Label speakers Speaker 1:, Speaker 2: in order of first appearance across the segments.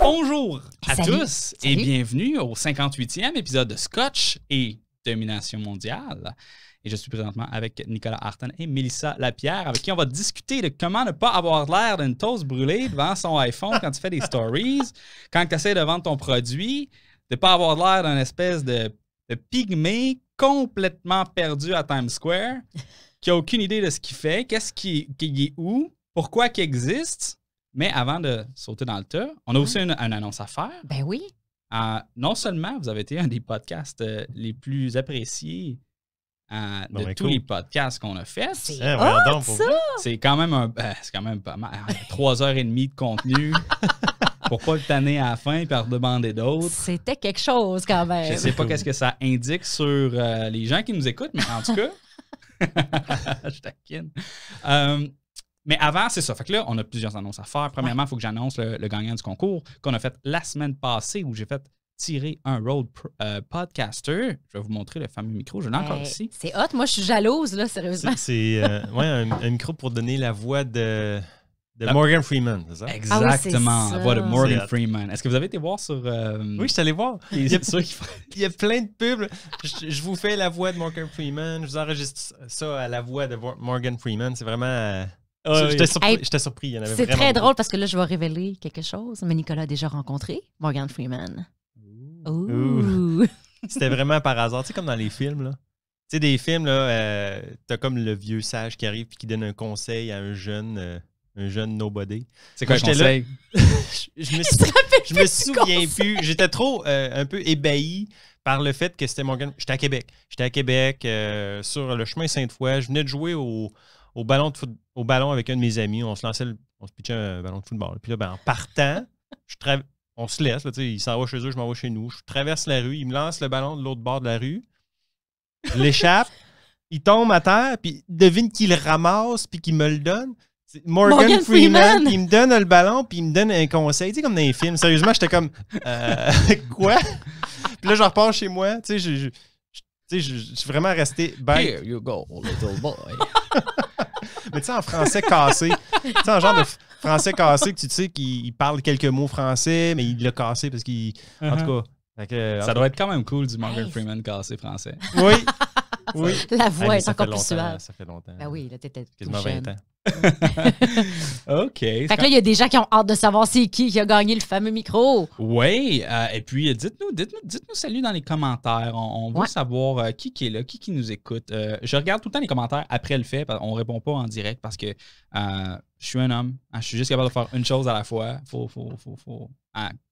Speaker 1: Bonjour à tous et bienvenue au 58e épisode de Scotch et Domination mondiale. Et je suis présentement avec Nicolas Harton et Melissa Lapierre, avec qui on va discuter de comment ne pas avoir l'air d'une toast brûlée devant son iPhone quand tu fais des stories, quand tu essaies de vendre ton produit, de ne pas avoir l'air d'un espèce de, de pygmée complètement perdu à Times Square qui a aucune idée de ce qu'il fait, qu'est-ce qui, qui, est où, pourquoi qu'il existe. Mais avant de sauter dans le tas, on a aussi ah. une, annonce à faire. Ben oui. Euh, non seulement vous avez été un des podcasts euh, les plus appréciés euh, de ben, tous les podcasts qu'on a fait. C'est eh, C'est quand même un, ben, c'est quand même pas mal. Ah, trois heures et demie de contenu. Pourquoi pas le tanner à la fin et en demander d'autres. C'était
Speaker 2: quelque chose quand même. Je sais pas qu'est-ce que
Speaker 1: ça indique sur les gens qui nous écoutent, mais en tout cas, je euh, mais avant, c'est ça. Fait que là, on a plusieurs annonces à faire. Premièrement, il faut que j'annonce le, gagnant du concours qu'on a fait la semaine passée où j'ai fait tirer un road euh, podcaster. Je vais vous montrer le fameux micro. Je l'ai encore ben, ici.
Speaker 2: C'est hot. Moi, je suis jalouse, là, sérieusement.
Speaker 3: C'est euh, ouais, un, micro pour donner la voix de de ah. Morgan Freeman, c'est ça? Ah Exactement. la voix de Morgan Freeman. Est-ce que vous avez été voir sur. Euh, oui, je suis allé voir. Il y, a, plein de pubs. Je, vous fais la voix de Morgan Freeman. Je vous enregistre ça à la voix de Morgan Freeman. C'est vraiment. Euh, ah j'étais surpris. C'est très
Speaker 2: drôle parce que là, je vais révéler quelque chose. Mais Nicolas a déjà rencontré Morgan Freeman. C'était
Speaker 3: vraiment par hasard. Tu sais, comme dans les films, là. Tu sais, des films, là, euh, t'as comme le vieux sage qui arrive et qui donne un conseil à un jeune un jeune nobody. C'est quoi j'étais là?
Speaker 4: je me,
Speaker 3: me souviens plus. J'étais trop euh, un peu ébahi par le fait que c'était mon J'étais à Québec. J'étais à Québec euh, sur le chemin Sainte-Foy. Je venais de jouer au, ballon au ballon avec un de mes amis. On se lançait, on se pitchait un ballon de football. Puis là, ben, en partant, on se laisse. Là, il s'en va chez eux, je m'en vais chez nous. Je traverse la rue. Il me lance le ballon de l'autre bord de la rue. Je l'échappe. il tombe à terre. Puis devine qu'il le ramasse puis qu'il me le donne. Morgan, Freeman, il me donne le ballon puis il me donne un conseil, tu sais comme dans les films. Sérieusement, j'étais comme euh, quoi Puis là je repars chez moi, tu sais je, je, je, je suis vraiment resté Here you go, little boy. Mais tu sais en français cassé, tu sais en genre de français cassé que tu sais qu'il parle quelques mots français mais il l'a cassé parce qu'il en tout uh-huh. cas ça doit être quand même cool
Speaker 1: du Morgan Freeman cassé français. Oui. La voix est encore plus suave. Ça fait longtemps. Ben oui, là, t'étais tout jeune. 20 ans.
Speaker 2: OK. Fait que là, il y a des gens qui ont hâte de savoir c'est qui qui a gagné le fameux micro.
Speaker 1: Oui. Euh, et puis, euh, dites-nous dites-nous, dites-nous salut dans les commentaires. On, veut savoir euh, qui, qui est là, qui, qui nous écoute. je regarde tout le temps les commentaires après le fait. On répond pas en direct parce que je suis un homme. Ah, je suis juste capable de faire une chose à la fois. Faut, faut, faut, faut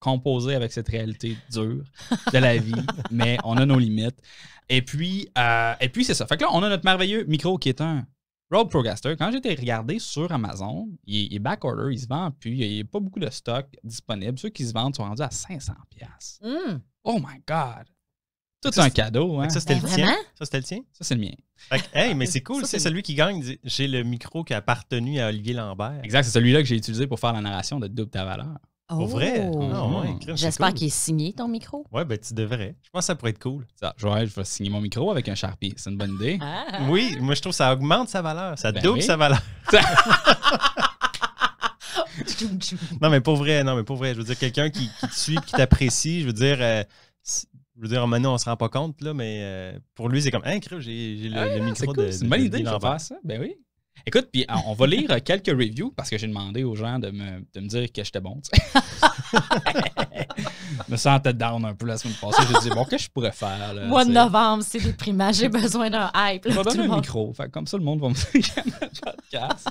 Speaker 1: composer avec cette réalité dure de la vie, mais on a nos limites. Et puis, euh, puis c'est ça. Fait que là, on a notre merveilleux micro qui est un Rode Procaster. Quand j'étais regardé sur Amazon, il, est est order, il se vend puis il n'y a pas beaucoup de stock disponible. Ceux qui se vendent sont rendus à 500 hmm. Oh my God! Tout un cadeau. Hein? Ça, c'était le ben, tien?
Speaker 3: Ça, c'était le tien? Ça, c'est le mien hey, mais c'est cool, c'est celui qui gagne. J'ai le micro qui a appartenu à Olivier Lambert. Exact, c'est celui-là que j'ai utilisé pour faire la narration de Double ta valeur.
Speaker 4: Oh. Pour vrai? Oh! Ah
Speaker 2: mm-hmm. J'espère qu'il est signé ton micro.
Speaker 3: Ouais, ben tu devrais. Je pense que ça pourrait être cool. Ça, je, vais, signer mon micro avec un Sharpie. C'est une bonne idée. Ah! Oui, moi je trouve que ça augmente sa valeur. Ça ben double sa valeur. non, mais pour vrai, non, mais pour vrai, je veux dire, quelqu'un qui, te suit, qui t'apprécie, je veux dire, euh, je veux dire, maintenant, on se rend pas compte, là, mais euh, pour lui, c'est comme, Incroyable, hein, j'ai le, ah, ah, micro de. C'est une bonne idée de faire ça.
Speaker 1: Ben oui. Écoute, puis ah, on va lire euh, quelques reviews parce que j'ai demandé aux gens de me, de me dire que j'étais bon. je me sentais down un peu la semaine passée. J'ai dit, bon, qu'est-ce que je pourrais faire? Là, Mois de
Speaker 2: novembre, c'est déprimant. J'ai besoin d'un hype. Là, je vais donner micro.
Speaker 1: comme ça, le monde va me dire podcast.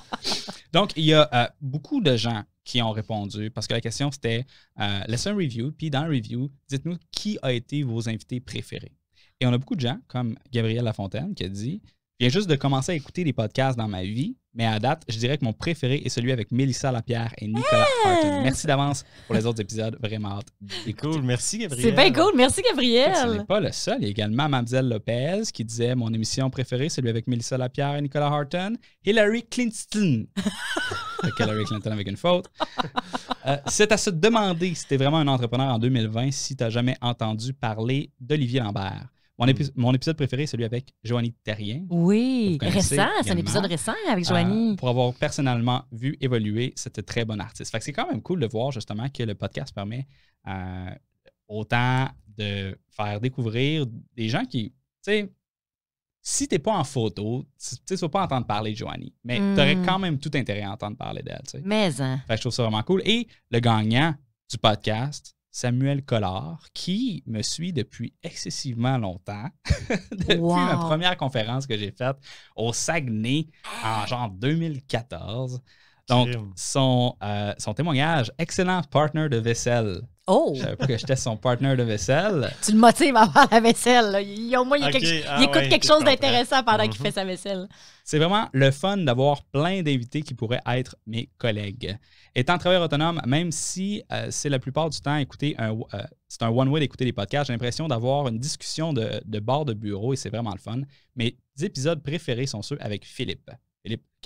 Speaker 1: Donc, il y a euh, beaucoup de gens qui ont répondu. Parce que la question, c'était euh, laissez un review, puis dans le review, dites-nous qui a été vos invités préférés. Et on a beaucoup de gens, comme Gabriel Lafontaine, qui a dit Je viens juste de commencer à écouter des podcasts dans ma vie, mais à date, je dirais que mon préféré est celui avec Mélissa Lapierre et Nicolas Harton. Merci d'avance pour les autres épisodes. Vraiment hâte. C'est cool. Merci, Gabriel. C'est bien cool.
Speaker 2: Merci, Gabriel. Ce n'est
Speaker 1: pas le seul. Il y a également Mamzelle Lopez qui disait Mon émission préférée, celui avec Mélissa Lapierre et Nicolas Harton. Hillary Clinton. Hillary Clinton avec une faute. Euh, c'est à se demander si tu es vraiment un entrepreneur en 2020 si tu n'as jamais entendu parler d'Olivier Lambert. Mon, épisode préféré est celui avec Joanie Terrien.
Speaker 2: Oui, récent, c'est un épisode récent avec Joanie. Euh, pour
Speaker 1: avoir personnellement vu évoluer cette très bonne artiste. c'est quand même cool de voir justement que le podcast permet euh, autant de faire découvrir des gens qui, tu sais, si t'es pas en photo, tu ne vas pas entendre parler de Joanie, mais hmm. tu aurais quand même tout intérêt à entendre parler d'elle. Mais hein. Fait que je trouve ça vraiment cool. Et le gagnant du podcast, Samuel Collard, qui me suit depuis excessivement longtemps, depuis ma première conférence que j'ai faite au Saguenay en ah! genre 2014. Donc, son, euh, son témoignage, excellent partner de vaisselle, Oh! Je que j'étais son partner de vaisselle. Tu
Speaker 2: le motives à faire la vaisselle. Il, écoute quelque chose d'intéressant pendant qu'il mhm. fait sa vaisselle.
Speaker 1: C'est vraiment le fun d'avoir plein d'invités qui pourraient être mes collègues. Étant travailleur autonome, même si euh, c'est la plupart du temps écouter un, euh, c'est un one-way d'écouter les podcasts, j'ai l'impression d'avoir une discussion de, de bord de bureau et c'est vraiment le fun. Mes épisodes préférés sont ceux avec Philippe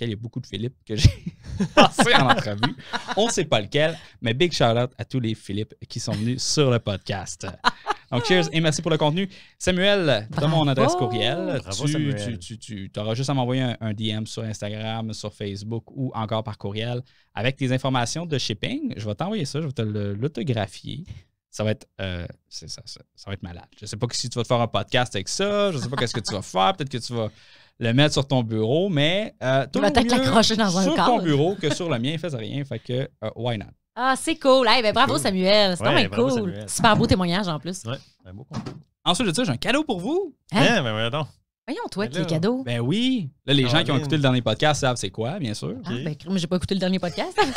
Speaker 1: il y a beaucoup de Philippe que j'ai passé en entrevue. On ne sait pas lequel, mais big shout out à tous les Philippe qui sont venus sur le podcast. Donc, cheers et merci pour le contenu. Samuel, dans mon adresse courriel. tu, tu, auras juste à m'envoyer un, DM sur Instagram, sur Facebook ou encore par courriel avec tes informations de shipping. Je vais t'envoyer ça, je vais te l'autographier. Ça va être euh, ça, va être malade. Je ne sais pas si tu vas te faire un podcast avec ça, je ne sais pas qu'est-ce que tu vas faire, peut-être que tu vas le mettre sur ton bureau, mais euh, tout l'accrocher dans un sur ton bureau que sur le mien, il faisait rien. Fait que, euh, why not?
Speaker 2: Ah, c'est cool. Hey, ben, bravo, Samuel. C'est même cool. Super beau témoignage en plus. Ouais, un beau
Speaker 1: compte. Ensuite de ça, j'ai un cadeau pour vous. Hein? Eh, ben, voyons
Speaker 2: Voyons, toi, qui ben les cadeau
Speaker 1: Ben oui. Là, les gens qui ont écouté le dernier podcast savent c'est quoi, bien sûr. Ah, ben,
Speaker 2: j'ai pas écouté le dernier podcast. Hein,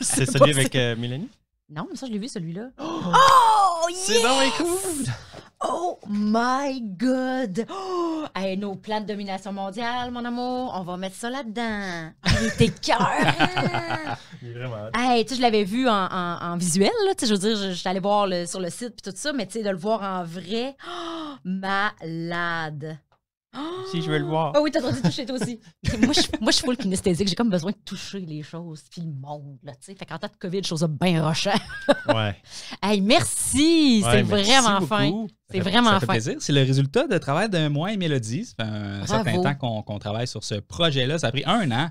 Speaker 2: c'est celui avec euh, Mélanie? Non, mais ça, je l'ai vu, celui-là. Oh! oh c'est vraiment cool! Oh my God! Oh! Hey, nos plans de domination mondiale, mon amour, on va mettre ça là-dedans. T'es cœur! hey, tu je l'avais vu en, en, visuel, là, je veux dire, je, suis voir sur le site et tout ça, mais tu de le voir en vrai, oh, malade!
Speaker 3: Oh! Si je veux le voir. Ah oui, t'as de toucher toi
Speaker 2: aussi. moi, je, suis full kinesthésique. J'ai comme besoin de toucher les choses, puis le monde, là, tu sais. Fait qu'en temps de COVID, chose bien rocher. ouais. Hey, merci! c'est vraiment fin. C'est vraiment ça fait plaisir.
Speaker 1: C'est le résultat de travail d'un mois et Mélodie. Ça fait un certain temps qu'on travaille sur ce projet-là. Ça a pris un an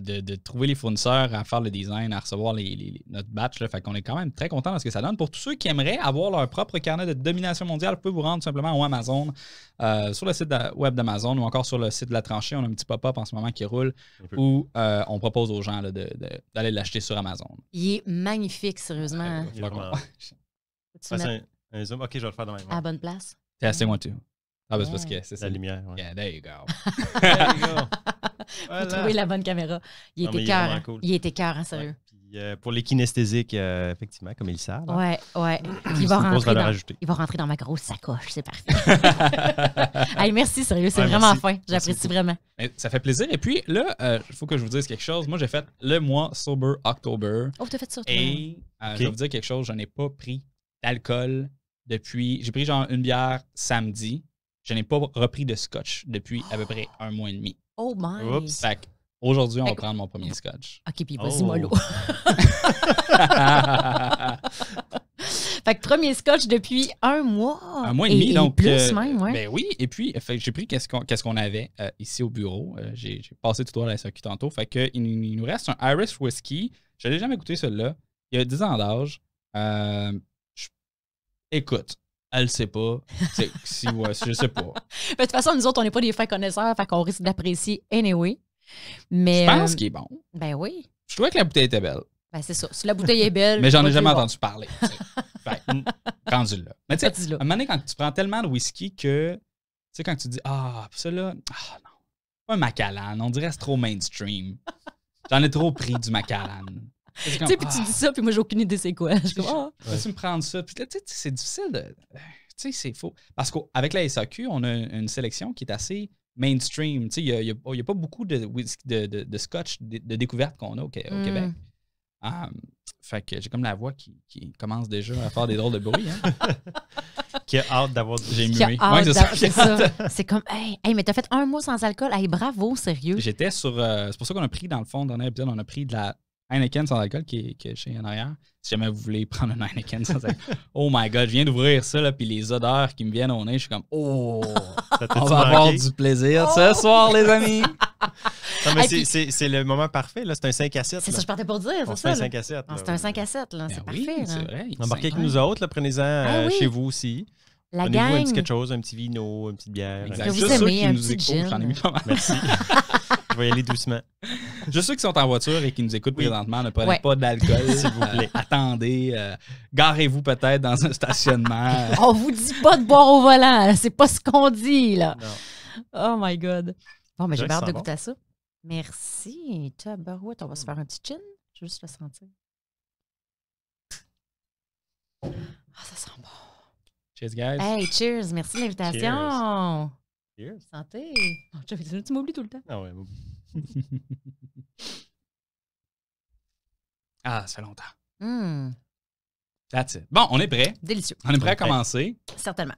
Speaker 1: de, trouver les fournisseurs, à faire le design, à recevoir les, notre batch. Là. Fait qu'on est quand même très content de ce que ça donne. Pour tous ceux qui aimeraient avoir leur propre carnet de domination mondiale, vous pouvez vous rendre simplement au Amazon, euh, sur le site web d'Amazon ou encore sur le site de la tranchée. On a un petit pop-up en ce moment qui roule où euh, on propose aux gens d'aller l'acheter sur Amazon.
Speaker 2: Il est magnifique, sérieusement.
Speaker 3: Un zoom. OK, je vais le faire dans ma
Speaker 4: À bonne place.
Speaker 3: assez one, tout.
Speaker 1: Ah,
Speaker 4: ben,
Speaker 3: c'est parce que c'est ça. La lumière. Yeah, there you go. there you
Speaker 2: go. la bonne caméra. Il était cœur. Hein. Il était cœur, hein, sérieux.
Speaker 3: Puis, euh, pour les kinesthésiques, euh, effectivement, comme ils savent.
Speaker 1: Ouais,
Speaker 2: ouais. il, va rentrer dans, rentrer dans ma grosse sacoche, c'est parfait. hey, merci, sérieux, c'est vraiment fin. J'apprécie vraiment.
Speaker 1: ça fait plaisir. Et puis là, il euh, faut que je vous dise quelque chose. Moi, j'ai fait le mois Sober October.
Speaker 2: Oh, t'as fait ça, toi. Et
Speaker 1: je vais vous dire quelque chose, je n'ai pas pris d'alcool depuis. J'ai pris genre une bière samedi. Je n'ai pas repris de scotch depuis à peu près un mois et demi. Oh my! Aujourd'hui, on va prendre mon premier scotch. OK, puis vas-y, oh. mollo.
Speaker 2: fait que premier scotch depuis un mois. Un mois et, demi, donc. Plus euh, même, ouais. Ben oui,
Speaker 1: et puis j'ai pris qu'est-ce qu'on avait euh, ici au bureau. Euh, j'ai passé tout droit à la circuit tantôt. Fait que, il, nous reste un Irish Whiskey. Je n'avais jamais goûté celui-là. Il a 10 ans d'âge écoute, elle sait pas. Si, ouais, je sais pas.
Speaker 2: Mais de toute façon, nous autres, on n'est pas des fins connaisseurs, fait qu'on risque d'apprécier anyway. Mais, je pense euh, qu'il est bon. Ben oui.
Speaker 1: Je trouvais que la bouteille était belle.
Speaker 2: Ben c'est ça. Si la bouteille est belle. Mais j'en ai jamais entendu
Speaker 1: parler. prends mm, rendu là. Mais tu sais, à un moment donné, quand tu prends tellement de whisky que. Tu sais, quand tu dis Ah, ça là, ah non. Pas un Macallan. On dirait c'est trop mainstream. J'en ai trop pris du Macallan. Tu sais, puis tu ah. dis
Speaker 2: ça, puis moi, j'ai aucune idée c'est quoi. Je ah. Tu
Speaker 1: me prendre ça. tu sais, c'est difficile de. Tu sais, c'est faux. Parce qu'avec la SAQ, on a une sélection qui est assez mainstream. Tu sais, il n'y a, pas beaucoup de, de, de, scotch de, découverte qu'on a au, hmm. Québec. fait que j'ai comme la voix qui, commence déjà à faire des drôles de bruit. Hein. qui a hâte d'avoir du J'ai mué. c'est
Speaker 2: C'est comme, hey, mais t'as fait un mois sans alcool. Hey, bravo, sérieux.
Speaker 1: J'étais sur. Euh, c'est pour ça qu'on a pris, dans le fond, dans un épisode, on a pris de la Heineken sans alcool qui est, qui chez en arrière. Si jamais vous voulez prendre un Heineken sans alcool, oh my god, je viens d'ouvrir ça, là, puis les odeurs qui me viennent au nez, je suis comme, oh, on va avoir du plaisir ce oh! soir, les amis.
Speaker 2: mais
Speaker 3: c'est le moment parfait, là. C'est un 5 à 7. C'est ça que je partais pour dire, c'est ça. C'est un 5 à 7.
Speaker 2: C'est un C'est parfait. c'est vrai. Embarquez avec nous autres,
Speaker 3: prenez-en ah euh, chez vous aussi. La gang. un petit quelque chose, un petit vino, une petite bière. C'est vous aimez, nous petit J'en ai mis pas mal. Merci. Je vais y aller doucement.
Speaker 1: Juste ceux qui sont en voiture et qui nous écoutent présentement, ne prenez pas d'alcool, s'il vous plaît. attendez, euh, garez-vous peut-être dans un stationnement. On
Speaker 2: vous dit pas de boire au volant, c'est pas ce qu'on dit, là. Oh my God. Bon, mais j'ai hâte de goûter à ça. Merci, Tabarouette. On va se faire un petit chin. Je vais juste le sentir.
Speaker 4: Ah, ça sent bon. Cheers, guys. Hey,
Speaker 2: cheers. Merci de l'invitation. Santé. tu m'oublies tout le temps.
Speaker 4: Ah ouais.
Speaker 1: ah, ça fait longtemps. Hmm. That's it. Bon, on est prêt. Délicieux. On est prêt à commencer. Certainement.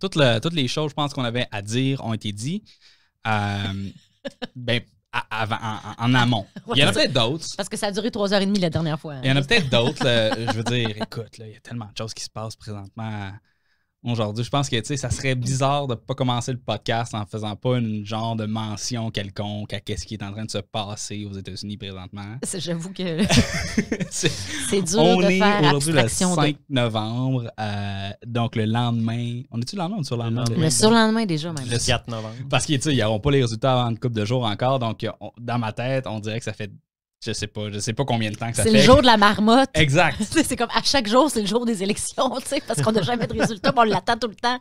Speaker 1: Toutes, les choses, je pense, qu'on avait à dire ont été dites. Euh, ben, en, amont. Il y en a peut-être d'autres.
Speaker 2: Parce que ça a duré trois heures et demie la dernière fois. Il y en a
Speaker 1: peut-être d'autres. je veux dire, écoute, il y a tellement de choses qui se passent présentement aujourd'hui. Je pense que, ça serait bizarre de ne pas commencer le podcast en faisant pas une genre de mention quelconque à ce qui est en train de se passer aux États-Unis présentement.
Speaker 2: J'avoue que c'est dur on de est faire aujourd'hui le 5
Speaker 1: novembre, euh, donc le lendemain. On est-tu le lendemain ou sur le lendemain? Le surlendemain
Speaker 2: déjà même. Le 4
Speaker 1: novembre. Parce qu'ils n'auront pas les résultats avant une couple de jours encore, donc dans ma tête, on dirait que ça fait je sais pas, je sais pas combien de temps que ça fait. C'est le jour de
Speaker 2: la marmotte. Exact. c'est comme à chaque jour, c'est le jour des élections, tu sais, parce qu'on n'a jamais de résultat, mais on l'attend tout le temps.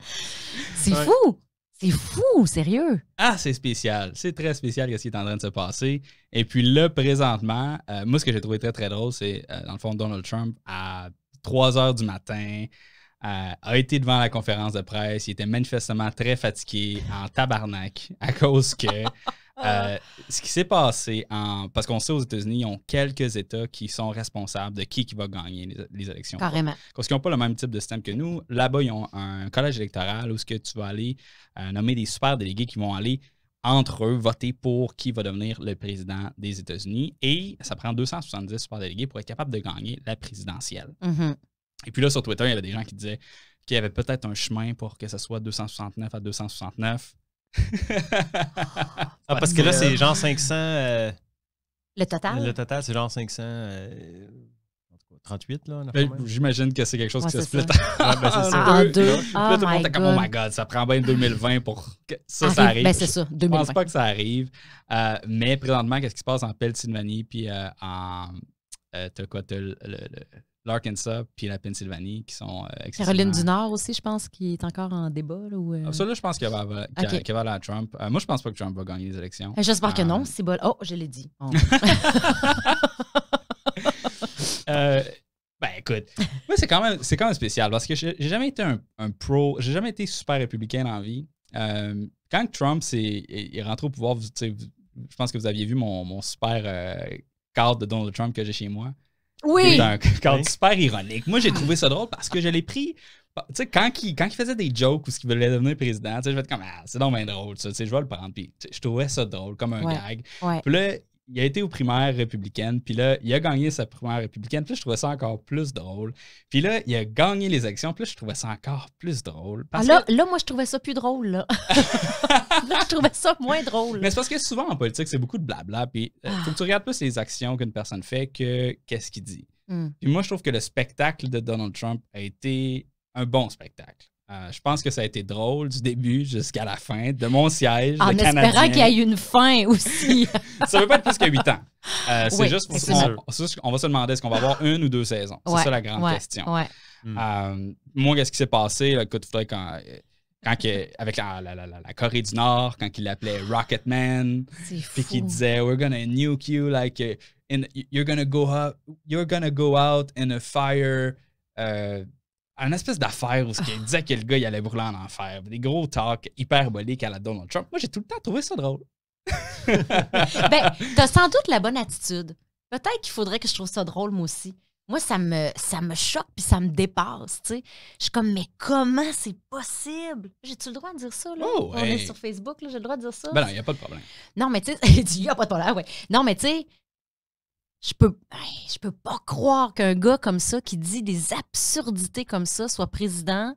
Speaker 2: C'est fou. C'est fou, sérieux.
Speaker 1: Ah, c'est spécial. C'est très spécial ce qui est en train de se passer. Et puis là, présentement, euh, moi, ce que j'ai trouvé très, très drôle, c'est, euh, dans le fond, Donald Trump, à 3 heures du matin, euh, a été devant la conférence de presse. Il était manifestement très fatigué, en tabarnak, à cause que. Euh, ce qui s'est passé, en, parce qu'on sait aux États-Unis, ils ont quelques États qui sont responsables de qui, qui va gagner les, élections. Carrément. Parce qu'ils n'ont pas le même type de système que nous. Là-bas, ils ont un collège électoral où ce que tu vas aller euh, nommer des super délégués qui vont aller entre eux voter pour qui va devenir le président des États-Unis. Et ça prend 270 super délégués pour être capable de gagner la présidentielle. Mm-hmm. Et puis là, sur Twitter, il y avait des gens qui disaient qu'il y avait peut-être un chemin pour que ce soit 269 à 269. Ah, parce que là, c'est euh, genre 500.
Speaker 3: Euh, le total? Le total, c'est genre 500. 38, euh, là. Ben, j'imagine que c'est quelque
Speaker 2: chose qui se split en, ah, deux. Oh tout le monde est comme, oh my
Speaker 3: god, ça prend bien 2020
Speaker 1: pour que ça, arrive. Ah, ça arrive. Ben, Je pense pas que ça arrive. mais présentement, qu'est-ce qui se passe en Pennsylvanie puis en. t'as quoi? T'as le l'Arkansas puis la Pennsylvanie qui sont euh, Caroline du
Speaker 2: Nord aussi, je pense, qui est encore en débat. là, euh, ah,
Speaker 1: je pense qu'elle va, va, aller à Trump. Euh, moi, je pense pas que Trump va gagner les élections. Euh, j'espère que non,
Speaker 2: c'est Oh, je l'ai dit.
Speaker 1: ben, écoute, moi, c'est quand, même, quand même spécial parce que j'ai jamais été un, un pro, j'ai jamais été super républicain dans la vie. quand Trump est, rentré au pouvoir, je pense que vous aviez vu mon, mon super cadre de Donald Trump que j'ai chez moi. Oui. super ironique. Moi, j'ai trouvé ça drôle parce que je l'ai pris. Tu sais, quand, il, quand il faisait des jokes ou ce qu'il voulait devenir président, je vais être comme, ah, c'est donc bien drôle, ça. Je vais le prendre. Puis, je trouvais ça drôle, comme un gag. Ouais. Puis là, il a été aux primaires républicaines, puis là, il a gagné sa primaire républicaine, puis je trouvais ça encore plus drôle. Puis là, il a gagné les élections, puis là, je trouvais ça encore plus drôle. Ah, là,
Speaker 2: là, moi, je trouvais ça plus drôle, là.
Speaker 1: je trouvais ça moins drôle. Mais c'est parce que souvent en politique, c'est beaucoup de blabla, puis euh, ah. faut que tu regardes plus les actions qu'une personne fait que qu'est-ce qu'il dit. Hmm. Puis moi, je trouve que le spectacle de Donald Trump a été un bon spectacle. Euh, je pense que ça a été drôle du début jusqu'à la fin de mon siège. En espérant qu'il y ait
Speaker 2: une fin aussi. ça ne veut pas être plus
Speaker 1: que huit ans. Euh, c'est juste pour qu'on va se demander est-ce qu'on va avoir une ou deux saisons. c'est ça la grande question. Hmm. Euh, moi, qu'est-ce qui s'est passé? quand avec la, Corée du Nord, quand il l'appelait Rocketman,
Speaker 4: puis qu'il disait
Speaker 1: We're gonna nuke you, like uh, in, you're gonna go up, you're gonna go out in a fire un espèce d'affaire où ce disait que le gars il allait brûler en enfer. Des gros talks hyperboliques à la Donald Trump. Moi, j'ai tout le temps trouvé ça drôle.
Speaker 2: ben, t'as sans doute la bonne attitude. Peut-être qu'il faudrait que je trouve ça drôle, moi aussi. Moi, ça me, ça me choque puis ça me dépasse, tu sais. Je suis comme, mais comment c'est possible? J'ai-tu le droit de dire ça, là? Oh, On est sur Facebook, là, j'ai le droit de dire ça? Ben non, il n'y a pas de problème. Non, mais tu sais, il n'y a pas de problème, ouais. Non, mais tu sais, je peux, je peux pas croire qu'un gars comme ça, qui dit des absurdités comme ça, soit président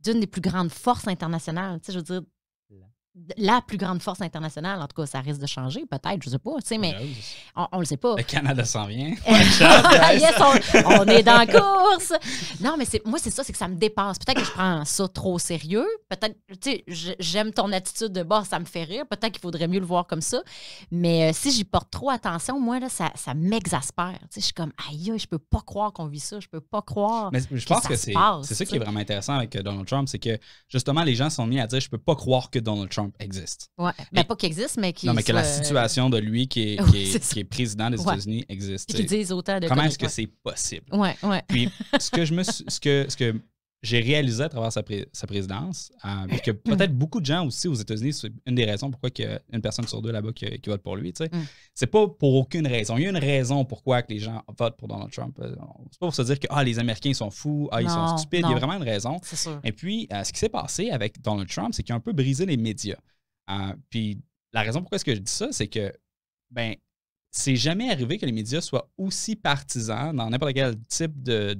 Speaker 2: d'une des plus grandes forces internationales. Tu je veux dire, la plus grande force internationale. En tout cas, ça risque de changer, peut-être, je sais pas. Mais on, le sait pas. Le
Speaker 1: Canada s'en vient.
Speaker 2: on, est dans la course. Non, mais moi, c'est ça, c'est que ça me dépasse. Peut-être que je prends ça trop sérieux. Peut-être, tu sais, j'aime ton attitude de bord, ça me fait rire. Peut-être qu'il faudrait mieux le voir comme ça. Mais euh, si j'y porte trop attention, moi, là, ça, m'exaspère. Je suis comme, aïe, je peux pas croire qu'on vit ça. Je peux pas croire. Mais je pense que, c'est ça qui est vraiment
Speaker 1: intéressant avec euh, Donald Trump, c'est que justement, les gens sont mis à dire, je peux pas croire que Donald Trump existe.
Speaker 2: Ouais. Mais pas qu'il existe, mais qu'il. Non, mais que la euh,
Speaker 1: situation de lui qui est, qui est, président des États-Unis existe. Et qu'ils disent autant de Comment est-ce que c'est possible? Oui, oui. Puis, ce que je me ce que, ce que j'ai réalisé à travers sa, sa présidence euh, que mm. peut-être beaucoup de gens aussi aux États-Unis, c'est une des raisons pourquoi il une personne sur deux là-bas qui, vote pour lui. Mm. C'est pas pour aucune raison. Il y a une raison pourquoi que les gens votent pour Donald Trump. Euh, c'est pas pour se dire que ah, les Américains sont fous, ah, ils sont stupides. Il y a vraiment une raison. Et puis, euh, ce qui s'est passé avec Donald Trump, c'est qu'il a un peu brisé les médias. puis, la raison pourquoi est-ce que je dis ça, c'est que, ben, c'est jamais arrivé que les médias soient aussi partisans dans n'importe quel type de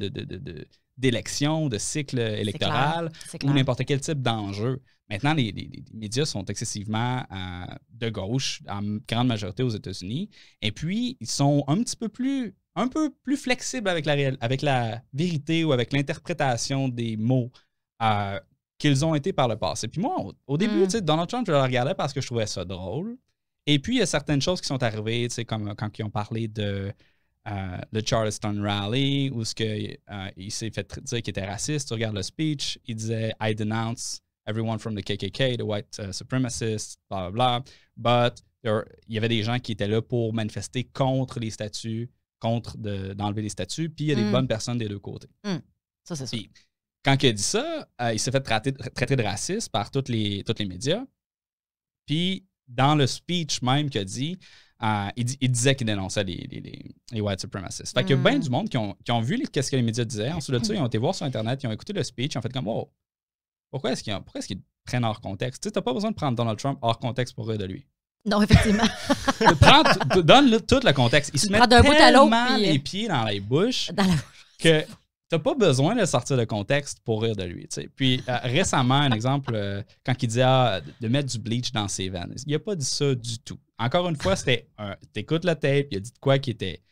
Speaker 1: d'élection, de cycle électoral ou n'importe quel type d'enjeu. Maintenant, les, médias sont excessivement euh, de gauche, en grande majorité aux États-Unis. Et puis, ils sont un petit peu plus, un peu plus flexibles avec la, avec la vérité ou avec l'interprétation des mots euh, qu'ils ont été par le passé. Puis moi, au, début, mm. sais, Donald Trump, je le regardais parce que je trouvais ça drôle. Et puis, il y a certaines choses qui sont arrivées, comme euh, quand ils ont parlé de euh, le Charleston Rally, où ce que, euh, il s'est fait dire qu'il était raciste. Tu le speech, il disait I denounce everyone from the KKK, the white euh, supremacists, bla bla bla. But il y avait des gens qui étaient là pour manifester contre les statuts, contre d'enlever les statuts, puis il y a des mm. bonnes personnes des deux côtés. Mm. Ça, c'est quand il a dit ça, il s'est fait traiter, de raciste par tous les, toutes les médias. Puis, dans le speech même qu'il a dit, il, disait qu'il dénonçait les, white supremacists. Fait qu'il y a bien mm. du monde qui ont, vu ce que les médias disaient. Ensuite de ça, ils ont été voir sur Internet, ils ont écouté le speech, ils ont fait comme Wow, pourquoi est-ce qu'ils prennent hors contexte? Tu t'as pas besoin de prendre Donald Trump hors contexte pour rire de lui. Non, effectivement. donne le, tout le contexte. Il se met tellement bout à les pieds dans les bouches. Dans la bouche. Que t'as pas besoin de sortir de contexte pour rire de lui. Puis euh, récemment, un exemple, euh, quand il dit ah, de mettre du bleach dans ses veines, il a pas dit ça du tout. Encore une fois, c'était un, t'écoutes la tape, il a dit de quoi qui était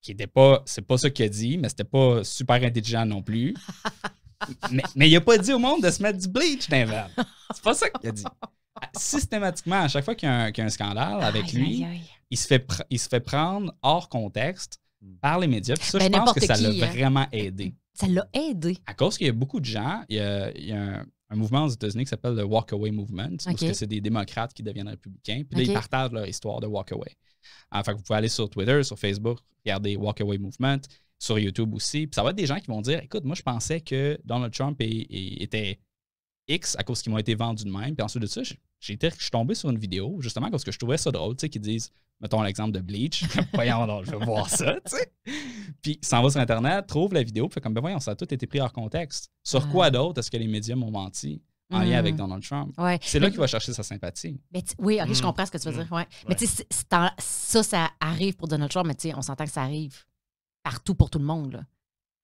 Speaker 1: qui était pas, c'est pas ça qu'il a dit, mais c'était pas super intelligent non plus. mais, il a pas dit au monde de se mettre du bleach dans les veines. C'est pas ça qu'il a dit. Systématiquement, à chaque fois qu'il y a un, scandale avec lui, Il, se fait il se fait prendre hors contexte Mm. par les médias. ça, ben, je pense que ça l'a hein. vraiment aidé.
Speaker 2: Ça l'a aidé.
Speaker 1: À cause qu'il y a beaucoup de gens, il y a, un, mouvement aux États-Unis qui s'appelle le Walkaway Movement, parce que c'est des démocrates qui deviennent républicains. Puis là, ils partagent leur histoire de Walkaway. Ah, enfin, vous pouvez aller sur Twitter, sur Facebook, regarder Walkaway Movement, sur YouTube aussi. Puis ça va être des gens qui vont dire Écoute, moi, je pensais que Donald Trump était X à cause qu'ils m'ont été vendus de même. Puis ensuite de ça, j'ai je suis tombé sur une vidéo, justement, parce que je trouvais ça drôle, tu sais, qu'ils disent mettons l'exemple de Bleach. voyons, je vais voir ça, tu sais. Puis, s'en va sur Internet, trouve la vidéo, puis fait comme, ben voyons, ça a tout été pris hors contexte. Sur quoi mm. d'autre est-ce que les médias m'ont menti? en lien avec mm. Donald Trump. C'est là qu'il va chercher sa sympathie. oui, ok je mm. comprends ce que tu veux dire. Mais tu
Speaker 2: sais, ça, ça arrive pour Donald Trump, mais on s'entend que ça arrive partout pour tout le monde. Là.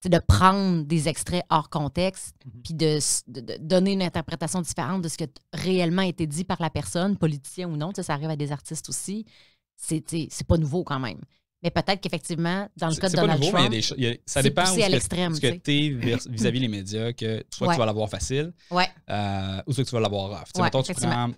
Speaker 2: de prendre des extraits hors contexte, mm-hmm. puis de, donner une interprétation différente de ce qui a réellement été dit par la personne, politicien ou non. Ça arrive à des artistes aussi c'est pas nouveau quand même. Mais peut-être qu'effectivement, dans le cas de Donald Trump, ça dépend où Ce que tu es vis-à-vis
Speaker 1: des les médias, que soit tu vas l'avoir facile, euh, ou soit que tu vas l'avoir rough. Ouais, mettons, tu prends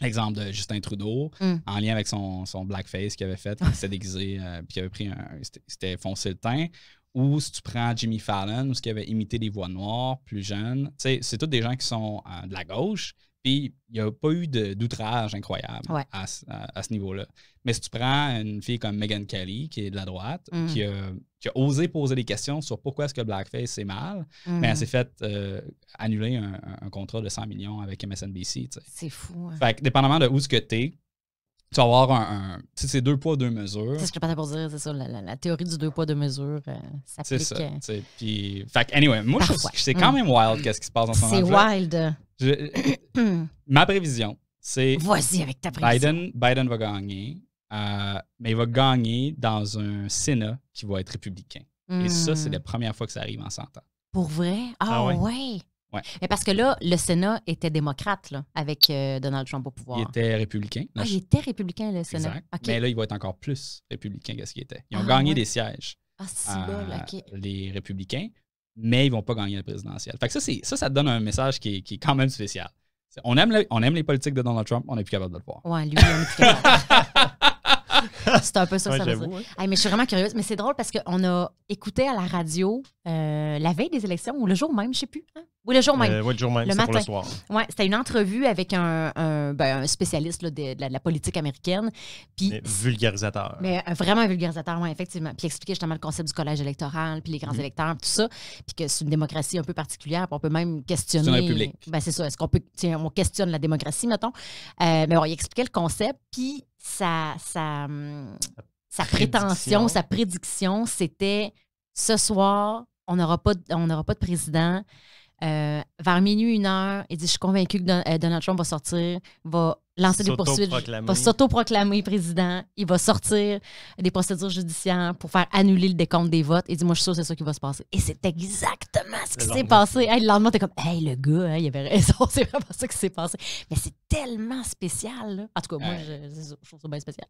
Speaker 1: l'exemple de Justin Trudeau, hum. en lien avec son, blackface qu'il avait fait, qui s'était déguisé, euh, puis qui avait pris un. C'était foncé le teint. Ou si tu prends Jimmy Fallon, ou ce qui avait imité des voix noires plus jeunes. C'est tous des gens qui sont euh, de la gauche, puis il n'y a pas eu d'outrage incroyable à, ce niveau-là. Mais si tu prends une fille comme Megan Kelly, qui est de la droite, mm. qui, a, osé poser des questions sur pourquoi est-ce que Blackface c'est mal, mais elle mm. s'est faite euh, annuler un, contrat de 100 millions avec MSNBC.
Speaker 4: C'est
Speaker 2: fou. Hein. Fait
Speaker 1: dépendamment de où ce que tu es, tu vas avoir un. tu sais, c'est deux poids, deux mesures. C'est ce que
Speaker 2: je pour dire, c'est ça. La, théorie du deux poids, deux mesures euh, s'applique. C'est
Speaker 1: ça. Euh. puis, fait anyway, moi, je, c'est quand mm. même wild qu'est-ce qui se passe en ce moment. C'est wild. ma prévision, c'est. voici avec ta prévision. Biden, Biden va gagner, euh, mais il va gagner dans un Sénat qui va être républicain. Et ça, c'est mm. la première fois que ça arrive en 100 ans.
Speaker 2: Pour vrai? Ah, oui! Ah ouais parce que là, le Sénat était démocrate avec euh, Donald Trump au pouvoir. Il était républicain. ah, il était républicain, le Sénat. Mais
Speaker 1: là, il va être encore plus républicain que ce qu'il était. Ils ont ah, gagné des sièges. Ah, si euh, Les républicains, mais ils ne vont pas gagner la présidentielle. Fait que ça, ça, ça donne un message qui est, quand même spécial. On aime, on aime les politiques de Donald Trump, on n'est plus capable de le voir.
Speaker 2: Ouais, lui, on est capable. c'est un peu ça ça hein. mais je suis vraiment curieuse. Mais c'est drôle parce qu'on a écouté à la radio euh, la veille des élections ou le jour même, je ne sais plus. Hein, oui, euh, le jour même. le matin. le soir. c'était une entrevue avec un, ben, spécialiste de, la, politique américaine. Puis,
Speaker 3: vulgarisateur.
Speaker 2: Mais euh, vraiment vulgarisateur, oui, effectivement. Puis expliquer justement le concept du collège électoral, puis les grands mhm. électeurs, tout ça. Puis que c'est une démocratie un peu particulière, puis on peut même questionner. C'est public. Ben, c'est ça. Est-ce qu'on peut. On questionne la démocratie, mettons. Euh, mais bon, il expliquait le concept, puis sa, sa prétention, sa prédiction, c'était ce soir, on n'aura pas, on pas de président. Euh, vers minuit, une heure, il dit Je suis convaincu que euh, Donald Trump va sortir, va lancer des poursuites, va s'autoproclamer président, il va sortir des procédures judiciaires pour faire annuler le décompte des votes et dit moi je suis sûr c'est ça qui va se passer. Et c'est exactement ce qui s'est passé. le lendemain t'es comme hey le gars hein, il avait raison c'est vraiment ça qui s'est passé. Mais c'est tellement spécial. En tout cas moi je, trouve ça bien spécial.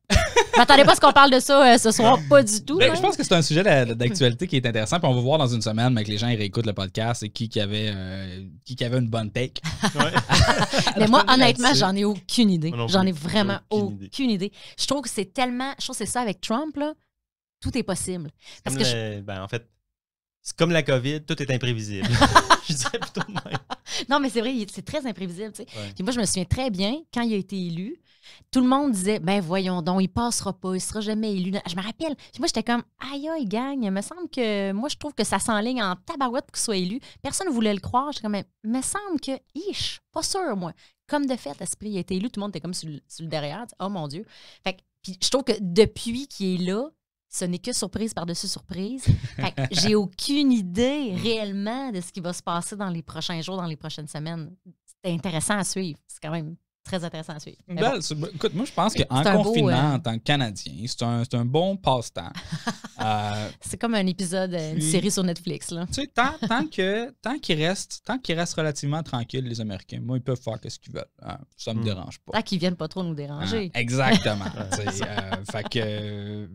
Speaker 2: M'attendez pas ce qu'on parle de ça euh, ce soir pas du tout. Ben, hein. je pense
Speaker 1: que c'est un sujet d'actualité qui est intéressant puis on va voir dans une semaine mais que les gens ils réécoutent le podcast et qui qui avait euh, qui, avait une bonne take.
Speaker 4: mais moi
Speaker 2: honnêtement j'en ai aucune idée J'en ai vraiment aucune, idée. Je trouve que c'est tellement. Je trouve que c'est ça avec Trump, là. Tout est possible. Parce que
Speaker 3: ben, en fait, c'est comme la COVID, tout
Speaker 2: est imprévisible. je dirais plutôt Non, mais c'est vrai, c'est très imprévisible. Tu sais. moi, je me souviens très bien, quand il a été élu, tout le monde disait Ben voyons donc, il passera pas, il sera jamais élu. Je me rappelle, moi, j'étais comme Aïe, il gagne. Il me semble que moi, je trouve que ça s'enligne en tabarouette pour qu'il soit élu. Personne ne voulait le croire. J'étais comme me semble que, ish, pas sûr, moi comme de fait, prix, il a été élu, tout le monde était comme sur le, derrière. Oh mon Dieu. Fait puis je trouve que depuis qu'il est là, ce n'est que surprise par-dessus surprise. j'ai aucune idée réellement de ce qui va se passer dans les prochains jours, dans les prochaines semaines. C'est intéressant à suivre. C'est quand même très intéressant à suivre. Bah, écoute, moi, je pense qu'en confinement, euh, en
Speaker 1: tant que Canadien, c'est un, bon passe-temps. Euh, c'est
Speaker 2: comme un épisode, une série sur Netflix. Là. Tu sais, tant,
Speaker 1: que tant qu'ils restent, restent, relativement tranquilles, les Américains, moi, ils peuvent faire ce qu'ils veulent. Hein. ça me hmm. dérange pas.
Speaker 2: Tant qu'ils viennent pas trop nous déranger. Hein, exactement. Euh,
Speaker 1: fait que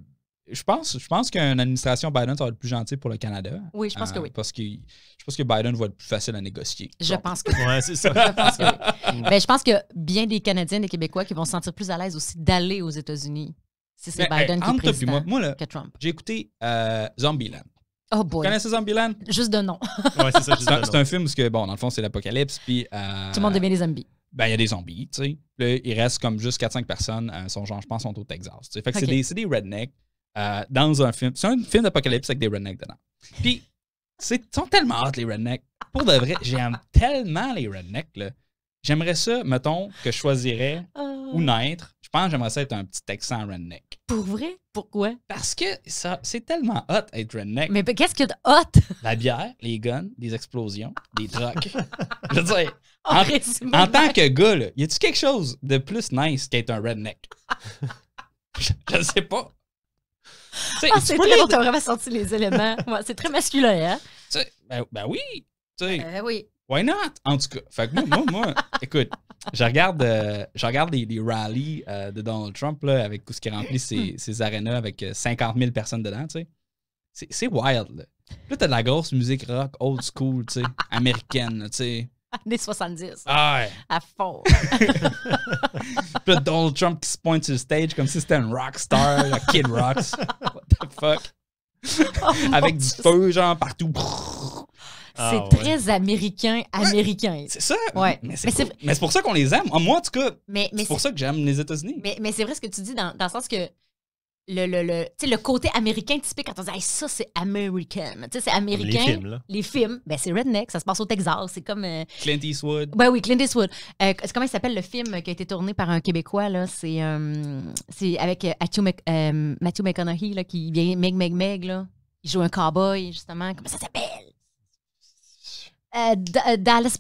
Speaker 1: je pense, je pense qu'une administration Biden sera le plus gentille pour le Canada. Oui, je pense que euh, oui. Parce que je pense que Biden va être plus facile à négocier. Je pense que oui. ouais, c'est ça. je pense que oui. Ben, je
Speaker 2: pense que bien des Canadiens, des Québécois qui vont se sentir plus à l'aise aussi d'aller aux États-Unis si c'est ben, Biden qui est président moi, moi, là, que Trump.
Speaker 1: J'ai écouté euh, Zombieland.
Speaker 2: Oh boy. Vous connaissez Zombieland? Juste de nom. Oui, c'est ça, C'est un
Speaker 1: film parce que, bon, dans le fond, c'est l'apocalypse. Euh, Tout le monde devient des zombies ben, il y a des zombies, tu sais. il reste comme juste 4-5 personnes, son genre, je pense, sont au Texas. Fait que c'est des rednecks euh, dans un film. C'est un film d'apocalypse avec des rednecks dedans. Puis, ils sont tellement hot, les rednecks. Pour de vrai, j'aime tellement les rednecks. Là. J'aimerais ça, mettons, que je choisirais euh. ou naître. Je pense que j'aimerais ça être un petit Texan redneck.
Speaker 2: Pour vrai? Pourquoi? Parce que
Speaker 1: ça, c'est tellement hot être redneck. Mais
Speaker 2: qu'est-ce qu'il y a de hot?
Speaker 1: La bière, les guns, des explosions, des drogues je veux dire, en, tant que gars, y a-tu quelque chose de plus nice qu'être un redneck? je, je sais pas
Speaker 2: ah, c'est très vraiment senti les éléments. c'est très masculin, hein? Ben, ben, oui, tu ben oui.
Speaker 1: Why not? En tout cas, fait que moi, moi, écoute, je regarde, euh, je regarde les, les rallies euh, de Donald Trump là, avec ce qui remplit ses, hmm. ses arénas avec 50 euh, 000 personnes dedans, tu sais. C'est wild, là. Là, t'as de la grosse musique rock old school, tu sais, américaine, tu sais
Speaker 2: années 70. Ah ouais. À fond.
Speaker 1: Puis Donald Trump qui se pointe sur le stage comme si c'était un rock star, la Kid Rocks. What the
Speaker 2: fuck? Avec oh, du
Speaker 1: feu, genre, partout. C'est ah très
Speaker 2: américain, américain. C'est ça. Ouais. Mais c'est pour, pour, ça qu'on les aime. Ah, moi, en tout cas, c'est pour ça
Speaker 1: que j'aime les États-Unis.
Speaker 2: Mais, mais c'est vrai ce que tu dis dans, dans le sens que le, le, le côté américain typique quand on dit ça, c'est American C'est américain. Les films, Les films, ben, c'est redneck, ça se passe au Texas. C'est comme. Euh, Clint Eastwood. Ben oui, Clint Eastwood. Euh, c'est comment il s'appelle le film qui a été tourné par un Québécois? là C'est euh, avec Matthew, McConaughey là, qui vient Meg Meg Meg. Là. Il joue un cowboy, justement. Comment ça s'appelle? Dallas,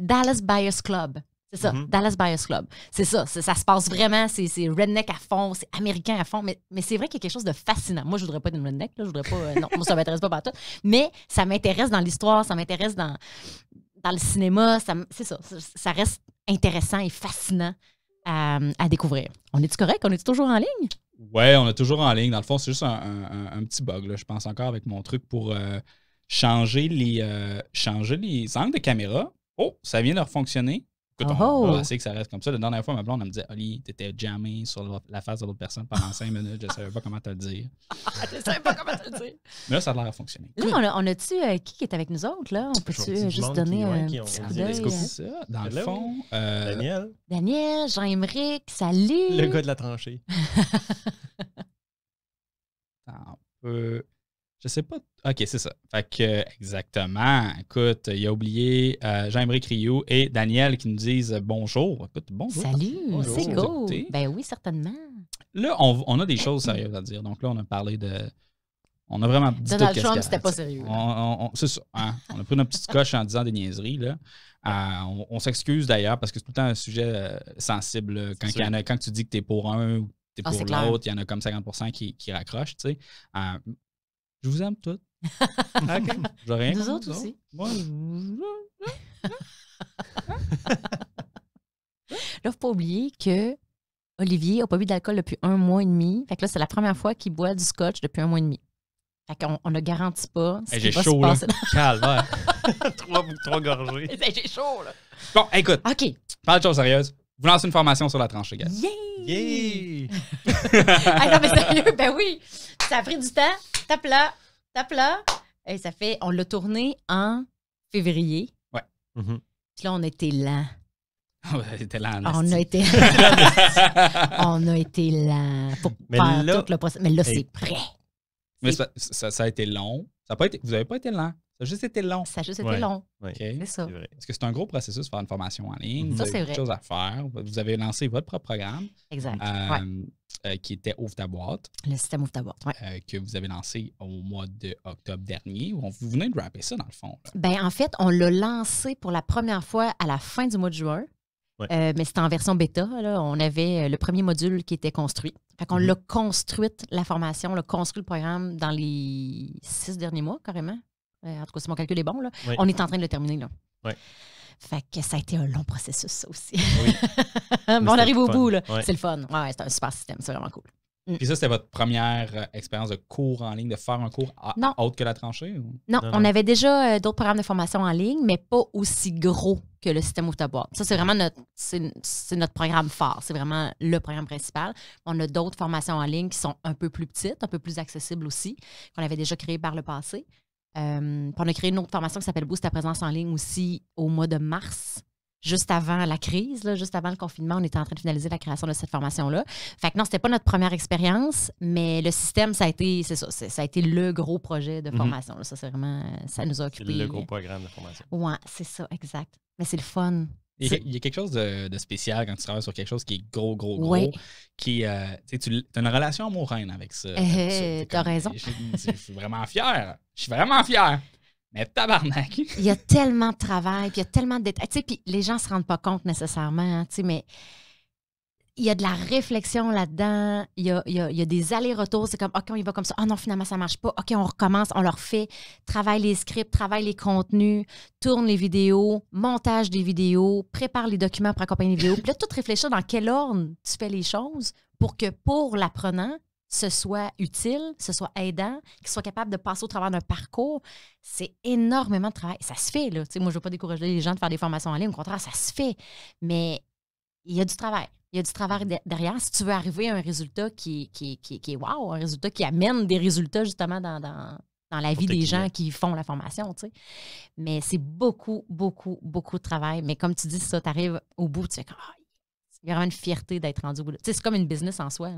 Speaker 2: Dallas Buyers Club. C'est ça, mm-hmm. Dallas Buyers Club. C'est ça, ça se passe vraiment, c'est redneck à fond, c'est américain à fond, mais, c'est vrai qu'il y a quelque chose de fascinant. Moi, je voudrais pas être une redneck, là, je voudrais pas, euh, non, moi, ça m'intéresse pas partout, mais ça m'intéresse dans l'histoire, ça m'intéresse dans, le cinéma, c'est ça, ça reste intéressant et fascinant euh, à, découvrir. On est-tu correct? On est toujours en ligne?
Speaker 1: Ouais, on est toujours en ligne. Dans le fond, c'est juste un, petit bug, je pense encore avec mon truc pour euh, changer, les, changer les angles de caméra. Oh, ça vient de fonctionner on, oh. sait que ça reste comme ça. La dernière fois, ma blonde, elle me dit Oli, t'étais jammé sur la, face de l'autre personne pendant cinq minutes, je savais pas comment te le dire. je savais pas comment te le dire. Mais là, ça a l'air à fonctionner. Là,
Speaker 2: on a, tu euh, qui qui est avec nous autres, là On peut-tu euh, juste donner un petit coup Dans le fond,
Speaker 1: euh, Daniel.
Speaker 2: Daniel, jean emeric salut. Le gars de la tranchée.
Speaker 1: un peu. Je sais pas. OK, c'est ça. Fait que, exactement. Écoute, il a oublié euh, jean Criou et Daniel qui nous disent euh, bonjour. Écoute,
Speaker 2: bonjour. Salut, c'est go. Ben oui, certainement.
Speaker 1: Là, on, a des choses sérieuses à dire. Donc là, on a parlé de. On a vraiment dit Donald Trump, c'était pas sérieux. c'est ça. Hein. On a pris notre petite coche en disant des niaiseries. Euh, on, s'excuse d'ailleurs parce que c'est tout le temps un sujet sensible. quand, quand tu dis que tu es pour un ou tu es ah, pour l'autre, il y en a comme 50 qui, qui raccrochent, tu sais. Je vous aime toutes. OK. J'ai rien Nous autres aussi.
Speaker 4: Moi, je...
Speaker 2: là, faut pas oublier que Olivier n'a pas bu d'alcool depuis un mois et demi. Fait que là, c'est la première fois qu'il boit du scotch depuis un mois et demi. Fait qu'on on ne garantit pas. J'ai chaud, là. Calme, hein.
Speaker 1: trois, trois gorgées.
Speaker 2: J'ai chaud, là.
Speaker 1: Bon, écoute. OK. Parle de choses sérieuses vous lancez une formation sur la tranche, les gars. Yeah!
Speaker 4: Yeah!
Speaker 2: ah non, mais sérieux, ben oui! Ça a pris du temps. Tape là, tape là. Et ça fait, on l'a tourné en février. Ouais. Mm-hmm. Puis là, on était ah, lent. On était lent on a été on a été lent mais là, tout le Mais là, c'est prêt.
Speaker 1: Mais ça, a été long. Ça vous n'avez pas été lent. Ça a juste été long. Ça
Speaker 2: a juste été long.
Speaker 1: C'est ça. Parce que c'est un gros processus faire une formation en ligne. Mhm. Ça, c'est vrai. choses à faire. Vous avez lancé votre propre programme.
Speaker 2: Exact. Euh,
Speaker 1: euh, qui était Ouvre ta boîte. Le système Ouvre ta boîte, oui. Euh, que vous avez lancé au mois d'octobre dernier. vous venez de rappeler ça, dans le fond.
Speaker 2: Ben, en fait, on l'a lancé pour la première fois à la fin du mois de juin. mais c'était en version bêta. On avait le premier module qui était construit. Fait qu'on mhm. l'a construite, la formation, on l'a construit le programme dans les six derniers mois, carrément. Euh, en tout cas, si mon calcul est bon, là, on est en train de le terminer. Là. Oui. Fait que ça a été un long processus, ça aussi. Oui. on arrive au bout, là. C'est le fun. c'est un super système. C'est vraiment cool.
Speaker 1: Mm. Puis ça, c'était votre première euh, expérience de cours en ligne, de faire un cours autre que la tranchée? Non, on avait
Speaker 2: déjà euh, d'autres programmes de formation en ligne, mais pas aussi gros que le système ouvre Ça, c'est vraiment notre, notre programme phare. C'est vraiment le programme principal. On a d'autres formations en ligne qui sont un peu plus petites, un peu plus accessibles aussi, qu'on avait déjà créées par le passé. Euh, on a créé une autre formation qui s'appelle Boost ta présence en ligne aussi au mois de mars, juste avant la crise, juste avant le confinement. On était en train de finaliser la création de cette formation-là. Fait que non, c'était pas notre première expérience, mais le système, ça a été, c'est ça, ça a été le gros projet de mhm. formation. ça, c'est vraiment, euh, ça nous a occupé. Le gros euh, programme de formation. Oui, c'est ça, exact. Mais c'est le fun. Il
Speaker 1: y, a, quelque chose de, spécial quand tu travailles sur quelque chose qui est gros, gros, gros. Qui, euh, tu as une relation amoureuse avec ça. Eh, tu as raison. Je suis vraiment fier. Je suis vraiment fier. Mais tabarnak!
Speaker 2: il y a tellement de travail, puis il y a tellement de détails. puis les gens ne se rendent pas compte nécessairement, hein, tu sais, mais il y a de la réflexion là-dedans, il y a, des allers-retours, c'est comme, OK, on y va comme ça, ah non, finalement, ça marche pas, OK, on recommence, on leur fait, travaille les scripts, travaille les contenus, tourne les vidéos, montage des vidéos, prépare les documents pour accompagner les vidéos. Puis là, tout réfléchir dans quel ordre tu fais les choses pour que pour l'apprenant, ce soit utile, ce soit aidant, qu'il soit capable de passer au travers d'un parcours, c'est énormément de travail. Ça se fait, là. sais, moi, je ne veux pas décourager les gens de faire des formations en ligne. Au contraire, ça se fait. Mais il y a du travail. Il y a du travail derrière. Si tu veux arriver à un résultat qui, qui, est wow, un résultat qui amène des résultats justement dans, dans, la vie des gens qui font la formation, Mais c'est beaucoup, beaucoup, beaucoup de travail. Mais comme tu dis, ça, tu arrives au bout, tu fais comme, ah, il y a vraiment une fierté d'être rendu au bout. c'est comme une business en soi.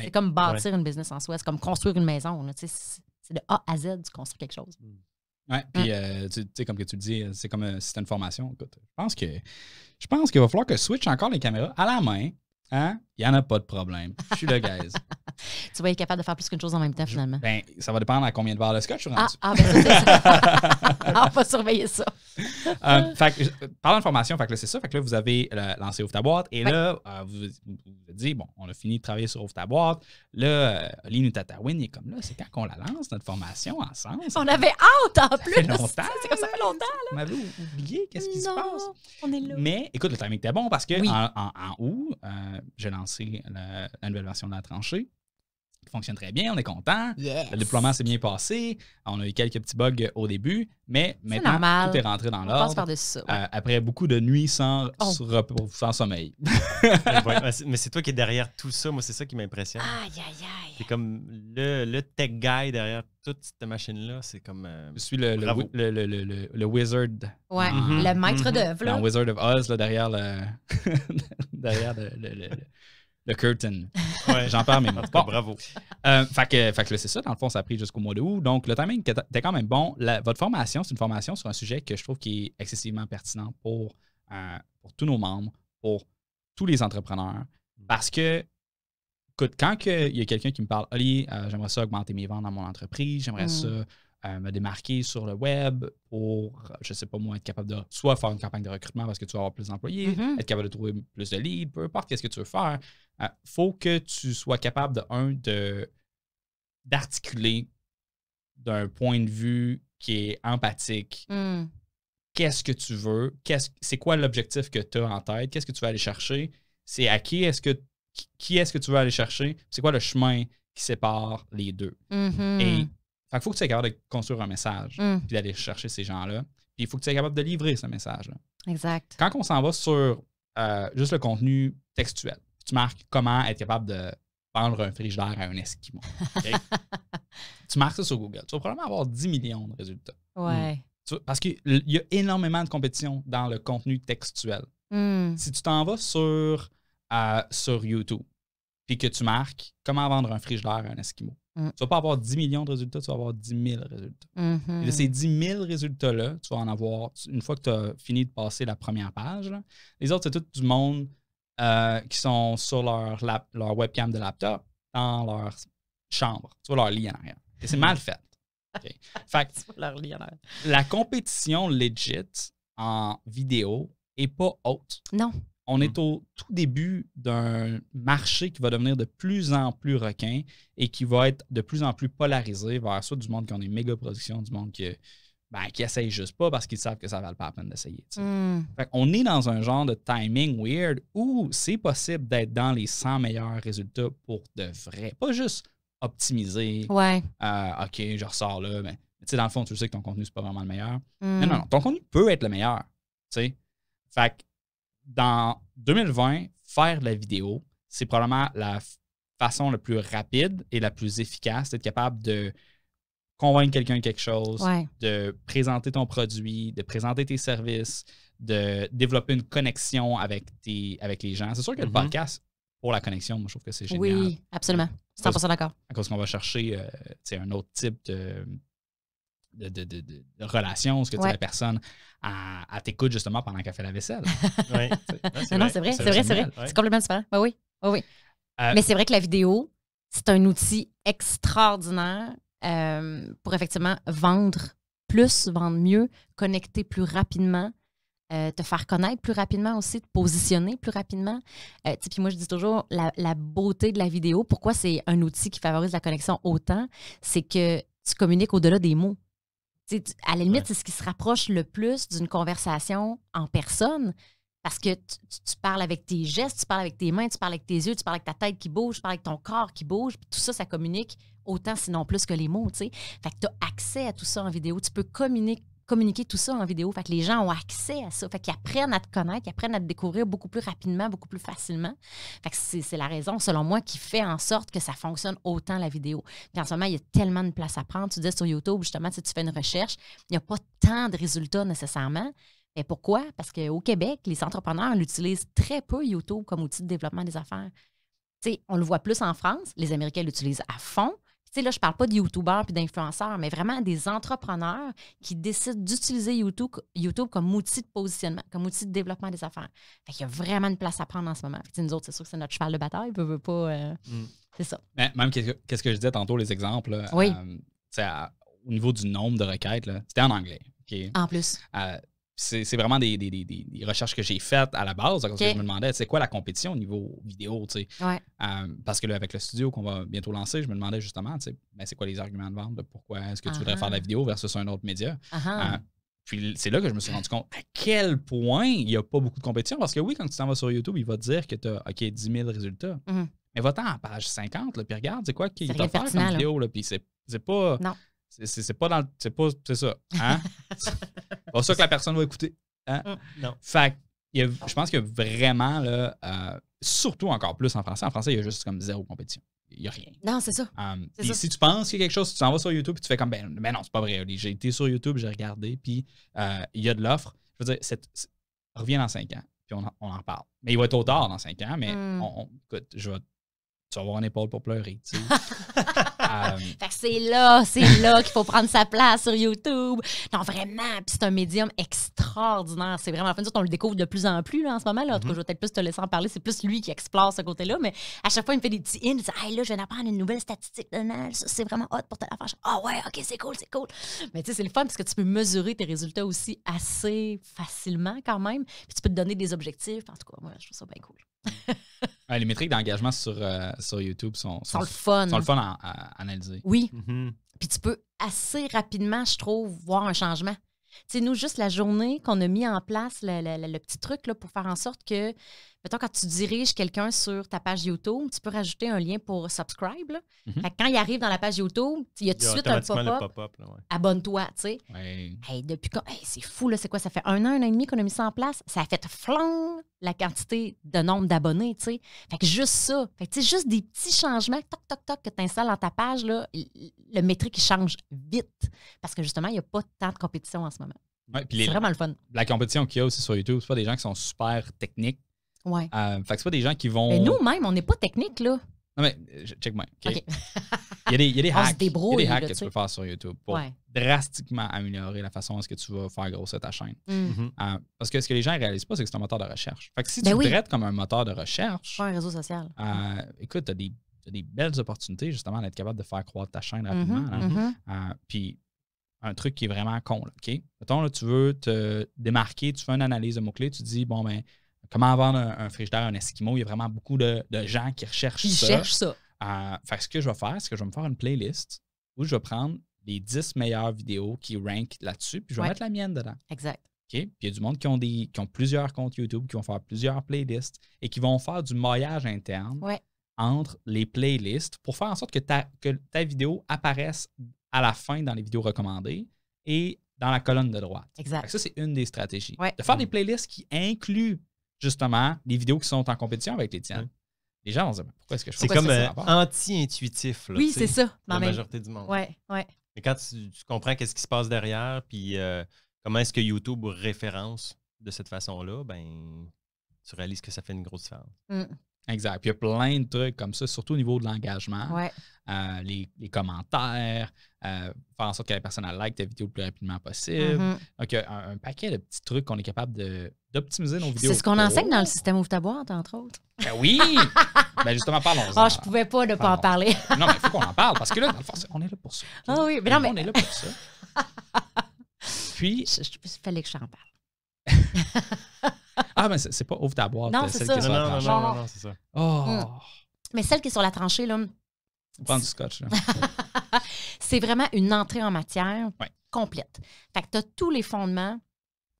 Speaker 2: C'est comme bâtir une business en soi. C'est comme construire une maison. c'est de A à Z, tu construis quelque chose. Mm.
Speaker 1: Ouais, mm. puis euh, tu sais, comme que tu le dis, euh, c'est comme euh, si c'était une formation. Écoute, je pense que je pense qu'il va falloir que switch encore les caméras à la main, hein, il n'y en a pas de problème. Je suis le gaz.
Speaker 2: tu vas être capable de faire plus qu'une chose en même temps, finalement.
Speaker 1: Ben, ça va dépendre à combien de barres de scotch je suis rendu. Ah, ben on va surveiller ça. Euh, fait que, parlant de formation, fait que c'est ça. Fait que là, vous avez lancé Ouvre ta boîte et là, euh, vous, vous dites, bon, on a fini de travailler sur Ouvre ta boîte. Là, euh, Linu Tatawin, est comme là, c'est quand qu'on la lance, notre formation ensemble.
Speaker 2: On avait hâte en plus. longtemps. C'est comme ça fait longtemps.
Speaker 1: On avait oublié qu'est-ce qui se passe. On est là. Mais écoute, le timing était bon parce que en, en, août, euh, j'ai lancé c'est la, nouvelle version de la tranchée. Ça fonctionne très bien, on est content. Le déploiement s'est bien passé. On a eu quelques petits bugs au début, mais maintenant, tout est rentré dans l'ordre. Euh,
Speaker 3: après beaucoup de nuits sans, oh. sans sommeil. mais c'est toi qui es derrière tout ça. Moi, c'est ça qui m'impressionne. C'est comme le, tech guy derrière toute cette machine-là. C'est comme. Euh, Je suis le, le,
Speaker 1: wizard. Ouais, mhm. le maître mhm. d'œuvre. Le wizard of Oz, derrière le. derrière le le Curtain. J'en parle, mais bon. bravo. Euh, fait, que, fait c'est ça. Dans le fond, ça a pris jusqu'au mois d'août. Donc, le timing était quand même bon. votre formation, c'est une formation sur un sujet que je trouve qui est excessivement pertinent pour, euh, pour tous nos membres, pour tous les entrepreneurs. Parce que, écoute, quand il y a quelqu'un qui me parle, Oli, euh, j'aimerais ça augmenter mes ventes dans mon entreprise, j'aimerais mm. ça euh, me démarquer sur le web pour, je ne sais pas moi, être capable de soit faire une campagne de recrutement parce que tu vas avoir plus d'employés, mm-hmm. être capable de trouver plus de leads, peu importe qu'est-ce que tu veux faire. Il euh, faut que tu sois capable de, un, de, d'articuler d'un point de vue qui est empathique. Mm. Qu'est-ce que tu veux? quest c'est quoi l'objectif que tu as en tête? Qu'est-ce que tu vas aller chercher? C'est à qui est-ce que qui est-ce que tu veux aller chercher? C'est quoi le chemin qui sépare les deux? Mm-hmm. Et il faut que tu sois capable de construire un message, mm. puis d'aller chercher ces gens-là. Puis il faut que tu sois capable de livrer ce message-là. Exact. Quand on s'en va sur euh, juste le contenu textuel, tu marques comment être capable de vendre un frigidaire à un Esquimau. tu marques ça sur Google. Tu vas probablement avoir 10 millions de résultats. Ouais. Mm. parce qu'il y a énormément de compétition dans le contenu textuel.
Speaker 4: Mm. Si
Speaker 1: tu t'en vas sur, euh, sur YouTube, puis que tu marques comment vendre un frigidaire à un Esquimau, Mm. Tu vas pas avoir 10 millions de résultats, tu vas avoir 10 000 résultats. Mm-hmm. Et de ces 10 000 résultats-là, tu vas en avoir, une fois que tu as fini de passer la première page, les autres, c'est tout du monde euh, qui sont sur leur, leur webcam de laptop dans leur chambre, Tu vois leur lit en arrière. Et c'est mm. mal fait. fait leur lit en arrière. La compétition legit en vidéo est pas haute. Non. On est mm. au tout début d'un marché qui va devenir de plus en plus requin et qui va être de plus en plus polarisé vers soit du monde qui a des méga productions, du monde qui, ben, qui essaye juste pas parce qu'ils savent que ça ne vaut pas la peine d'essayer. Mm. On est dans un genre de timing weird où c'est possible d'être dans les 100 meilleurs résultats pour de vrai. Pas juste optimiser. Ouais. Euh, OK, je ressors là. Mais dans le fond, tu sais que ton contenu, n'est pas vraiment le meilleur. mais Non, mm. non, non. Ton contenu peut être le meilleur. Tu sais dans 2020, faire de la vidéo, c'est probablement la façon la plus rapide et la plus efficace d'être capable de convaincre quelqu'un de quelque chose, de présenter ton produit, de présenter tes services, de développer une connexion avec, tes, avec les gens. C'est sûr que le mm-hmm. podcast, pour la connexion, moi, je trouve que c'est génial. Oui,
Speaker 2: absolument. 100% d'accord.
Speaker 1: À cause qu'on va chercher c'est euh, un autre type de de, relations, de, relation, ce que tu as la personne à, à t'écoute justement pendant qu'elle fait la vaisselle. oui. Non, c'est vrai, c'est vrai, c'est vrai. C'est
Speaker 2: complètement différent. oui, oui. Euh, Mais c'est vrai que la vidéo, c'est un outil extraordinaire euh, pour effectivement vendre plus, vendre mieux, connecter plus rapidement. Euh, te faire connaître plus rapidement aussi, te positionner plus rapidement. Et puis moi, je dis toujours, la, beauté de la vidéo, pourquoi c'est un outil qui favorise la connexion autant, c'est que tu communiques au-delà des mots à la limite, c'est ce qui se rapproche le plus d'une conversation en personne. Parce que tu, parles avec tes gestes, tu parles avec tes mains, tu parles avec tes yeux, tu parles avec ta tête qui bouge, tu parles avec ton corps qui bouge, tout ça, ça communique autant, sinon plus que les mots, tu sais. Fait que tu as accès à tout ça en vidéo. Tu peux communiquer, communiquer tout ça en vidéo. Fait que les gens ont accès à ça. Fait qu'ils apprennent à te connaître, ils apprennent à te découvrir beaucoup plus rapidement, beaucoup plus facilement. c'est la raison, selon moi, qui fait en sorte que ça fonctionne autant la vidéo. en ce moment, il y a tellement de place à prendre. Tu dis sur YouTube, justement, si tu fais une recherche, il n'y a pas tant de résultats nécessairement. Mais pourquoi? Parce qu'au Québec, les entrepreneurs l'utilisent très peu, YouTube, comme outil de développement des affaires. on le voit plus en France, les Américains l'utilisent à fond. Je là, je parle pas de YouTubeurs puis d'influenceurs, mais vraiment des entrepreneurs qui décident d'utiliser YouTube, comme outil de positionnement, comme outil de développement des affaires. Il y a vraiment une place à prendre en ce moment. nous autres, c'est sûr que c'est notre cheval de bataille, pas. Euh, mm. C'est ça.
Speaker 1: Mais même qu'est-ce que je disais tantôt, les exemples, euh, oui. Euh, au niveau du nombre de requêtes, c'était en anglais. En plus c'est vraiment des, recherches que j'ai faites à la base. je me demandais, c'est quoi la compétition au niveau vidéo, tu sais. Euh, parce que là, avec le studio qu'on va bientôt lancer, je me demandais justement, tu sais, ben, c'est quoi les arguments de vente pourquoi est-ce que tu voudrais faire de la ah. vidéo versus un autre média. Ah. Euh, puis c'est là que je me suis rendu compte à quel point il n'y a pas beaucoup de compétition. Parce que oui, quand tu t'en vas sur YouTube, il va te dire que tu as OK, 10 000 résultats. Mm-hmm. Mais va-t'en à page 50, puis regarde, c'est quoi qui t'a fait comme vidéo, là, puis c'est pas. Non. C'est pas dans c'est pas C'est ça. Hein? Pas ça que la personne va écouter. Hein? Mm. Non. Fait je pense que vraiment, là, euh, surtout encore plus en français, en français, il y a juste comme zéro compétition. Il n'y a rien. Non, c'est euh, ça. si tu penses qu'il y a quelque chose, tu t'en vas sur YouTube et tu fais comme, ben, ben non, c'est pas vrai. J'ai été sur YouTube, j'ai regardé, puis euh, il y a de l'offre. Je veux dire, reviens dans cinq ans, puis on en, on parle. Mais il va être au tard dans cinq ans, mais mm. on, écoute, je vais tu vas avoir un épaule pour pleurer. Tu sais. Euh,
Speaker 2: c'est là, c'est là qu'il faut prendre sa place sur YouTube. Non, vraiment, puis c'est un médium extraordinaire. C'est vraiment fun. On le découvre de plus en plus en ce moment. Là. Mhm. je vais peut-être plus te laisser en parler. C'est plus lui qui explore ce côté-là. Mais à chaque fois, il me fait des petits hints. Il dit Hey, là, je viens d'apprendre une nouvelle statistique. de C'est vraiment hot pour la faire. Ah ouais, OK, c'est cool, c'est cool. Mais tu sais, c'est le fun parce que tu peux mesurer tes résultats aussi assez facilement quand même. Puis tu peux te donner des objectifs. En tout cas, moi, je trouve ça bien cool.
Speaker 1: Ah, les métriques d'engagement sur, euh, sur YouTube sont, sont, le fun. le fun à, analyser.
Speaker 2: Oui. Mm-hmm. Puis tu peux assez rapidement, je trouve, voir un changement. Tu sais, nous, juste la journée qu'on a mis en place le, petit truc là, pour faire en sorte que mettons, quand tu diriges quelqu'un sur ta page YouTube, tu peux rajouter un lien pour subscribe. Mhm. fait quand il arrive dans la page YouTube, il y a tout de suite un pop-up. Abonne-toi, tu sais. depuis quand? c'est fou, là, c'est quoi? Ça fait un an, un an et demi qu'on a mis ça en place. Ça a fait flang » la quantité de nombre d'abonnés, tu sais. Fait que juste ça. Fait que, juste des petits changements, toc, toc, toc, que tu installes dans ta page, là, le métrique, il change vite. Parce que justement, il n'y a pas tant de compétition en ce moment.
Speaker 1: c'est vraiment le fun. La compétition qu'il y a aussi sur YouTube, c'est pas des gens qui sont super techniques Ouais. Euh, fait que c'est pas des gens qui vont. Mais ben,
Speaker 2: nous-mêmes, on n'est pas technique, là.
Speaker 1: Non, mais euh, check moi. OK. il, y a des, il, y a des hacks,
Speaker 2: il y a des hacks que tu peux
Speaker 1: faire sur YouTube pour drastiquement améliorer la façon dont tu vas faire grossir ta chaîne. Mm. Mm-hmm. Euh, parce que ce que les gens ne réalisent pas, c'est que c'est un moteur de recherche. Fait que si ben tu traites comme un moteur de recherche.
Speaker 2: Pas un réseau social.
Speaker 1: Écoute, tu as, des belles opportunités justement d'être capable de faire croître ta chaîne mm-hmm, rapidement. Mm-hmm. puis un truc qui est vraiment con, OK? Mettons, là, tu veux te démarquer, tu fais une analyse de mots-clés, tu dis, bon, ben, comment vendre un, frigidaire un Esquimau. Il y a vraiment beaucoup de, gens qui recherchent Ils ça. cherchent ça. Euh, fait ce que je vais faire, c'est que je vais me faire une playlist où je vais prendre les 10 meilleures vidéos qui rankent là-dessus, puis je vais mettre la mienne dedans. Exact. Ok. Puis il y a du monde qui ont, des, qui ont plusieurs comptes YouTube, qui vont faire plusieurs playlists et qui vont faire du maillage interne entre les playlists pour faire en sorte que ta, que ta vidéo apparaisse à la fin dans les vidéos recommandées et dans la colonne de droite. Exact. Ça, c'est une des stratégies. De faire des playlists qui incluent justement les vidéos qui sont en compétition avec
Speaker 3: les tiennes. Les gens vont se dire pourquoi est-ce que je fais ça? C'est euh, comme anti-intuitif. Oui, c'est
Speaker 2: ça. La majorité du monde. Ouais, ouais.
Speaker 3: Mais quand tu, comprends qu'est-ce qui se passe derrière, puis euh, comment est-ce que YouTube référence de cette façon-là, ben tu réalises que ça fait une grosse différence.
Speaker 4: Mm.
Speaker 1: Exact. Puis il y a plein de trucs comme ça, surtout au niveau de l'engagement. Euh, les, commentaires, euh, faire en sorte que la personne like ta vidéo le plus rapidement possible. Mm-hmm. Donc, il y a un, paquet de petits trucs qu'on est capable d'optimiser nos vidéos. C'est ce qu'on enseigne
Speaker 2: dans le système Ouvre ta boîte, entre autres.
Speaker 1: Ben oui! ben justement, parlons Ah,
Speaker 2: oh, je pouvais pas ne pas en parler. non, mais
Speaker 1: il faut qu'on en parle parce que là,
Speaker 2: on est là pour ça. Ah oui, mais non, mais. On est là pour ça. Puis. Il fallait que t'en parle.
Speaker 1: ah, mais c'est pas ouvre ta boîte. Non, c'est non, non, c'est ça.
Speaker 4: Oh. Mm.
Speaker 2: Mais celle qui est sur la tranchée, là. scotch, c'est vraiment une entrée en matière complète. Fait que tu as tous les fondements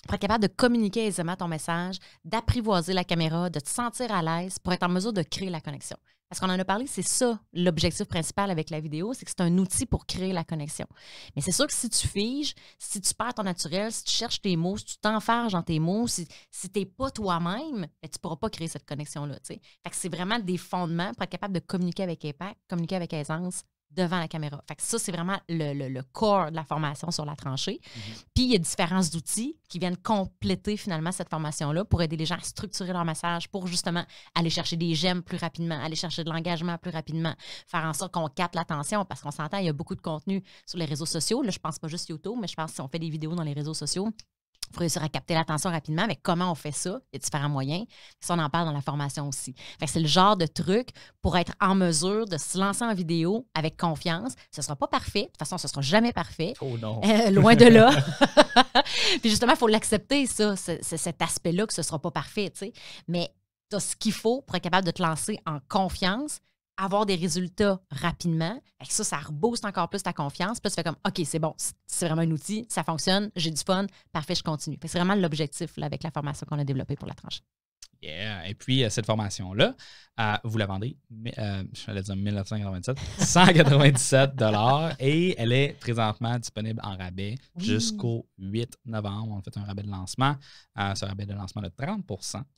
Speaker 2: pour être capable de communiquer aisément ton message, d'apprivoiser la caméra, de te sentir à l'aise pour être en mesure de créer la connexion. Parce qu'on en a parlé, c'est ça l'objectif principal avec la vidéo, c'est que c'est un outil pour créer la connexion. Mais c'est sûr que si tu figes, si tu perds ton naturel, si tu cherches tes mots, si tu t'enfarges dans tes mots, si, tu n'es pas toi-même, ben, tu ne pourras pas créer cette connexion-là. c'est vraiment des fondements pour être capable de communiquer avec impact, communiquer avec aisance, devant la caméra. Fait ça, c'est vraiment le, corps de la formation sur la tranchée. Mhm. Puis il y a différents outils qui viennent compléter finalement cette formation-là pour aider les gens à structurer leur message, pour justement aller chercher des j'aime plus rapidement, aller chercher de l'engagement plus rapidement, faire en sorte qu'on capte l'attention parce qu'on s'entend, il y a beaucoup de contenu sur les réseaux sociaux. Là, je pense pas juste YouTube, mais je pense si on fait des vidéos dans les réseaux sociaux, faut réussir à capter l'attention rapidement, mais comment on fait ça? Il y a différents moyens. Ça, on en parle dans la formation aussi. c'est le genre de truc pour être en mesure de se lancer en vidéo avec confiance. Ce ne sera pas parfait. De toute façon, ce ne sera jamais parfait. Oh non. Euh, loin de là. Puis justement, il faut l'accepter, ça, cet aspect-là, que ce ne sera pas parfait, tu sais. Mais tu as ce qu'il faut pour être capable de te lancer en confiance avoir des résultats rapidement. ça, ça rebooste encore plus ta confiance. Puis tu fais comme, OK, c'est bon, c'est vraiment un outil, ça fonctionne, j'ai du fun, parfait, je continue. C'est vraiment l'objectif avec la formation qu'on a développée pour la tranche.
Speaker 1: Et puis, euh, cette formation-là, euh, vous la vendez, euh, je vais dire 1997, 197 et elle est présentement disponible en rabais jusqu'au 8 novembre. On fait un rabais de lancement. ce rabais de lancement de 30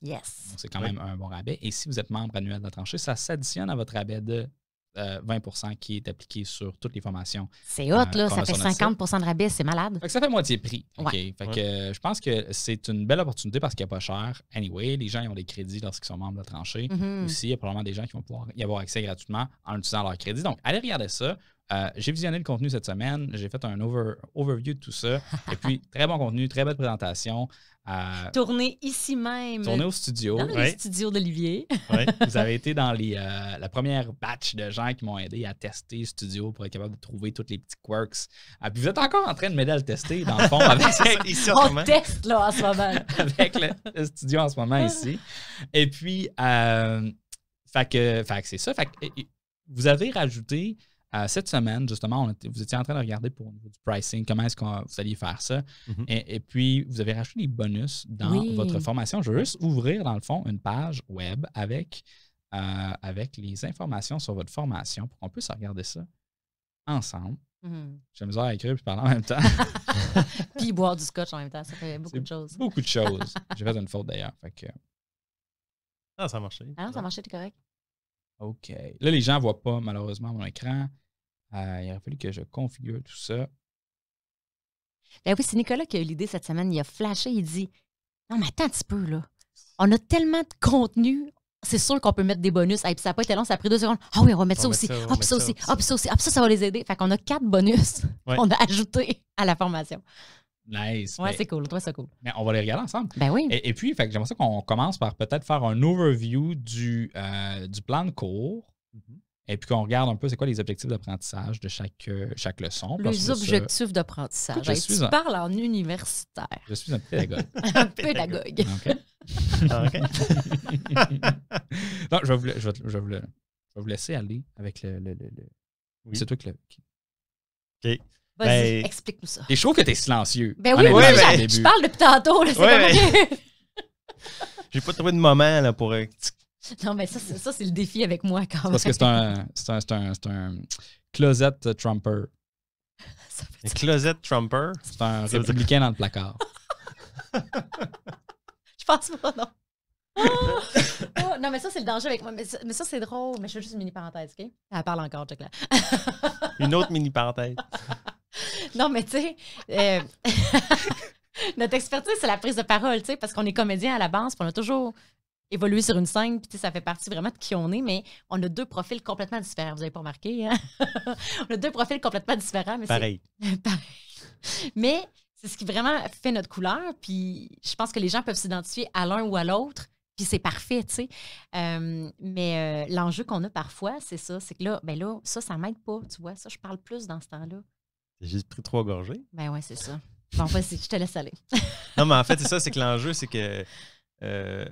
Speaker 1: Yes. c'est quand même un bon rabais. Et si vous êtes membre annuel de la tranchée, ça s'additionne à votre rabais de 20 euh, qui est appliqué sur toutes les formations. C'est hot, euh, là. Ça fait 50
Speaker 2: de rabais, c'est malade.
Speaker 1: ça fait moitié prix. OK. Euh, je pense que c'est une belle opportunité parce qu'il n'y a pas cher. Anyway, les gens ont des crédits lorsqu'ils sont membres de la tranchée. Mhm. Aussi, il y a probablement des gens qui vont pouvoir y avoir accès gratuitement en utilisant leur crédit. Donc, allez regarder ça. Euh, j'ai visionné le contenu cette semaine, j'ai fait un overview de tout ça. et puis, très bon contenu, très belle présentation. Euh,
Speaker 2: ici même. Tourné au studio. Dans le studio d'Olivier.
Speaker 1: Vous avez été dans les, euh, la première batch de gens qui m'ont aidé à tester le studio pour être capable de trouver tous les petits quirks. Et euh, puis vous êtes encore en train de m'aider à le tester, dans le fond. Avec, en On teste,
Speaker 2: là, en ce moment.
Speaker 1: avec le, studio en ce moment, ah. ici. Et puis, fait que, fait que c'est ça. vous avez rajouté euh, cette semaine, justement, vous étiez en train de regarder pour le du pricing, comment est-ce que vous alliez faire ça. Mhm. et, puis, vous avez racheté des bonus dans votre formation. Je veux juste ouvrir, dans le fond, une page web avec, euh, avec les informations sur votre formation pour qu'on puisse regarder ça ensemble. Mhm. J'aime -hmm. à écrire puis parler en même temps.
Speaker 2: puis boire du scotch en même temps, ça fait beaucoup de choses. Beaucoup
Speaker 1: de choses. J'ai fait une faute d'ailleurs. Que...
Speaker 3: Ah, ça a
Speaker 2: marché. Ah, ça a marché, t'es correct.
Speaker 1: OK. Là, les gens ne voient pas malheureusement mon écran. Ah, il aurait fallu que je configure tout ça.
Speaker 2: Ben oui, c'est Nicolas qui a eu l'idée cette semaine. Il a flashé, il dit Non, mais attends un petit peu, là. On a tellement de contenu, c'est sûr qu'on peut mettre des bonus. Et puis ça n'a pas été long, ça a pris deux secondes. Ah oui, on va mettre ça aussi. Hop, ah, ça aussi. Hop, ça aussi. Hop, ça, ça va les aider. Fait qu'on a quatre bonus qu'on a ajoutés à la formation.
Speaker 1: Nice. Ouais, ben, c'est cool. Toi, c'est cool. Mais ben, on va les regarder ensemble. Ben oui. Et, puis, j'aimerais ça qu'on commence par peut-être faire un overview du, euh, du plan de cours. Mm-hmm. Et puis qu'on regarde un peu c'est quoi les objectifs d'apprentissage de chaque, euh, chaque leçon. Les objectifs d'apprentissage. tu parles
Speaker 2: en universitaire. Je suis un pédagogue. un pédagogue. OK.
Speaker 1: non, je vais, vous, je, vais, je, vais, vous, laisser aller avec le, le, le, le... Oui. C'est toi OK. Vas-y, ben, explique-nous ça. Et chaud que t'es silencieux. Ben oui, oui ben, je
Speaker 2: parle depuis tantôt. Là, ouais,
Speaker 3: J'ai pas trouvé de moment là, pour euh,
Speaker 2: Non, mais ça, ça c'est le défi avec moi quand même. Parce que c'est
Speaker 1: un, un, un, un, closet Trumper. Un closet Trumper? C'est un républicain dans le placard.
Speaker 2: Je pense pas, non. Ah! Ah! Non, mais ça, c'est le danger avec moi. Mais ça, c'est drôle. Mais je fais juste une mini parenthèse, OK? Ah, elle parle encore, Jack
Speaker 3: une autre mini parenthèse.
Speaker 2: non, mais tu sais. Euh, notre expertise, c'est la prise de parole, tu sais, parce qu'on est comédien à la base, puis on a toujours évoluer sur une scène, puis ça fait partie vraiment de qui on est, mais on a deux profils complètement différents. Vous n'avez pas remarqué, hein? on a deux profils complètement différents. Mais Pareil. mais c'est ce qui vraiment fait notre couleur, puis je pense que les gens peuvent s'identifier à l'un ou à l'autre, puis c'est parfait, tu sais. Euh, mais euh, l'enjeu qu'on a parfois, c'est ça, c'est que là, ben là, ça, ça m'aide pas, tu vois. Ça, je parle plus dans ce temps-là.
Speaker 3: J'ai pris trois gorgées.
Speaker 2: Ben ouais, c'est ça. Bon, vas-y, je te laisse aller. non,
Speaker 3: mais en fait, c'est ça, c'est que l'enjeu, c'est que euh,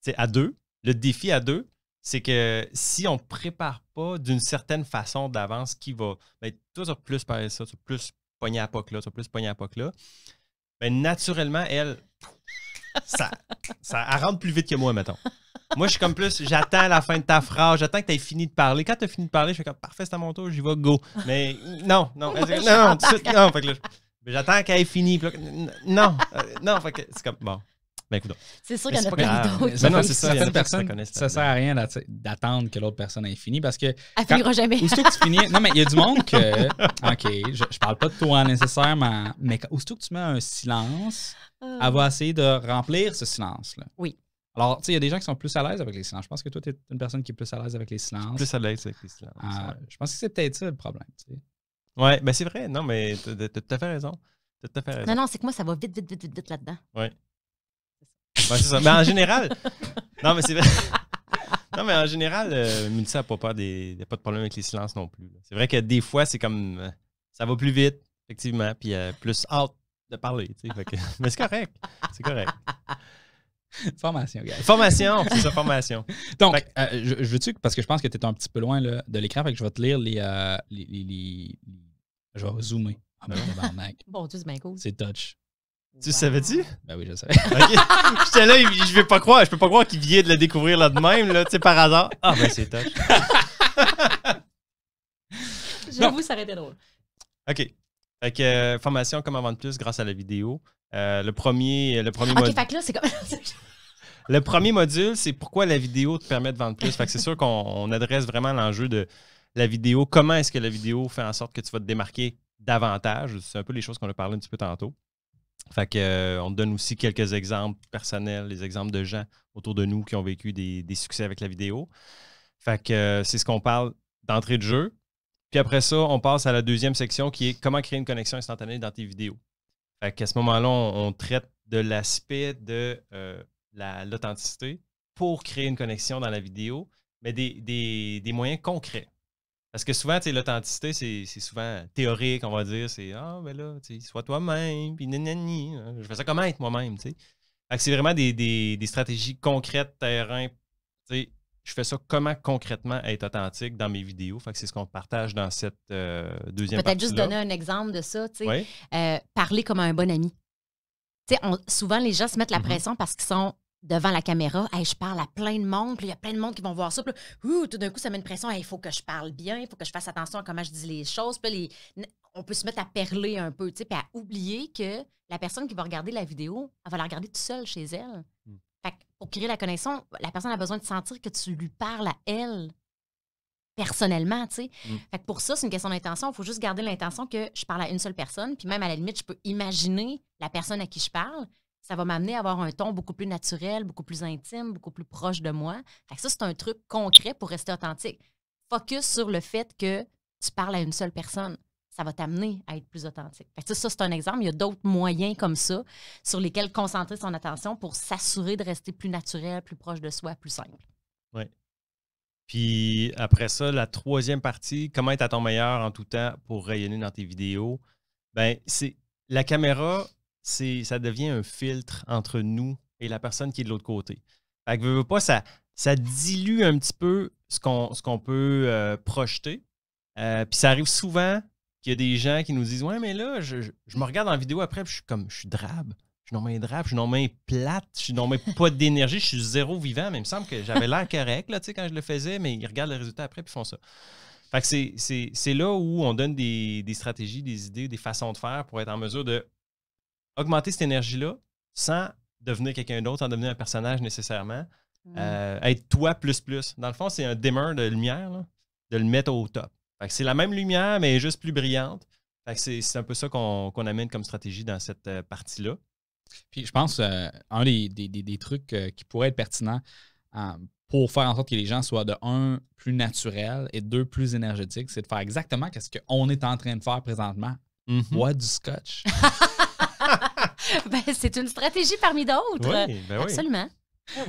Speaker 3: c'est à deux, le défi à deux, c'est que si on ne prépare pas d'une certaine façon d'avance qui va. être ben, toujours plus par ça, sur plus pogné à POC là, tu plus pogné à POC là. Ben, naturellement, elle, ça, elle rentre plus vite que moi, mettons. Moi, je suis comme plus, j'attends la fin de ta phrase, j'attends que tu aies fini de parler. Quand tu as fini de parler, je fais comme parfait, c'est à mon tour, j'y vais, go. Mais non, non, non, non, j'attends qu'elle ait fini. non, euh, non, c'est comme bon. Ben, c'est sûr qu'il y en a plein d'autres. non, c'est ça. Certaines personnes, ça sert
Speaker 1: à rien d'attendre que l'autre personne ait fini parce que. Elle finira jamais. Aussitôt que tu finis. Non, mais il y a du monde que. OK, je, je parle pas de toi nécessairement, mais aussitôt que tu mets un silence, euh... elle va essayer de remplir ce silence-là. Oui. Alors, tu sais, il y a des gens qui sont plus à l'aise avec les silences. Je pense que toi, tu es une personne qui est plus à l'aise avec les silences. Plus à l'aise avec les silences. Euh, je pense que c'est peut-être ça le problème. Oui,
Speaker 3: Ouais, mais ben, c'est vrai. Non, mais tu as tout à fait raison.
Speaker 1: Non,
Speaker 2: non, c'est que moi, ça va vite, vite, vite, vite, vite là-dedans.
Speaker 3: Ouais c'est ça. Mais en général. non, mais c'est vrai. Non, mais en général, euh, pas n'a pas des. pas de problème avec les silences non plus. C'est vrai que des fois, c'est comme. Euh, ça va plus vite, effectivement, puis a euh, plus hâte de parler. mais c'est correct. C'est correct.
Speaker 1: Formation, gars. Formation, c'est ça, formation. Donc, euh, je, veux-tu, parce que je pense que tu es un petit peu loin là, de l'écran, fait que je vais te lire les. les, les- Je vais
Speaker 3: zoomer.
Speaker 2: Bon tu es bien cool.
Speaker 1: C'est touch. Tu savais-tu? Ben oui, je savais.
Speaker 3: je vais pas croire, je peux pas croire qu'il vient de la découvrir là de même, là, tu sais, par hasard. Ah ben c'est top.
Speaker 1: J'avoue, ça aurait été
Speaker 2: drôle.
Speaker 3: OK. Fait que euh, formation comment vendre plus grâce à la vidéo. Euh, le premier le premier OK,
Speaker 2: fait là c'est comme
Speaker 3: Le premier module, c'est pourquoi la vidéo te permet de vendre plus. Fait que c'est sûr qu'on adresse vraiment l'enjeu de la vidéo, comment est-ce que la vidéo fait en sorte que tu vas te démarquer davantage, c'est un peu les choses qu'on a parlé un petit peu tantôt. Fait que, euh, on donne aussi quelques exemples personnels, les exemples de gens autour de nous qui ont vécu des, succès avec la vidéo. Fait que euh, c'est ce qu'on parle d'entrée de jeu. Puis après ça, on passe à la deuxième section qui est comment créer une connexion instantanée dans tes vidéos. Fait qu'à ce moment-là, on, traite de l'aspect de euh, l'authenticité pour créer une connexion dans la vidéo, mais des moyens concrets. Parce que souvent, l'authenticité, c'est souvent théorique, on va dire. C'est Ah, ben là, sois toi-même, puis nanani. Hein. Je fais ça comment être moi-même, tu sais. C'est vraiment des, stratégies concrètes, terrain. je fais ça comment concrètement être authentique dans mes vidéos. Fait que c'est ce qu'on partage dans cette euh,
Speaker 2: deuxième Peut-être juste donner un exemple de ça, tu euh, parler comme un bon ami. sais, souvent, les gens se mettent la mm-hmm. pression parce qu'ils sont devant la caméra, je parle à plein de monde, puis il y a plein de monde qui vont voir ça, puis tout d'un coup, ça met une pression, il faut que je parle bien, il faut que je fasse attention à comment je dis les choses, puis on peut se mettre à perler un peu, puis à oublier que la personne qui va regarder la vidéo, elle va la regarder toute seule chez elle. Mm. pour créer la connexion, la personne a besoin de sentir que tu lui parles à elle personnellement, tu sais. Mm. Fait pour ça, c'est une question d'intention. Il faut juste garder l'intention que je parle à une seule personne, puis même à la limite, je peux imaginer la personne à qui je parle, ça va m'amener à avoir un ton beaucoup plus naturel, beaucoup plus intime, beaucoup plus proche de moi. ça, c'est un truc concret pour rester authentique. Focus sur le fait que tu parles à une seule personne. Ça va t'amener à être plus authentique. ça, c'est un exemple. Il y a d'autres moyens comme ça sur lesquels concentrer son attention pour s'assurer de rester plus naturel, plus proche de soi, plus simple.
Speaker 4: Oui.
Speaker 3: Puis après ça, la troisième partie, comment être à ton meilleur en tout temps pour rayonner dans tes vidéos? Ben, c'est la caméra ça devient un filtre entre nous et la personne qui est de l'autre côté. Fait que, pas, ça, ça dilue un petit peu ce qu'on peut euh, projeter. Euh, puis ça arrive souvent qu'il y a des gens qui nous disent Ouais, mais là, je, me regarde en vidéo après, je suis comme, je suis drabe. Je suis non drabe, je suis non plate, je suis non pas d'énergie, je suis zéro vivant, mais il me semble que j'avais l'air correct quand je le faisais, mais ils regardent le résultat après, puis font ça. Fait que c'est là où on donne des stratégies, des idées, des façons de faire pour être en mesure de augmenter cette énergie-là sans devenir quelqu'un d'autre, sans devenir un personnage nécessairement. Euh, être toi plus plus. Dans le fond, c'est un dimmer de lumière, de le mettre au top. c'est la même lumière, mais juste plus brillante. c'est, un peu ça qu'on, amène comme stratégie dans cette euh, partie-là. Puis je pense, euh, un des, trucs qui pourrait être pertinent pour faire en sorte
Speaker 1: que les gens soient de un, plus naturel et deux, plus énergétiques, c'est de faire exactement ce qu'on est en train de faire présentement. moi mm-hmm. du scotch.
Speaker 2: Ben, c'est une stratégie parmi d'autres. Ben Absolument. Ah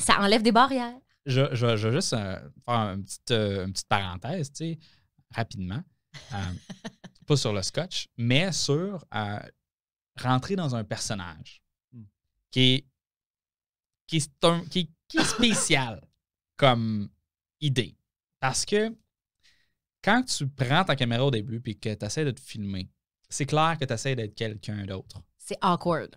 Speaker 2: ça enlève des barrières.
Speaker 1: Je, vais juste euh, faire euh, une petite, parenthèse, tu sais, rapidement. Euh, pas sur le scotch, mais sur rentrer dans un personnage hmm. qui qui qui, qui est spécial comme idée. Parce que quand tu prends ta caméra au début et que tu essaies de te filmer, c'est clair que tu essaies d'être quelqu'un d'autre
Speaker 2: c'est awkward.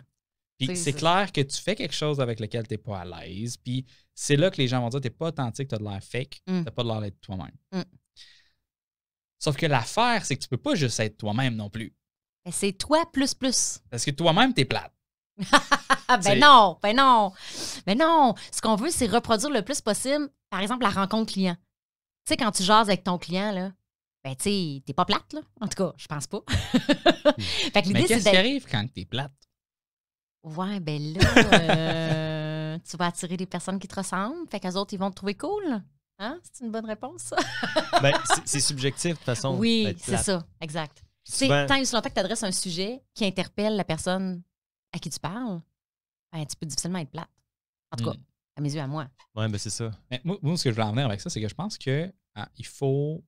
Speaker 1: Puis c'est clair que tu fais quelque chose avec lequel tu n'es pas à l'aise. Puis c'est là que les gens vont dire tu n'es pas authentique, tu as de l'air fake, mm. tu n'as pas de l'air d'être toi-même. Mm. Sauf que l'affaire, c'est que tu peux pas juste être toi-même non plus.
Speaker 2: C'est toi plus plus.
Speaker 1: Parce que toi-même, es plate.
Speaker 2: ben non, ben non. Ben non. Ce qu'on veut, c'est reproduire le plus possible, par exemple, la rencontre client. Tu sais, quand tu jases avec ton client, là, ben tu sais, t'es pas plate, là. En tout cas, je pense pas. Hmm. fait que l'idée, qu'est-ce qui arrive quand t'es plate? Ouais, ben là, euh, tu vas attirer des personnes qui te ressemblent. Fait qu'elles autres, ils vont te trouver cool. Hein? C'est une bonne réponse, ben,
Speaker 3: c'est subjectif, de toute façon. Oui, c'est ça,
Speaker 2: exact. C'est souvent... tant et aussi longtemps que tu adresses un sujet qui interpelle la personne à qui tu parles, ben, tu peux difficilement être plate. En tout cas, hmm. à mes yeux, à moi.
Speaker 3: Ouais, ben c'est ça. Mais moi,
Speaker 1: ce que je veux en venir avec ça, c'est que je pense que ah, il faut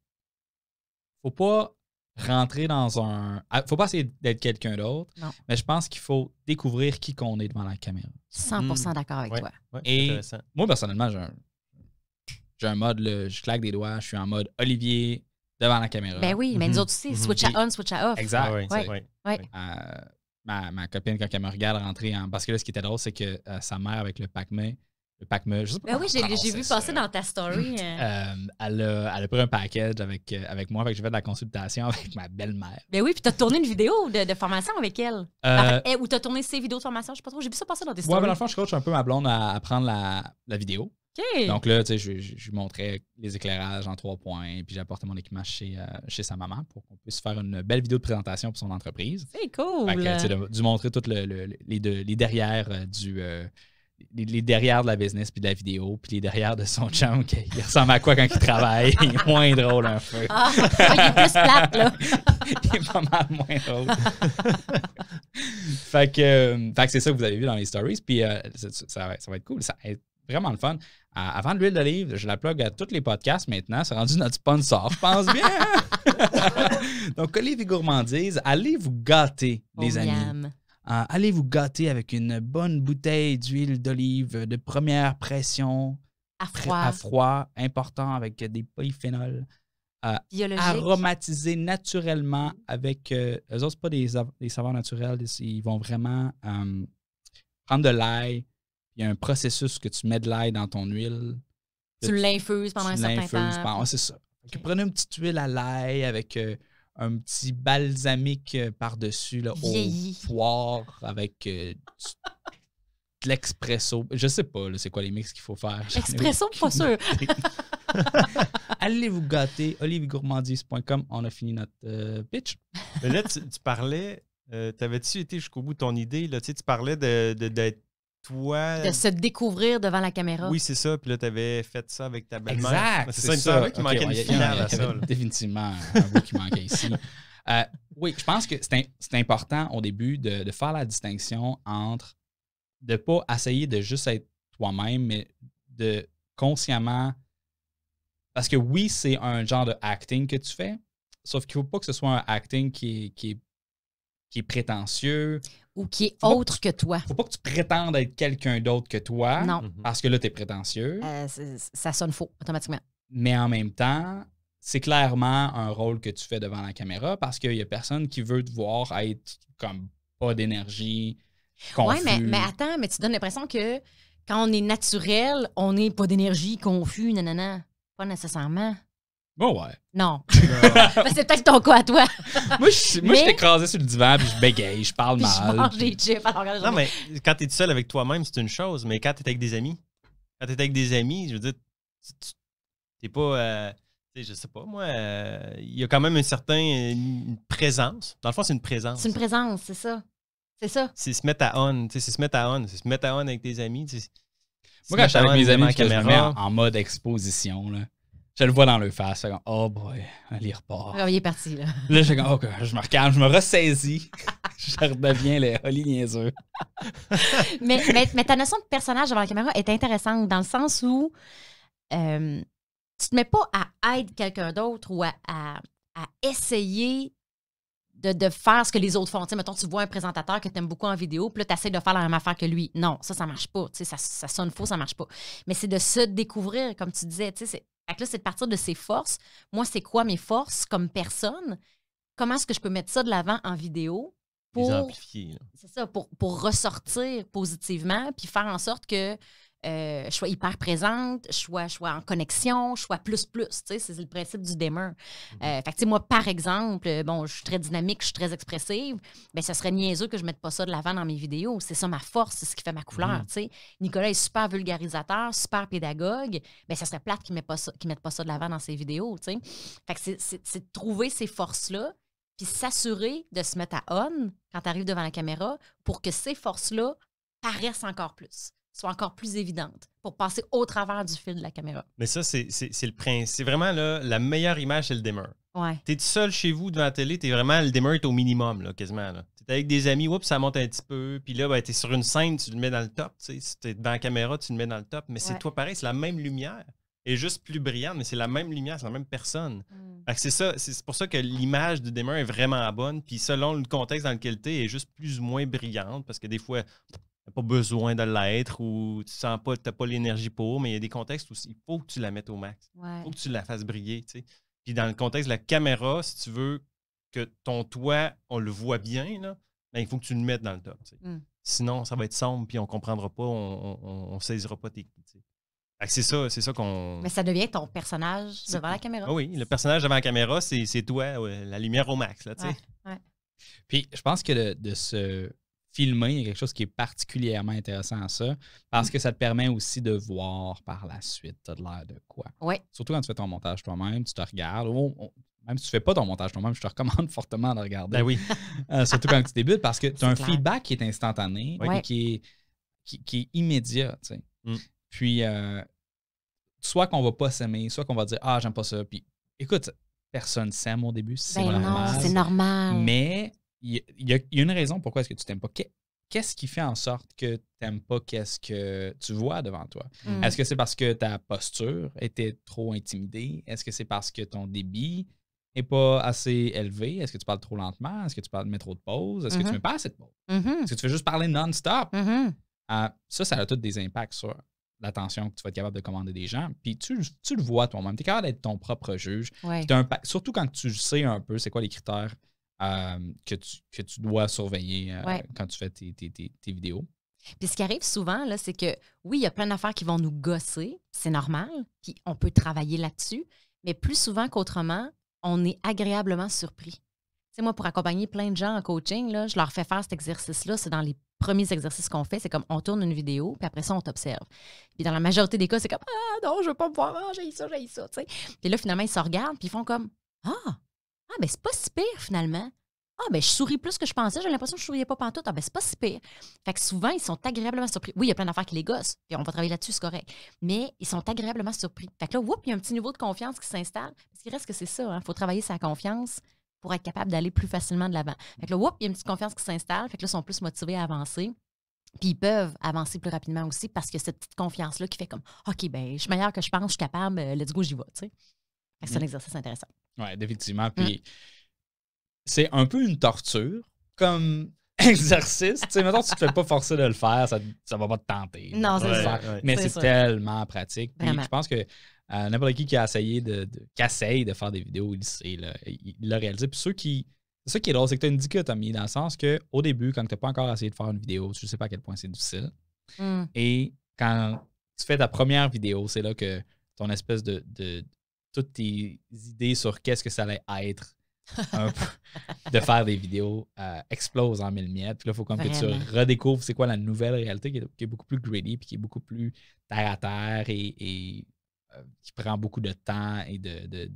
Speaker 1: faut pas rentrer dans un. Ah, faut pas essayer d'être quelqu'un d'autre, mais je pense qu'il faut découvrir qui qu'on est devant la caméra. 100 hmm. d'accord
Speaker 2: avec toi. Et
Speaker 1: moi, personnellement, j'ai un, mode, je claque des doigts, je suis en mode Olivier devant la caméra. Ben oui, mais mhm. nous autres aussi,
Speaker 2: mhm. switch on, switch off. Exact.
Speaker 1: Ah euh, ma, copine, quand elle me regarde rentrer, en... parce que là, ce qui était drôle, c'est que euh, sa mère, avec le Pac-Man, le pack Ben oui, j'ai vu
Speaker 2: passer dans ta story. Euh, euh.
Speaker 1: elle, a, elle, a, pris un package avec, euh, avec moi, fait que j'ai fait de la consultation avec
Speaker 2: ma belle-mère. Ben oui, puis t'as tourné une vidéo de, formation avec elle. Euh, eh, Ou t'as tourné ses vidéos de formation, je sais pas trop. J'ai vu ça passer dans tes ben, stories. Ouais, mais dans
Speaker 1: je coach un peu ma blonde à, prendre la, la vidéo. Ok. Donc là, tu sais, je, lui montrais les éclairages en trois points, puis j'ai apporté mon équipement chez, chez sa maman pour qu'on puisse faire une belle vidéo de présentation pour son entreprise.
Speaker 2: C'est cool. Fait que, tu sais,
Speaker 1: de, montrer toutes le, les, les derrière du, les, derrière de la business puis de la vidéo, puis les derrière de son chum, qui, ressemble à quoi quand il travaille? il est moins drôle un peu. Ah, il est plus plate, là.
Speaker 4: il est pas mal moins drôle. Euh,
Speaker 1: fait que, c'est ça que vous avez vu dans les stories, puis euh, ça, va être cool. Ça va être vraiment le fun. avant de l'huile d'olive, je la plug à tous les podcasts maintenant. C'est rendu notre sponsor, je pense bien. Donc, Olivier Gourmandise allez vous gâter, oh, les amis. Euh, allez vous gâter avec une bonne bouteille d'huile d'olive de première pression. À froid. À froid, important, avec des polyphénols. Euh, naturellement avec. Euh, eux autres, ce pas des, saveurs naturelles. Ils vont vraiment euh, prendre de l'ail. Il y a un processus que tu mets de l'ail dans ton huile. Tu l'infuses pendant un certain temps. Pendant... c'est ça. Prenez une petite huile à l'ail avec un petit balsamique euh, par-dessus, au poire avec euh, de l'expresso. Je sais pas, c'est quoi les mix qu'il faut faire. Expresso, pas sûr.
Speaker 3: Allez vous gâter, olivegourmandise.com. On a fini notre euh, pitch. là, tu, parlais, tu t'avais-tu été jusqu'au bout de ton idée? Là? Tu, parlais de, de se
Speaker 2: découvrir devant la caméra. Oui,
Speaker 3: c'est ça. Puis là, tu avais fait ça avec ta belle-mère. Exact. C'est ça, qui manquait une à ça. Définitivement, un qui
Speaker 1: manquait ici. Euh, oui, je pense que c'est important au début de, faire la distinction entre de ne pas essayer de juste être toi-même, mais de consciemment. Parce que oui, c'est un genre de acting que tu fais, sauf qu'il ne faut pas que ce soit un acting qui qui est prétentieux
Speaker 2: ou qui est autre que, toi. Faut pas que
Speaker 1: tu prétendes être quelqu'un d'autre que toi. Non. Mm-hmm. Parce que là, tu es prétentieux.
Speaker 2: Euh, ça sonne faux, automatiquement.
Speaker 1: Mais en même temps, c'est clairement un rôle que tu fais devant la caméra parce qu'il y a personne qui veut te voir être comme pas d'énergie. Oui, mais,
Speaker 2: attends, mais tu donnes l'impression que quand on est naturel, on n'est pas d'énergie, confus, nanana. Pas nécessairement. Bon, ouais. Non. c'est peut-être ton cas à toi. moi, je, t'écrasais
Speaker 3: sur le divan, puis je bégaye, je parle
Speaker 1: mal.
Speaker 2: Je quand non, mais
Speaker 3: quand t'es seul avec toi-même, c'est une chose, mais quand t'es avec des amis, quand t'es avec des amis, je veux dire, t'es pas. Euh, je sais pas, moi, euh, il y a quand même une certaine présence. Dans le fond, c'est une présence. C'est une
Speaker 2: présence, c'est ça. C'est ça.
Speaker 3: C'est se mettre à on, c'est se mettre à on, c'est se mettre à on avec tes amis. Moi, quand je suis avec mes amis,
Speaker 1: en mode exposition, là. Je le vois dans le face. dis « oh boy, elle repart. il est parti, là. Là, je, je me recalme, je me ressaisis. je redeviens les holly niaiseux.
Speaker 2: mais, mais, ta notion de personnage devant la caméra est intéressante dans le sens où euh, tu te mets pas à aider quelqu'un d'autre ou à, essayer de, faire ce que les autres font. tu vois un présentateur que tu aimes beaucoup en vidéo, puis là, tu essaies de faire la même affaire que lui. Non, ça, ça marche pas. Ça, ça sonne faux, ça marche pas. Mais c'est de se découvrir, comme tu disais. C'est là, c'est de partir de ses forces. Moi, c'est quoi mes forces comme personne? Comment est-ce que je peux mettre ça de l'avant en vidéo pour. C'est ça, pour, pour ressortir positivement, puis faire en sorte que euh, je sois hyper présente, je sois, en connexion, je sois plus plus. C'est le principe du dimmer. Mhm. Euh, fait moi, par exemple, euh, bon, je suis très dynamique, je suis très expressive, mais ben, ce serait niaiseux que je ne mette pas ça de l'avant dans mes vidéos. C'est ça ma force, c'est ce qui fait ma couleur. Mhm. sais, Nicolas est super vulgarisateur, super pédagogue, mais ben, ça serait plate qu'il ne qu mette pas ça de l'avant dans ses vidéos. Tu sais, c'est de trouver ces forces-là puis s'assurer de se mettre à on quand tu arrives devant la caméra pour que ces forces-là paraissent encore plus soit encore plus évidente pour passer au travers du fil de la caméra.
Speaker 3: Mais ça, c'est le principe. C'est vraiment la meilleure image, c'est le dimmer. Ouais. T'es tout seul chez vous devant la télé, es vraiment, le dimmer est au minimum, là, quasiment. Là. T'es avec des amis, oups, ça monte un petit peu. Puis là, ben, t'es sur une scène, tu le mets dans le top. tu Si t'es devant la caméra, tu le mets dans le top. Mais c'est toi pareil, c'est la même lumière. Et juste plus brillante, mais c'est la même lumière, c'est la même personne. Mm. c'est ça, c'est pour ça que l'image du dimmer est vraiment bonne. Puis selon le contexte dans lequel t'es, est juste plus ou moins brillante. Parce que des fois, pas besoin de l'être ou tu sens pas, t'as pas l'énergie pour, mais il y a des contextes où il faut que tu la mettes au max. Il faut que tu la fasses briller. Puis dans le contexte de la caméra, si tu veux que ton toit, on le voit bien, ben, il faut que tu le mettes dans le top. Mmh. Sinon, ça va être sombre, puis on comprendra pas, on, ne saisira pas tes clés. C'est ça, c'est ça qu'on. Mais ça
Speaker 2: devient ton personnage devant la caméra. Ah
Speaker 3: oui, le personnage devant la caméra, c'est toi, la lumière au max. Là, Puis je pense que de, ce filmer, il y a quelque chose qui est particulièrement
Speaker 1: intéressant à ça, parce que ça te permet aussi de voir par la suite, as de l'air de quoi. Surtout quand tu fais ton montage toi-même, tu te regardes, même si tu ne fais pas ton montage toi-même, je te recommande fortement de regarder. Ben oui. Euh, surtout quand tu débutes, parce que tu as un feedback qui est instantané, et qui, est, qui, est immédiat. Mm. Puis, euh, soit qu'on ne va pas s'aimer, soit qu'on va dire Ah, j'aime pas ça. Puis, écoute, personne ne s'aime au début, c'est ben normal. C'est normal. Mais il y, a, une raison pourquoi est-ce que tu t'aimes pas. Qu'est-ce qui fait en sorte que tu n'aimes pas qu'est-ce que tu vois devant toi? Mm. Est-ce que c'est parce que ta posture était trop intimidée? Est-ce que c'est parce que ton débit n'est pas assez élevé? Est-ce que tu parles trop lentement? Est-ce que tu parles, mets trop de pauses? Est-ce que tu mm-hmm. mets pas assez de pauses? Mm-hmm. Est-ce que tu fais juste parler non-stop? Mm-hmm. Ah, ça, ça a tous des impacts sur l'attention que tu vas être capable de commander des gens. Puis tu, le vois toi-même. Tu es capable d'être ton propre juge. surtout quand tu sais un peu c'est quoi les critères euh, que, tu, dois surveiller euh, quand tu fais tes, tes, vidéos.
Speaker 2: Puis ce qui arrive souvent, là, c'est que oui, il y a plein d'affaires qui vont nous gosser, c'est normal, puis on peut travailler là-dessus, mais plus souvent qu'autrement, on est agréablement surpris. Tu moi, pour accompagner plein de gens en coaching, je leur fais faire cet exercice-là, c'est dans les premiers exercices qu'on fait, c'est comme on tourne une vidéo, puis après ça, on t'observe. Puis dans la majorité des cas, c'est comme Ah non, je veux pas me voir, ah, j'ai ça, j'ai ça. tu sais. » Puis là, finalement, ils se regardent, puis ils font comme Ah, ah, ben c'est pas si pire finalement. Ah, ben je souris plus que je pensais. J'ai l'impression que je souriais pas pantoute. Ah, ben c'est pas si pire. Fait que souvent, ils sont agréablement surpris. Oui, il y a plein d'affaires qui les gosses, Et on va travailler là-dessus, c'est correct. Mais ils sont agréablement surpris. Fait que là, whoop, il y a un petit niveau de confiance qui s'installe. Parce qu'il reste que c'est ça. Il hein. faut travailler sa confiance pour être capable d'aller plus facilement de l'avant. Fait que là, whoop, il y a une petite confiance qui s'installe. Fait que là, ils sont plus motivés à avancer. Puis ils peuvent avancer plus rapidement aussi parce que cette petite confiance-là qui fait comme OK, ben je suis meilleur que je pense, je suis capable, euh, let's go, j'y vais. C'est un mm. exercice intéressant.
Speaker 1: Oui, définitivement. Mm. Puis c'est un peu une torture comme exercice. tu sais, maintenant, tu te fais pas forcer de le faire, ça, ne va pas te tenter. Non, c'est Mais c'est tellement pratique. Puis je pense que euh, n'importe qui qui a essayé de, de faire des vidéos là, il l'a réalisé. Puis ceux qui. C'est qui est drôle, c'est que tu as une dichotomie dans le sens que au début, quand tu n'as pas encore essayé de faire une vidéo, tu ne sais pas à quel point c'est difficile. Mm. Et quand tu fais ta première vidéo, c'est là que ton espèce de, toutes tes idées sur qu'est-ce que ça allait être de faire des vidéos euh, explosent en mille miettes. Puis là, il faut comme que tu redécouvres c'est quoi la nouvelle réalité qui est, beaucoup plus greedy puis qui est beaucoup plus terre à terre et, euh, qui prend beaucoup de temps et de, de,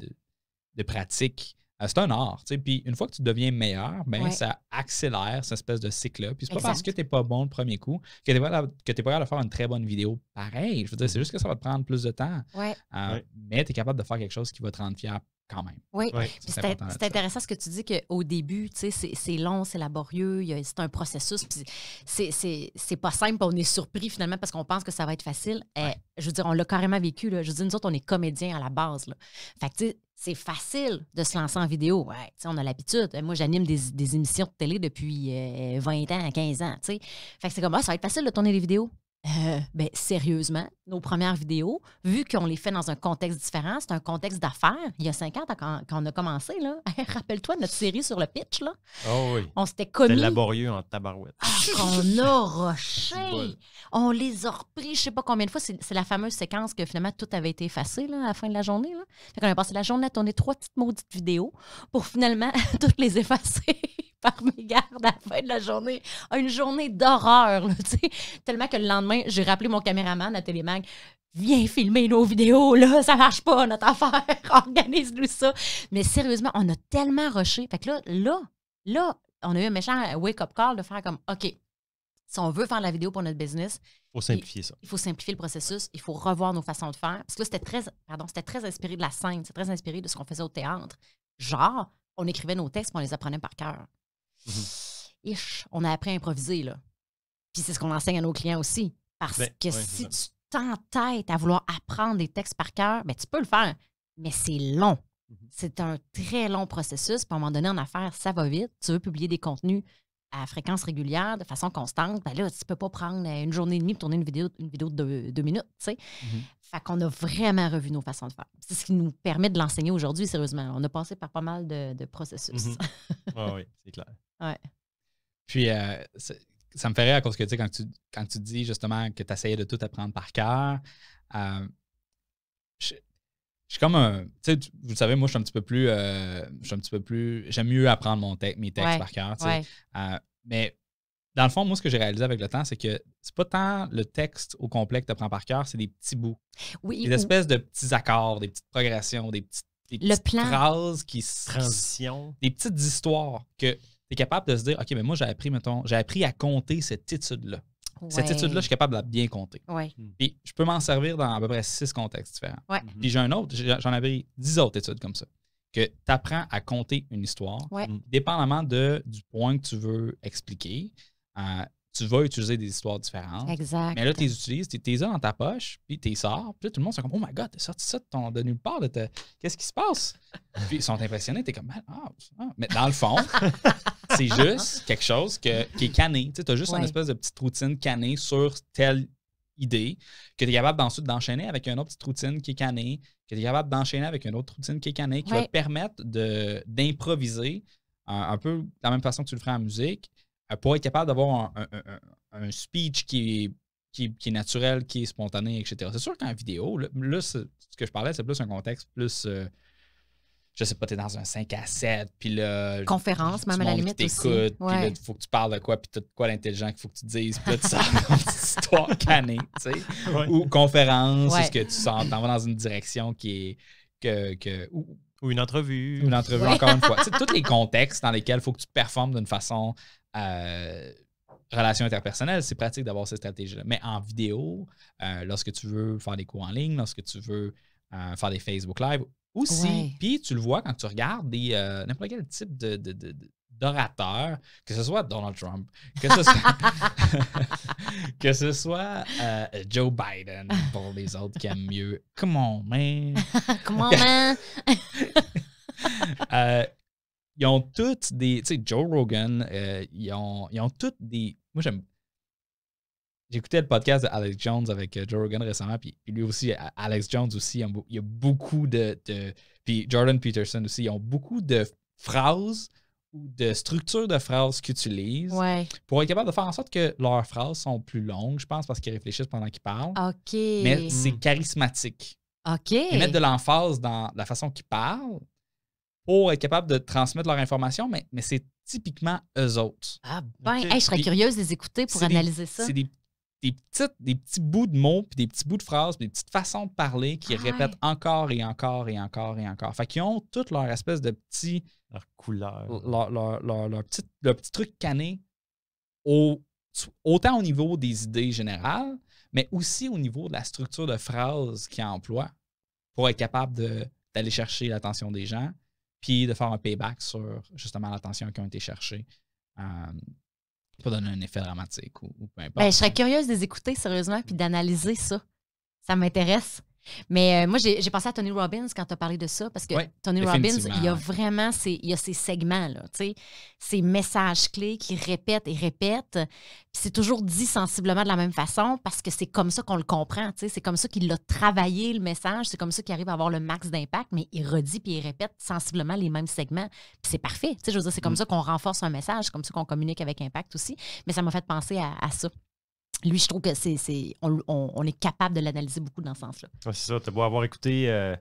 Speaker 1: de pratique ah, c'est un art. Puis une fois que tu deviens meilleur, ben, ça accélère cette espèce de cycle-là. Puis c'est pas parce que tu n'es pas bon le premier coup que tu n'es es pas capable de faire une très bonne vidéo pareil. Je veux dire, mm-hmm. c'est juste que ça va te prendre plus de temps.
Speaker 2: Euh,
Speaker 1: mais tu es capable de faire quelque chose qui va te rendre fier quand même. Oui, c'est
Speaker 2: intéressant ce que tu dis qu'au début, c'est long, c'est laborieux, c'est un processus, puis c'est pas simple, on est surpris finalement parce qu'on pense que ça va être facile. Eh, je veux dire, on l'a carrément vécu. Là. Je veux dire, nous autres, on est comédiens à la base. Là. Fait que, c'est facile de se lancer en vidéo. on a l'habitude. Moi, j'anime des, émissions de télé depuis 20 euh, ans, 15 ans. Fait que c'est comme, ah, ça va être facile de tourner des vidéos euh, ben, sérieusement nos premières vidéos, vu qu'on les fait dans un contexte différent, c'est un contexte d'affaires. Il y a cinq ans, quand, on a commencé, rappelle-toi notre série sur le pitch. Ah
Speaker 3: on s'était commis. C'était laborieux en tabarouette. Ah,
Speaker 2: on a roché. On les a repris, je ne sais pas combien de fois. C'est la fameuse séquence que finalement tout avait été effacé à la fin de la journée. Là. on a passé la journée à tourner trois petites maudites vidéos pour finalement toutes les effacer par mes gardes à la fin de la journée. Une journée d'horreur, Tellement que le lendemain, j'ai rappelé mon caméraman à Télémag. Viens filmer nos vidéos, là, ça marche pas, notre affaire, organise-nous ça. Mais sérieusement, on a tellement rushé. Fait que là, là, là, on a eu un méchant wake-up call de faire comme OK, si on veut faire de la vidéo pour notre business, il
Speaker 3: faut simplifier ça. Il
Speaker 2: faut simplifier le processus, il faut revoir nos façons de faire. Parce que là, c'était très, c'était très inspiré de la scène, c'était très inspiré de ce qu'on faisait au théâtre. Genre, on écrivait nos textes, on les apprenait par cœur. Mhm. on a appris à improviser, là. Puis c'est ce qu'on enseigne à nos clients aussi. Parce ben, que si tu t'entêtes à vouloir apprendre des textes par cœur, ben, tu peux le faire, mais c'est long. Mhm. C'est un très long processus. Puis à un moment donné, en affaires, ça va vite. Tu veux publier des contenus à fréquence régulière, de façon constante, ben là, tu peux pas prendre une journée et demie pour tourner une vidéo, une vidéo de deux, minutes, tu sais. Mhm. Fait qu'on a vraiment revu nos façons de faire. C'est ce qui nous permet de l'enseigner aujourd'hui, sérieusement. On a passé par pas mal de, processus. oui, c'est clair.
Speaker 1: Puis, euh, ça me fait rire à que, tu sais, quand tu, quand tu dis justement que tu essayais de tout apprendre par cœur, euh, je, suis comme un. Tu sais, vous savez, moi, je suis un petit peu plus. Euh, je suis un petit peu plus. J'aime mieux apprendre mon texte mes textes par cœur. mais dans le fond, moi, ce que j'ai réalisé avec le temps, c'est que c'est pas tant le texte au complet que tu apprends par cœur, c'est des petits bouts. Oui. Des espèces de petits accords, des petites progressions, des petites, phrases qui. Transition. Des petites histoires que tu es capable de se dire, OK, mais moi, j'ai appris, j'ai appris à compter cette étude-là. Cette étude-là, je suis capable de la bien compter. Ouais. Hmm. Puis je peux m'en servir dans à peu près six contextes différents. Hmm. Puis j'ai un autre, j'en avais dix autres études comme ça. Que tu apprends à compter une histoire, hmm. dépendamment de, du point que tu veux expliquer. Euh, tu vas utiliser des histoires différentes. Exact. Mais là, tu les utilises, tu les as dans ta poche, puis tu les sors. Puis tout le monde, se comme, oh my god, t'as sorti ça de, nulle part, qu'est-ce qui se passe? puis ils sont impressionnés, t'es comme, ah, ah, ah. Mais dans le fond, c'est juste quelque chose que, qui est canné. Tu as juste une espèce de petite routine canée sur telle idée, que tu es capable ensuite d'enchaîner avec une autre petite routine qui est canée, que tu es capable d'enchaîner avec une autre routine qui est canée, qui va te permettre d'improviser un, un peu de la même façon que tu le ferais en musique pour être capable d'avoir un, speech qui est, qui, est naturel, qui est spontané, etc. C'est sûr qu'en vidéo, là, ce que je parlais, c'est plus un contexte plus. Euh, je sais pas, t'es dans un 5 à 7, puis là. Conférence, même à la limite. Aussi. t'écoutes, Puis là, il faut que tu parles de quoi, puis t'as de quoi l'intelligent qu'il faut que tu dises, puis là, tu sors une histoire canée, tu sais. Ou conférence, c'est est-ce que tu sors, t'en vas dans une direction qui est. Que, ou, une entrevue. Une entrevue, encore une fois. Tu tous les contextes dans lesquels il faut que tu performes d'une façon euh, relations interpersonnelles, c'est pratique d'avoir cette stratégie-là. Mais en vidéo, euh, lorsque tu veux faire des cours en ligne, lorsque tu veux euh, faire des Facebook Live, aussi, puis tu le vois quand tu regardes des n'importe quel type de, de, de, que ce soit Donald Trump, que ce soit, que ce soit Joe Biden pour les autres qui aiment mieux. Come on, man.
Speaker 4: Come on, man.
Speaker 1: euh, ils ont toutes des. Tu sais, Joe Rogan, euh, ils, ont, ils toutes des. Moi, j'aime. J'écoutais le podcast d'Alex Jones avec euh, Joe Rogan récemment, puis, lui aussi, Alex Jones aussi, il y a beaucoup de, de, Puis Jordan Peterson aussi, ils ont beaucoup de phrases ou de structures de phrases qu'ils utilisent pour être capable de faire en sorte que leurs phrases sont plus longues, je pense, parce qu'ils réfléchissent pendant qu'ils parlent.
Speaker 2: OK. Mais c'est
Speaker 1: charismatique.
Speaker 2: OK. Ils mettent de
Speaker 1: l'emphase dans la façon qu'ils parlent, pour être capable de transmettre leur information, mais, c'est typiquement eux autres.
Speaker 2: Ah ben, je serais curieuse de les écouter pour analyser ça. C'est des,
Speaker 1: petites, des petits bouts de mots, puis des petits bouts de phrases, puis des petites façons de parler qui ah répètent encore et encore et encore et encore. Fait qu'ils ont toutes leur espèce de petit... Leur couleur. Leur, leur, leur, leur petit, truc cané au, autant au niveau des idées générales, mais aussi au niveau de la structure de phrases qu'ils emploient pour être capable d'aller chercher l'attention des gens puis de faire un payback sur justement l'attention qui a été cherchée. Hum, euh, pour donner un effet dramatique ou, peu importe. Ben, je serais
Speaker 2: curieuse de les écouter sérieusement puis d'analyser ça. Ça m'intéresse. Mais euh, moi, j'ai pensé à Tony Robbins quand tu as parlé de ça, parce que Tony Robbins, il y a vraiment y a ces segments-là, ces messages clés qu'il répète et répète. C'est toujours dit sensiblement de la même façon parce que c'est comme ça qu'on le comprend. C'est comme ça qu'il a travaillé le message, c'est comme ça qu'il arrive à avoir le max d'impact, mais il redit puis il répète sensiblement les mêmes segments. C'est parfait. Je veux dire, c'est comme mm. ça qu'on renforce un message, comme ça qu'on communique avec impact aussi. Mais ça m'a fait penser à ça lui, je trouve que c'est, on, est capable de l'analyser beaucoup dans ce sens-là.
Speaker 3: c'est ça. Tu beau avoir écouté euh,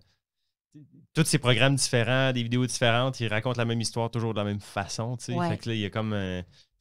Speaker 3: tous ces programmes différents, des vidéos différentes, ils racontent la même histoire toujours de la même façon. là, il y a comme.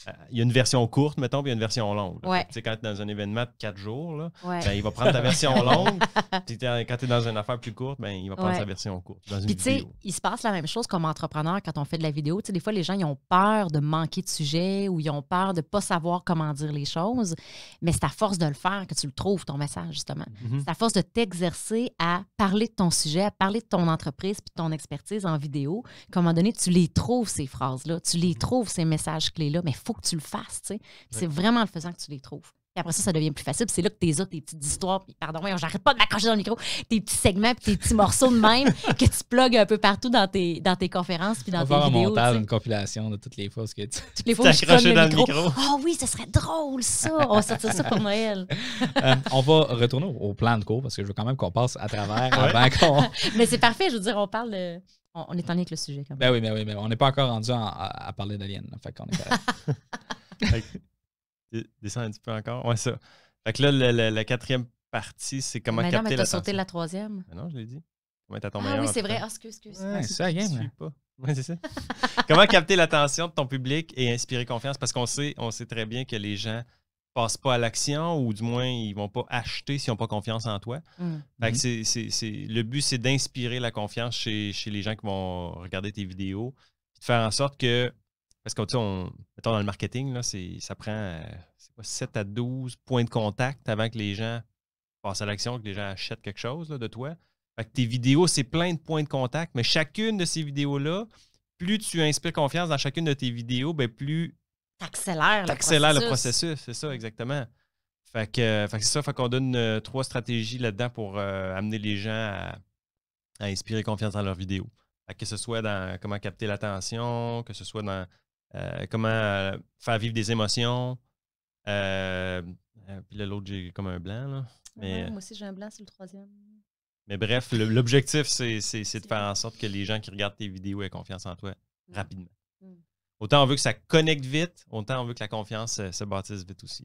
Speaker 3: Euh, il y a une version courte, mettons, puis il y a une version longue. Tu sais, quand tu es dans un événement de quatre jours, là, ben, il va prendre ta version longue. puis quand tu es dans une affaire plus courte, ben, il va prendre sa version courte. Dans puis tu sais,
Speaker 2: il se passe la même chose comme entrepreneur quand on fait de la vidéo. Tu sais, des fois, les gens, ils ont peur de manquer de sujet ou ils ont peur de ne pas savoir comment dire les choses. Mais c'est à force de le faire que tu le trouves, ton message, justement. Mm-hmm. C'est à force de t'exercer à parler de ton sujet, à parler de ton entreprise puis de ton expertise en vidéo. À un moment donné, tu les trouves, ces phrases-là. Tu les mm-hmm. trouves, ces messages clés-là. Mais faut que tu le fasses. tu sais. C'est vraiment le faisant que tu les trouves. Et après ça, ça devient plus facile. C'est là que t'es tes petites histoires, Pardon, pardon, j'arrête pas de m'accrocher dans le micro, tes petits segments, puis tes petits morceaux de même que tu plugues un peu partout dans tes, dans tes conférences, puis dans tes vidéos. On va
Speaker 1: faire un une compilation de toutes les fois que tu toutes dans le micro.
Speaker 2: Ah oui, ce serait drôle ça. On va sortir ça pour Noël. Euh,
Speaker 1: on va retourner au plan de cours parce que je veux quand même qu'on passe à travers ah avant qu'on.
Speaker 2: Mais c'est parfait. Je veux dire, on parle de on, est en lien avec le sujet quand même.
Speaker 1: Ben oui, ben oui, mais ben on n'est pas encore rendu en, à, à, parler
Speaker 3: d'aliens. Fait qu'on est correct. Descends un petit peu encore. Ouais, ça. Fait que là, la quatrième partie, c'est comment mais capter non, mais t'as sauté la troisième. Ben non, je l'ai dit. Comment t'as ton ah, meilleur. Ah oui, c'est vrai.
Speaker 2: excuse, excuse. Ah, ça, rien, Je
Speaker 3: suis hein. pas. ça. comment capter l'attention de ton public et inspirer confiance? Parce qu'on sait, on sait très bien que les gens passent pas à l'action ou du moins ils vont pas acheter s'ils n'ont pas confiance en toi. Mm. Mhm. c'est, le but, c'est d'inspirer la confiance chez, les gens qui vont regarder tes vidéos, de faire en sorte que, parce qu'on, on, mettons dans le marketing, là, c'est, ça prend 7 à 12 points de contact avant que les gens passent à l'action, que les gens achètent quelque chose de toi. que tes vidéos, c'est plein de points de contact, mais chacune de ces vidéos-là, plus tu inspires confiance dans chacune de tes vidéos, bien, plus
Speaker 2: accélère le processus. le processus,
Speaker 3: c'est ça, exactement. Euh, fait que, c'est ça, fait qu'on donne euh, trois stratégies là-dedans pour euh, amener les gens à, inspirer confiance dans leurs vidéos. que ce soit dans comment capter l'attention, que ce soit dans comment faire vivre des émotions. puis là, l'autre, j'ai comme un blanc. Là. Ah moi
Speaker 2: aussi, j'ai un blanc, c'est le troisième.
Speaker 3: Mais bref, l'objectif, c'est de faire en sorte que les gens qui regardent tes vidéos aient confiance en toi mmh. rapidement. Autant on veut que ça connecte vite, autant on veut que la confiance euh, se bâtisse vite aussi.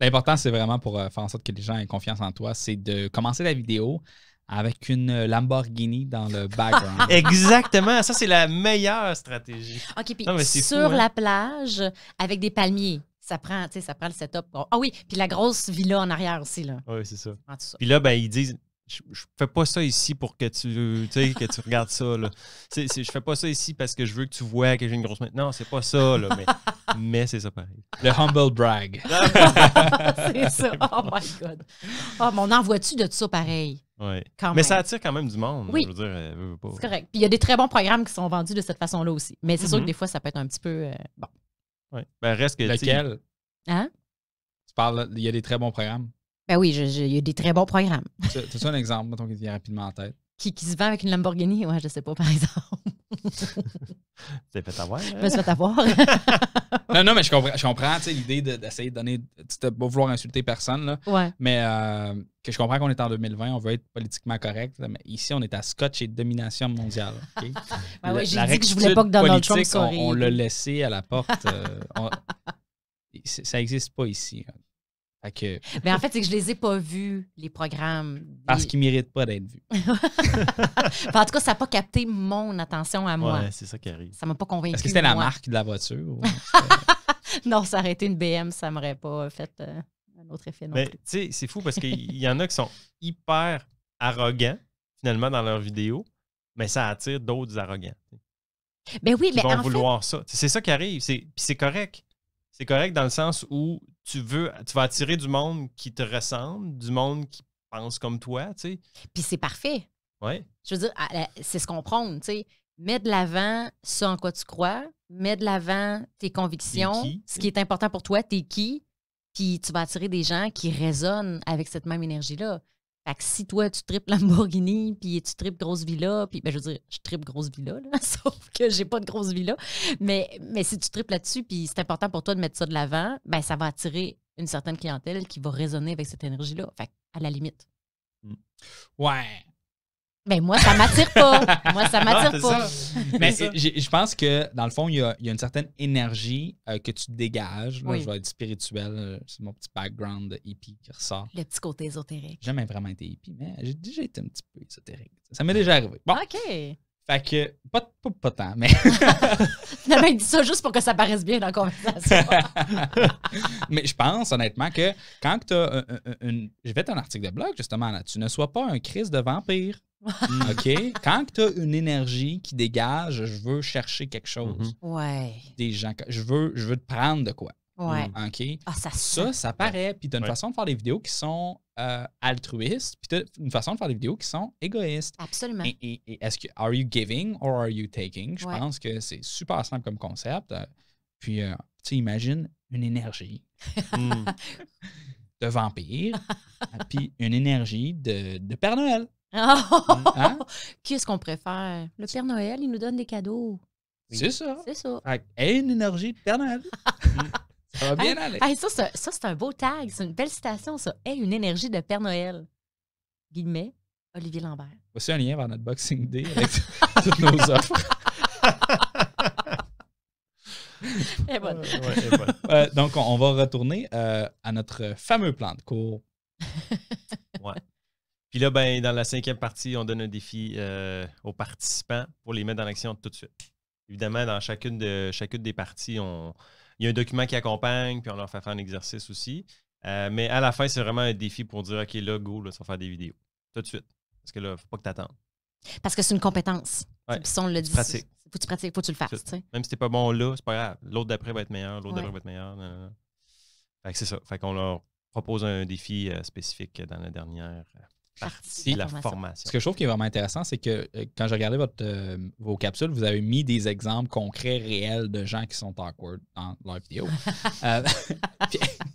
Speaker 1: L'important, c'est vraiment pour euh, faire en sorte que les gens aient confiance en toi, c'est de commencer la vidéo avec une Lamborghini
Speaker 3: dans le
Speaker 2: background. Exactement,
Speaker 3: ça c'est la meilleure stratégie.
Speaker 2: OK, puis sur hein. la plage avec des palmiers. Ça prend, ça prend le setup. Ah oui, puis la grosse villa en arrière aussi. Là. Oui, c'est ça. Puis là,
Speaker 3: ben, ils disent je, je, fais pas ça ici pour que tu, que tu regardes ça. Là. ne je fais pas ça ici parce que je veux que tu vois que j'ai une grosse main. Non, c'est pas ça, là, mais, c'est ça pareil. Le humble brag. c'est ça. Oh my
Speaker 2: God. Oh, on en voit-tu de ça pareil? Oui. Mais ça attire quand même du monde. Je veux dire, euh, C'est correct. Puis il y a des très bons programmes qui sont vendus de cette façon-là aussi. Mais c'est sûr que mm-hmm. des fois, ça peut être un petit peu. Euh, bon.
Speaker 1: Ouais. Ben, reste que. Hein? Tu parles, il y a des très bons programmes.
Speaker 2: Ben oui, il y a des très bons programmes.
Speaker 1: C'est ça un exemple, mettons, qui vient rapidement en tête.
Speaker 2: Qui, qui, se vend avec une Lamborghini, ouais, je sais pas, par exemple. C'est fait avoir. Je hein? me fait avoir. non,
Speaker 1: non, mais je comprends, je comprends l'idée d'essayer de, donner. Tu ne pas vouloir insulter personne, là. Ouais. Mais euh, que je comprends qu'on est en 2020, on veut être politiquement correct. mais ici, on est à scotch et domination mondiale. ben oui, j'ai dit que je voulais pas que Donald Trump soit On, l'a laissé à la porte. Euh, ça n'existe pas ici. Mais ben, en fait,
Speaker 2: c'est que je les ai pas vus, les programmes. Parce qu'ils méritent pas d'être vus. en tout cas, ça n'a pas capté mon attention à moi. Ouais, c'est ça qui arrive. Ça m'a pas convaincu. Est-ce que c'était la marque
Speaker 1: de la voiture?
Speaker 2: non, s'arrêter une BM, ça m'aurait pas euh, fait euh, un autre effet non ben,
Speaker 3: plus. c'est fou parce qu'il y en a qui sont hyper arrogants, finalement, dans leurs vidéos, mais ça attire d'autres arrogants.
Speaker 2: mais ben oui, mais vont vouloir
Speaker 3: ça. C'est ça qui arrive. Puis c'est correct c'est correct dans le sens où tu veux, tu vas attirer du monde qui
Speaker 2: te ressemble, du monde qui pense comme toi, tu sais. Puis c'est parfait. Oui. Je veux dire, c'est ce qu'on prône, tu sais. Mets de l'avant ce en quoi tu crois, mets de l'avant tes convictions, ce qui est important pour toi, t'es qui, puis tu vas attirer des gens qui résonnent avec cette même énergie-là. Fait que si toi, tu tripes Lamborghini, puis tu tripes grosse villa, puis ben, je veux dire, je tripe grosse villa, sauf que j'ai pas de grosse villa. Mais, mais si tu tripes là-dessus, puis c'est important pour toi de mettre ça de l'avant, ben, ça va attirer une certaine clientèle qui va résonner avec cette énergie-là. Fait à la limite. Mm. Ouais. Mais ben, moi, ça m'attire pas. moi, ça
Speaker 4: m'attire pas. Mais
Speaker 1: je pense que, dans le fond, il y a, y a, une certaine énergie euh, que tu dégages. Là, Je vais être spirituel. Euh, c'est mon petit background hippie qui ressort.
Speaker 2: Le petit côté ésotérique. J'ai
Speaker 1: jamais vraiment été hippie, mais j'ai déjà été un
Speaker 2: petit peu ésotérique.
Speaker 1: Ça m'est déjà arrivé. Bon. OK. Fait que, pas, pas, pas tant, mais.
Speaker 2: non, il dit ça juste pour que ça paraisse bien dans la conversation.
Speaker 1: mais je pense, honnêtement, que quand tu as euh, une. J'ai fait un article de blog, justement, là, tu ne sois pas un crise de vampire. Mm. OK? Quand tu as une énergie qui dégage, je veux chercher quelque chose. Mm-hmm. Ouais. Des gens, je veux, je veux te prendre de quoi. Mm. OK? Ah,
Speaker 4: ça, ça, paraît.
Speaker 1: Puis tu as une façon de faire des vidéos qui sont euh, altruistes, puis tu une façon de faire des vidéos qui sont égoïstes. Absolument. Et, est-ce que, are you giving or are you taking? Je pense que c'est super simple comme concept. Euh. Puis, euh, tu imagines une énergie. Mm. de vampire, puis une énergie de, de Père Noël.
Speaker 4: Mm,
Speaker 2: hein? Qu'est-ce qu'on préfère? Le Père Noël, il nous donne des cadeaux. C'est ça. C'est
Speaker 1: ça. Et une énergie
Speaker 2: Noël.
Speaker 1: Mm. ça va bien aller.
Speaker 2: ça, c'est un beau tag. C'est une belle citation, ça. une énergie de Père Noël. Guillemets, Olivier Lambert.
Speaker 1: Voici un lien vers notre Boxing Day avec toutes nos offres. donc, on,
Speaker 3: va retourner euh, à notre fameux plan de cours. Puis là, ben, dans la cinquième partie, on donne un défi euh, aux participants pour les mettre en action tout de suite. Évidemment, dans chacune, de, chacune des parties, il y a un document qui accompagne, puis on leur fait faire un exercice aussi. Euh, mais à la fin, c'est vraiment un défi pour dire OK, là, go, là, va faire des vidéos. Tout de suite. Parce que là, il ne faut pas que tu attendes.
Speaker 2: Parce que c'est une compétence.
Speaker 3: Il Puis on le dit. Faut
Speaker 2: que tu pratiques, faut que tu le fasses.
Speaker 3: Même si t'es pas bon là, c'est pas grave. L'autre d'après va être meilleur, l'autre d'après va être meilleur. Fait que c'est ça. Fait qu'on leur propose un défi euh, spécifique dans la dernière partie de la formation. Ce
Speaker 1: que je trouve qui est vraiment intéressant, c'est que euh, quand j'ai regardé votre, euh, vos capsules, vous avez mis des exemples concrets, réels de gens qui sont awkward dans leur vidéo. Euh,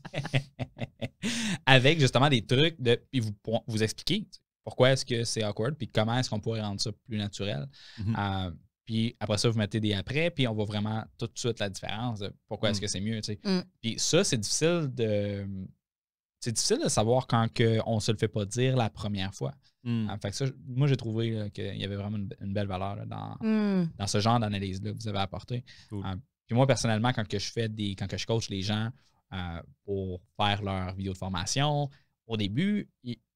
Speaker 1: avec justement des trucs, de, puis vous, vous expliquez pourquoi est-ce que c'est awkward, puis comment est-ce qu'on pourrait rendre ça plus naturel. Mhm. Puis après ça, vous mettez des après, puis on voit vraiment tout de suite la différence de pourquoi est-ce mm. que c'est mieux. Tu mm. Puis ça, c'est difficile de, c'est difficile de savoir quand que on se le fait pas dire la première fois. Hmm. Ah, fait moi, j'ai trouvé euh, qu'il y avait vraiment une, belle valeur dans, hmm. dans, ce genre d'analyse-là que vous avez apporté. Ah, puis moi, personnellement, quand que je fais des. quand que je coach les gens euh, pour faire leur vidéo de formation, au début,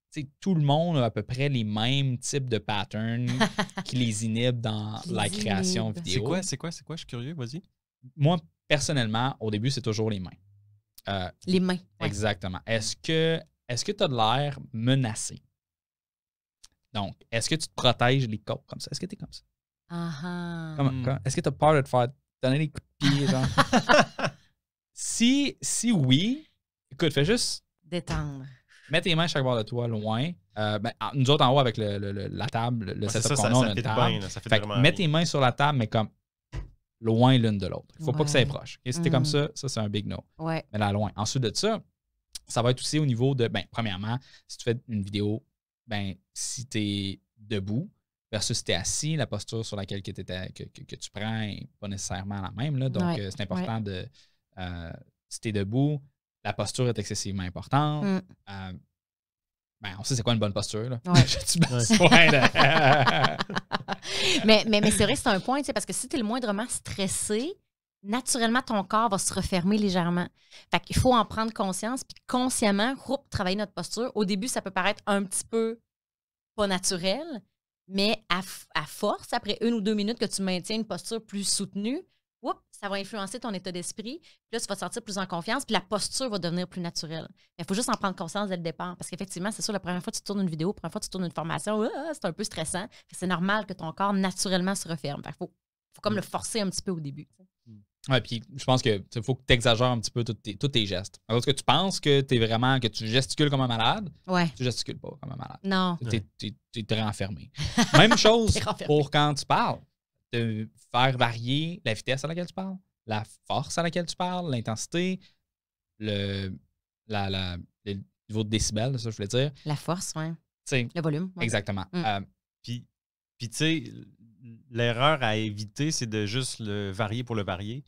Speaker 1: sais tout le monde a à peu près les mêmes types de patterns qui les inhibent dans la création vidéo. C'est quoi,
Speaker 3: c'est quoi, c'est quoi? Je suis curieux, vas-y. Moi,
Speaker 1: personnellement, au début, c'est toujours les mêmes. Euh, les mains. Exactement. Est-ce que est-ce que tu as de l'air menacé? Donc, est-ce que tu te protèges les côtes comme ça? Est-ce que tu es comme ça?
Speaker 2: Uh -huh. Hmm.
Speaker 1: est-ce que tu as peur de te faire donner des coups de pied? Genre? si, si oui, écoute, fais juste.
Speaker 2: Détendre.
Speaker 1: Mets tes mains à chaque bord de toi, loin. Euh, ben, nous autres en haut avec le, la table, le setup qu'on a, une table. fait mets tes mains sur la table, mais comme loin l'une de l'autre. Il ne faut pas que ça proche. Et si tu mm. comme ça, ça, c'est un big no. Mais là, loin. Ensuite de ça, ça va être aussi au niveau de, ben, premièrement, si tu fais une vidéo, ben, si tu es debout versus si tu es assis, la posture sur laquelle que, tu prends n'est pas nécessairement la même. Là. Donc, euh, c'est important de, euh, si tu es debout, la posture est excessivement importante. Mm. Euh, ben, on sait c'est quoi une bonne posture.
Speaker 2: mais c'est vrai, c'est un point, parce que si tu es le moindrement stressé, naturellement, ton corps va se refermer légèrement. Fait qu'il faut en prendre conscience, puis consciemment, roup, travailler notre posture. Au début, ça peut paraître un petit peu pas naturel, mais à, force, après une ou deux minutes que tu maintiens une posture plus soutenue, oups, ça va influencer ton état d'esprit. là, tu vas te sentir plus en confiance, puis la posture va devenir plus naturelle. Il faut juste en prendre conscience dès le départ. Parce qu'effectivement, c'est sûr, la première fois que tu tournes une vidéo, la première fois que tu tournes une formation, ah, c'est un peu stressant. C'est normal que ton corps naturellement se referme. Il faut, comme mm. le forcer un petit peu au début.
Speaker 1: Mm. puis je pense que faut que tu exagères un petit peu tous tes, gestes. Alors que tu penses que tu es vraiment que tu gesticules comme un malade, ouais. tu gesticules pas comme un malade. Non. Tu es, très enfermé. Même chose pour quand tu parles de faire varier la vitesse à laquelle tu parles, la force à laquelle tu parles, l'intensité, le, la, niveau de
Speaker 3: décibels, ça, je voulais dire.
Speaker 2: La force, oui.
Speaker 3: Le volume. Exactement. Mm. Euh, puis, puis tu sais, l'erreur à éviter, c'est de juste le varier pour le varier.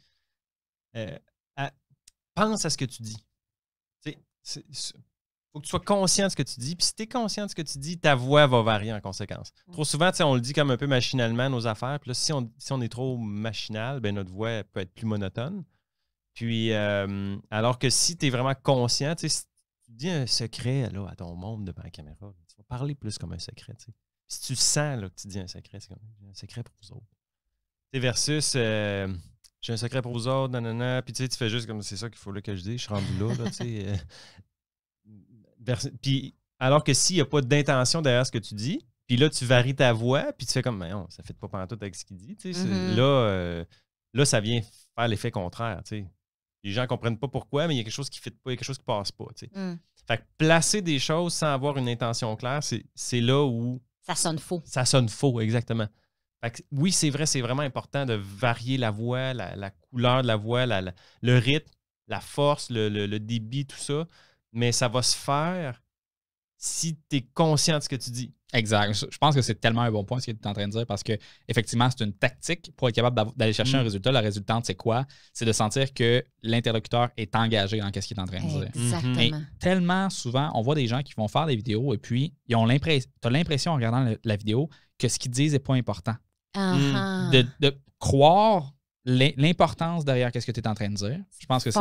Speaker 3: Euh, pense à ce que tu dis. Tu sais faut que tu sois conscient de ce que tu dis. Puis si tu es conscient de ce que tu dis, ta voix va varier en conséquence. Mm. Trop souvent, on le dit comme un peu machinalement, nos affaires. Puis là, si on, si on est trop machinal, ben notre voix peut être plus monotone. Puis, euh, alors que si tu es vraiment conscient, tu dis un secret à ton monde devant la caméra, tu vas parler plus comme un secret. Si tu sens là, que tu dis un secret, c'est comme un secret pour vous autres. versus euh, j'ai un secret pour vous autres, nanana, puis tu fais juste comme c'est ça qu'il faut que je dise, je suis rendu là. là euh, alors que s'il n'y a pas d'intention derrière ce que tu dis, puis là, tu varies ta voix, puis tu fais comme, mais non, ça fait pas pantoute avec ce qu'il dit. Mm-hmm. Euh, là, ça vient faire l'effet contraire. Les gens ne comprennent pas pourquoi, mais il y a quelque chose qui ne fait pas, il y a quelque chose qui ne passe pas. Mm. Fait placer des choses sans avoir une intention claire, c'est là où. Ça sonne faux. Ça sonne faux, exactement. Fait que, oui, c'est vrai, c'est vraiment important de varier la voix, la, couleur de la voix, le rythme, la force, le débit, tout ça mais ça va se faire si tu es conscient de ce que tu dis. Exact. Je pense que c'est tellement un bon point ce que tu es en train de
Speaker 1: dire parce que effectivement, c'est une tactique pour être capable d'aller chercher un mm. résultat. La résultante, c'est quoi? C'est de sentir que l'interlocuteur est engagé dans ce qu'il est en train de dire. Exactement. tellement souvent, on voit des gens qui vont faire des vidéos et puis ils ont l'impression, tu as l'impression en regardant la vidéo que ce qu'ils disent n'est pas important. de, croire l'importance derrière ce que tu es en train de dire. Je pense que c'est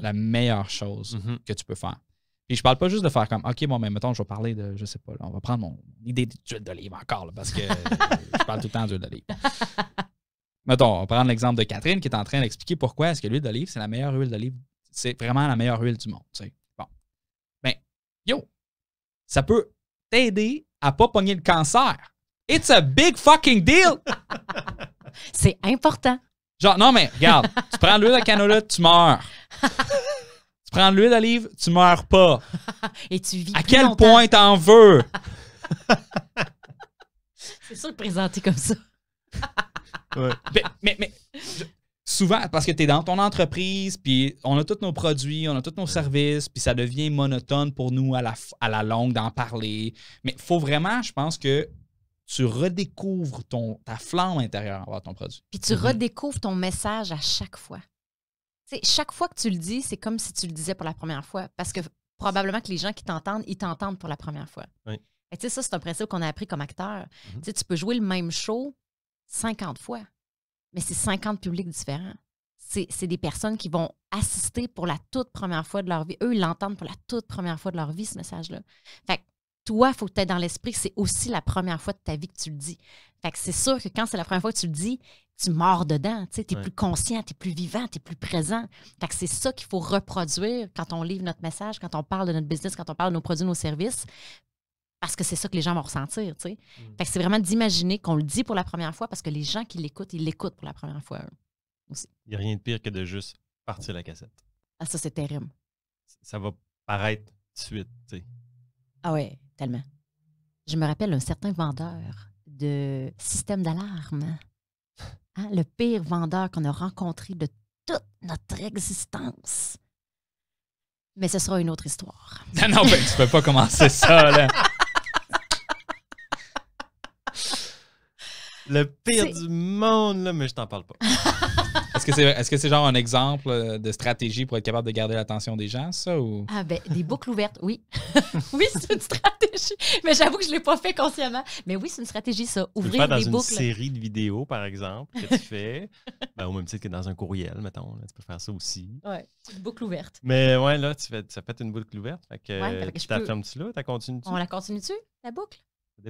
Speaker 1: la meilleure chose mm-hmm. que tu peux faire. Puis je parle pas juste de faire comme OK, bon, mais mettons, je vais parler de, je sais pas, on va prendre mon idée d'huile d'olive encore, parce que je parle tout le temps d'huile d'olive. mettons, on va prendre l'exemple de Catherine qui est en train d'expliquer pourquoi est-ce que l'huile d'olive, c'est la meilleure huile d'olive, c'est vraiment la meilleure huile du monde. Mais, Bon. Ben, yo, ça peut t'aider à pas pogner le cancer. It's a big fucking deal!
Speaker 2: c'est important.
Speaker 1: Genre, non, mais regarde, tu prends l'huile à canola, tu meurs. tu prends l'huile d'olive, tu meurs pas.
Speaker 4: Et tu vis.
Speaker 2: À quel point
Speaker 1: point t'en veux?
Speaker 2: C'est sûr que présenter comme ça.
Speaker 1: Mais, souvent, parce que tu es dans ton entreprise, puis on a tous nos produits, on a tous nos services, puis ça devient monotone pour nous à la, à la longue d'en parler. Mais il faut vraiment, je pense que tu redécouvres ton, ta flamme intérieure envers ton produit. Puis tu mhm.
Speaker 2: redécouvres ton message à chaque fois. chaque fois que tu le dis, c'est comme si tu le disais pour la première fois, parce que probablement que les gens qui t'entendent, ils t'entendent pour la première fois. Et tu sais, ça, c'est un principe qu'on a appris comme acteur. Mhm. Tu tu peux jouer le même show 50 fois, mais c'est 50 publics différents. C'est des personnes qui vont assister pour la toute première fois de leur vie. Eux, ils l'entendent pour la toute première fois de leur vie, ce message-là. Fait que toi, faut être dans l'esprit que c'est aussi la première fois de ta vie que tu le dis. Fait que c'est sûr que quand c'est la première fois que tu le dis, tu mords dedans. Tu es plus conscient, tu es plus vivant, tu es plus présent. Fait que c'est ça qu'il faut reproduire quand on livre notre message, quand on parle de notre business, quand on parle de nos produits, nos services. Parce que c'est ça que les gens vont ressentir. Mm. Fait que c'est vraiment d'imaginer qu'on le dit pour la première fois parce que les gens qui l'écoutent, ils l'écoutent pour la première fois eux,
Speaker 3: aussi. Il n'y a rien de pire que de juste partir la cassette.
Speaker 2: Ah, ça, c'est terrible.
Speaker 3: Ça va paraître de suite.
Speaker 2: Ah ouais tellement. Je me rappelle un certain vendeur de système d'alarme. Hein, le pire vendeur qu'on a rencontré de toute notre existence. Mais ce sera une autre histoire. Ah non, non, ben, tu
Speaker 4: peux pas commencer ça, là.
Speaker 3: Le pire du monde, là, mais je t'en parle pas. Est-ce que c'est est genre un
Speaker 1: exemple euh, de stratégie pour être capable de garder l'attention des gens, ça? Ou...
Speaker 2: Ah, ben, des boucles ouvertes, oui. oui, c'est une stratégie. Mais j'avoue que je ne l'ai pas fait consciemment. Mais oui, c'est une stratégie, ça. Ouvrir tu peux le faire dans une série
Speaker 3: de vidéos, par exemple, que tu fais, ben, au même titre que dans un courriel, mettons. tu peux faire ça aussi.
Speaker 2: Oui, une boucle ouverte.
Speaker 3: Mais ouais, là, tu fais, ça fait une boucle ouverte. que, tu tu là? Tu continues-tu? On la
Speaker 2: continue-tu, la boucle?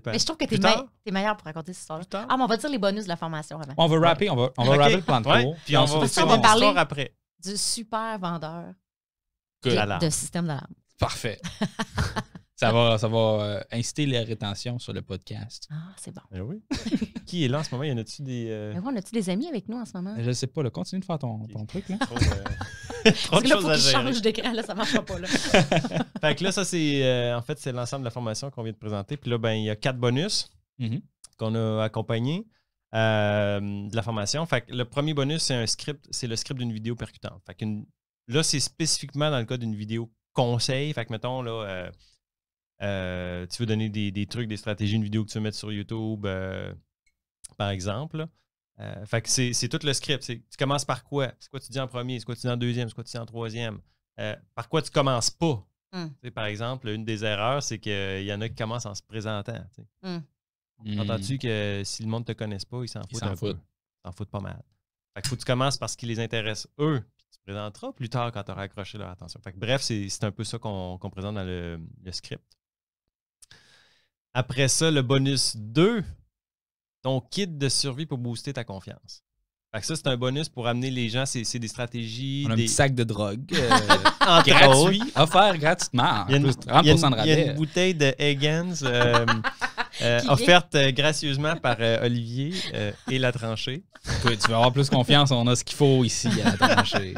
Speaker 2: Mais je trouve que t'es es meilleur pour raconter cette histoire-là. Ah, mais on va dire les bonus de la formation avant. On va rapper, on va, on va rapper le plan de cours. Puis on, va, on va parler après. du super vendeur de, de système d'alarme. Parfait.
Speaker 1: Ça va, ça va euh, inciter les rétentions sur le podcast. Ah, c'est bon. Ben oui.
Speaker 3: Qui est là en ce moment? Y en a-tu des. Euh,
Speaker 1: ben
Speaker 2: oui, on a-tu des amis avec nous en ce moment? Je
Speaker 3: sais pas, Continue de faire ton, ton truc, là. Trop, euh, de choses à gérer. change
Speaker 2: d'écran, là, ça marche pas, là. fait
Speaker 3: que là, ça, c'est. en fait, c'est l'ensemble de la formation qu'on vient de présenter. Puis là, ben, il y a quatre bonus mm-hmm. qu'on a accompagnés. de la formation. Fait que le premier bonus, c'est un script, c'est le script d'une vidéo percutante. Fait que là, c'est spécifiquement dans le cas d'une vidéo conseil. Fait que mettons, là, euh, tu veux donner des, trucs, des stratégies, une vidéo que tu veux mettre sur YouTube, euh, par exemple. Euh, fait que c'est tout le script. Tu commences par quoi? C'est quoi tu dis en premier? C'est quoi tu dis en deuxième? C'est quoi tu dis en troisième? par quoi tu commences pas? Hmm. par exemple, une des erreurs, c'est qu'il y en a qui commencent en se présentant. Hmm. Entends-tu hmm. que si le monde ne te connaisse pas, ils s'en foutent Ils s'en foutent pas mal. Fait faut que tu commences par ce qui les intéresse eux, puis tu te présenteras plus tard quand tu auras accroché leur attention. bref, c'est un peu ça qu'on présente dans le script. Après ça, le bonus 2, ton kit de survie pour booster ta confiance. que ça, c'est un bonus pour amener les gens. C'est des stratégies. On a des... un petit sac de drogue. Euh, gratuit. offert gratuitement. Il y a une, 30 de rabais. une bouteille de Higgins euh, euh, offerte euh, gracieusement par Olivier et la tranchée. tu vas avoir plus confiance. On a ce qu'il faut ici à la tranchée.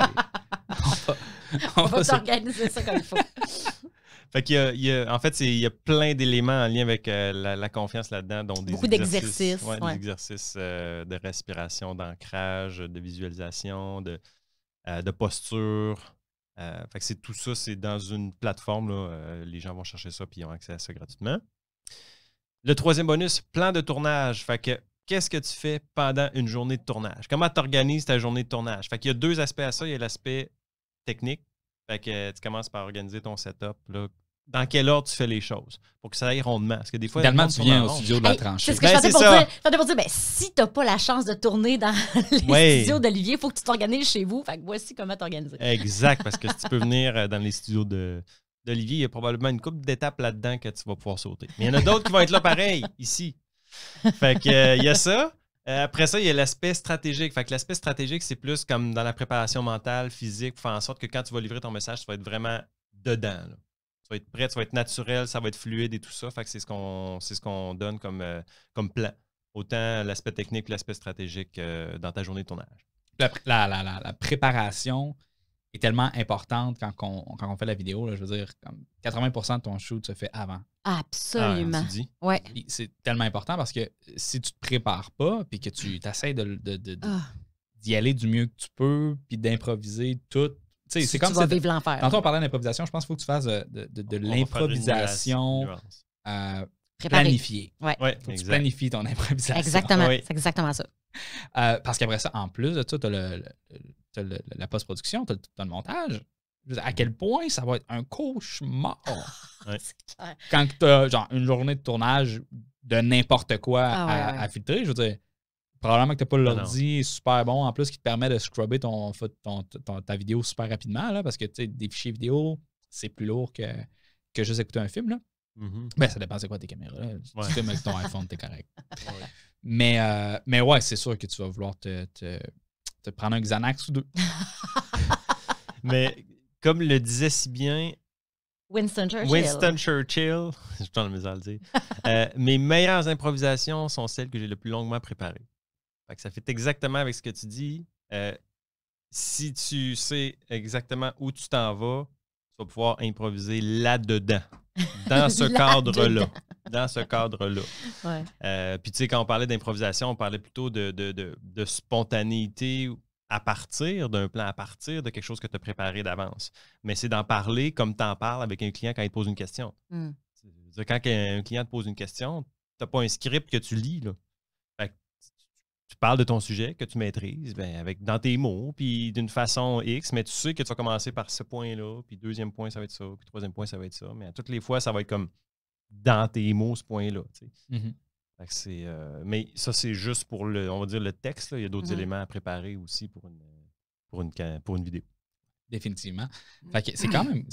Speaker 3: on va, on va s'organiser ça comme il faut. Fait qu'il en fait, il y a plein d'éléments en lien avec euh, la, confiance là-dedans, dont des Beaucoup d'exercices. Des exercices euh, de respiration, d'ancrage, de visualisation, de, euh, posture. fait que c'est tout ça, c'est dans une plateforme. les gens vont chercher ça puis ils ont accès à ça gratuitement. Le troisième bonus, plan de tournage. Fait que qu'est-ce que tu fais pendant une journée de tournage? Comment tu organises ta journée de tournage? Fait qu'il y a deux aspects à ça. Il y a l'aspect technique. Fait que tu commences par organiser ton setup, là, dans quel ordre tu fais les choses pour que ça aille rondement. Parce que des fois, tellement tu viens au studio de la tranchée. C'est ce que je, ben, pour
Speaker 2: pour dire. Ben, si tu n'as pas la chance de tourner dans les studios d'Olivier, il faut que tu t'organises chez vous. Fait que voici comment t'organiser. Exact, parce que si tu peux
Speaker 3: venir euh, dans les studios d'Olivier, il y a probablement une couple d'étapes là-dedans que tu vas pouvoir sauter. Mais il y en a d'autres qui vont être là pareil, ici. Fait que euh, il y a ça. Euh, après ça, il y a l'aspect stratégique. Fait que l'aspect stratégique, c'est plus comme dans la préparation mentale, physique, pour faire en sorte que quand tu vas livrer ton message, tu vas être vraiment dedans être prêt, ça va être naturel, ça va être fluide et tout ça. Fait que c'est ce qu'on c'est ce qu'on donne comme, euh, comme plan. Autant l'aspect technique que l'aspect stratégique euh, dans ta journée de tournage. La, la, la, la, préparation
Speaker 1: est tellement importante quand on, fait la vidéo. je veux dire, comme 80 de ton shoot se fait avant.
Speaker 2: Absolument.
Speaker 1: Ah, ouais. C'est tellement important parce que si tu te prépares pas puis que tu ah. essaies de, de, ah. d'y aller du mieux que tu peux, puis d'improviser tout sais, c'est comme tu vas vivre l'enfer. quand on parlait d'improvisation. Je pense qu'il faut que tu fasses de, l'improvisation euh, planifiée. Ouais. il faut que tu planifies ton improvisation. Exactement. C'est exactement ça. Euh, parce qu'après ça, en plus de ça, tu as, la post-production, tu as, le montage. À quel mm. point ça va être un cauchemar ouais. quand tu as genre une journée de tournage de n'importe quoi ah, à, à filtrer, je veux dire, probablement que tu n'as pas ah, l'ordi super bon en plus qui te permet de scrubber ton, ta vidéo super rapidement là, parce que des fichiers vidéo, c'est plus lourd que, que juste écouter un film. Là. Mm-hmm. Ben, ça dépend c'est quoi tes caméras. Là. Tu fais avec ton iPhone, t'es correct. Mais, euh, mais ouais, c'est sûr que tu vas vouloir te, te, prendre un Xanax ou deux.
Speaker 3: mais comme le disait si bien
Speaker 2: Winston Churchill. je
Speaker 3: Churchill, dans la à le dire. mes meilleures improvisations sont celles que j'ai le plus longuement préparées ça fait exactement avec ce que tu dis. Euh, si tu sais exactement où tu t'en vas, tu vas pouvoir improviser là-dedans,
Speaker 4: dans ce cadre-là.
Speaker 3: Dans ce cadre-là. Euh, puis tu sais, quand on parlait d'improvisation, on parlait plutôt de, de, spontanéité à partir d'un plan, à partir de quelque chose que tu as préparé d'avance. Mais c'est d'en parler comme tu en parles avec un client quand il te pose une question. Mmh. Quand un client te pose une question, tu n'as pas un script que tu lis. Là tu parles de ton sujet que tu maîtrises ben, avec, dans tes mots, puis d'une façon X, mais tu sais que tu vas commencer par ce point-là, puis deuxième point, ça va être ça, puis troisième point, ça va être ça. Mais toutes les fois, ça va être comme dans tes mots, ce point-là. Mm-hmm. Euh, mais ça, c'est juste pour le, on va dire, le texte. Il y a d'autres mm-hmm. éléments à préparer aussi pour une, pour une, pour une vidéo. Définitivement.
Speaker 1: Mm-hmm. c'est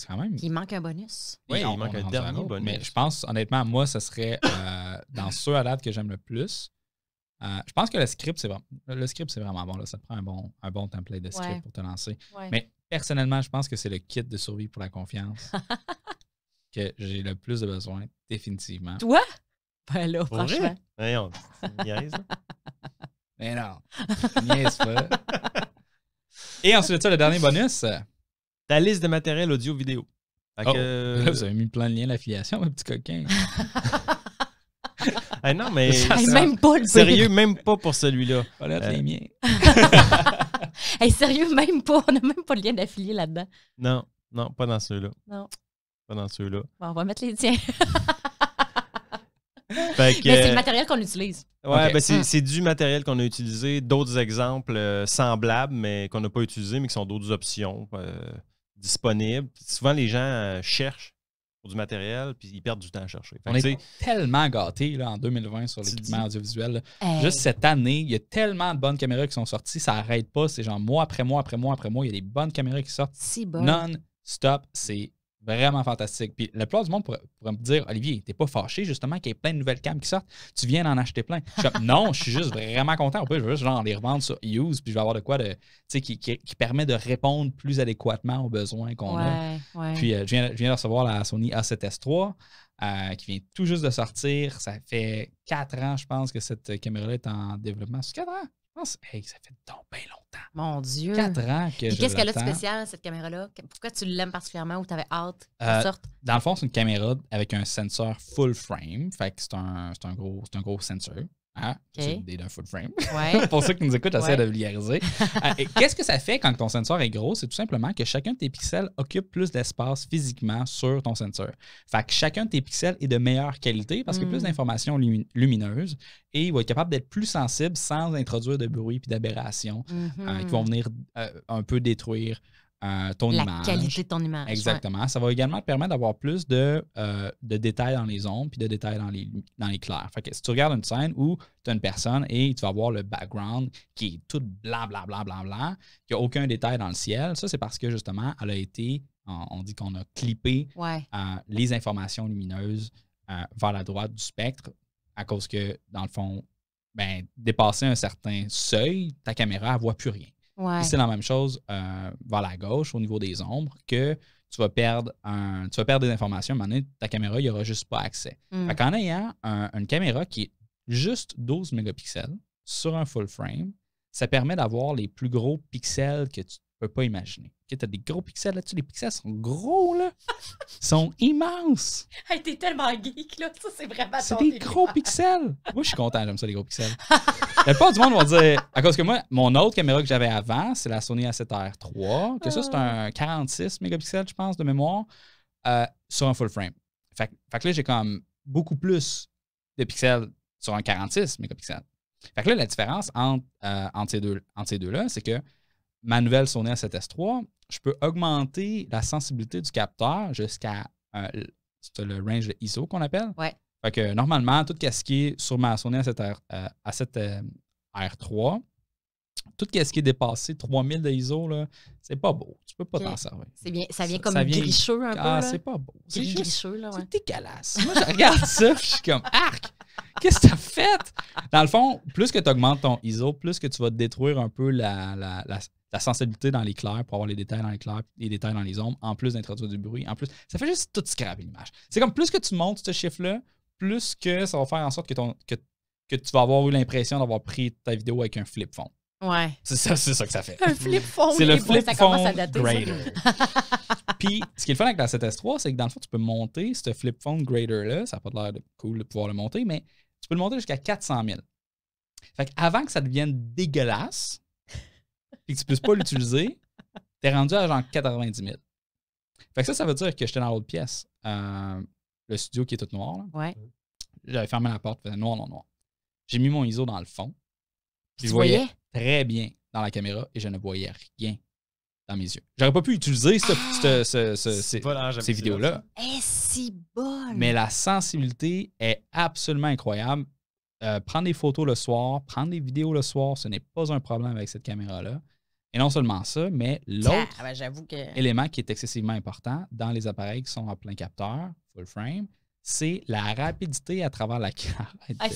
Speaker 1: quand même,
Speaker 2: Il manque un bonus. Oui, il manque un dernier bonus. Mais je
Speaker 1: pense, honnêtement, moi, ce serait euh, dans ceux à que j'aime le plus euh, je pense que le script, c'est vraiment, le script, c'est vraiment bon. Là. Ça prend un bon, un bon template de script pour te lancer. Mais personnellement, je pense que c'est le kit de survie pour la confiance que j'ai le plus de besoin, définitivement. Toi? Ben là, pour franchement. Mais non, pas. Et ensuite ça, le dernier bonus. Ta liste de matériel audio-vidéo. Oh, vous avez mis plein de liens
Speaker 3: d'affiliation, mon petit coquin. non, mais.
Speaker 2: Sérieux,
Speaker 3: même pas pour celui-là. Voilà, euh... les miens.
Speaker 2: sérieux, même pas. On n'a même pas de lien d'affilié là-dedans.
Speaker 3: Non, non, pas dans ceux-là. Non. Pas dans ceux-là.
Speaker 2: on va mettre les tiens. mais c'est le matériel qu'on utilise. Ouais, ben, ah.
Speaker 3: c'est du matériel qu'on a utilisé, d'autres exemples euh, semblables, mais qu'on n'a pas utilisé, mais qui sont d'autres options euh, disponibles. Souvent, les gens euh, cherchent du matériel, puis ils perdent du temps à chercher. on est tellement gâtés en 2020 sur l'équipement audiovisuel.
Speaker 1: Juste cette année, il y a tellement de bonnes caméras qui sont sorties, ça n'arrête pas. C'est genre mois après mois après mois après mois, il y a des bonnes caméras qui sortent. Non-stop, c'est Vraiment fantastique. Puis le plupart du monde pourrait, me dire Olivier, t'es pas fâché justement qu'il y ait plein de nouvelles cams qui sortent, tu viens d'en acheter plein. non, je suis juste vraiment content. je veux juste les revendre sur Use, puis je vais avoir de quoi de, qui, qui, qui, permet de répondre plus adéquatement aux besoins qu'on a. Puis euh, je, viens, de recevoir la Sony A7S3 euh, qui vient tout juste de sortir. Ça fait quatre ans, je pense, que cette caméra-là est en développement. C'est 4 ans? ça fait donc bien
Speaker 2: longtemps. Mon Dieu. Quatre ans que Puis qu'est-ce qu'elle a de spécial, cette caméra-là? Pourquoi tu l'aimes particulièrement ou t'avais hâte? Euh, sorte?
Speaker 1: Dans le fond, c'est une caméra avec un sensor full frame. Fait que c'est un, un gros sensor. C'est ah, une idée d'un frame. Pour ceux qui nous écoutent, assez de vulgariser. Ah, qu'est-ce que ça fait quand ton sensor est gros? C'est tout simplement que chacun de tes pixels occupe plus d'espace physiquement sur ton sensor. Fait que chacun de tes pixels est de meilleure qualité parce qu'il y a plus hmm. d'informations lumineuses et il va être capable d'être plus sensible sans introduire de bruit et d'aberrations hein, qui vont mm-hmm. venir euh, un peu détruire ton la image. qualité de ton
Speaker 2: image. Exactement.
Speaker 1: Ça va également te permettre d'avoir plus de, euh, de, détails dans les ombres puis de détails dans les, dans les clairs. Fait si tu regardes une scène où tu as une personne et tu vas voir le background qui est tout blablabla, bla bla bla blanc, qui aucun détail dans le ciel, ça, c'est parce que justement, elle a été, on, dit qu'on a clippé euh, les informations lumineuses euh, vers la droite du spectre à cause que, dans le fond, ben, dépasser un certain seuil, ta caméra ne voit plus rien. C'est la même chose euh, vers la gauche au niveau des ombres que tu vas perdre un, tu vas perdre des informations. À ta caméra, il n'y aura juste pas accès. Mm. en ayant une caméra qui est juste 12 mégapixels sur un full frame, ça permet d'avoir les plus gros pixels que tu peux pas imaginer. Okay, tu as des gros pixels là-dessus. Les pixels sont gros, là. Ils sont immenses.
Speaker 2: Tu t'es tellement geek, là. Ça, c'est vraiment C'est des gros
Speaker 1: pixels. Moi, je suis content. J'aime ça, les gros pixels. La pas du monde va dire, à cause que moi, mon autre caméra que j'avais avant, c'est la Sony A7R3, que ça, c'est un 46 ah. mégapixels, je pense, de mémoire, euh, sur un full frame. Fait, que là, j'ai comme beaucoup plus de pixels sur un 46 mégapixels. Fait que là, la différence entre, euh, entre ces deux-là, c'est que ma nouvelle Sony e A7S3, je peux augmenter la sensibilité du capteur jusqu'à euh, le range de ISO qu'on appelle. que normalement, tout ce qui est sur ma Sony A7R, R3, tout ce qui est dépassé 3000 de ISO, c'est pas beau. Tu peux pas t'en servir. ça vient comme un peu. Ah, c'est pas beau.
Speaker 2: C'est là. C'est dégueulasse. Moi, je regarde ça, je suis comme arc. Qu'est-ce que as fait?
Speaker 1: Dans le fond, plus que tu augmentes ton ISO, plus que tu vas détruire un peu la, la, la la sensibilité dans les clairs pour avoir les détails dans les clairs, les détails dans les ombres, en plus d'introduire du bruit, en plus. Ça fait juste tout scraper l'image. C'est comme plus que tu montes ce chiffre-là, plus que ça va faire en sorte que, tu vas avoir eu l'impression d'avoir pris ta vidéo avec un flip phone Ouais. C'est ça, ça, que ça fait. Un flip phone. C'est le flip phone grader. Puis, ce qui est le fun avec la 7S3, c'est que dans le fond, tu peux monter ce flip phone grader-là. Ça n'a pas l'air cool de pouvoir le monter, mais tu peux le monter jusqu'à 400 000. Fait avant que ça devienne dégueulasse, que tu ne puisses pas l'utiliser, tu es rendu à genre 90 000. Fait que ça, ça veut dire que j'étais dans l'autre pièce, euh, le studio qui est tout noir. Ouais. J'avais fermé la porte, faisait noir, non, noir. J'ai mis mon ISO dans le fond. je voyais très bien dans la caméra et je ne voyais rien dans mes yeux. J'aurais pas pu utiliser ah! ces, vidéos-là.
Speaker 2: Eh, si Mais la
Speaker 1: sensibilité est absolument incroyable. Euh, prendre des photos le soir, prendre des vidéos le soir, ce n'est pas un problème avec cette caméra-là. Et non seulement ça, mais ah
Speaker 2: l'autre ben,
Speaker 1: élément qui est excessivement important dans les appareils qui sont en plein capteur, full frame, c'est la rapidité à travers laquelle. Ah,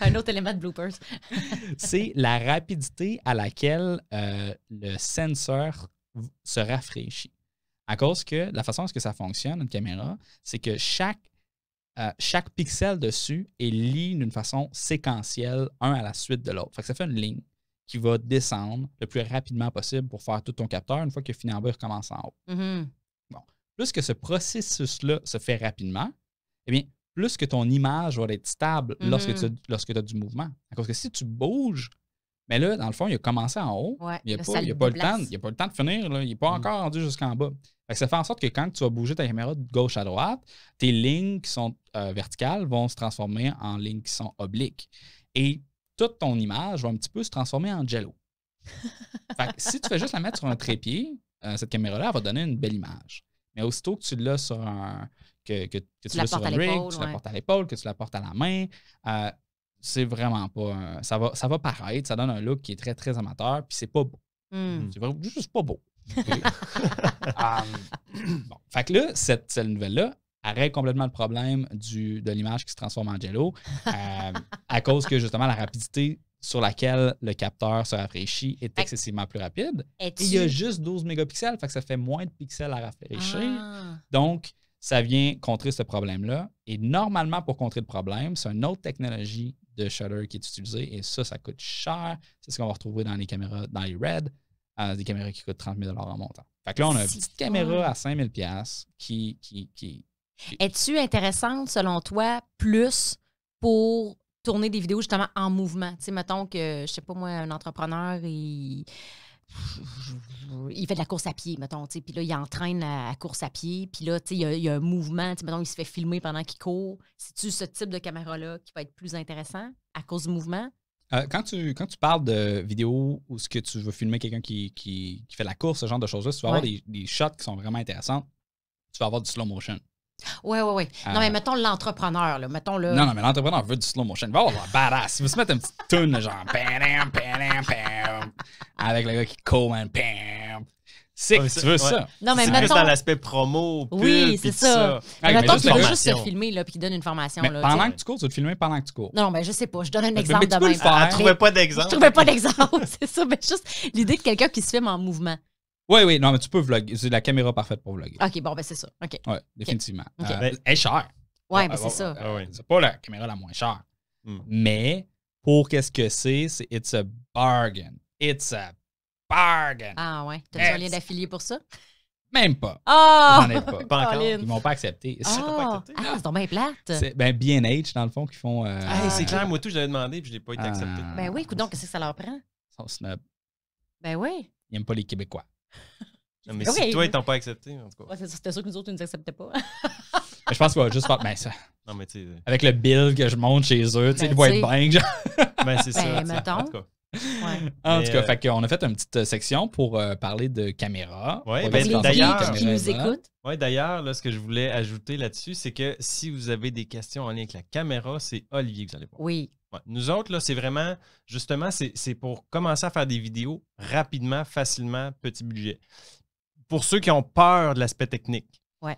Speaker 2: un, autre élément de bloopers.
Speaker 1: c'est la rapidité à laquelle euh, le sensor se rafraîchit. À cause que la façon dont ça fonctionne, une caméra, c'est que chaque, euh, chaque pixel dessus est lié d'une façon séquentielle, un à la suite de l'autre. ça fait une ligne qui va descendre le plus rapidement possible pour faire tout ton capteur une fois que bas, il recommence en haut. Mm-hmm. Plus que ce processus-là se fait rapidement, eh bien, plus que ton image va être stable mm-hmm. lorsque tu as du mouvement. Parce que si tu bouges, mais là, dans le fond, il a commencé en haut. il n'y a pas le temps, pas le temps de finir. Là, il n'est pas mm. encore rendu jusqu'en bas. ça fait en sorte que quand tu vas bouger ta caméra de gauche à droite, tes lignes qui sont euh, verticales vont se transformer en lignes qui sont obliques. Et toute ton image va un petit peu se transformer en jello. fait que si tu fais juste la mettre sur un trépied, euh, cette caméra-là, va donner une belle image. Mais aussitôt que tu l'as sur un. que, que, tu, sur la portes à l'épaule, que tu la portes à la main, euh, c'est vraiment pas. ça, va, ça va paraître, ça donne un look qui est très, très amateur, puis c'est pas beau. Hmm. C'est C'est juste pas beau. Euh, fait que là, cette nouvelle-là, arrête complètement le problème du, de l'image qui se transforme en jello euh, à cause que justement la rapidité sur laquelle le capteur se rafraîchit est excessivement plus rapide.
Speaker 2: Et il y a juste
Speaker 1: 12 mégapixels, fait que ça fait moins de pixels à rafraîchir. Ah. Donc, ça vient contrer ce problème-là. Et normalement, pour contrer le problème, c'est une autre technologie de shutter qui est utilisée. Et ça, ça coûte cher. C'est ce qu'on va retrouver dans les caméras, dans les RED, euh, des caméras qui coûtent 30 000 en montant. Fait que là, on a une petite caméra à 5 000 qui, qui, qui,
Speaker 2: es-tu intéressante, selon toi, plus pour tourner des vidéos justement en mouvement? Tu sais, mettons que, je sais pas moi, un entrepreneur, il fait de la course à pied, mettons, puis là, il entraîne à la course à pied, puis là, il y, il y, a un mouvement, Tu sais, mettons, il se fait filmer pendant qu'il court. C'est-tu ce type de caméra-là qui va être plus intéressant à cause du mouvement?
Speaker 1: Euh, quand, tu, quand tu parles de vidéos où ce que tu veux filmer quelqu'un qui, fait de la course, ce genre de choses-là, tu vas avoir des, des, shots qui sont vraiment intéressants, tu vas avoir du slow motion.
Speaker 2: Oui, oui, oui. Non, mais euh. mettons l'entrepreneur, là. Mettons le... Non, non, mais
Speaker 1: l'entrepreneur veut du slow motion. Il va avoir badass. se mettre une petite tune, genre.
Speaker 2: Pam,
Speaker 1: avec le gars qui court C'est tu veux ça. Non, mais mettons... dans l'aspect promo. oui, c'est ça. ça. mettons qu'il veut juste se filmer
Speaker 2: là, puis qu'il donne une formation. là, pendant que tu cours,
Speaker 1: tu veux te filmer pendant que tu cours. Non,
Speaker 2: mais je sais pas. Je donne un exemple tu de même. Tu ne trouvais pas d'exemple. Je trouvais pas d'exemple, c'est ça. Mais juste l'idée de quelqu'un qui se filme en mouvement.
Speaker 1: Oui, oui, non, mais tu peux vlogger. C'est la caméra parfaite pour vlogger. OK, bon, ben c'est ça. OK. Oui, définitivement. Euh, ben, elle est chère.
Speaker 2: Oui, ben c'est ça.
Speaker 1: c'est pas la caméra la moins chère. Hmm. Mais pour qu'est-ce que c'est, c'est It's a bargain. It's a
Speaker 2: bargain. Ah, ouais. T'as-tu un lien d'affilié pour ça?
Speaker 1: Même pas. Oh! Ah! Ai pas. pas encore. Ils m'ont pas accepté. Ah,
Speaker 2: pas Ah, ah c'est tombé bien plate. C'est
Speaker 1: ben, BNH, dans le fond, qui font. Euh, c'est clair,
Speaker 3: moi tout, j'avais demandé puis je n'ai pas été accepté.
Speaker 1: Ben oui,
Speaker 2: écoute donc, qu'est-ce que ça leur prend? Ils sont Ben oui.
Speaker 1: Ils n'aiment pas les Québécois. Non, mais si toi, ils t'ont pas accepté,
Speaker 2: en tout cas. c'était sûr que nous autres, ils nous acceptaient pas.
Speaker 1: je pense qu'on va juste faire. Ben, ça. Non, mais tu euh, Avec le build que je monte chez eux, tu sais, ils ben, vont être bang Ben, c'est ça. Ben, en tout cas. En tout cas, euh, fait on a fait une petite euh, section pour parler de caméra.
Speaker 3: Oui, ben, d'ailleurs, nous écoute. Ouais, d'ailleurs, ce que je voulais ajouter là-dessus, c'est que si vous avez des questions en lien avec la caméra, c'est Olivier que vous allez voir. Oui, nous autres, là, c'est vraiment, justement, c'est pour commencer à faire des vidéos rapidement, facilement, petit budget. Pour ceux qui ont peur de l'aspect technique. Ouais.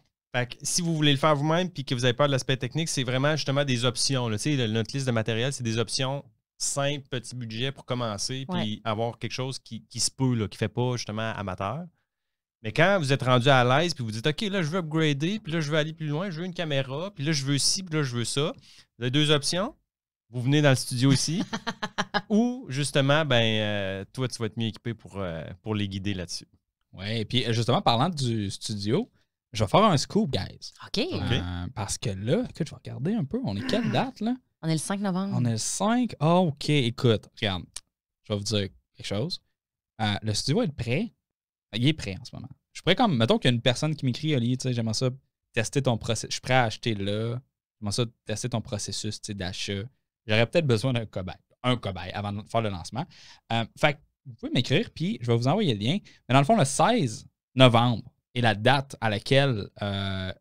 Speaker 3: si vous voulez le faire vous-même et que vous avez peur de l'aspect technique, c'est vraiment justement des options. Tu sais, notre liste de matériel, c'est des options simples, petit budget pour commencer puis avoir quelque chose qui, se peut, qui ne fait pas justement amateur. Mais quand vous êtes rendu à l'aise, puis vous dites, OK, là, je veux upgrader, puis là, je veux aller plus loin, je veux une caméra, puis là, je veux ci, puis là, je veux ça. Vous avez deux options vous venez dans le studio ici. ou justement, ben, euh, toi, tu vas être mieux équipé pour, euh, pour les guider là-dessus. Oui, et puis euh, justement, parlant du studio, je vais faire un scoop, guys. OK. parce que
Speaker 1: là, écoute, je vais regarder un peu. On est quelle ah. date, là?
Speaker 2: On est le 5 novembre. On
Speaker 1: est le 5. Ah, OK. Écoute, regarde. Je vais vous dire quelque chose. le studio est prêt. Il est prêt en ce moment. Je pourrais comme, mettons qu'il y a une personne qui m'écrit, Oli, tu sais, j'aimerais ça tester ton processus. Je suis prêt à acheter là. J'aimerais ça tester ton processus d'achat J'aurais peut-être besoin d'un cobaye, un cobaye avant de faire le lancement. Euh, fait vous pouvez m'écrire, puis je vais vous envoyer le lien. Mais dans le fond, le 16 novembre est la date à laquelle euh,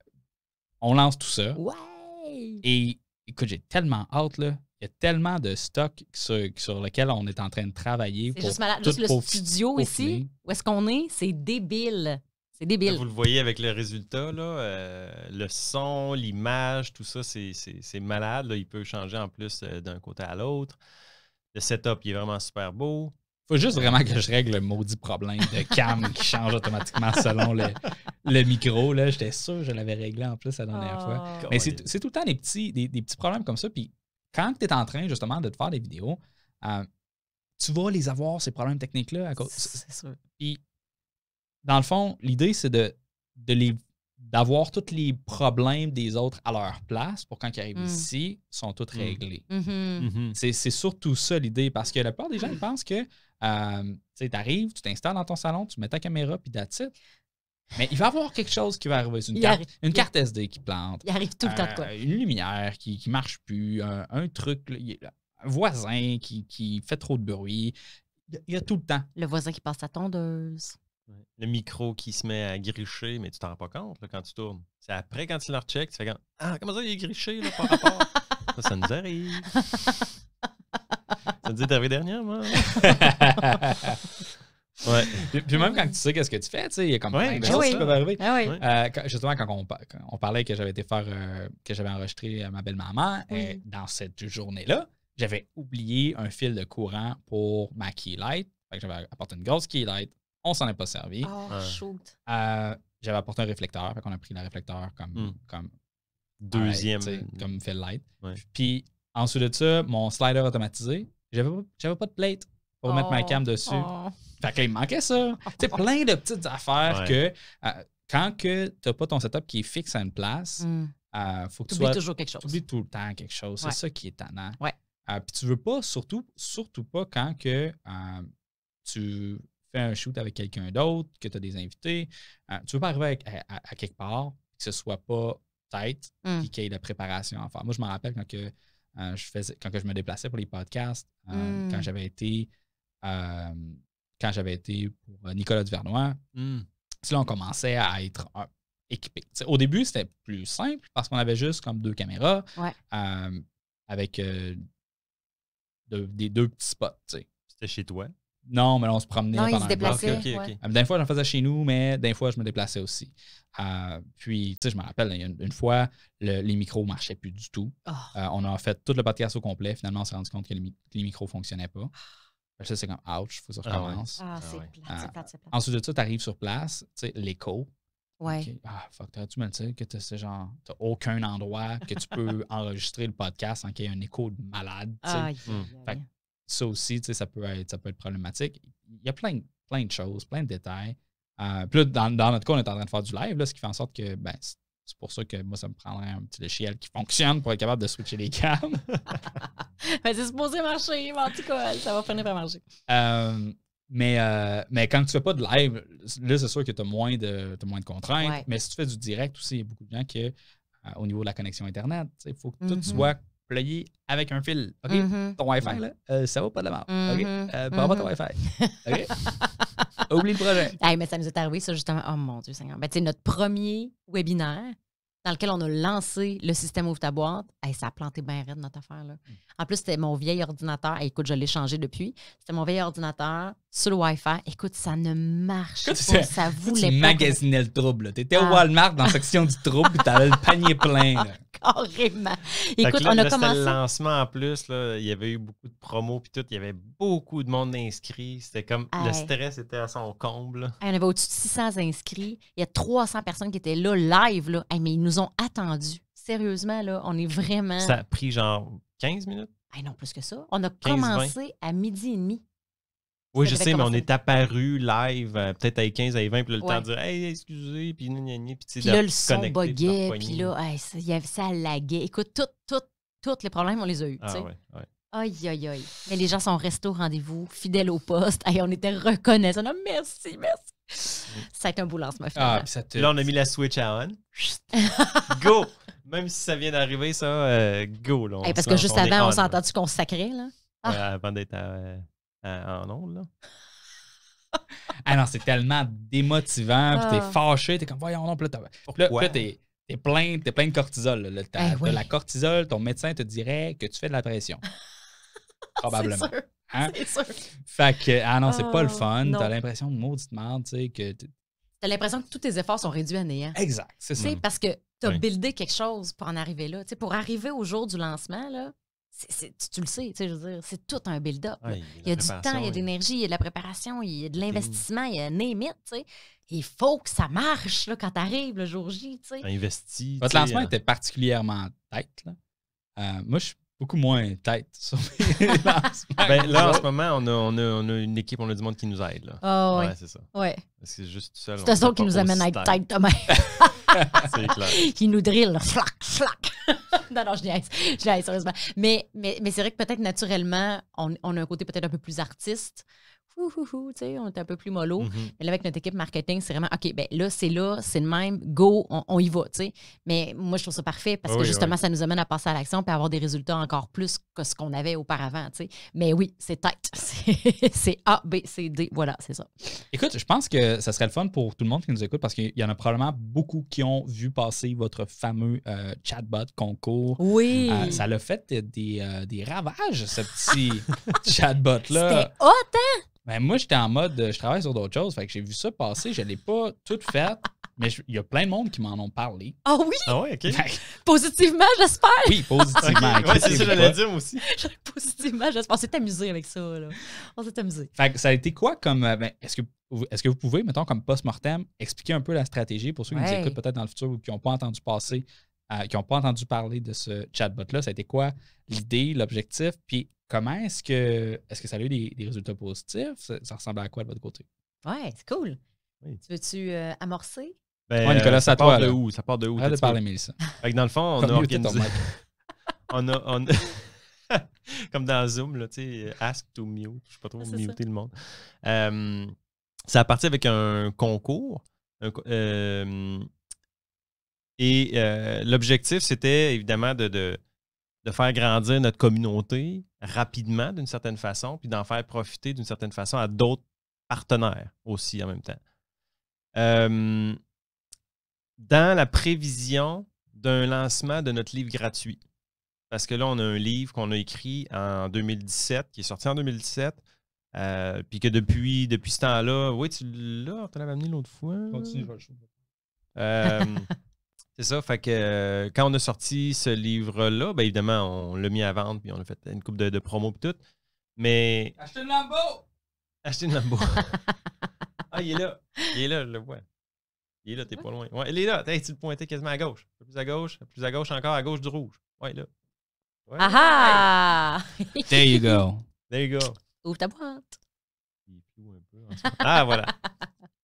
Speaker 1: on lance tout ça.
Speaker 2: Ouais!
Speaker 1: Et écoute, j'ai tellement hâte, là. Il y a tellement de stocks sur, sur
Speaker 3: lequel on est en train de travailler.
Speaker 1: C'est juste malade. Juste le studio ici,
Speaker 2: où est-ce qu'on est, c'est débile. C'est débile. Vous le
Speaker 3: voyez avec le résultat, là, euh, le son, l'image, tout ça, c'est malade. Il peut changer en plus euh, d'un côté à l'autre. Le setup, il est vraiment super beau.
Speaker 1: Il Faut juste vraiment que je règle le maudit problème de cam qui change automatiquement selon le, micro. J'étais sûr que je l'avais réglé en plus la dernière fois. Ah. Mais c'est tout le temps des petits, des, petits problèmes comme ça. Puis quand tu es en train justement de te faire des vidéos, euh, tu vas les avoir, ces problèmes techniques-là. À cause. C'est sûr dans le fond, l'idée, c'est de, d'avoir tous les problèmes des autres à leur place pour quand ils arrivent hmm. ici, ils sont tous hmm. réglés. Mm-hmm. Mm-hmm. C'est surtout ça l'idée, parce que la plupart des gens pensent que euh, tu arrives, tu t'installes dans ton salon, tu mets ta caméra, puis that's Mais il va y avoir quelque chose qui va arriver. Une, carte, une carte SD qui plante. Il arrive tout le temps de quoi. Euh, une lumière qui ne marche plus, un, truc, un voisin qui, qui
Speaker 3: fait trop de bruit.
Speaker 2: Il y a tout le temps. Le voisin qui passe sa tondeuse.
Speaker 3: Le micro qui se met à gricher, mais tu t'en rends pas compte quand tu tournes. C'est après, quand tu le check tu fais comme Ah, comment ça, il est griché par rapport ça, nous arrive. ça nous dit t'avais dernier moi Puis, puis, même quand tu sais qu'est-ce que tu fais,
Speaker 1: tu sais, il y a comme ouais, plein de choses qui peuvent arriver. Ah euh, justement, quand on, parlait que j'avais été faire, euh, que j'avais enregistré euh, ma belle-maman, et dans cette journée-là, j'avais oublié un fil de courant pour ma key light. J'avais apporté une grosse key light on s'en est pas servi. Oh, J'avais apporté un réflecteur, fait qu'on a pris le réflecteur comme, hmm. comme deuxième, comme fait light. puis Puis dessous de ça, mon slider automatisé, j'avais pas de plate pour mettre ma cam oh. dessus. Oh. Fait qu'il manquait ça. C'est plein de petites affaires que euh, quand que n'as pas ton setup qui est fixe à une place, il hmm. euh, faut que tu oublies toujours quelque chose. tout le temps quelque chose. C'est ça qui est tannant. Puis tu veux pas, surtout, surtout pas quand que tu un shoot avec quelqu'un d'autre, que tu as des invités. Euh, tu veux pas arriver à, quelque part, que ce soit pas tête, mm. qu'il ait de préparation à faire. Moi, je me rappelle quand, euh, je, faisais, quand que je me déplaçais pour les podcasts, euh, hmm. quand j'avais été quand j'avais été pour Nicolas Duvernois, hmm. là, on commençait à être équipé. au début, c'était plus simple parce qu'on avait juste comme deux caméras avec des deux petits spots. C'était chez toi? Non, mais là, on se promenait pendant le se déplaçait. D'un fois, j'en faisais chez nous, mais d'un fois, je me déplaçais aussi. Euh, puis, tu sais, je me rappelle, une, une fois, les micros ne marchaient plus du tout. Oh. Euh, on a fait tout le podcast au complet. Finalement, on s'est rendu compte que les, micros ne fonctionnaient pas. Ah. Ça, c'est comme ouch, faut que ça ah recommence. Ah, ah c'est plat, c'est euh, plat. Ensuite de ça, tu arrives sur place, tu sais, l'écho. Ouais. Ah, fuck, tu me le dire que tu genre, t'as aucun endroit que tu peux enregistrer le podcast sans qu'il y ait un écho de malade. tu sais. » ça aussi, ça peut, être, ça peut problématique. Il y a plein, plein de choses, plein de détails. Euh, dans, notre cas, on est en train de faire du live, ce qui fait en sorte que ben, c'est pour ça que moi, ça me prendrait un petit logiciel qui fonctionne pour être capable de switcher les câbles. Mais
Speaker 2: ben, c'est supposé marcher, mais en tout cas, ça va finir par marcher.
Speaker 1: Euh, mais, euh, mais quand tu fais pas de live, là, c'est sûr que tu as moins de, moins de contraintes. Mais si tu fais du direct aussi, il y a beaucoup de gens qui, euh, au niveau de la connexion Internet, il faut que tout mm-hmm. soit plugé avec un fil. OK? Mm-hmm. Ton Wi-Fi, là, euh, ça va pas de
Speaker 2: la Bravo OK? Mm-hmm. Euh, pas ton mm-hmm. Wi-Fi. OK? Oublie le projet. mais ça nous est arrivé, ça, justement. Oh mon Dieu, Seigneur. C'est ben, notre premier webinaire dans lequel on a lancé le système Ouvre ta boîte, ça a planté bien raide notre affaire. Là. Mm. En plus, c'était mon vieil ordinateur. écoute, je l'ai changé depuis. C'était mon vieil ordinateur sur le Wi-Fi. Écoute, ça ne marche pas. Ça voulait tu
Speaker 1: magasinais le trouble. Tu étais au ah. Walmart dans la section du trouble tu avais le panier plein.
Speaker 2: Carrément. Écoute, on a commencé. le
Speaker 3: lancement en plus. il y avait eu beaucoup de promos puis tout. Il y avait beaucoup de monde inscrit. C'était comme le stress était à son comble.
Speaker 2: on avait au-dessus de 600 inscrits. Il y a 300 personnes qui étaient là, live. mais ils nous ont attendus. Sérieusement, là, on est vraiment. Ça a
Speaker 3: pris genre 15 minutes? non, plus que ça. On a commencé
Speaker 2: à midi et demi. Oui, je sais, mais on
Speaker 3: est apparu live, euh, peut-être à 15, à 20, puis là, le temps de dire Hey, excusez, puis gna puis tu sais, là, le son buguait, puis là,
Speaker 2: hey, y avait, ça laguait. Écoute, tous tout, les problèmes, on les a eus. Ah, ouais, ouais. Aïe, aïe, aïe. Mais les gens sont restés au rendez-vous, fidèles au poste. on était reconnaissants. merci, merci. Mm. Ça a été un beau lancement, ah, finalement. Ah, ça
Speaker 3: te... Là, on a mis la switch à on. go! Même si ça vient d'arriver, ça, euh, go. Là, parce que juste avant, on s'est
Speaker 2: entendu consacrer, Là. Ouais,
Speaker 3: ah! avant d'être à. Euh, ah euh, non là ah non, c'est tellement démotivant.
Speaker 1: Puis t'es ah. fâché, t'es comme voyons non. plus là, t'es t'es plein, es plein de cortisol. Là, eh la cortisol, ton médecin te dirait que tu fais de la pression. Probablement. Hein? Fait que, ah non, c'est pas le oh, fun. T'as l'impression, maudite merde, tu sais, que.
Speaker 2: T'as l'impression que tous tes efforts sont réduits à néant. Exact, c'est ça. Parce que t'as buildé quelque chose pour en arriver là. pour arriver au jour du lancement, là, tu le sais, tu sais, je veux dire, c'est tout un build-up.
Speaker 4: il y a, du temps, il y a de l'énergie,
Speaker 2: il y a de la préparation, il y a de l'investissement, il y a un it, tu sais. Il faut que ça marche quand t'arrives le jour J, tu sais. Investi.
Speaker 1: Votre lancement euh, était particulièrement
Speaker 3: tête, là. Euh, moi, je suis beaucoup moins tête sur mes Ben, là, en ce moment, on a, on, on une équipe, on a du monde qui nous aide, ah ouais, c'est ça. Ouais. C'est juste tout seul. C'est ça qui nous amène à être tête demain.
Speaker 2: Qui nous drille flac, flac. non, non, je niaise. Je niaise, sérieusement. Mais, mais, mais c'est vrai que peut-être naturellement, on, on, a un côté peut-être un peu plus artiste on est un peu plus mollo. Mm-hmm. Mais là, avec notre équipe marketing, c'est vraiment, OK, ben là, c'est là, c'est le même, go, on, y va, Mais moi, je trouve ça parfait parce ah que justement, ça nous amène à passer à l'action et avoir des résultats encore plus que ce qu'on avait auparavant, Mais oui, c'est tête. C'est A, B, C, D. Voilà, c'est ça.
Speaker 1: Écoute, je pense que ça serait le fun pour tout le monde qui nous écoute parce qu'il y en a probablement beaucoup qui ont vu passer votre fameux euh, chatbot concours. Oui. Euh, ça l'a fait des, euh, des ravages, ce petit chatbot-là. C'était
Speaker 2: hot, hein?
Speaker 1: Ben, moi, j'étais en mode, euh, je travaille sur d'autres choses. Fait que j'ai vu ça passer. Je ne l'ai pas tout fait. mais il y a plein de monde qui m'en ont parlé. Ah oui? Ah OK.
Speaker 2: Positivement, j'espère. Oui, positivement. c'est ça que j'allais dire aussi. Positivement, j'espère. On s'est amusé avec ça, On s'est amusé. Fait
Speaker 1: que ça a été quoi comme. Euh, ben, est-ce que, vous- est-ce que vous pouvez, mettons, comme post-mortem, expliquer un peu la stratégie pour ceux qui nous écoutent peut-être dans le futur ou qui n'ont pas entendu passer qui n'ont pas entendu parler de ce chatbot-là, ça a été quoi l'idée, l'objectif, puis comment est-ce que est-ce que ça a eu des, résultats positifs? Ça, ressemble à quoi de votre côté?
Speaker 2: Ouais, c'est cool. Tu veux-tu euh, amorcer?
Speaker 1: Ben, Nicolas, ça, part de où? Ça part de où? de parler, Mélissa. Fait dans le fond, on a organisé...
Speaker 3: on a... Comme dans Zoom, là, tu sais, euh, ask to mute. Je ne sais pas trop ah, muter le monde. Euh, ça a parti avec un concours. euh, et euh, l'objectif, c'était évidemment de, faire grandir notre communauté rapidement d'une certaine façon, puis d'en faire profiter d'une certaine façon à d'autres partenaires aussi en même temps. Euh, dans la prévision d'un lancement de notre livre gratuit, parce que là, on a un livre qu'on a écrit en 2017, qui est sorti en 2017, euh, puis que depuis, depuis ce temps-là, oui, tu l'as, tu l'avais amené l'autre fois. C'est ça. Fait que euh, quand on a sorti ce livre-là, ben évidemment, on l'a mis à vendre, puis on a fait une coupe de, de promos et tout. Mais. Achetez une Lambo! Achetez une Lambo. ah, il est là. Il est là, je le vois. Il est là, t'es pas loin. il est là. T'as tu le pointais quasiment à gauche. Plus à gauche, plus à gauche encore, à gauche du rouge. Ouais, là. Ouais.
Speaker 2: Ah There you go. There you go. Ouvre ta boîte. un peu. Ah, voilà.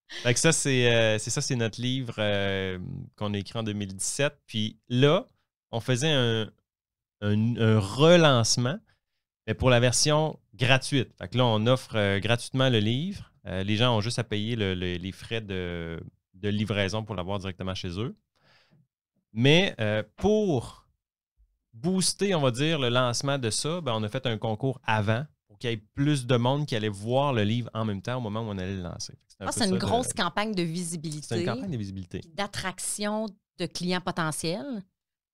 Speaker 3: Fait ça, euh, c'est ça, c'est notre livre euh, qu'on a écrit en 2017. Puis là, on faisait un, relancement, mais pour la version gratuite. là, on offre euh, gratuitement le livre. les gens ont juste à payer les frais de, livraison pour l'avoir directement chez eux. Mais pour booster, on va dire, le lancement de ça, ben, on a fait un concours avant pour qu'il y ait plus de monde qui allait voir le livre en même temps au moment où on allait le lancer. Ah, c'est une grosse
Speaker 2: campagne de visibilité. C'est une campagne de visibilité. D'attraction de clients potentiels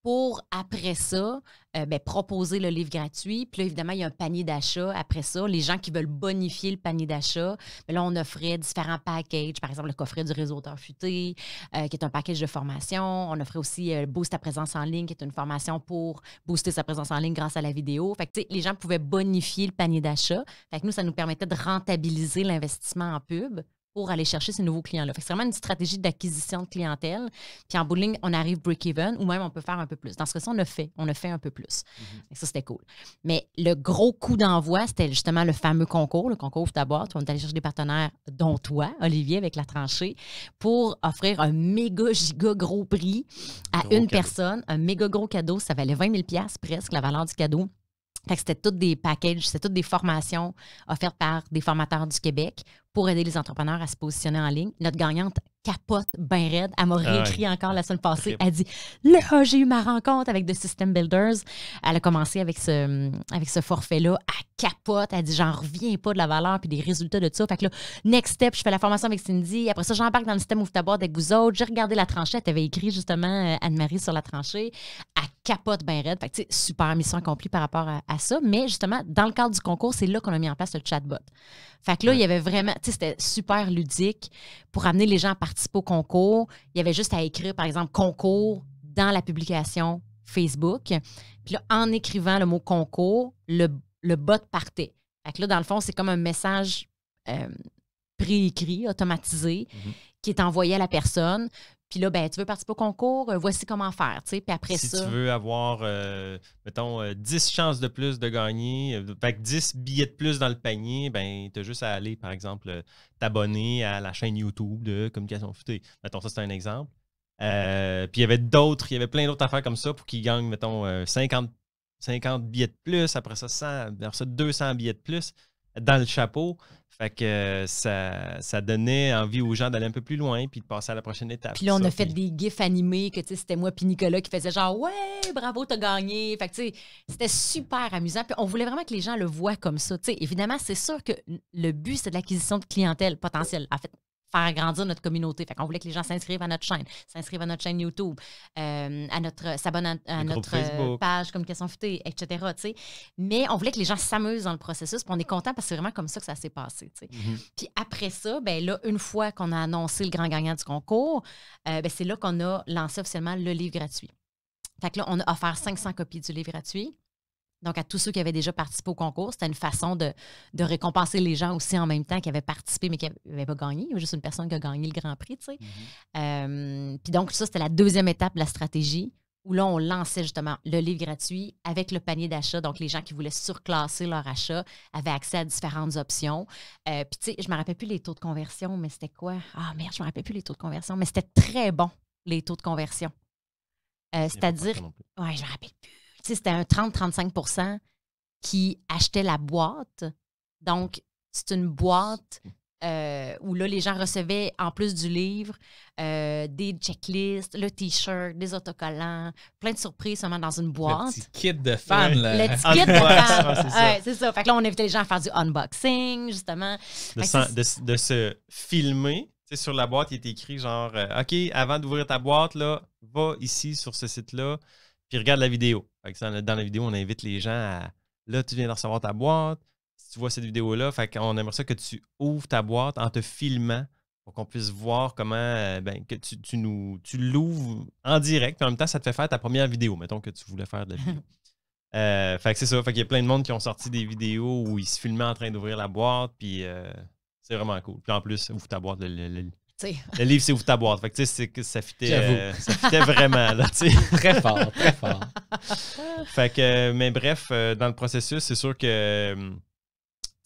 Speaker 2: pour après ça, euh, ben, proposer le livre gratuit. Puis là, évidemment, il y a un panier d'achat après ça. Les gens qui veulent bonifier le panier d'achat, ben là, on offrait différents packages. Par exemple, le coffret du réseau futé, euh, qui est un package de formation. On offrait aussi euh, Boost à présence en ligne, qui est une formation pour booster sa présence en ligne grâce à la vidéo. Fait que, les gens pouvaient bonifier le panier d'achat. Fait que nous, ça nous permettait de rentabiliser l'investissement en pub pour aller chercher ces nouveaux clients-là. C'est vraiment une stratégie d'acquisition de clientèle. Puis en bowling, on arrive break-even ou même on peut faire un peu plus. Dans ce cas-ci, on a fait. On a fait un peu plus. Mm-hmm. Ça, c'était cool. Mais le gros coup d'envoi, c'était justement le fameux concours, le concours d'abord. on est allé chercher des partenaires, dont toi, Olivier, avec la tranchée, pour offrir un méga giga gros prix à une personne, un méga gros cadeau. Ça valait 20 000 presque, la valeur du cadeau. c'était toutes des packages, c'était toutes des formations offertes par des formateurs du Québec pour aider les entrepreneurs à se positionner en ligne. Notre gagnante capote bien raide. Elle m'a réécrit encore la semaine passée. Elle dit Là, j'ai eu ma rencontre avec The System Builders. Elle a commencé avec ce, avec ce forfait-là. à capote. Elle dit J'en reviens pas de la valeur puis des résultats de tout ça. Fait que là, next step, je fais la formation avec Cindy. Après ça, j'embarque dans le système Ouvre ta boîte avec vous autres. J'ai regardé la tranchée. Elle avait écrit justement euh, Anne-Marie sur la tranchée. à capote bien raide. Fait que, super mission accomplie par rapport à, ça. Mais justement, dans le cadre du concours, c'est là qu'on a mis en place le chatbot. Fait que là, il y avait vraiment, c'était super ludique pour amener les gens à participer au concours. Il y avait juste à écrire, par exemple, concours dans la publication Facebook. Puis là, en écrivant le mot concours, le, bot partait. Fait là, dans le fond, c'est comme un message pré euh, préécrit, automatisé, mhm. qui est envoyé à la personne. Puis là, ben, tu veux participer au concours, euh, voici comment faire. si tu
Speaker 3: veux avoir, euh, mettons, 10 euh, chances de plus de gagner, 10 billets de plus dans le panier, ben, tu as juste à aller, par exemple, t'abonner à la chaîne YouTube de Communication Foutée. Mettons, ça, c'est un exemple. puis il y avait d'autres, il y avait plein d'autres affaires comme ça pour qu'ils gagnent, mettons, 50, billets de plus, après ça, après ça, 200 billets de plus dans le chapeau. Fait que euh, ça, donnait envie aux gens d'aller un peu plus loin puis de passer à la prochaine étape. Puis là, on a fait
Speaker 2: des gifs animés que c'était moi puis Nicolas qui faisait genre Ouais, bravo, t'as gagné. Fait que c'était super amusant. Puis on voulait vraiment que les gens le voient comme ça. évidemment, c'est sûr que le but, c'est de l'acquisition de clientèle potentielle. En fait, faire agrandir notre communauté. Fait qu'on voulait que les gens s'inscrivent à notre chaîne, s'inscrivent à notre chaîne YouTube, euh, à notre s'abonnent à, à notre euh, page communication futée, etc. Mais on voulait que les gens s'amusent dans le processus, puis on est content parce que c'est vraiment comme ça que ça s'est passé. Mm-hmm. Puis après ça, ben là, une fois qu'on a annoncé le grand gagnant du concours, euh, ben c'est là qu'on a lancé officiellement le livre gratuit. Fait que là, on a offert 500 copies du livre gratuit. Donc, à tous ceux qui avaient déjà participé au concours, c'était une façon de, récompenser les gens aussi en même temps qui avaient participé mais qui n'avaient pas gagné. Il juste une personne qui a gagné le Grand Prix, tu sais. Mm-hmm. Euh, puis donc, ça, c'était la deuxième étape de la stratégie où là, on lançait justement le livre gratuit avec le panier d'achat. Donc, les gens qui voulaient surclasser leur achat avaient accès à différentes options. Euh, puis, tu sais, je ne me rappelle plus les taux de conversion, mais c'était quoi? Ah, merde, je ne me rappelle plus les taux de conversion, mais c'était très bon, les taux de conversion. Euh, c'est-à-dire, ouais, je ne me rappelle plus c'était un 30-35 qui achetait la boîte. Donc, c'est une boîte euh, où les gens recevaient, en plus du livre, euh, des checklists, le T-shirt, des autocollants, plein de surprises seulement dans une boîte. Le petit kit de fan, Le petit kit de fan. c'est ça. Fait que là, on invitait les gens à faire du unboxing, justement.
Speaker 3: De, se filmer. sur la boîte, il était écrit genre euh, OK, avant d'ouvrir ta boîte, là, va ici sur ce site-là puis regarde la vidéo. dans la vidéo, on invite les gens à là, tu viens de recevoir ta boîte, si tu vois cette vidéo-là, on aimerait ça que tu ouvres ta boîte en te filmant pour qu'on puisse voir comment euh, ben, tu, nous tu l'ouvres en direct, en même temps, ça te fait faire ta première vidéo, mettons que tu voulais faire de la vidéo. Euh, fait que c'est ça, fait y a plein de monde qui ont sorti des vidéos où ils se filmaient en train d'ouvrir la boîte, puis euh, c'est vraiment cool. Puis en plus, ouvre ta boîte, de le livre, c'est Ouvre ta boîte. que, ça fitait, euh, vraiment. très fort, très fort. fait que, mais bref, euh, dans le processus, c'est sûr que euh,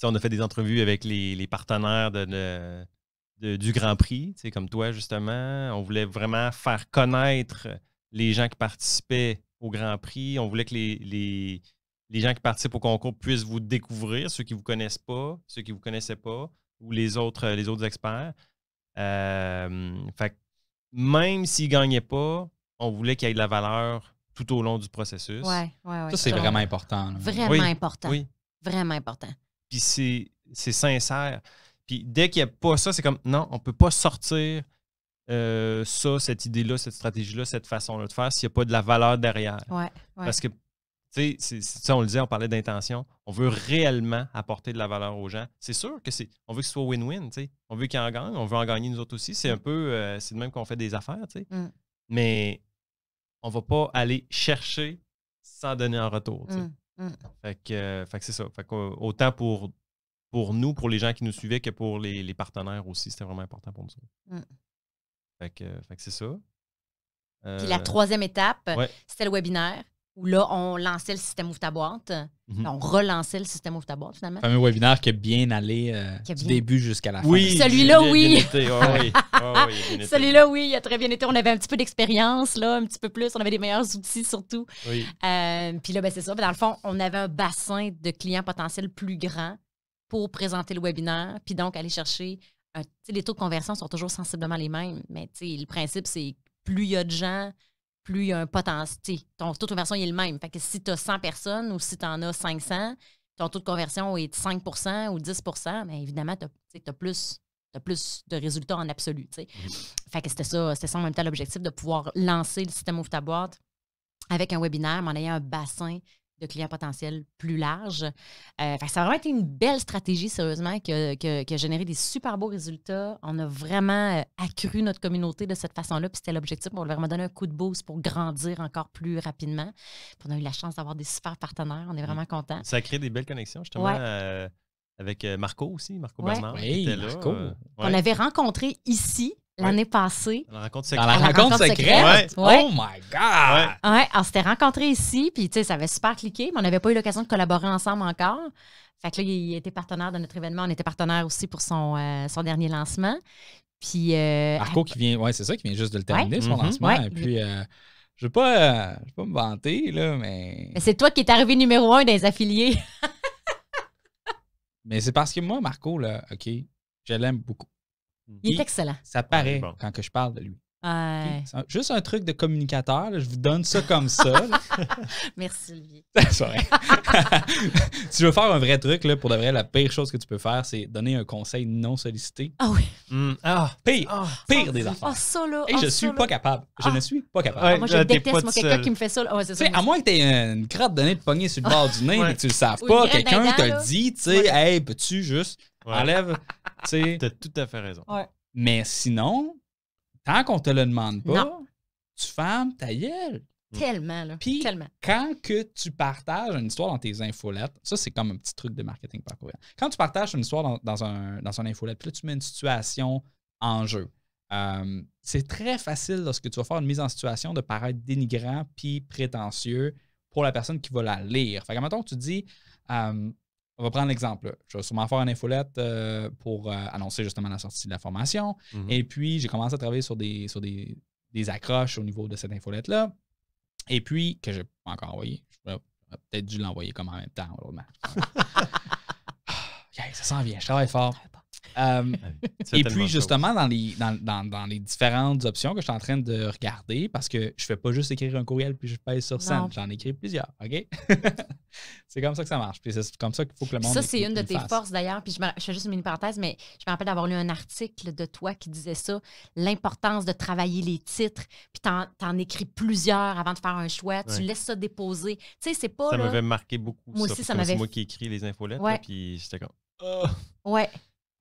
Speaker 3: on a fait des entrevues avec les, partenaires de, du Grand Prix, comme toi, justement. On voulait vraiment faire connaître les gens qui participaient au Grand Prix. On voulait que les, les, gens qui participent au concours puissent vous découvrir, ceux qui ne vous connaissent pas, ceux qui ne vous connaissaient pas, ou les autres, les autres experts. Euh, fait même s'il ne gagnait pas, on voulait qu'il y ait de la valeur tout au long du processus. ça, c'est vraiment important. Vraiment important. Oui.
Speaker 2: Vraiment important.
Speaker 3: Puis c'est sincère. Puis dès qu'il n'y a pas ça, c'est comme non, on ne peut pas sortir euh, ça, cette idée-là, cette stratégie-là, cette façon-là de faire s'il n'y a pas de la valeur derrière. Parce que tu sais, on le disait, on parlait d'intention. On veut réellement apporter de la valeur aux gens. C'est sûr que c'est. On veut que ce soit win-win. tu sais. On veut qu'ils en gagnent. On veut en gagner nous autres aussi. C'est mm. un peu. Euh, c'est de même qu'on fait des affaires. tu sais. Mm. Mais on va pas aller chercher sans donner en retour. tu sais. Mm. Euh, fait que, c'est ça. Euh, autant pour, pour nous, pour les gens qui nous suivaient, que pour les, partenaires aussi. C'était vraiment important pour nous. Fait que, c'est ça. Puis la troisième étape,
Speaker 2: c'était le webinaire où là, on lançait le système ouvre ta boîte. Mhm. On relançait le système ouvre ta boîte, finalement. Le fameux
Speaker 1: webinaire qui est bien allé euh, du début jusqu'à la fin. celui-là, oui.
Speaker 2: celui-là, oui, il a très bien été. On avait un petit peu d'expérience, là, un petit peu plus. On avait des meilleurs outils, surtout. Euh, puis là, ben, c'est ça. Dans le fond, on avait un bassin de clients potentiels plus grand pour présenter le webinaire, puis donc aller chercher. les taux de conversion sont toujours sensiblement les mêmes, mais le principe, c'est plus il y a de gens, plus il y a un potentiel. Ton taux de conversion est le même. Fait que si tu as 100 personnes ou si tu en as 500, ton taux de conversion est de 5 ou 10 mais ben, évidemment, tu as, plus, plus de résultats en absolu. Mm-hmm. que c'était ça, c'était ça en même temps l'objectif de pouvoir lancer le système Ouvre ta boîte avec un webinaire, mais en ayant un bassin de clients potentiels plus larges. Euh, ça a vraiment été une belle stratégie, sérieusement, qui a, généré des super beaux résultats. On a vraiment euh, accru notre communauté de cette façon-là, puis c'était l'objectif. On voulait vraiment donner un coup de boost pour grandir encore plus rapidement. on a eu la chance d'avoir des super partenaires. On est vraiment mm. contents. Ça
Speaker 3: a créé des belles connexions, justement. Euh, avec Marco aussi, Marco ouais. qui était là. On avait
Speaker 2: rencontré ici l'année passée. Dans la rencontre secrète.
Speaker 4: la rencontre, secrète. Oh my God!
Speaker 2: on s'était rencontrés ici, puis ça avait super cliqué, mais on n'avait pas eu l'occasion de collaborer ensemble encore. Fait que là, il était partenaire de notre événement. On était partenaire aussi pour son, euh, son dernier lancement. Puis. Euh, Marco, qui vient. Ouais,
Speaker 1: c'est ça, qui vient juste de le terminer, son mhm. lancement. puis. Euh, je ne vais, pas me vanter, là, mais.
Speaker 2: Mais c'est toi qui es arrivé numéro un des affiliés.
Speaker 1: mais c'est parce que moi, Marco, là, OK, je l'aime beaucoup. Mm. Il est excellent. Ça paraît quand que je parle de lui juste un truc de communicateur, je vous donne ça comme ça.
Speaker 2: Merci, Sylvie
Speaker 1: si veux faire un vrai truc, là, pour de vrai, la pire chose que tu peux faire, c'est donner un conseil non sollicité. Ah oui. Hmm. Ah. pire, ah, des affaires. Ah, et je suis pas capable. Je ne suis pas capable. moi, je déteste quelqu'un qui me
Speaker 2: fait ça. à moins
Speaker 1: que tu aies une crotte donnée de pognée sur le bord du nez et que tu le saves pas, quelqu'un te dit, tu sais, hey, peux-tu juste enlève. Tu as tout à fait raison. Mais sinon, tant qu'on te le demande pas, tu fermes ta gueule. Mm.
Speaker 2: Tellement, là. Puis,
Speaker 1: quand que tu partages une histoire dans tes infolettes, ça, c'est comme un petit truc de marketing par courriel. Quand tu partages une histoire dans, un, dans infolette, puis là, tu mets une situation en jeu. Euh, c'est très facile lorsque tu vas faire une mise en situation de paraître dénigrant puis prétentieux pour la personne qui va la lire. Fait que, tu dis, euh, on va prendre l'exemple. Je vais sûrement faire une infolette euh, pour euh, annoncer justement la sortie de la formation. Mm-hmm. Et puis, j'ai commencé à travailler sur des, sur des, accroches au niveau de cette infolette-là. Et puis, que je n'ai pas encore envoyé. J'aurais peut-être dû l'envoyer comme en même temps, ah, ça s'en vient, je travaille fort. Euh, ah et puis, justement, dans les, dans, dans, dans, les différentes options que je suis en train de regarder, parce que je ne fais pas juste écrire un courriel puis je pèse sur ça j'en écris plusieurs, OK? c'est comme ça que ça marche. Puis c'est comme ça qu'il faut que le monde. Ça, c'est une de tes forces
Speaker 2: d'ailleurs. Puis je, je, fais juste une mini parenthèse, mais je me rappelle d'avoir lu un article de toi qui disait ça, l'importance de travailler les titres, puis t'en en écris plusieurs avant de faire un choix. Tu laisses ça déposer. Tu sais, c'est pas. Ça m'avait marqué beaucoup. Moi ça, aussi, ça m'avait. C'est moi qui écris
Speaker 3: les infolets ouais. puis j'étais comme.
Speaker 2: Oh! Ouais.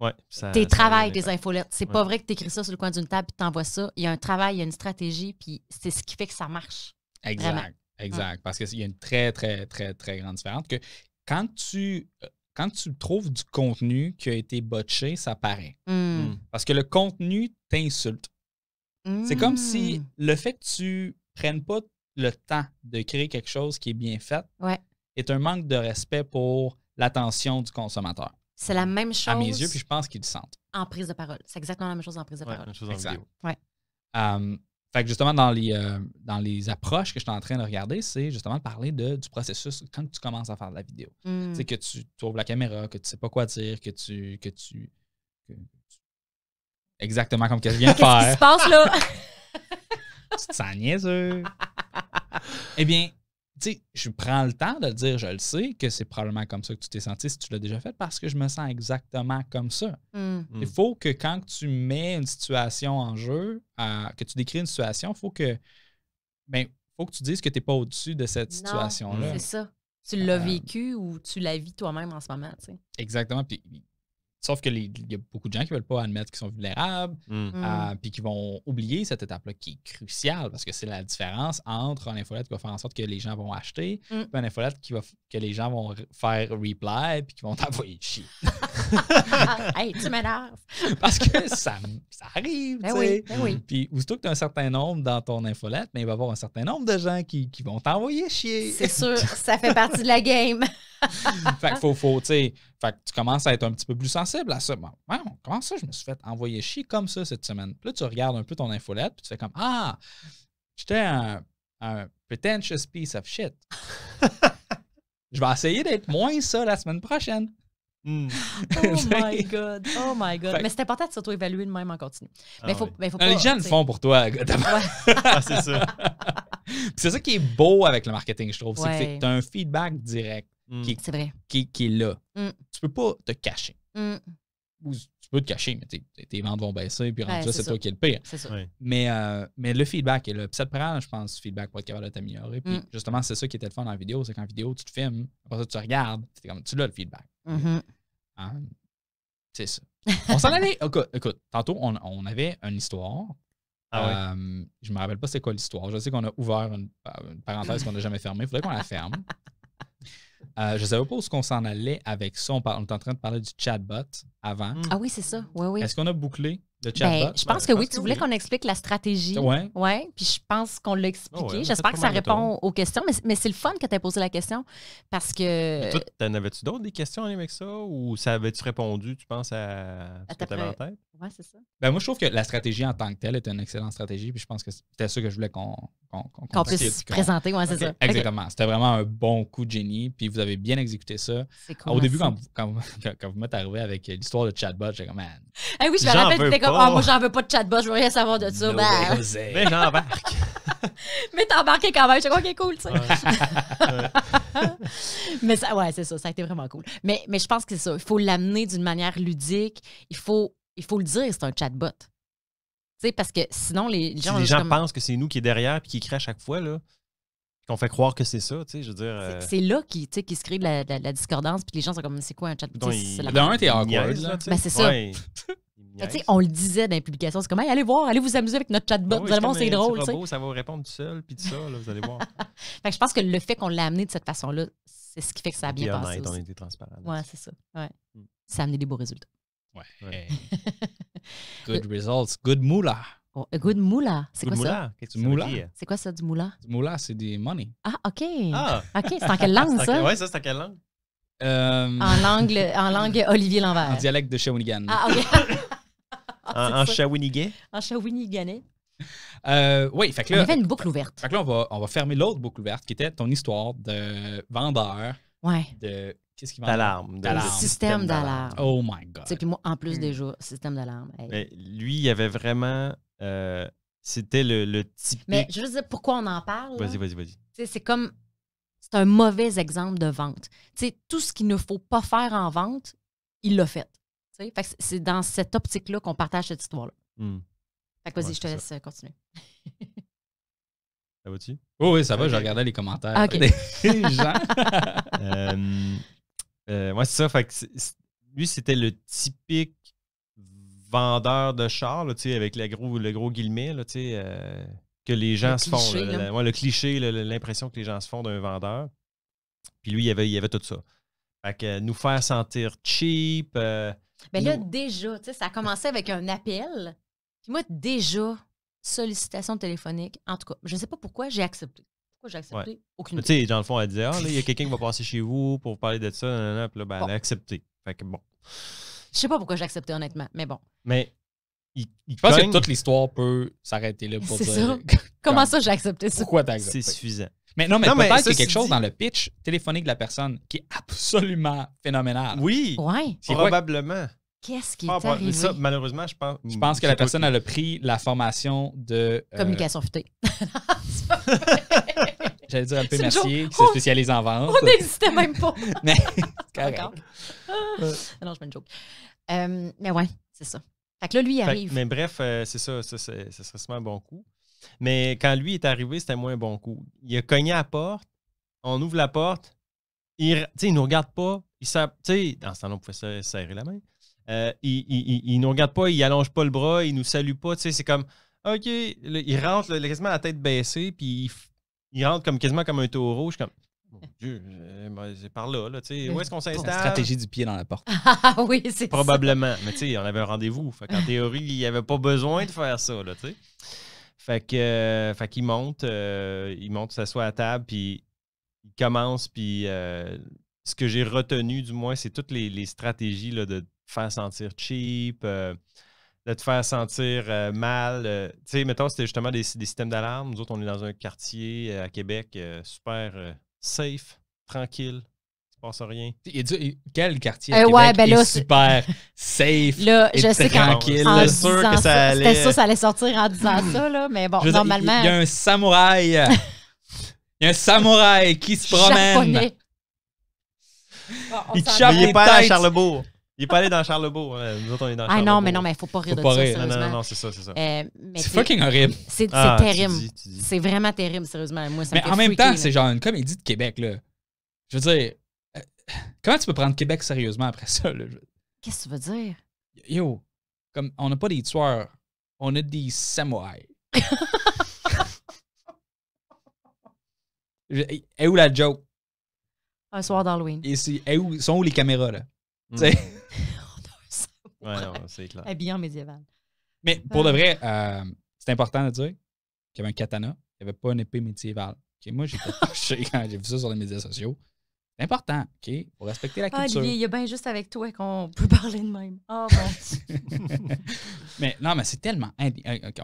Speaker 2: Ouais, tes travail des infolettes. C'est pas vrai que tu écris ça sur le coin d'une table et t'envoies ça. Il y a un travail, il y a une stratégie, puis c'est ce qui fait que ça marche. Exact. Exact.
Speaker 1: Parce qu'il y a une très, très, très, très grande différence que quand tu euh, quand tu trouves du contenu qui a été botché, ça paraît. Hmm. Hmm. Parce que le contenu t'insulte.
Speaker 2: C'est comme si hmm.
Speaker 1: le fait que tu prennes pas le temps de créer quelque chose qui est bien fait est un manque de respect pour l'attention du consommateur.
Speaker 2: C'est la même chose. À mes yeux, puis je
Speaker 1: pense qu'ils sentent.
Speaker 2: En prise de parole. C'est exactement la même chose en prise de ouais, parole. Même chose
Speaker 1: en fait que justement, dans les, euh, dans les approches que je suis en train de regarder, c'est justement de parler du processus quand tu commences à faire de la vidéo. Hmm. C'est Tu que tu, ouvres la caméra, que tu sais pas quoi dire, que tu. Que tu, exactement comme que je viens de faire. Qu'est-ce qui se passe là? tu te sens niaiseux. eh bien, tu sais, je prends le temps de dire, je le sais, que c'est probablement comme ça que tu t'es senti si tu l'as déjà fait, parce que je me sens exactement comme ça. Hmm. Hmm. Il faut que quand tu mets une situation en jeu, euh, que tu décris une situation, il faut que ben, faut que tu dises que tu n'es pas au-dessus de cette situation-là. C'est ça.
Speaker 2: Tu l'as euh, vécu ou tu la vis toi-même en ce moment,
Speaker 1: Exactement. Puis Sauf que y a beaucoup de gens qui ne veulent pas admettre qu'ils sont vulnérables, hmm. Hmm. Euh, puis qui vont oublier cette étape-là qui est cruciale parce que c'est la différence entre un infolette qui va faire en sorte que les gens vont acheter, hmm. puis une infolette qui va que les gens vont faire reply puis qui vont t'envoyer chier.
Speaker 2: hey, tu m'énerves.
Speaker 1: parce que ça, arrive, ben tu sais. Oui, ben oui. Puis aussitôt que tu as un certain nombre dans ton infolette, mais ben, il va y avoir un certain nombre de gens qui, vont t'envoyer chier. C'est sûr,
Speaker 2: ça fait partie de la game. fait qu'il
Speaker 1: faut, faut tu sais fait que tu commences à être un petit peu plus sensible à ça. comment ça, je me suis fait envoyer chier comme ça cette semaine? Puis là, tu regardes un peu ton infolette, puis tu fais comme Ah, j'étais un, un pretentious piece of shit. je vais essayer d'être moins ça la semaine prochaine. Hmm. oh my
Speaker 2: God. Oh my God. Mais c'est important de s'auto-évaluer de même en continu. Ah mais faut, mais faut euh, pas, Les gens le font pour toi. Ah, c'est ça.
Speaker 1: c'est ça qui est beau avec le marketing, je trouve. C'est que tu as un feedback direct. Mm. qui, est vrai. Qui, est là. Mm. Tu peux pas te cacher. Mm. tu peux te cacher, mais tes, ventes vont baisser, puis rendu ouais, c'est toi qui es le pire. Ça. Euh, mais, le feedback est là. Puis ça te prend, je pense, feedback pour être capable de t'améliorer. Puis justement, c'est ça qui était le fun dans la vidéo, c'est qu'en vidéo, tu te filmes, après ça, tu regardes, comme, tu l'as le feedback. Mm-hmm. Hum, c'est ça. On s'en allait. Écoute, écoute tantôt, on, avait une histoire. Ah hum, je me rappelle pas c'est quoi l'histoire. Je sais qu'on a ouvert une, euh, une parenthèse qu'on n'a jamais fermée. Il faudrait qu'on la ferme. Euh, je ne savais pas où est qu'on s'en allait avec ça. On, est en train de parler du chatbot avant. Ah oui, c'est ça. Est-ce qu'on a bouclé de ben, je pense que oui, tu voulais qu'on
Speaker 2: explique la stratégie. Oui. Ouais, puis je pense qu'on l'a expliqué. J'espère que ça répond aux questions, mais, mais c'est le fun que tu as posé la question parce que.
Speaker 3: t'en avais-tu d'autres des questions avec ça ou ça avait-tu répondu, tu penses, à ce
Speaker 2: que euh, tête? Oui, c'est ça.
Speaker 3: Ben, moi, je trouve que la stratégie en tant que telle est une excellente
Speaker 1: stratégie, puis je pense que c'était ça que je voulais qu'on qu'on puisse présenter. Oui, c'est ça. Exactement. C'était vraiment un bon coup de génie, puis vous avez bien exécuté ça. Au début, quand, vous m'êtes arrivé avec l'histoire de chatbot, j'étais comme, man. Eh oui, je me rappelle, oh, moi, j'en
Speaker 2: veux pas de chatbot, je veux rien savoir de ça. Bah. Ben, mais
Speaker 3: j'embarque.
Speaker 2: mais t'es embarqué quand même. Je crois qu'il est cool, tu sais. mais ça, ouais, c'est ça. Ça a été vraiment cool. Mais, mais je pense que c'est ça. Il faut l'amener d'une manière ludique. Il faut, il faut le dire, c'est un chatbot. Tu sais, parce que sinon, les gens. Si les gens pensent
Speaker 3: que c'est nous qui est derrière et qui crée à chaque fois, là qu'on fait croire que c'est ça, tu sais, je veux dire... C'est euh,
Speaker 2: là qui qu se crée de la, discordance, puis les gens sont comme, c'est quoi un chat? D'un, t'es awkward, là. Ben, c'est ça. Ouais. Yes. on le disait dans les publications, c'est comme allez voir, allez vous amuser avec notre chatbot, ah c'est drôle.
Speaker 3: ça va vous répondre tout seul, puis tout ça, là, vous allez voir.
Speaker 2: fait que je pense que le fait qu'on l'a amené de cette façon-là, c'est ce qui fait que ça a bien passé. On a été transparent. Oui, c'est ça. Ouais. Mm. Ça a amené des beaux résultats.
Speaker 1: Ouais. good results, good moula.
Speaker 2: Oh, a good moula. C'est quoi ça? C'est quoi ça du moula?
Speaker 1: Du moula, c'est des money.
Speaker 2: Ah, OK. Ah. OK, c'est en quelle langue ça? Oui,
Speaker 1: ça, c'est en quelle langue? Euh, en, langue,
Speaker 2: en langue Olivier Lambert. En
Speaker 1: dialecte de Shawinigan. Ah,
Speaker 2: OK. en,
Speaker 1: Shawinigan?
Speaker 2: En Shawiniganais.
Speaker 1: Euh, oui, fait que là. On avait une boucle ouverte. Fait que là, on va, on va fermer l'autre boucle ouverte qui était ton histoire
Speaker 3: de vendeur. Ouais. De. Qu'est-ce qui D'alarme.
Speaker 1: Système d'alarme.
Speaker 2: Oh my God. Puis moi, en plus hmm. des jours, système d'alarme.
Speaker 3: Lui, il avait vraiment euh, c'était le, le typique... Mais
Speaker 2: je veux dire, pourquoi on en parle? Vas-y, vas-y, vas-y. C'est comme. C'est un mauvais exemple de vente. sais tout ce qu'il ne faut pas faire en vente, il l'a fait. fait c'est dans cette optique-là qu'on partage cette histoire-là. Hmm. vas-y, je te laisse euh, continuer.
Speaker 3: ça va-tu? Oh, oui, ça va, je regardais les commentaires ah, OK. Euh, okay. c'est ça. Fait que lui, c'était le typique vendeur de chars, avec le gros, le gros guillemet, là, euh, que les gens se font. le cliché, l'impression que les gens se font d'un vendeur. Puis lui, il y avait, il avait tout ça. Fait que nous faire sentir cheap. Euh,
Speaker 2: là, déjà, ça a commencé avec un appel. Puis moi, déjà, sollicitation téléphonique. En tout cas, je ne sais pas pourquoi j'ai accepté. Pourquoi j'ai accepté? Aucune
Speaker 3: sais, Dans le fond, elle disait, ah, il y a quelqu'un qui va passer chez vous pour parler de ça. Puis là, ben, elle a accepté. Fait que bon.
Speaker 2: Je sais pas pourquoi j'ai accepté, honnêtement, mais bon.
Speaker 3: Mais il, je
Speaker 1: pense que toute l'histoire peut s'arrêter là pour dire. Comment ça j'ai accepté ça? Pourquoi t'as C'est suffisant. Mais non, mais, peut-être qu'il y a quelque chose dans le pitch téléphonique de la personne qui est absolument phénoménal. Oui. Ouais.
Speaker 3: Probablement. Qu'est-ce qui ah, est malheureusement, je pense. Je pense que la personne, elle
Speaker 1: a pris la formation de. Euh, Communication euh...
Speaker 2: J'allais dire peu Mercier, qui s'est spécialisé en vente. On n'existait même pas. mais ah. non, je me une joke. Euh, mais ouais, c'est ça. Fait que là, lui, il arrive. mais
Speaker 3: bref, euh, c'est ça, ça, serait sûrement un bon coup. Mais quand lui est arrivé, c'était moins un bon coup. Il a cogné à la porte, on ouvre la porte, il, il nous regarde pas, il sais, dans ce temps-là, on pouvait se serrer la main. Euh, il, il, il, nous regarde pas, il allonge pas le bras, il nous salue pas, tu sais, c'est comme, OK, il rentre le, quasiment la tête baissée, puis il il rentre comme quasiment comme un taureau. Je comme. Mon Dieu, c'est ben, par là, là tu Où est-ce qu'on s'installe? stratégie du pied dans la porte. ah oui, c'est Probablement. Mais tu sais, on avait un rendez-vous. Fait en théorie, il n'y avait pas besoin de faire ça, là, tu sais. Fait que, euh, qu'il monte, euh, il monte, s'assoit à table, puis il commence, puis euh, ce que j'ai retenu, du moins, c'est toutes les, les stratégies là, de faire sentir cheap, de te faire sentir euh, mal. Euh, tu sais, mettons, c'était justement des, systèmes d'alarme. Nous autres, on est dans un quartier euh, à Québec super safe, tranquille. Il se passe rien. quel quartier à Québec ouais, ben là, est super safe
Speaker 1: là, je sais tranquille? C'était sûr que ça, ça allait... ça, ça
Speaker 2: allait sortir en disant ça, là, mais bon, normalement... Il y a un
Speaker 1: samouraï. Il y a un samouraï qui se
Speaker 2: promène. il est les têtes. à Charlebourg.
Speaker 3: Il est pas allé dans Charlebourg. Hein. Nous autres, on est dans
Speaker 4: Ah non, mais non, mais faut pas rire de ça, rire. Non, non, non, c'est ça, c'est ça. Euh, c'est fucking horrible.
Speaker 2: C'est ah, terrible. C'est vraiment terrible, sérieusement. Moi, ça mais en même temps, c'est
Speaker 1: genre une comédie de Québec, là. Je veux dire, euh, comment tu peux prendre Québec sérieusement après ça, là? Qu'est-ce que tu veux dire? Yo, comme on n'a pas des tueurs, on a des samouraïs. Et où la joke?
Speaker 2: Un soir d'Halloween.
Speaker 1: Et où, sont où les caméras, là? Hmm.
Speaker 4: c'est
Speaker 2: clair. médiéval. Mais pour le vrai,
Speaker 1: euh, c'est important de dire qu'il y avait un katana, il n'y avait pas une épée médiévale. moi moi, j'étais touché quand j'ai vu ça sur les médias sociaux. C'est important, OK? Pour respecter la ah, culture. Ah, il
Speaker 2: y a bien juste avec toi qu'on peut parler de même. Ah,
Speaker 1: mais non, mais c'est tellement. Euh,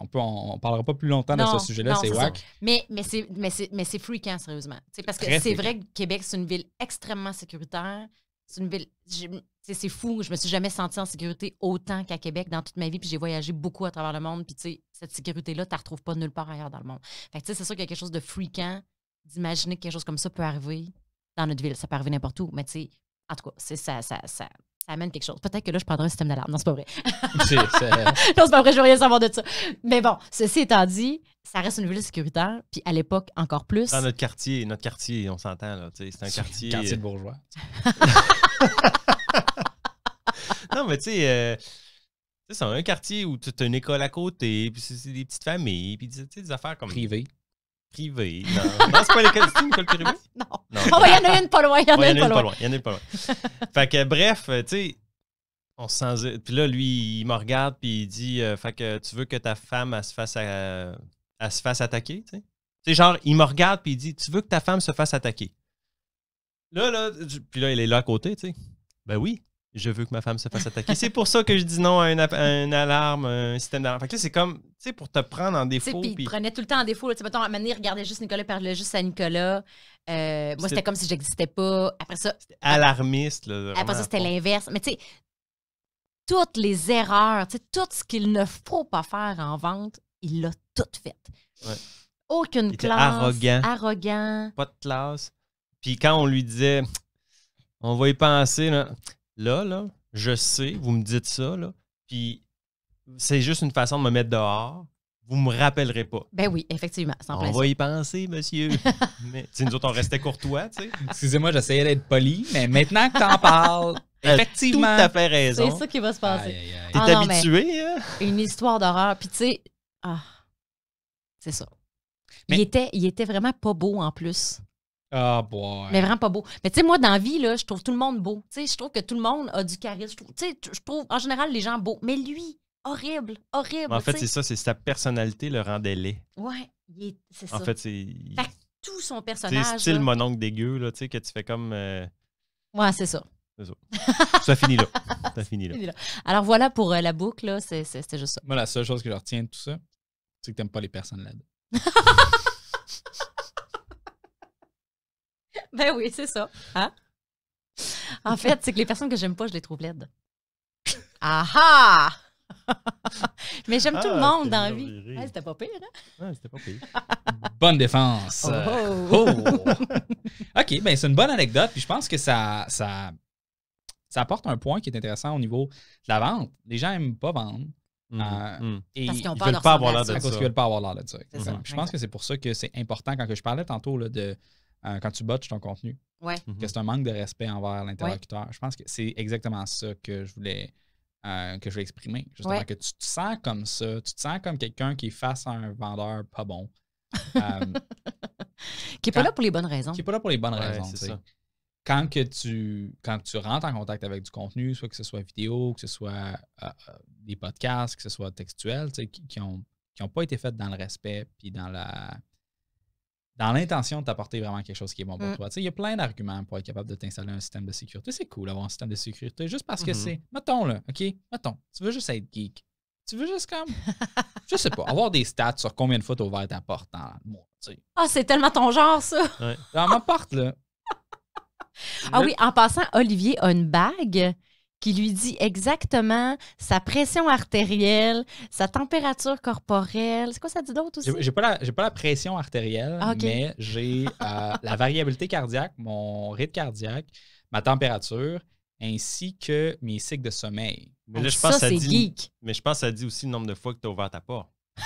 Speaker 1: on ne parlera pas plus longtemps de ce sujet-là, c'est wack.
Speaker 2: Mais, mais c'est mais, sérieusement. parce que c'est vrai que Québec, c'est une ville extrêmement sécuritaire. C'est une ville. C'est fou. Je me suis jamais sentie en sécurité autant qu'à Québec dans toute ma vie. Puis j'ai voyagé beaucoup à travers le monde. Puis, tu sais, cette sécurité-là, tu ne retrouves pas nulle part ailleurs dans le monde. Fait tu sais, c'est sûr qu'il y a quelque chose de freakant d'imaginer que quelque chose comme ça peut arriver dans notre ville. Ça peut arriver n'importe où. Mais, tu sais, en tout cas, c'est ça, ça, ça, ça amène quelque chose. Peut-être que là, je prendrai un système d'alarme. Non, c'est pas vrai. Euh, non, c'est pas vrai, je veux rien savoir de ça. Mais bon, ceci étant dit, ça reste une ville sécuritaire, puis à l'époque, encore plus. Dans notre
Speaker 3: quartier, notre quartier, on s'entend, là. C'est un quartier. Quartier euh, de bourgeois. non, mais euh, tu sais. c'est un quartier où tu as une école à côté, puis c'est des petites familles, puis des affaires comme. Privées privé. Non, c'est pas l'école, c'est Non. non. Oh, il y en a une pas loin. Il y en a une pas loin. Il y en a une pas loin. fait que, bref, euh, tu sais, on se sent. Puis là, lui, il me regarde, puis il dit euh, Fait que tu veux que ta femme, elle se fasse, à... Euh, se fasse attaquer, tu sais? genre, il me regarde, puis il dit Tu veux que ta femme se fasse attaquer? Là, là, puis là, il est là à côté, tu sais. Ben oui je veux que ma femme se fasse attaquer. c'est pour ça que je dis non à une, alarme, un système d'alarme. Fait que c'est comme, tu sais, pour te prendre en défaut. il prenait
Speaker 2: tout le temps en défaut. Tu sais, mettons, à juste Nicolas, parlait juste à Nicolas. Euh, moi, c'était comme si j'existais pas. Après ça.
Speaker 3: Alarmiste, là. après ça, c'était
Speaker 2: l'inverse. Mais tu sais, toutes les erreurs, tu sais, tout ce qu'il ne faut pas faire en vente, il l'a tout fait. Aucune classe. Arrogant. Arrogant.
Speaker 3: Pas de classe. Puis quand on lui disait, on va y penser, là là, là, je sais, vous me dites ça, là, puis c'est juste une façon de me mettre dehors. Vous me rappellerez pas.
Speaker 2: Ben oui, effectivement. Sans on va y
Speaker 3: penser, monsieur. mais nous autres, on restait courtois, tu sais. Excusez-moi, j'essayais d'être poli, mais maintenant
Speaker 1: que t'en parles, euh, effectivement. Tout à fait raison. C'est ça
Speaker 2: qui va se passer. T'es ah habitué, hein? Une histoire d'horreur. Puis tu sais, ah, c'est ça. Il, était, il était vraiment pas beau en plus. Ah, boy. Mais vraiment pas beau. Mais tu sais, moi, dans la vie, là, je trouve tout le monde beau. Tu sais, je trouve que tout le monde a du charisme. Tu sais, je trouve en général les gens beaux. Mais lui, horrible, horrible. en fait, c'est
Speaker 3: ça, c'est sa personnalité le rendait laid.
Speaker 2: Ouais, c'est ça. En fait, c'est. tout son personnage. C'est style
Speaker 3: mononcle dégueu, là, tu sais, que tu fais comme. Euh, ouais, c'est ça.
Speaker 2: C'est ça.
Speaker 3: ça finit là. Ça finit là.
Speaker 2: Alors voilà pour euh, la boucle, c'était juste ça.
Speaker 3: Moi, la seule chose que je retiens de tout ça, c'est que t'aimes pas
Speaker 1: les personnes là. Ben
Speaker 2: oui, c'est ça. Hein? En fait, c'est que les personnes que j'aime pas, je les trouve laides. Ah Mais j'aime tout le ah, monde dans la vie. c'était pas pire,
Speaker 4: hein?
Speaker 1: bonne défense. Oh! Oh! OK, ben c'est une bonne anecdote. Puis je pense que ça, ça, ça apporte un point qui est intéressant au niveau de la vente. Les gens n'aiment pas vendre. Mm-hmm. Euh, mm. Parce qu'ils ne veulent pas avoir là de ça. Je pense que c'est pour ça que c'est important. Quand je parlais tantôt de euh, quand tu botches ton contenu. Mhm. Que c'est un manque de respect envers l'interlocuteur. Je pense que c'est exactement ça que je voulais euh, que je voulais exprimer. Justement, que tu te sens comme ça, tu te sens comme quelqu'un qui est face à un vendeur pas bon. Euh,
Speaker 2: qui n'est pas là pour les bonnes raisons. Qui n'est pas là pour les bonnes raisons.
Speaker 1: C'est ça. Quand, que tu, quand tu rentres en contact avec du contenu, soit que ce soit vidéo, que ce soit des podcasts, que ce soit textuel, qui n'ont qui ont pas été faites dans le respect puis dans la dans l'intention de t'apporter vraiment quelque chose qui est bon pour mm. toi. Il y a plein d'arguments pour être capable de t'installer un système de sécurité. C'est cool d'avoir un système de sécurité juste parce que mm-hmm. c'est. Mettons, là, OK? Mettons, tu veux juste être geek.
Speaker 2: Tu veux juste comme.
Speaker 1: je sais pas, avoir des stats sur combien de fois t'as ouvert ta porte dans le
Speaker 2: Ah, c'est tellement ton genre, ça!
Speaker 1: Dans ma porte, là.
Speaker 2: ah oui, en passant, Olivier a une bague qui lui dit exactement sa pression artérielle, sa température corporelle. C'est quoi ça dit d'autre aussi? J'ai
Speaker 1: pas, la, pas la pression artérielle, ah, mais j'ai euh, la variabilité cardiaque, mon rythme cardiaque, ma température, ainsi que mes cycles de sommeil. Mais je pense ça,
Speaker 3: Mais je pense que ça dit aussi le nombre de fois que tu as ouvert ta porte.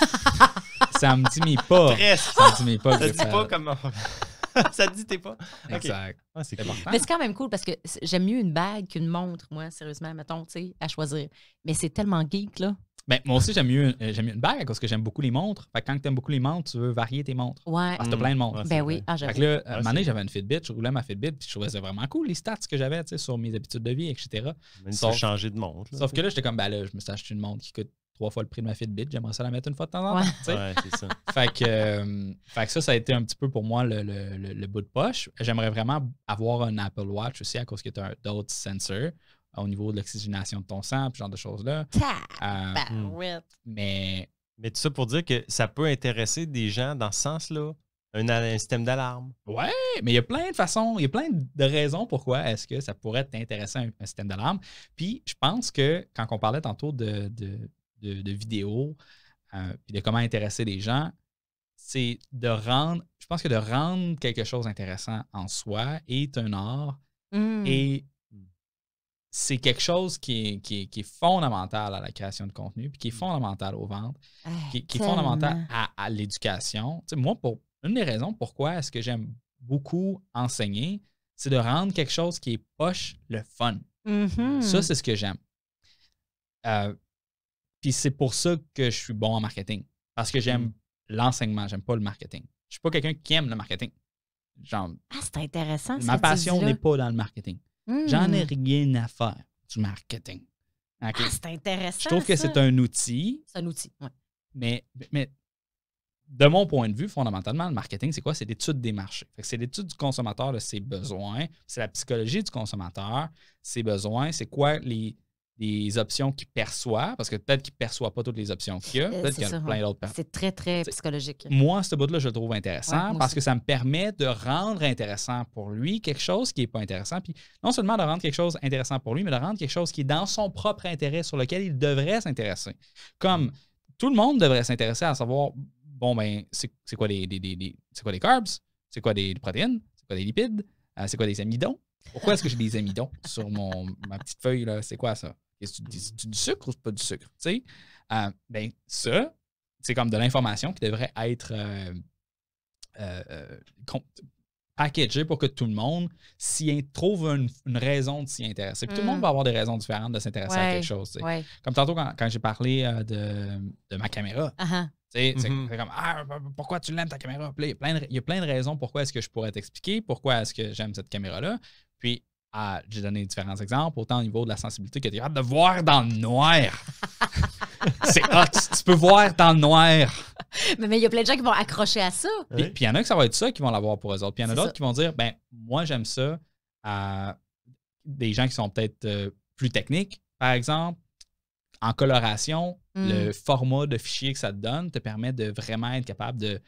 Speaker 3: ça me dit mes pas. Ça me dit pas. dit pas comment. ça te dit t'es pas. Exact. c'est
Speaker 1: Mais c'est quand
Speaker 2: même cool parce que j'aime mieux une bague qu'une montre, moi, sérieusement, mettons, tu sais, à choisir. Mais c'est tellement geek, là.
Speaker 1: Ben, moi aussi, euh, j'aime mieux, une bague parce que j'aime beaucoup les montres. Fait que quand t'aimes beaucoup les montres, tu veux varier tes montres.
Speaker 2: Ouais. Parce que t'as plein de montres. Ben oui. Ah, fait que là, à un moment donné, j'avais
Speaker 1: une Fitbit, je roulais ma Fitbit, puis je trouvais ça vraiment cool, les stats que j'avais, tu sais, sur mes habitudes de vie, etc. Tu as changé de montre. sauf que là, j'étais comme, ben là, je me suis acheté une montre qui coûte trois fois le prix de ma Fitbit, j'aimerais ça la mettre une fois de temps en temps. Ouais. ça. fait, que, euh, fait que ça, ça a été un petit peu pour moi le, bout de poche. J'aimerais vraiment avoir un Apple Watch aussi à cause que tu as d'autres sensors au niveau de l'oxygénation de ton sang,
Speaker 3: ce genre de choses-là.
Speaker 1: Euh,
Speaker 3: mais... mais tout ça pour dire que ça peut intéresser des gens dans ce sens-là. Un, système d'alarme.
Speaker 1: Ouais, mais il y a plein de façons, il y a plein de raisons pourquoi est-ce que ça pourrait t'intéresser un, un système d'alarme. Puis je pense que quand on parlait tantôt de de, vidéos, euh, de comment intéresser les gens, c'est de rendre, je pense que de rendre quelque chose intéressant en soi est un art mmh. et c'est quelque chose qui est, fondamental à la création de contenu, puis qui est fondamental au ventes,
Speaker 4: ah, qui, est fondamental
Speaker 1: à, l'éducation. Tu sais, moi, pour une des raisons pourquoi est-ce que j'aime beaucoup enseigner, c'est de rendre quelque chose qui est poche le fun.
Speaker 4: Mmh Ça, c'est
Speaker 1: ce que j'aime. Euh, puis c'est pour ça que je suis bon en marketing. Parce que j'aime hmm. l'enseignement, j'aime pas le marketing. Je suis pas quelqu'un qui aime le marketing. Genre,
Speaker 2: ah, c'est intéressant. Ma passion n'est
Speaker 1: pas dans le marketing. J'en ai hmm. rien à faire du marketing. Ah, c'est intéressant. Je trouve que c'est un outil. C'est un outil, oui. Mais, mais de mon point de vue, fondamentalement, le marketing, c'est quoi? C'est l'étude des marchés. C'est l'étude du consommateur de ses besoins, c'est la psychologie du consommateur, ses besoins, c'est quoi les des options qu'il perçoit, parce que peut-être qu'il ne perçoit pas toutes les options qu'il a, euh, peut-être qu'il y a plein d'autres C'est
Speaker 2: très, très psychologique. Moi,
Speaker 1: ce bout-là, je le trouve intéressant parce que ça me permet de rendre intéressant pour lui quelque chose qui n'est pas intéressant. Puis non seulement de rendre quelque chose intéressant pour lui, mais de rendre quelque chose qui est dans son propre intérêt, sur lequel il devrait s'intéresser. Comme mm. tout le monde devrait s'intéresser à savoir, bon, ben, c'est quoi les quoi des carbs, c'est quoi des protéines, c'est quoi des lipides, euh, c'est quoi des amidons. Pourquoi est-ce que j'ai des amidons sur mon, ma petite feuille? là? C'est quoi ça? est ce que tu dis? du sucre ou pas du sucre? Tu sais? Euh, ben, ça, c'est comme de l'information qui devrait être euh, euh, packagée pour que tout le monde s'y trouve une, raison de s'y intéresser. Tout le mm. monde va avoir des raisons différentes de s'intéresser à quelque chose. Comme tantôt, quand, j'ai parlé de, ma caméra. Ah, ah. Mm-hmm. C'est comme ah, pourquoi tu l'aimes ta caméra? Il y, a plein de, raisons pourquoi est-ce que je pourrais t'expliquer, pourquoi est-ce que j'aime cette caméra-là. Puis j'ai donné différents exemples, autant au niveau de la sensibilité que tu es capable de voir dans le noir. c'est hot, tu peux voir dans le noir.
Speaker 2: Mais il y a plein de gens qui vont accrocher à ça. Puis
Speaker 1: il y en a que ça va être ça qui vont l'avoir pour eux autres. Puis il y en a d'autres qui vont dire ben moi j'aime ça à des gens qui sont peut-être euh, plus techniques, par exemple, en coloration, mm. le format de fichier que ça te donne te permet de vraiment être capable de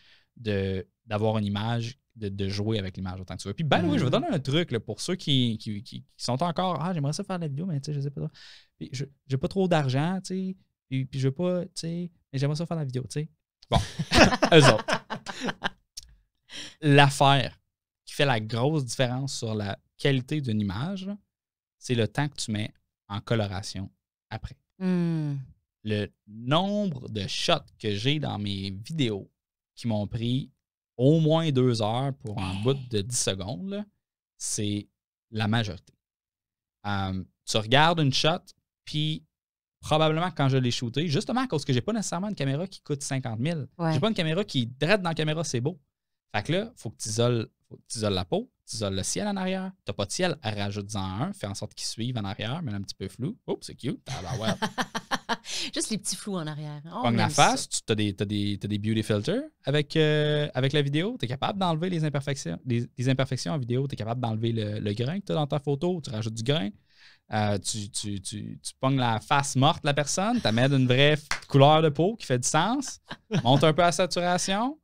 Speaker 1: d'avoir une image de, jouer avec l'image autant que tu veux. Puis, ben oui, je vais mm-hmm. donner un truc pour ceux qui, qui, sont encore Ah, j'aimerais ça faire la vidéo, mais tu sais, je sais pas. Puis, je n'ai pas trop d'argent, tu sais. Puis, puis, je veux pas, tu sais, mais j'aimerais ça faire la vidéo, tu sais. Bon, eux autres. L'affaire qui fait la grosse différence sur la qualité d'une image, c'est le temps que tu mets en coloration après. Hmm. Le nombre de shots que j'ai dans mes vidéos qui m'ont pris au moins deux heures pour un bout de 10 secondes, c'est la majorité. tu regardes une shot, puis probablement quand je l'ai shooté, justement à cause que j'ai pas nécessairement une caméra qui coûte 50 000. je J'ai pas une caméra qui drette dans la caméra, c'est beau. Fait que là, faut que tu isoles la peau, tu isoles le ciel en arrière. tu n'as pas de ciel, rajoute-en un, fais en sorte qu'ils suivent en arrière, mais un petit peu flou. Oh, c'est cute. Ah, ben ouais.
Speaker 2: Juste les petits flous en arrière. la face,
Speaker 1: tu as des, beauty filters avec, euh, avec la vidéo. Tu es capable d'enlever les imperfections, imperfections en vidéo. Tu es capable d'enlever le, grain que tu as dans ta photo. Tu rajoutes du grain. Euh, tu, tu, la face morte de la personne, tu amènes une vraie couleur de peau qui fait du sens, monte un peu la saturation,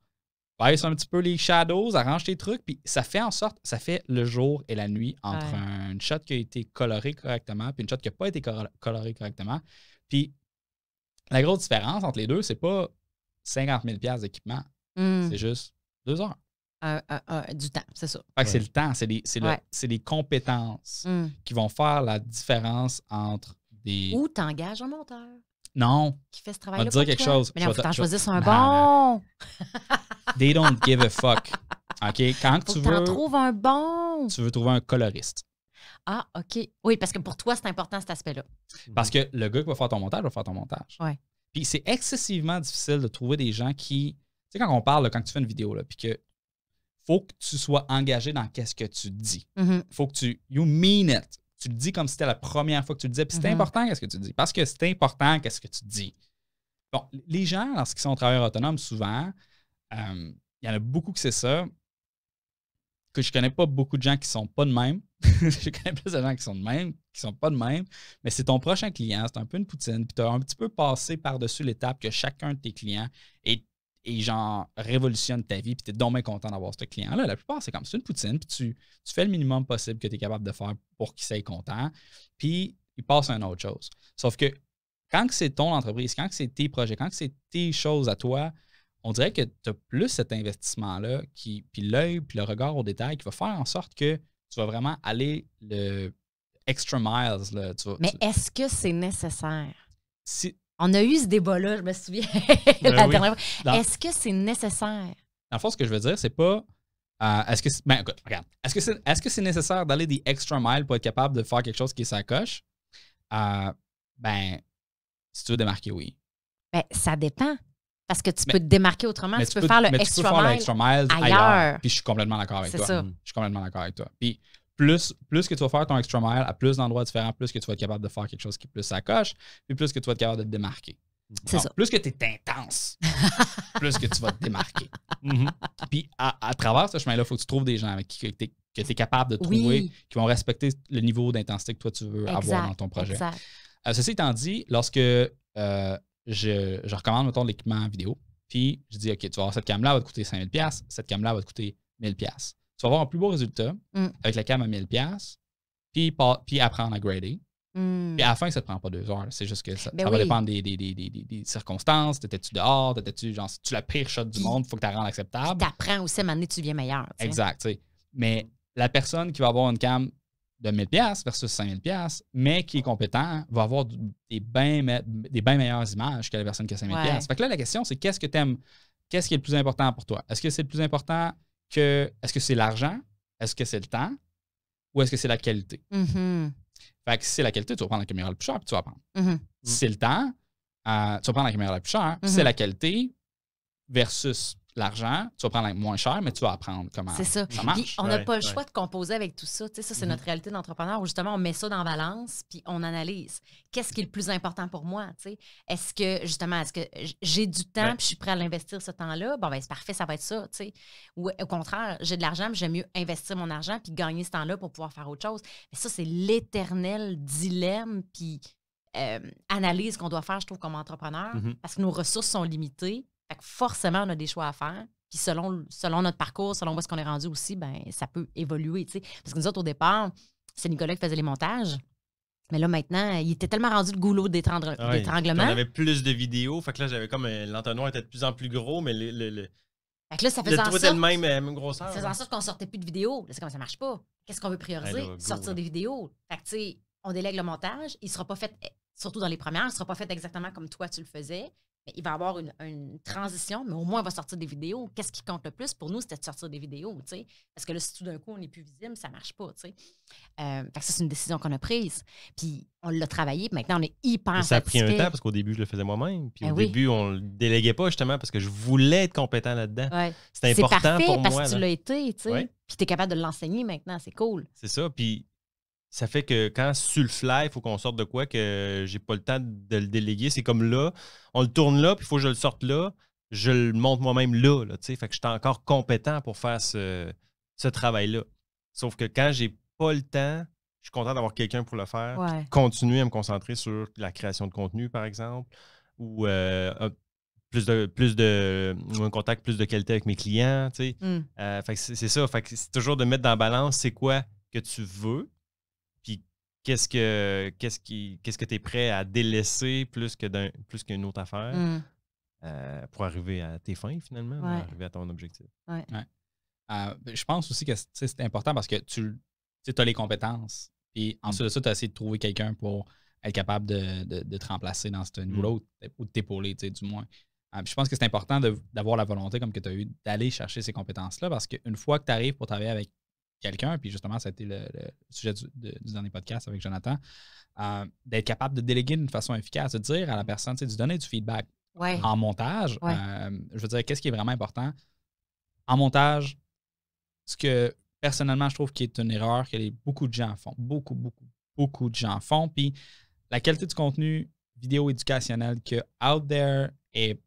Speaker 1: sont un petit peu les shadows, arrange tes trucs, puis ça fait en sorte, ça fait le jour et la nuit entre une shot qui a été colorée correctement, puis une shot qui n'a pas été colorée correctement. Puis la grosse différence entre les deux, c'est pas 50 000 d'équipement, hmm. c'est juste deux heures.
Speaker 2: du temps, c'est ça. C'est le
Speaker 1: temps, c'est les, compétences hmm. qui vont faire la différence entre des. Ou
Speaker 2: t'engages un monteur.
Speaker 1: Non. Qui fait ce travail-là. On dire quelque chose. Mais on t'en choisir un
Speaker 2: bon.
Speaker 1: They don't give a fuck. OK? Quand faut tu que veux. trouves
Speaker 2: un bon.
Speaker 1: Tu veux trouver un coloriste.
Speaker 2: Ah, OK. Oui, parce que pour toi, c'est important cet aspect-là.
Speaker 1: Parce que le gars qui va faire ton montage va faire ton montage. Oui. Puis c'est excessivement difficile de trouver des gens qui. Tu sais, quand on parle, quand tu fais une vidéo, là, puis que faut que tu sois engagé dans qu'est-ce que tu dis. Il mm-hmm. Faut que tu. You mean it tu le dis comme si c'était la première fois que tu le disais. Puis c'est mm-hmm. important qu'est-ce que tu dis. Parce que c'est important qu'est-ce que tu dis. Bon, les gens, lorsqu'ils sont travailleurs autonomes, souvent, euh, il y en a beaucoup que c'est ça. Que je connais pas beaucoup de gens qui sont pas de même. je connais plus de gens qui sont de même, qui sont pas de même. Mais c'est ton prochain client, c'est un peu une poutine. Puis tu as un petit peu passé par-dessus l'étape que chacun de tes clients est et genre révolutionne ta vie, puis t'es donc bien content d'avoir ce client-là. La plupart, c'est comme c'est une poutine, puis tu, fais le minimum possible que tu es capable de faire pour qu'il soit content, puis il passe à une autre chose. Sauf que quand c'est ton entreprise, quand c'est tes projets, quand c'est tes choses à toi, on dirait que tu as plus cet investissement-là, qui, puis l'œil, puis le regard au détail, qui va faire en sorte que tu vas vraiment aller le extra miles. Là, Mais
Speaker 2: est-ce que c'est nécessaire? Si, on a eu ce débat-là, je me souviens, la ben dernière fois. Est-ce que c'est nécessaire?
Speaker 1: Dans le fond, ce que je veux dire, c'est pas. Euh, est-ce que c'est, ben, regarde, est-ce que c'est, est-ce nécessaire d'aller des extra miles pour être capable de faire quelque chose qui s'accroche? Euh, ben, si tu veux démarquer, oui.
Speaker 2: Ben, ça dépend. Parce que tu peux te démarquer autrement, tu, peux, faire le extra mile. ailleurs.
Speaker 1: Puis je suis complètement d'accord avec toi. Ça. Je suis complètement d'accord avec toi. Puis plus, que tu vas faire ton extra mile à plus d'endroits différents, plus que tu vas être capable de faire quelque chose qui plus s'accroche, puis plus que tu vas être capable de te démarquer. C'est ça. Plus que tu es intense, plus que tu vas te démarquer. Mm-hmm. Puis à, travers ce chemin-là, il faut que tu trouves des gens avec qui tu es, capable de trouver, qui vont respecter le niveau d'intensité que toi tu veux avoir dans ton projet.
Speaker 4: Euh,
Speaker 1: ceci étant dit, lorsque euh, je, je, recommande, mettons, l'équipement vidéo, puis je dis, OK, tu vas avoir cette cam-là, va te coûter 5000$, cette cam-là va te coûter 1000$ tu vas avoir un plus beau résultat mm. avec la cam à 1000$, puis, puis apprendre à grader. Mm. Puis à la fin, ça te prend pas deux heures. C'est juste que ça, ben va dépendre des, circonstances. T'étais-tu dehors? T'étais-tu genre, tu la pire shot du monde? Il Faut que tu la rendes acceptable. apprends aussi à m'amener, tu viens meilleur. Exact. Mais la personne qui va avoir une cam de 1000$ versus 5000$, mais qui est compétent, va avoir des bien meilleures images que la personne qui a 5000$. Fait que là, la question, c'est qu'est-ce que tu aimes? Qu'est-ce qui est le plus important pour toi? Est-ce que c'est le plus important que est-ce que c'est l'argent, est-ce que c'est le temps ou est-ce que c'est la qualité?
Speaker 4: Mm-hmm.
Speaker 1: Fait que si c'est la qualité, tu vas prendre la caméra la plus chère tu vas prendre. Mm-hmm. Si c'est le temps, euh, tu vas prendre la caméra la plus chère, c'est mm-hmm. la qualité versus l'argent, tu vas prendre moins cher, mais tu vas apprendre comment c'est ça. Puis on n'a pas le choix de
Speaker 2: composer avec tout ça. Tu sais, ça, c'est mhm. notre réalité d'entrepreneur où justement, on met ça dans balance, puis on analyse. Qu'est-ce qui est le plus important pour moi? Est-ce que, justement, est-ce que j'ai du temps, puis je suis prêt à l'investir ce temps-là? Bon, ben c'est parfait, ça va être ça. Ou au contraire, j'ai de l'argent, mais j'aime mieux investir mon argent, puis gagner ce temps-là pour pouvoir faire autre chose. Mais ça, c'est l'éternel dilemme, puis euh, analyse qu'on doit faire, je trouve, comme entrepreneur, mhm. parce que nos ressources sont limitées fait que forcément, on a des choix à faire. Puis selon, selon notre parcours, selon où est-ce qu'on est rendu aussi, ben ça peut évoluer. sais. Parce que nous autres, au départ, c'est Nicolas qui faisait les montages. Mais là, maintenant, il était tellement rendu le goulot ah d'étranglement. Oui, on avait
Speaker 3: plus de vidéos. Fait que là, j'avais comme euh, l'entonnoir était de plus en plus gros, mais le.
Speaker 2: fait que là, ça faisait le en sorte. le même, euh, même grosseur. Ça faisait en hein. sorte qu'on sortait plus de vidéos. Là, c'est comme ça marche pas. Qu'est-ce qu'on veut prioriser? Sortir des vidéos. Fait que, tu sais, on délègue le montage. Il sera pas fait, eh, surtout dans les premières, il sera pas fait exactement comme toi, tu le faisais il va y avoir une, transition, mais au moins, on va sortir des vidéos. Qu'est-ce qui compte le plus pour nous, c'était de sortir des vidéos, tu sais? Parce que là, si tout d'un coup, on n'est plus visible, ça ne marche pas, tu sais? Euh, ça, c'est une décision qu'on a prise. Puis on l'a travaillé, puis maintenant, on est hyper Ça a pris un temps, parce
Speaker 3: qu'au début, je le faisais moi-même. Puis ben au début, on ne le déléguait pas, justement, parce que je voulais être compétent là-dedans. C'est important pour moi. parce que tu l'as
Speaker 2: été, tu sais? Puis tu es capable de l'enseigner maintenant, c'est cool.
Speaker 3: C'est ça, puis ça fait que quand sur le fly, il faut qu'on sorte de quoi que j'ai pas le temps de le déléguer. C'est comme là, on le tourne là, puis il faut que je le sorte là. Je le monte moi-même là, là tu sais. Fait que suis encore compétent pour faire ce, travail-là. Sauf que quand j'ai pas le temps, je suis content d'avoir quelqu'un pour le faire. Continuer à me concentrer sur la création de contenu, par exemple, ou euh, plus de plus de un contact plus de qualité avec mes clients. Tu sais. Mmh. Euh, c'est ça. Fait que c'est toujours de mettre dans la balance c'est quoi que tu veux, qu'est-ce que qu'est-ce qui qu'est-ce que tu es prêt à délaisser plus que d'un plus qu'une autre affaire mmh. euh, pour arriver à tes fins finalement, arriver à ton objectif. Ah, ben, je pense aussi que c'est important parce que tu
Speaker 1: as les compétences. et ensuite, mmh. de ça, tu as essayé de trouver quelqu'un pour être capable de, te remplacer dans ce niveau-là mmh. ou de t'épauler, du moins. Ah, je pense que c'est important d'avoir la volonté, comme que tu as eu, d'aller chercher ces compétences-là parce qu'une fois que tu arrives pour travailler avec quelqu'un, puis justement, ça a été le, sujet du, dernier podcast avec Jonathan, euh, d'être capable de déléguer d'une façon efficace, de dire à la personne, tu sais, de donner du feedback en montage. Euh, je veux dire, qu'est-ce qui est vraiment important? En montage, ce que personnellement, je trouve qui est une erreur que beaucoup de gens font, beaucoup, beaucoup, beaucoup de gens font, puis la qualité du contenu vidéo éducationnel que Out There est,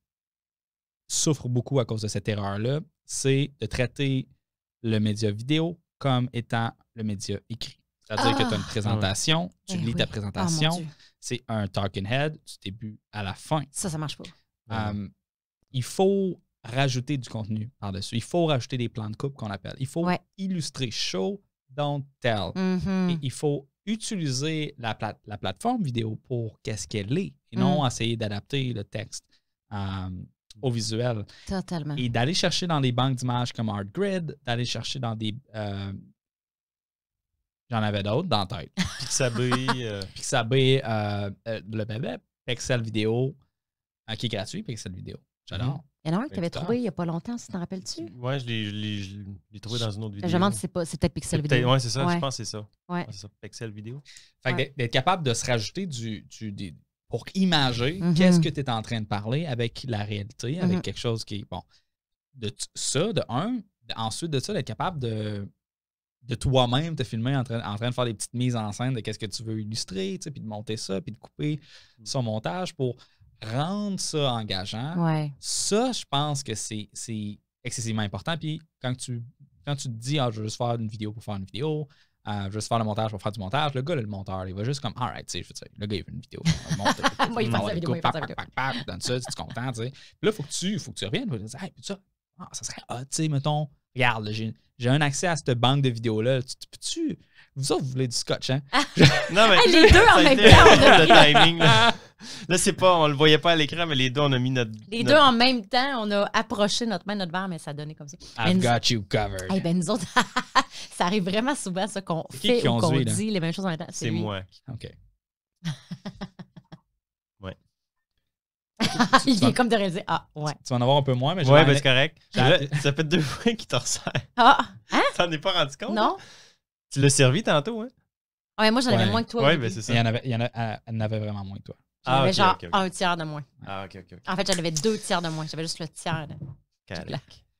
Speaker 1: souffre beaucoup à cause de cette erreur-là, c'est de traiter le média vidéo comme étant le média écrit. C'est-à-dire que tu as une ah! présentation, tu ben lis ta présentation, ah, c'est un talking head du début à la fin. Ça, ça marche pas. Euh, il faut rajouter du contenu par-dessus. Il faut rajouter des plans de coupe qu'on appelle. Il faut illustrer. Show, don't tell. Mm-hmm. il faut utiliser la, la plateforme vidéo pour qu'est-ce qu'elle est et mm. non essayer d'adapter le texte. Euh, au visuel.
Speaker 2: Totalement. Et
Speaker 1: d'aller chercher dans des banques d'images comme ArtGrid, d'aller chercher dans des. Euh, j'en avais d'autres dans la tête. Pixabay. Pixabay, euh, euh, euh le bébé, Pixel Vidéo, qui est gratuit, Pixel Vidéo. J'adore. Mm-hmm. Il y en a un que tu avais trouvé
Speaker 2: il n'y a pas longtemps, si tu t'en rappelles-tu?
Speaker 3: Oui, je l'ai trouvé dans une autre
Speaker 1: vidéo. Je me demande si c'est Pixel Vidéo. Oui, c'est ça, je
Speaker 2: pense que c'est ça. Ouais. Pixel Vidéo. Fait
Speaker 3: d'être capable de se rajouter du, des,
Speaker 1: pour imager mhm. qu'est-ce que tu es en train de parler avec la réalité, avec mhm. quelque chose qui est bon. De ça, de un, ensuite de ça, d'être capable de, de toi-même te filmer en train, en train de faire des petites mises en scène de qu'est-ce que tu veux illustrer, puis de monter ça, puis de couper son mm. montage pour rendre ça engageant. Ça, je pense que c'est excessivement important. Puis quand tu, quand tu te dis, ah, je veux juste faire une vidéo pour faire une vidéo, juste je vais faire le montage pour faire du montage. Le gars, le monteur, il va juste comme, alright, tu sais, je le gars, il veut une vidéo. Moi, il fait sa vidéo, il vidéo. Donne ça, tu es content, tu sais. là, faut que tu, faut que tu reviennes, tu hey, ça, ah, ça serait hot, tu sais, mettons, regarde, j'ai un accès à cette banque de vidéos-là. Tu peux-tu.
Speaker 3: Vous autres, vous voulez du scotch, hein?
Speaker 1: non, mais. Ah,
Speaker 4: les deux en même temps. Le timing,
Speaker 3: Là, c'est pas, on le voyait pas à l'écran, mais les deux, on a mis notre. Les deux en
Speaker 2: même temps, on a approché notre main, notre verre, mais ça donnait comme ça. I've
Speaker 3: got you covered.
Speaker 2: ben, nous autres, ça arrive vraiment souvent, ça, qu'on fait qu'on dit les mêmes choses en même temps. C'est moi.
Speaker 1: OK. ouais.
Speaker 2: Il vient comme de réaliser. Ah, ouais.
Speaker 1: Tu vas en avoir un peu moins, mais je Ouais, ben, c'est correct. ça fait deux fois qu'il te resserre.
Speaker 2: Ah, hein? T'en es pas rendu compte? Non. Hein?
Speaker 1: Tu l'as servi tantôt, hein? Oui, ah, moi, j'en avais moins que toi. Oui, mais ben, c'est ça. Il y en avait, il y en, euh, elle en avait vraiment moins que toi. J'avais ah, genre un tiers de moins. Ah, ok, ok.
Speaker 2: En fait, j'en avais deux tiers de moins. J'avais juste le tiers de.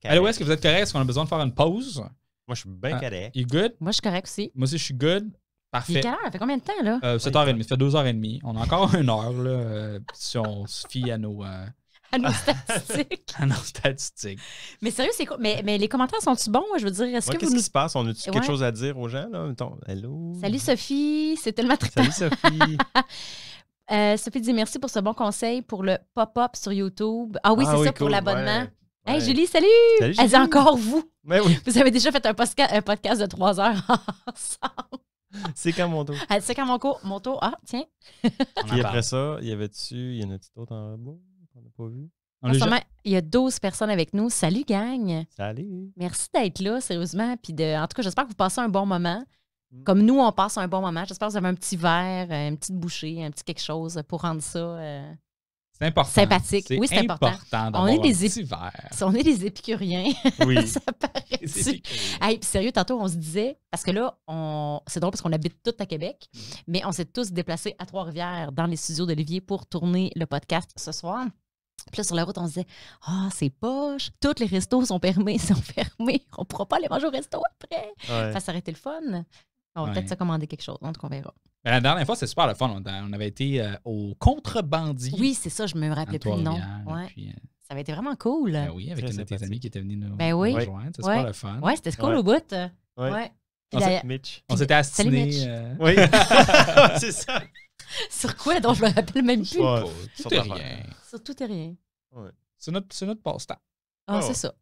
Speaker 1: Allô, est-ce que vous êtes correct? Est-ce qu'on a besoin de faire une pause? Moi, je suis bien ah, correct. You good?
Speaker 2: Moi, je suis correct aussi.
Speaker 1: Moi aussi, je suis good. Parfait. Il est quelle
Speaker 2: heure? fait combien de temps, là? 7h30.
Speaker 1: Euh, Ça fait 2h30. On a encore une heure, là,
Speaker 3: euh, si on se fie à nos. Euh,
Speaker 2: à nos statistiques.
Speaker 3: à nos statistiques.
Speaker 2: Mais sérieux, c'est quoi? Mais, mais, les commentaires sont-ils bons? Je veux dire, est-ce que Qu'est-ce qui se passe?
Speaker 3: On a tu quelque chose à dire aux gens, là? hello. Salut,
Speaker 2: Sophie. C'est tellement très... Salut, Sophie. Euh, Sophie dit merci pour ce bon conseil pour le pop-up sur YouTube. Ah oui, ah c'est ça pour l'abonnement. Hey Julie, salut! Elle dit encore vous. Mais oui. Vous avez déjà fait un, podcast de trois heures ensemble. C'est quand mon tour? Ah, c'est quand mon, cours, mon tour. Ah, tiens. Puis
Speaker 3: après ça, il y avait-tu, il y en a-tu d'autres en bas qu'on n'a pas vu?
Speaker 2: il y a 12 personnes avec nous. Salut, gang! Salut! Merci d'être là, sérieusement. Puis de, en tout cas, j'espère que vous passez un bon moment. Mm. Comme nous, on passe un bon moment. J'espère que vous avez un petit verre, euh, une petite bouchée, un petit quelque chose pour rendre ça euh,
Speaker 1: sympathique. Oui, c'est important. on, est des on
Speaker 2: est des épicuriens. Oui. ça paraît. Hey, puis sérieux, tantôt, on se disait, parce que là, on... c'est drôle parce qu'on habite tout à Québec, mm. mais on s'est tous déplacés à Trois-Rivières dans les studios d'Olivier pour tourner le podcast ce soir. Puis là, sur la route, on se disait Ah, c'est poche, tous les restos sont fermés, sont fermés, on ne pourra pas aller manger au resto après. Ça, s'arrêtait le fun. On va peut-être se commander quelque chose. Donc, on verra.
Speaker 1: la dernière fois, c'est super le fun. On, avait été euh, au
Speaker 2: contrebandier. Oui, c'est ça, je me rappelle plus le nom. Ouais. Euh, ça avait été vraiment cool. Ben oui, avec un de tes amis qui était venu nous, ben rejoindre. C'est super le fun. Oui, c'était cool au bout. Ouais. On s'était astinés. Euh, oui. c'est ça. Sur quoi donc je me rappelle même plus?
Speaker 1: Sur tout, rien. Sur tout et rien. C'est notre, notre passe-temps. Ah, oh. c'est ça.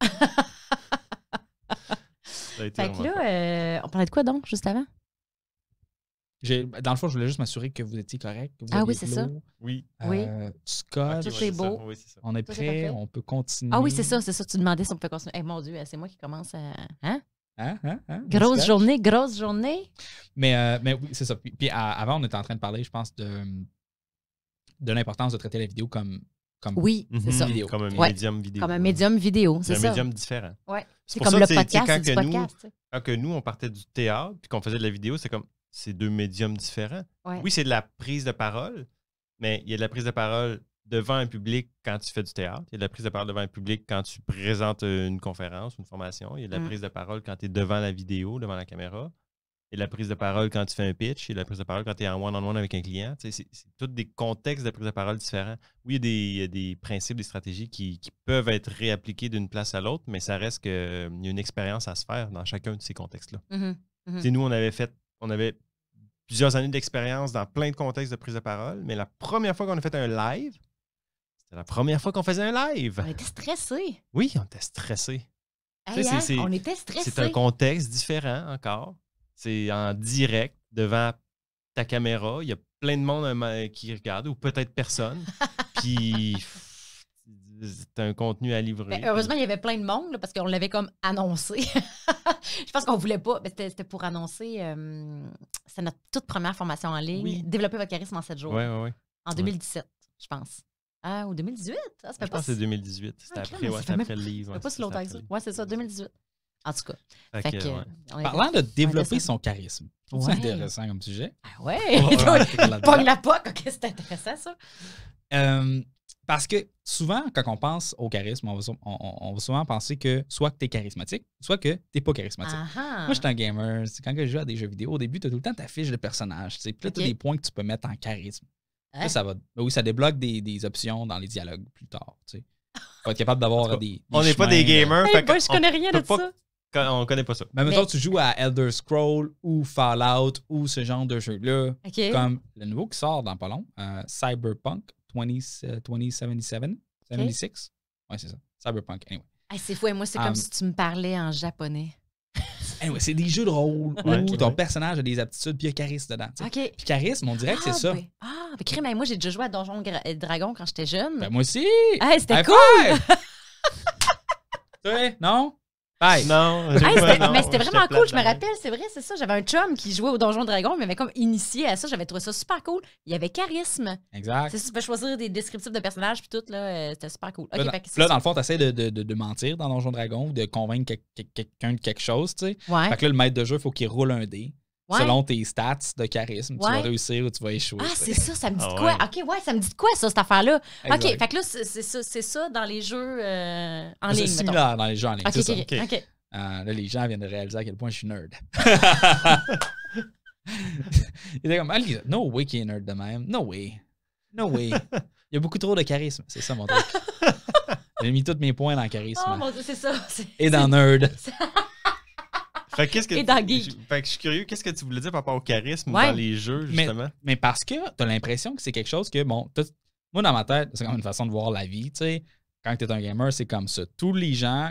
Speaker 1: ça
Speaker 2: là, on parlait de quoi donc, juste avant?
Speaker 1: Dans le fond, je voulais juste m'assurer que vous étiez correct. Que vous ah oui, c'est ça. Oui.
Speaker 2: Euh, tu beau. On est prêt, on peut continuer. Ah oui, c'est ça, c'est ça. Tu demandais si on peut continuer. Eh mon Dieu, c'est moi qui commence à. Hein? Hein, hein, hein? grosse journée, grosse journée.
Speaker 1: Mais, euh, mais oui, c'est ça. Puis, avant, on était en train de parler, je pense, de, de l'importance de traiter la vidéo comme. comme oui, c'est ça. Mhm. Comme un médium vidéo. Comme un médium vidéo, c'est ça. un médium différent. Ouais. C'est comme le podcast, quand, nous,
Speaker 3: que nous, on partait du théâtre puis qu'on faisait de la vidéo, c'est comme c'est deux médiums différents. Oui, c'est de la prise de parole, mais il y a de la prise de parole devant un public quand tu fais du théâtre, il y a de la prise de parole devant un public quand tu présentes euh, une conférence, une formation, il y a de la mm. prise de parole quand tu es devant la vidéo, devant la caméra, il y a de la prise de parole quand tu fais un pitch, il y a de la prise de parole quand tu es en one-on-one avec un client. C'est tous des contextes de prise de parole différents. Oui, il y a des, principes, des stratégies qui, peuvent être réappliqués d'une place à l'autre, mais ça reste qu'il euh, y a une expérience à se faire dans chacun de ces contextes-là. Mm-hmm. Mm-hmm. Nous, on avait fait on avait plusieurs années d'expérience dans plein de contextes de prise de parole, mais la première fois qu'on a fait un live, c'était la première fois qu'on faisait un live. On était
Speaker 2: stressés.
Speaker 3: Oui, on était stressés.
Speaker 2: Hein? on était stressés. C'est un contexte
Speaker 3: différent encore. C'est en direct devant ta caméra. Il y a plein de monde euh, qui regarde ou peut-être personne. Puis c'est un contenu à livrer. Ben, heureusement,
Speaker 2: il y avait plein de monde parce qu'on l'avait comme annoncé. je pense qu'on voulait pas. mais ben, c'était, pour annoncer. Euh, c'est notre toute première formation en ligne. Développer votre charisme en 7 jours. Oui, oui. oui. En 2017, je pense. Ah, ou 2018? Ah, je pas pense que c'est 2018. C'était ah, après, le livre. pas si longtemps que Ouais, c'est ça, 2018. En tout cas.
Speaker 1: Parlant de développer son charisme, c'est intéressant comme sujet. Ah ouais! Pogne la
Speaker 2: poque, ok, c'est intéressant ça.
Speaker 1: Euh, parce que souvent, quand on pense au charisme, on va, souvent penser que soit que tu es charismatique, soit que tu pas charismatique. Moi, je suis un gamer. Quand je joue à des jeux vidéo, au début, tu as tout le temps ta fiche de personnage. Puis là, tu as des points que tu peux mettre en charisme. ça va. Ben oui, ça débloque des, options dans les dialogues plus tard. Tu vas être capable d'avoir des, On n'est pas des gamers. moi je connais rien de ça. On connaît pas ça. Mais maintenant tu joues à Elder Scroll ou Fallout ou ce genre de jeu-là. Comme le nouveau qui sort dans pas long, euh, Cyberpunk 20, 2077. 76? Ouais, c'est ça. Cyberpunk, anyway.
Speaker 2: ah c'est fou, et moi, c'est comme um, si tu me parlais en japonais. Anyway, c'est
Speaker 1: des jeux de rôle où ton personnage a des aptitudes, puis il y a charisme dedans. OK. Puis charisme, on dirait que c'est ah, ça.
Speaker 2: Ah, mais moi, j'ai déjà joué à Donjon et euh, Dragon quand j'étais jeune. Ben, moi aussi! c'était cool!
Speaker 1: tu sais, non? Non, Mais c'était vraiment cool, je me rappelle,
Speaker 2: c'est vrai, c'est ça. J'avais un chum qui jouait au Donjon Dragon, mais m'avait comme initié à ça. J'avais trouvé ça super cool. Il y avait charisme.
Speaker 1: Exact. tu
Speaker 2: peux choisir des descriptifs de personnages, puis tout, là, euh, c'était super cool. là, dans le
Speaker 1: fond, tu essaies de, mentir dans Donjon Dragon, ou de convaincre quelqu'un de quelque chose, tu sais. Fait que là, le maître de jeu, il faut qu'il roule un dé selon tes stats de charisme. Tu vas réussir ou tu vas échouer. Ah, c'est ça, ah ça me dit de quoi?
Speaker 2: OK, ouais, ça me dit quoi, ça, cette affaire-là? OK, fait que là, c'est ça, dans les jeux euh, en ligne. C'est similaire dans les jeux en ligne. OK, OK.
Speaker 1: Euh, là, les gens viennent de réaliser à quel point je suis nerd. il est comme, no way qu'il est nerd de même. No way. No way. Il y a beaucoup trop de charisme. C'est ça, mon truc. J'ai mis tous mes points dans charisme. Oh, mon Dieu, c'est ça. Et dans nerd. Fait que, je suis curieux, qu'est-ce que tu voulais dire par rapport au charisme dans les jeux, justement? Mais, parce que tu as l'impression que c'est quelque chose que, bon, moi dans ma tête, c'est quand même une façon de voir la vie, tu sais. Quand tu es un gamer, c'est comme ça. Tous les gens,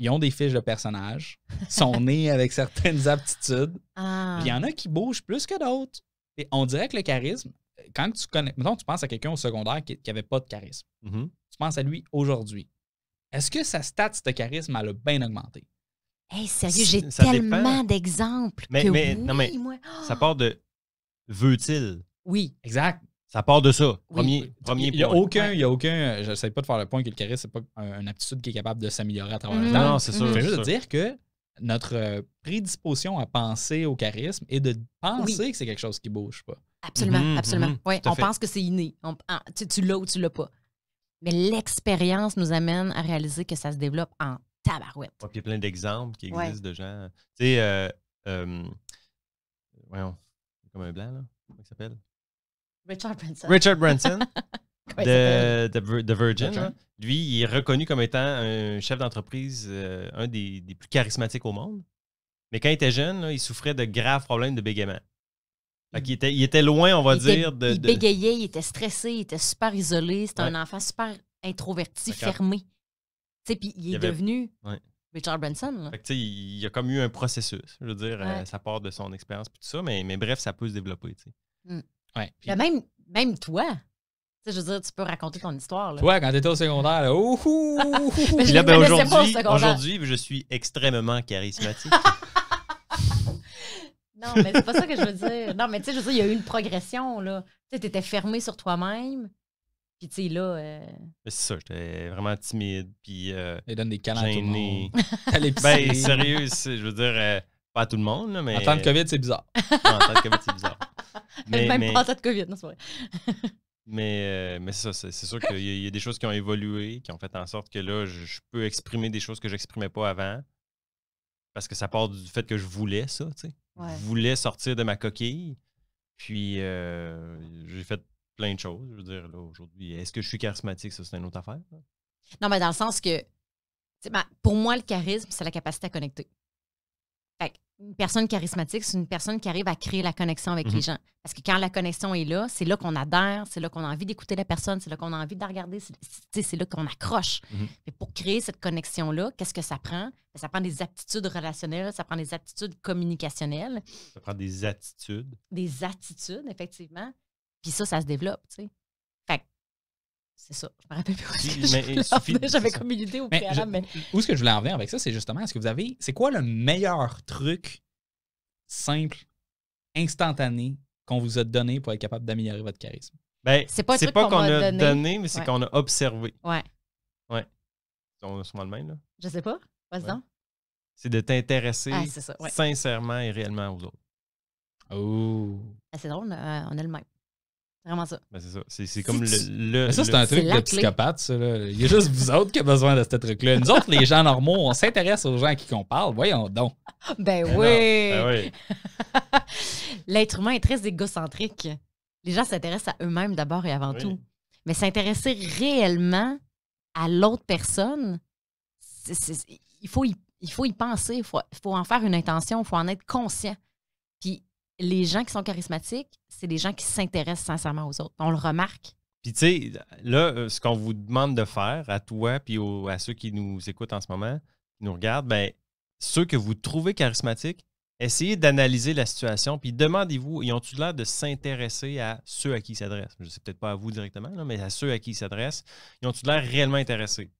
Speaker 1: ils ont des fiches de personnages, sont nés avec certaines aptitudes.
Speaker 4: Ah. Il y en
Speaker 1: a qui bougent plus que d'autres. on dirait que le charisme, quand tu connais, mettons, tu penses à quelqu'un au secondaire qui n'avait pas de charisme, mm-hmm. tu penses à lui aujourd'hui. Est-ce que sa stat de charisme, elle a bien augmenté?
Speaker 2: Hey, sérieux, j'ai tellement d'exemples. Mais, que mais, oui, mais moi...
Speaker 1: Oh! ça part de veut-il. Oui. Exact. Ça part de ça. Premier, premier il y a Aucun, il n'y a aucun. J'essaie pas de faire le point que le charisme, c'est pas une aptitude qui est capable de s'améliorer à travers le mhm. temps. Non, c'est mhm. sûr. Je veux juste dire que notre euh, prédisposition à penser au charisme est de penser que c'est quelque chose qui bouge pas. Absolument, mhm, absolument. on pense que
Speaker 2: c'est inné. Ah, tu, tu l'as ou tu l'as pas. Mais l'expérience nous amène à réaliser que ça se développe en tabarouette.
Speaker 3: il y a plein d'exemples qui existent de gens. Tu sais, euh, euh, voyons, comme un blanc, là. Comment il s'appelle?
Speaker 2: Richard Branson. Richard Branson. de, de, de,
Speaker 3: Virgin. Lui, il est reconnu comme étant un chef d'entreprise, euh, un des, plus charismatiques au monde. Mais quand il était jeune, il souffrait de graves problèmes de bégaiement. il, était, loin, on va dire. de, il
Speaker 2: bégayait, il était stressé, il était super isolé. C'était un enfant super introverti, fermé sais, puis il est devenu Richard Branson.
Speaker 3: il y a comme eu un processus. Je veux dire, euh, ça part de son expérience puis tout ça, mais, mais bref, ça peut se développer. Tu sais. Mm. même,
Speaker 2: même toi, je veux dire, tu peux raconter ton histoire. Là.
Speaker 3: Ouais, quand t'étais au secondaire, là, aujourd'hui, je suis extrêmement charismatique.
Speaker 2: non, mais c'est pas ça que je veux dire. Non, mais tu sais, je veux il y a eu une progression, là. Tu étais fermé sur toi-même. Puis, tu sais, là. Euh,
Speaker 3: c'est ça, j'étais vraiment timide. Puis. Euh, Elle donne des câlins à tout le monde. ben, sérieux, je veux dire, euh, pas à tout le monde, mais. En temps de COVID, c'est bizarre. en temps de COVID, c'est bizarre.
Speaker 2: mais, Même pas en temps de COVID, non, c'est vrai.
Speaker 3: mais, c'est ça, c'est sûr qu'il y, a des choses qui ont évolué, qui ont fait en sorte que là, je, peux exprimer des choses que je n'exprimais pas avant. Parce que ça part du fait que je voulais ça, tu sais. Je voulais sortir de ma coquille. Puis, j'ai fait plein de choses. Je veux dire, là, aujourd'hui, est-ce que je suis charismatique? Ça, c'est une autre affaire.
Speaker 2: Non, mais dans le sens que, pour moi, le charisme, c'est la capacité à connecter. une personne charismatique, c'est une personne qui arrive à créer la connexion avec les mhm. gens. Parce que quand la connexion est là, c'est là qu'on adhère, c'est là qu'on a envie d'écouter la personne, c'est là qu'on a envie de regarder, c'est là qu'on accroche. Mais mhm. pour créer cette connexion-là, qu'est-ce que ça prend? Ben, ça prend des aptitudes relationnelles, ça prend des aptitudes communicationnelles.
Speaker 3: Ça prend des attitudes.
Speaker 2: Des attitudes, effectivement. Puis ça, ça se développe, tu sais. Fait c'est ça. Je me rappelle plus. Euh, J'avais comme une idée au mais préalable. mais... Où est-ce que
Speaker 3: je voulais en
Speaker 1: venir avec ça? C'est justement, est-ce que vous avez. C'est quoi le meilleur truc simple, instantané qu'on vous a donné pour être capable d'améliorer votre charisme? Ben, c'est pas, qu'on a donné, mais c'est qu'on a observé.
Speaker 2: Ouais.
Speaker 3: Ouais. C'est souvent le même, là.
Speaker 2: Je sais pas. Vas-y
Speaker 3: C'est de t'intéresser ah, sincèrement et réellement aux autres. Oh.
Speaker 2: Ah, c'est drôle, on a le même vraiment ça. Ben, c'est ça.
Speaker 3: C'est, comme le,
Speaker 1: ça, c'est un truc de psychopathe, Il y a juste vous autres qui avez besoin de ce truc-là. Nous autres, les gens normaux, on s'intéresse aux gens à qui qu'on parle. Voyons donc.
Speaker 2: Ben, ben, oui. Ben oui. L'être humain est très égocentrique. Les gens s'intéressent à eux-mêmes d'abord et avant tout. Mais s'intéresser réellement à l'autre personne, il, faut y, il faut y penser. Il faut, faut en faire une intention. Il faut en être conscient. Puis les gens qui sont charismatiques, c'est des gens qui s'intéressent sincèrement aux autres. On le remarque.
Speaker 3: Puis tu sais, là, euh, ce qu'on vous demande de faire à toi puis à ceux qui nous écoutent en ce moment, qui nous regardent, ben ceux que vous trouvez charismatiques, essayez d'analyser la situation puis demandez-vous, ils ont tu l'air de s'intéresser à ceux à qui ils s'adressent? Je ne sais peut-être pas à vous directement, mais à ceux à qui ils s'adressent, ils ont-ils l'air réellement intéressés?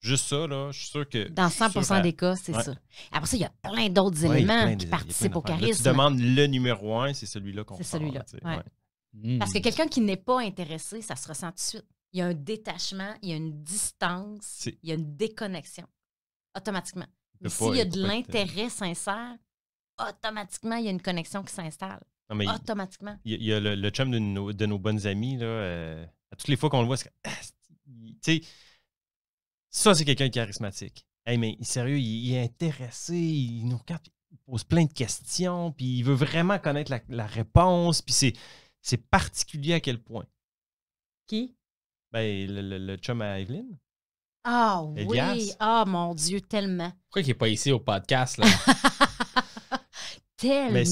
Speaker 3: Juste ça, là, je suis sûr que. Dans 100 des cas, c'est ça.
Speaker 2: Après ça, il y a plein d'autres éléments qui participent au charisme. tu demandes
Speaker 3: le numéro un, c'est celui-là qu'on C'est celui-là. Mm. Parce que
Speaker 2: quelqu'un qui n'est pas intéressé, ça se ressent tout de suite. Il y a un détachement, il y a une distance, il y a une déconnexion. Automatiquement. s'il y a de l'intérêt sincère, automatiquement, il y a une connexion qui s'installe. Automatiquement.
Speaker 3: Il y, a le, chum de nos, bonnes amies, euh, à toutes les fois qu'on le voit, c'est. Ah, tu ça, c'est quelqu'un de charismatique. Hey, mais sérieux, il, est intéressé, il nous regarde, il pose plein de questions, puis il veut vraiment connaître la, réponse, puis c'est, particulier à quel point. Qui? Ben, le, chum à Evelyn.
Speaker 2: Ah oui, ah mon Dieu, tellement.
Speaker 3: Pourquoi il n'est pas ici au podcast, là?
Speaker 2: tellement.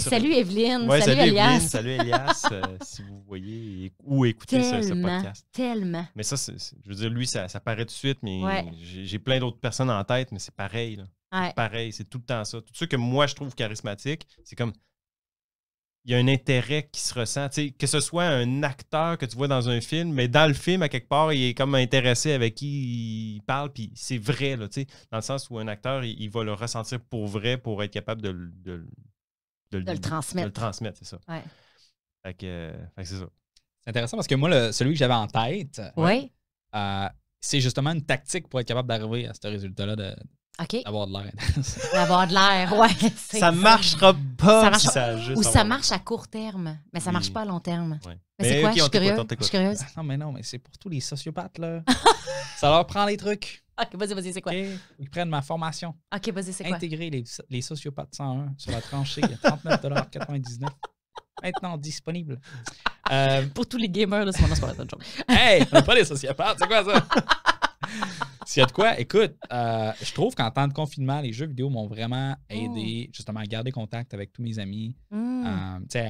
Speaker 2: salut Evelyne, salut, Elias. salut Elias,
Speaker 3: euh, si vous voyez ou écoutez ce, podcast. Tellement. Mais ça, je veux dire, lui, ça, paraît tout de suite, mais j'ai, plein d'autres personnes en tête, mais c'est pareil. Là. Pareil, c'est tout le temps ça. Tout ce que moi je trouve charismatique, c'est comme il y a un intérêt qui se ressent. que ce soit un acteur que tu vois dans un film, mais dans le film, à quelque part, il est comme intéressé avec qui il parle, puis c'est vrai, là, dans le sens où un acteur, il, va le ressentir pour vrai pour être capable de, de,
Speaker 4: le transmettre. c'est ça. Ouais.
Speaker 3: Euh, fait que, c'est ça. C'est intéressant
Speaker 1: parce que moi, le, celui que j'avais en tête, ouais. Euh, c'est justement une tactique pour être capable d'arriver à ce résultat-là de, OK. Avoir de l'air.
Speaker 2: Avoir de l'air, ouais. Ça marchera pas Ou ça marche à court terme, mais ça marche pas à long terme. Mais, c'est quoi? je, suis curieuse. non,
Speaker 1: ah, mais non, mais c'est pour tous les sociopathes, là. ça leur prend les trucs. OK, vas-y, vas-y, c'est quoi? Ils prennent ma formation. OK, vas-y, c'est quoi? Intégrer les, sociopathes 101 sur la tranchée 39,99 Maintenant disponible. Euh, pour tous les gamers, là, c'est mon Hey, pas les sociopathes, c'est quoi ça? S'il y a de quoi, écoute, euh, je trouve qu'en temps de confinement, les jeux vidéo m'ont vraiment aidé hmm. justement à garder contact avec tous mes amis. Hmm. Euh, tu sais,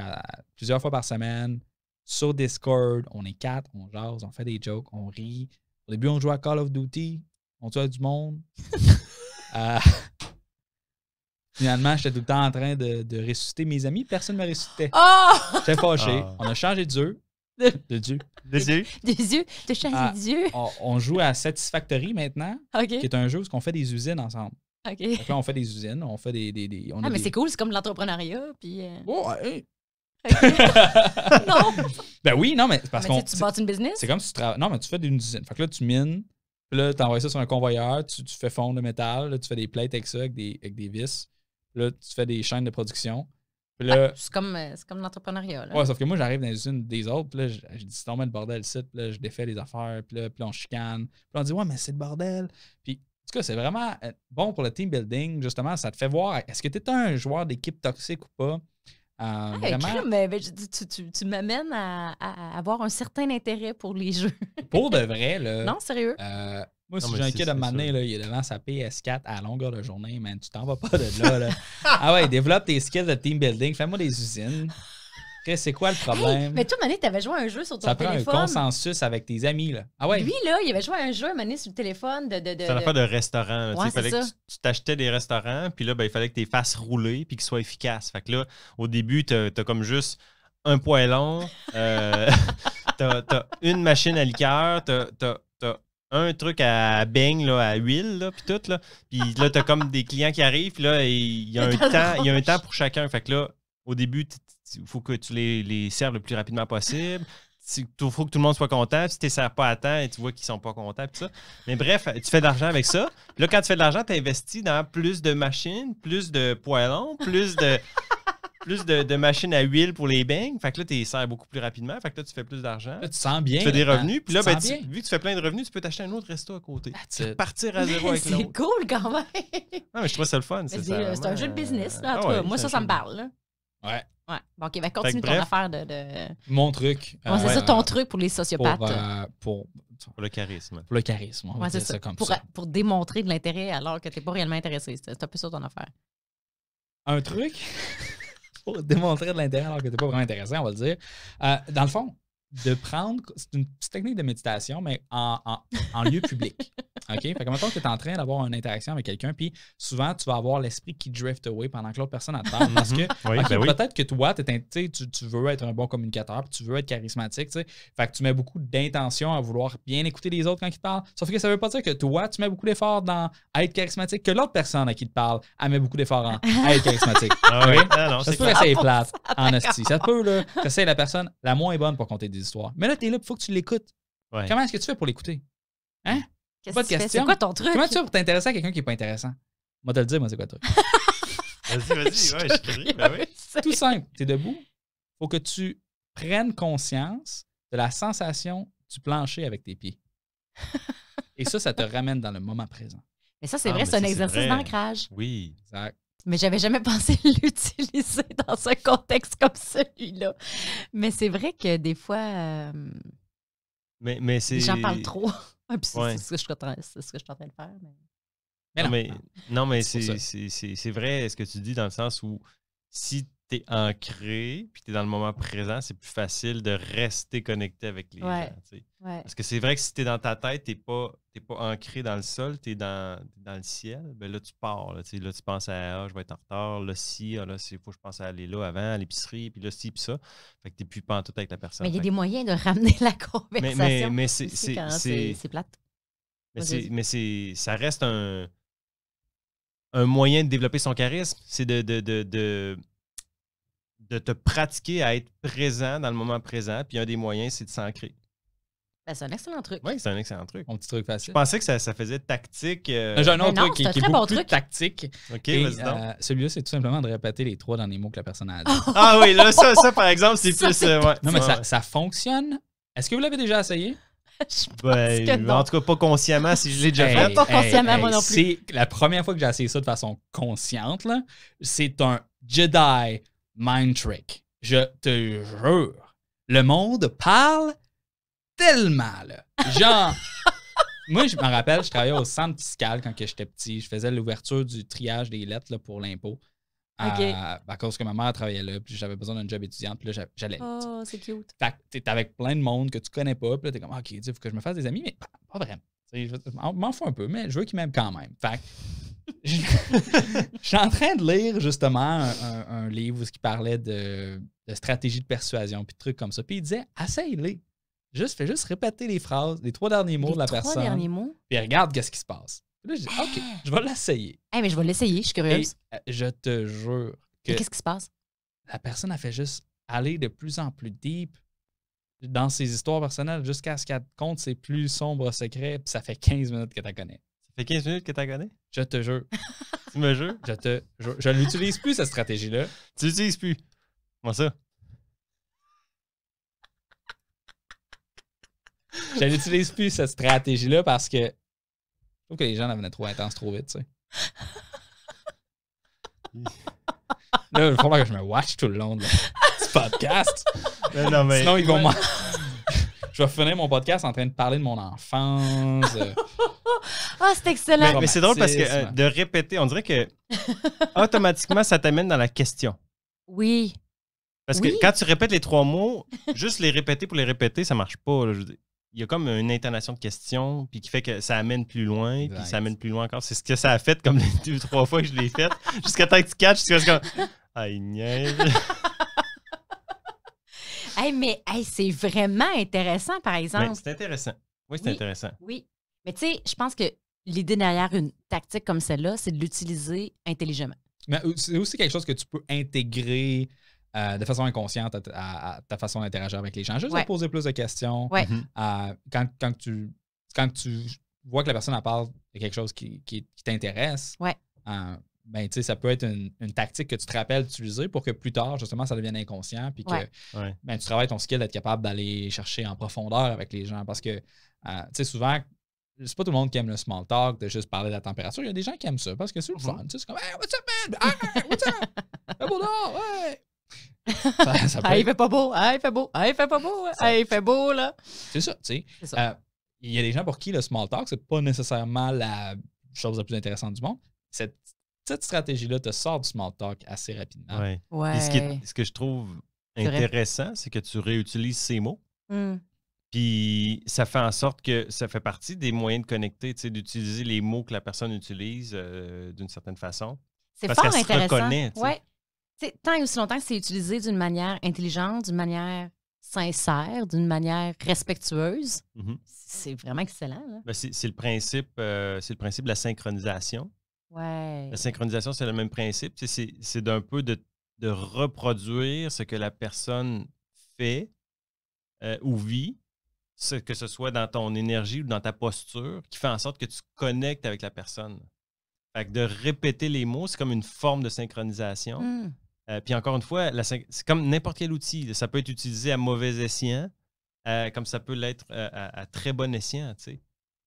Speaker 1: plusieurs fois par semaine, sur Discord, on est quatre, on jase, on fait des jokes, on rit. Au début, on joue à Call of Duty, on tuait du monde. Euh, finalement, j'étais tout le temps en train de, ressusciter mes amis, personne ne me ressuscitait.
Speaker 2: Ah! J'étais fâché. Ah.
Speaker 1: On a changé de jeu, de, de Dieu. Des yeux.
Speaker 2: Des yeux, de chasse ah, On,
Speaker 1: on, joue à Satisfactory maintenant, qui est un jeu où on fait des usines ensemble. OK. là, on fait des usines, on fait des. des, on ah, mais c'est
Speaker 2: cool, c'est comme l'entrepreneuriat. Puis. Euh. Oh, non.
Speaker 1: Ben oui, non, mais parce ah, que. Tu bâtis une business? C'est comme si tu travailles. Non, mais tu fais une usine. Fait que là, tu mines, puis là, tu envoies ça sur un convoyeur, tu, tu fais fondre le métal, là, tu fais des plates avec ça, avec des, avec des vis. Là, tu fais des chaînes de production. Ah,
Speaker 2: c'est comme, euh, comme l'entrepreneuriat. Ouais, sauf
Speaker 1: que moi, j'arrive dans une des autres, puis là, je, dis, c'est le bordel, site, je défais les affaires, puis là, puis on chicane. Puis on dit, ouais, mais c'est le bordel. Puis, en tout cas, c'est vraiment euh, bon pour le team building, justement, ça te fait voir, est-ce que tu es un joueur d'équipe toxique ou pas? Euh, ah, vraiment...
Speaker 2: mais, tu, m'amènes à, avoir un certain intérêt pour les jeux.
Speaker 1: pour de vrai, là. Non, sérieux. Moi, si j'ai un kid de là il est devant sa PS4 à la longueur de journée, man. Tu t'en vas pas de là. ah ouais, développe tes skills de team building. Fais-moi des usines. C'est quoi le problème? mais
Speaker 2: toi, Mané, t'avais joué à un jeu sur ton téléphone. Ça prend un consensus
Speaker 3: avec tes amis. Là. Ah
Speaker 1: ouais? Lui,
Speaker 2: là, il avait joué à un jeu, Mané, sur le téléphone. De, de, de... ça de
Speaker 3: restaurant. il fallait que tu t'achetais des restaurants, puis là, ben, il fallait que tu les fasses rouler, puis qu'ils soient efficaces. Fait que là, au début, t'as as comme juste un poêlon, euh, t'as as une machine à liqueur, t'as as, un truc à beigne, à huile, là, puis tout, là. Puis là, t'as comme des clients qui arrivent, pis là, il y a un temps, il y a un pour chacun. Fait que là, au début, il faut que tu les, les serves le plus rapidement possible. Il faut que tout le monde soit content. Si tu ne sers pas à temps et tu vois qu'ils sont pas contents, pis ça. Mais bref, tu fais de l'argent avec ça. là, quand tu fais de l'argent, tu dans plus de machines, plus de poêlons, plus de plus de, machines à huile pour les beignes. Fait que là, tu les sers beaucoup plus rapidement. Fait que là, tu fais plus d'argent. Là, tu sens bien. Tu fais des hein? revenus. Puis là, ben, vu que tu fais plein de revenus, tu peux t'acheter un autre resto à côté. partir à zéro avec l'autre.
Speaker 2: C'est cool quand même.
Speaker 3: Non, mais je trouve ça le fun. C'est un jeu de
Speaker 2: business. Ah moi, ça, ça me parle. Ouais. Ouais. Bon, OK, ben continue ton affaire de. Mon truc. c'est euh, ça ton truc pour les sociopathes. Pour, euh,
Speaker 1: pour, le charisme. Pour le charisme. c'est ça. comme pour,
Speaker 2: pour démontrer de l'intérêt alors que tu n'es pas réellement intéressé. C'est un peu ça ton affaire.
Speaker 1: Un truc démontrer de l'intérêt alors que tu n'es pas vraiment intéressé, on va le dire. Euh, dans le fond, de prendre, c'est une petite technique de méditation, mais en, en lieu public. OK? Fait que maintenant que tu es en train d'avoir une interaction avec quelqu'un, puis souvent, tu vas avoir l'esprit qui drift away pendant que l'autre personne attend. Parce que mhm. ben peut-être que toi, tu, veux être un bon communicateur, tu veux être charismatique. Fait que tu mets beaucoup d'intention à vouloir bien écouter les autres quand ils parlent. Sauf que ça veut pas dire que toi, tu mets beaucoup d'efforts dans être charismatique, que l'autre personne à qui tu parles, elle met beaucoup d'efforts en être charismatique. Ah oui? Ah ça peut ah, en Ça peut, là, c'est la personne la moins bonne pour compter des histoires. Mais là, t'es là, il faut que tu l'écoutes. Comment est-ce que tu fais pour l'écouter? Hein? C'est quoi ton truc? Comment tu fais t'intéresser à quelqu'un qui n'est pas intéressant? Moi, te le dire, moi, c'est quoi ton truc?
Speaker 4: vas-y, vas-y, ouais, je Ben oui.
Speaker 1: Tout simple. Tu es debout. faut que tu prennes conscience de la sensation du plancher avec tes pieds. Et ça, ça te ramène dans le moment présent.
Speaker 2: Mais ça, c'est ah, vrai, c'est un exercice d'ancrage. Oui, exact. Mais j'avais jamais pensé l'utiliser dans un contexte comme celui-là. Mais c'est vrai que des fois. Euh, mais c'est. J'en parle trop. Ah, c'est ouais. ce que je ce suis en train de faire. Mais... Mais non, non, mais,
Speaker 3: non, mais c'est vrai ce que tu dis dans le sens où si t'es ancré, puis t'es dans le moment présent, c'est plus facile de rester connecté avec les gens. Parce que c'est vrai que si t'es dans ta tête, t'es pas, pas ancré dans le sol, t'es dans, es dans le ciel, ben là, tu pars. Là, tu penses à ah, je vais être en retard, là, si, ah, là, il faut que je pense à aller là avant, à l'épicerie, puis là, si, puis ça. Fait que t'es plus pantoute avec la personne. Mais il y a des moyens de ramener la conversation. Mais, mais, mais c'est plate. Mais, mais ça reste un un moyen de développer son charisme, c'est de, de, de te pratiquer à être présent dans le moment présent. Puis un des moyens, c'est de s'ancrer.
Speaker 2: Ben, c'est un excellent truc. Oui, c'est un excellent truc. Un petit truc facile. Je pensais
Speaker 3: que ça, faisait tactique.
Speaker 1: Euh, ben, j'ai un ben autre qui, qui bon truc. tactique. OK, euh, Celui-là, c'est tout simplement de répéter les trois dans les mots que la personne a dit. ah oui, là, ça, ça par exemple, c'est plus. Euh, non, mais ça, fonctionne. Est-ce que vous l'avez déjà essayé? Je ben, que non. En
Speaker 3: tout cas, pas consciemment, si je l'ai déjà fait. pas consciemment,
Speaker 1: moi non plus. C'est la première fois que j'ai essayé ça de façon consciente. C'est un Jedi mind trick. Je te jure. Le monde parle tellement, là. Genre. Moi, je me rappelle, je travaillais au centre fiscal quand j'étais petit. Je faisais l'ouverture du triage des lettres pour l'impôt. À, cause que ma mère travaillait là, puis j'avais besoin d'un job étudiant, puis là, j'allais.
Speaker 4: Oh, c'est cute.
Speaker 1: T'es avec plein de monde que tu connais pas, puis là, t'es comme, ah, OK, il faut que je me fasse des amis, mais pas, vraiment. Je m'en fous un peu, mais je veux qu'ils m'aiment quand même. Fait je, suis en train de lire justement un, livre où livre qui parlait de, stratégie de persuasion, puis de trucs comme ça. Puis il disait, essaye-les. Juste, fais juste répéter les phrases, les trois derniers mots de la personne. trois derniers mots. Puis regarde qu'est-ce qui se passe.
Speaker 4: là,
Speaker 2: je dis, OK, ah! je vais l'essayer. Eh, mais je vais l'essayer, je suis curieuse.
Speaker 1: Euh, je te jure que. Qu'est-ce qui se passe? La personne a fait juste aller de plus en plus deep dans ses histoires personnelles jusqu'à ce qu'elle compte ses plus sombres secrets, puis ça fait 15 minutes que tu la connais
Speaker 3: fait 15 minutes que t'as gagné. Je te jure. tu me jures? Je te jure. Je l'utilise plus, cette stratégie-là. Tu l'utilises plus. Moi, ça.
Speaker 4: Je
Speaker 1: l'utilise plus, cette stratégie-là, parce que je trouve que les gens en venaient trop intense trop vite, tu sais. là, il faut falloir que je me watch tout le long de ce podcast.
Speaker 4: non, mais... Sinon, ils vont m'en
Speaker 3: je vais finir mon podcast en train de parler de mon enfance. Euh.
Speaker 2: Ah, c'est excellent. Mais, c'est drôle parce que euh, de
Speaker 3: répéter, on dirait que automatiquement, ça t'amène dans la question.
Speaker 2: Oui. Parce que quand tu
Speaker 3: répètes les trois mots, juste les répéter pour les répéter, ça marche pas. il y a comme une intonation de question, puis qui fait que ça amène plus loin, puis ça amène plus loin encore. C'est ce que ça a fait comme les deux ou trois fois que je l'ai fait, jusqu'à temps que tu catches, tu que... comme. Aïe,
Speaker 2: Hey, mais c'est vraiment intéressant, par exemple. c'est intéressant.
Speaker 1: Oui, c'est intéressant.
Speaker 2: Oui. Mais tu sais, je pense que l'idée derrière une tactique comme celle-là, c'est de l'utiliser intelligemment.
Speaker 1: Mais c'est aussi quelque chose que tu peux intégrer euh, de façon inconsciente à, ta façon d'interagir avec les gens. Juste de poser plus de questions. Ouais. Mm-hmm. Euh, quand, quand, tu, quand tu vois que la personne en parle de quelque chose qui, t'intéresse, ouais. Euh, ben, ça peut être une, tactique que tu te rappelles d'utiliser pour que plus tard, justement, ça devienne inconscient. Puis que ben, tu travailles ton skill d'être capable d'aller chercher en profondeur avec les gens. Parce que, euh, tu sais, souvent, c'est pas tout le monde qui aime le small talk, de juste parler de la température. Il y a des gens qui aiment ça parce que c'est le fun. Mhm. C'est comme, hey, what's up, man? Ah, hey,
Speaker 4: what's up?
Speaker 2: Hey, beau il fait pas beau, ah, il fait beau, ah, il fait pas beau, ça... il fait beau, là.
Speaker 1: C'est ça, tu sais. Euh, il y a des gens pour qui le small talk, c'est pas nécessairement la chose la plus intéressante du monde. Cette cette stratégie-là te sort du small talk assez rapidement.
Speaker 3: ce, que je trouve intéressant, c'est que tu réutilises ces mots. Hmm. Puis ça fait en sorte que ça fait partie des moyens de connecter, d'utiliser les mots que la personne utilise euh, d'une certaine façon. C'est fort intéressant. Ouais.
Speaker 2: Tant et aussi longtemps que c'est utilisé d'une manière intelligente, d'une manière sincère, d'une manière respectueuse, mm-hmm. c'est vraiment excellent.
Speaker 3: Ben, c'est le euh, c'est le principe de la synchronisation.
Speaker 2: La
Speaker 3: synchronisation, c'est le même principe. C'est d'un peu de, reproduire ce que la personne fait euh, ou vit, ce, que ce soit dans ton énergie ou dans ta posture, qui fait en sorte que tu connectes avec la personne. Fait que de répéter les mots, c'est comme une forme de synchronisation. Mmh. Euh, puis encore une fois, c'est comme n'importe quel outil. Ça peut être utilisé à mauvais escient, euh, comme ça peut l'être à, très bon escient. sais.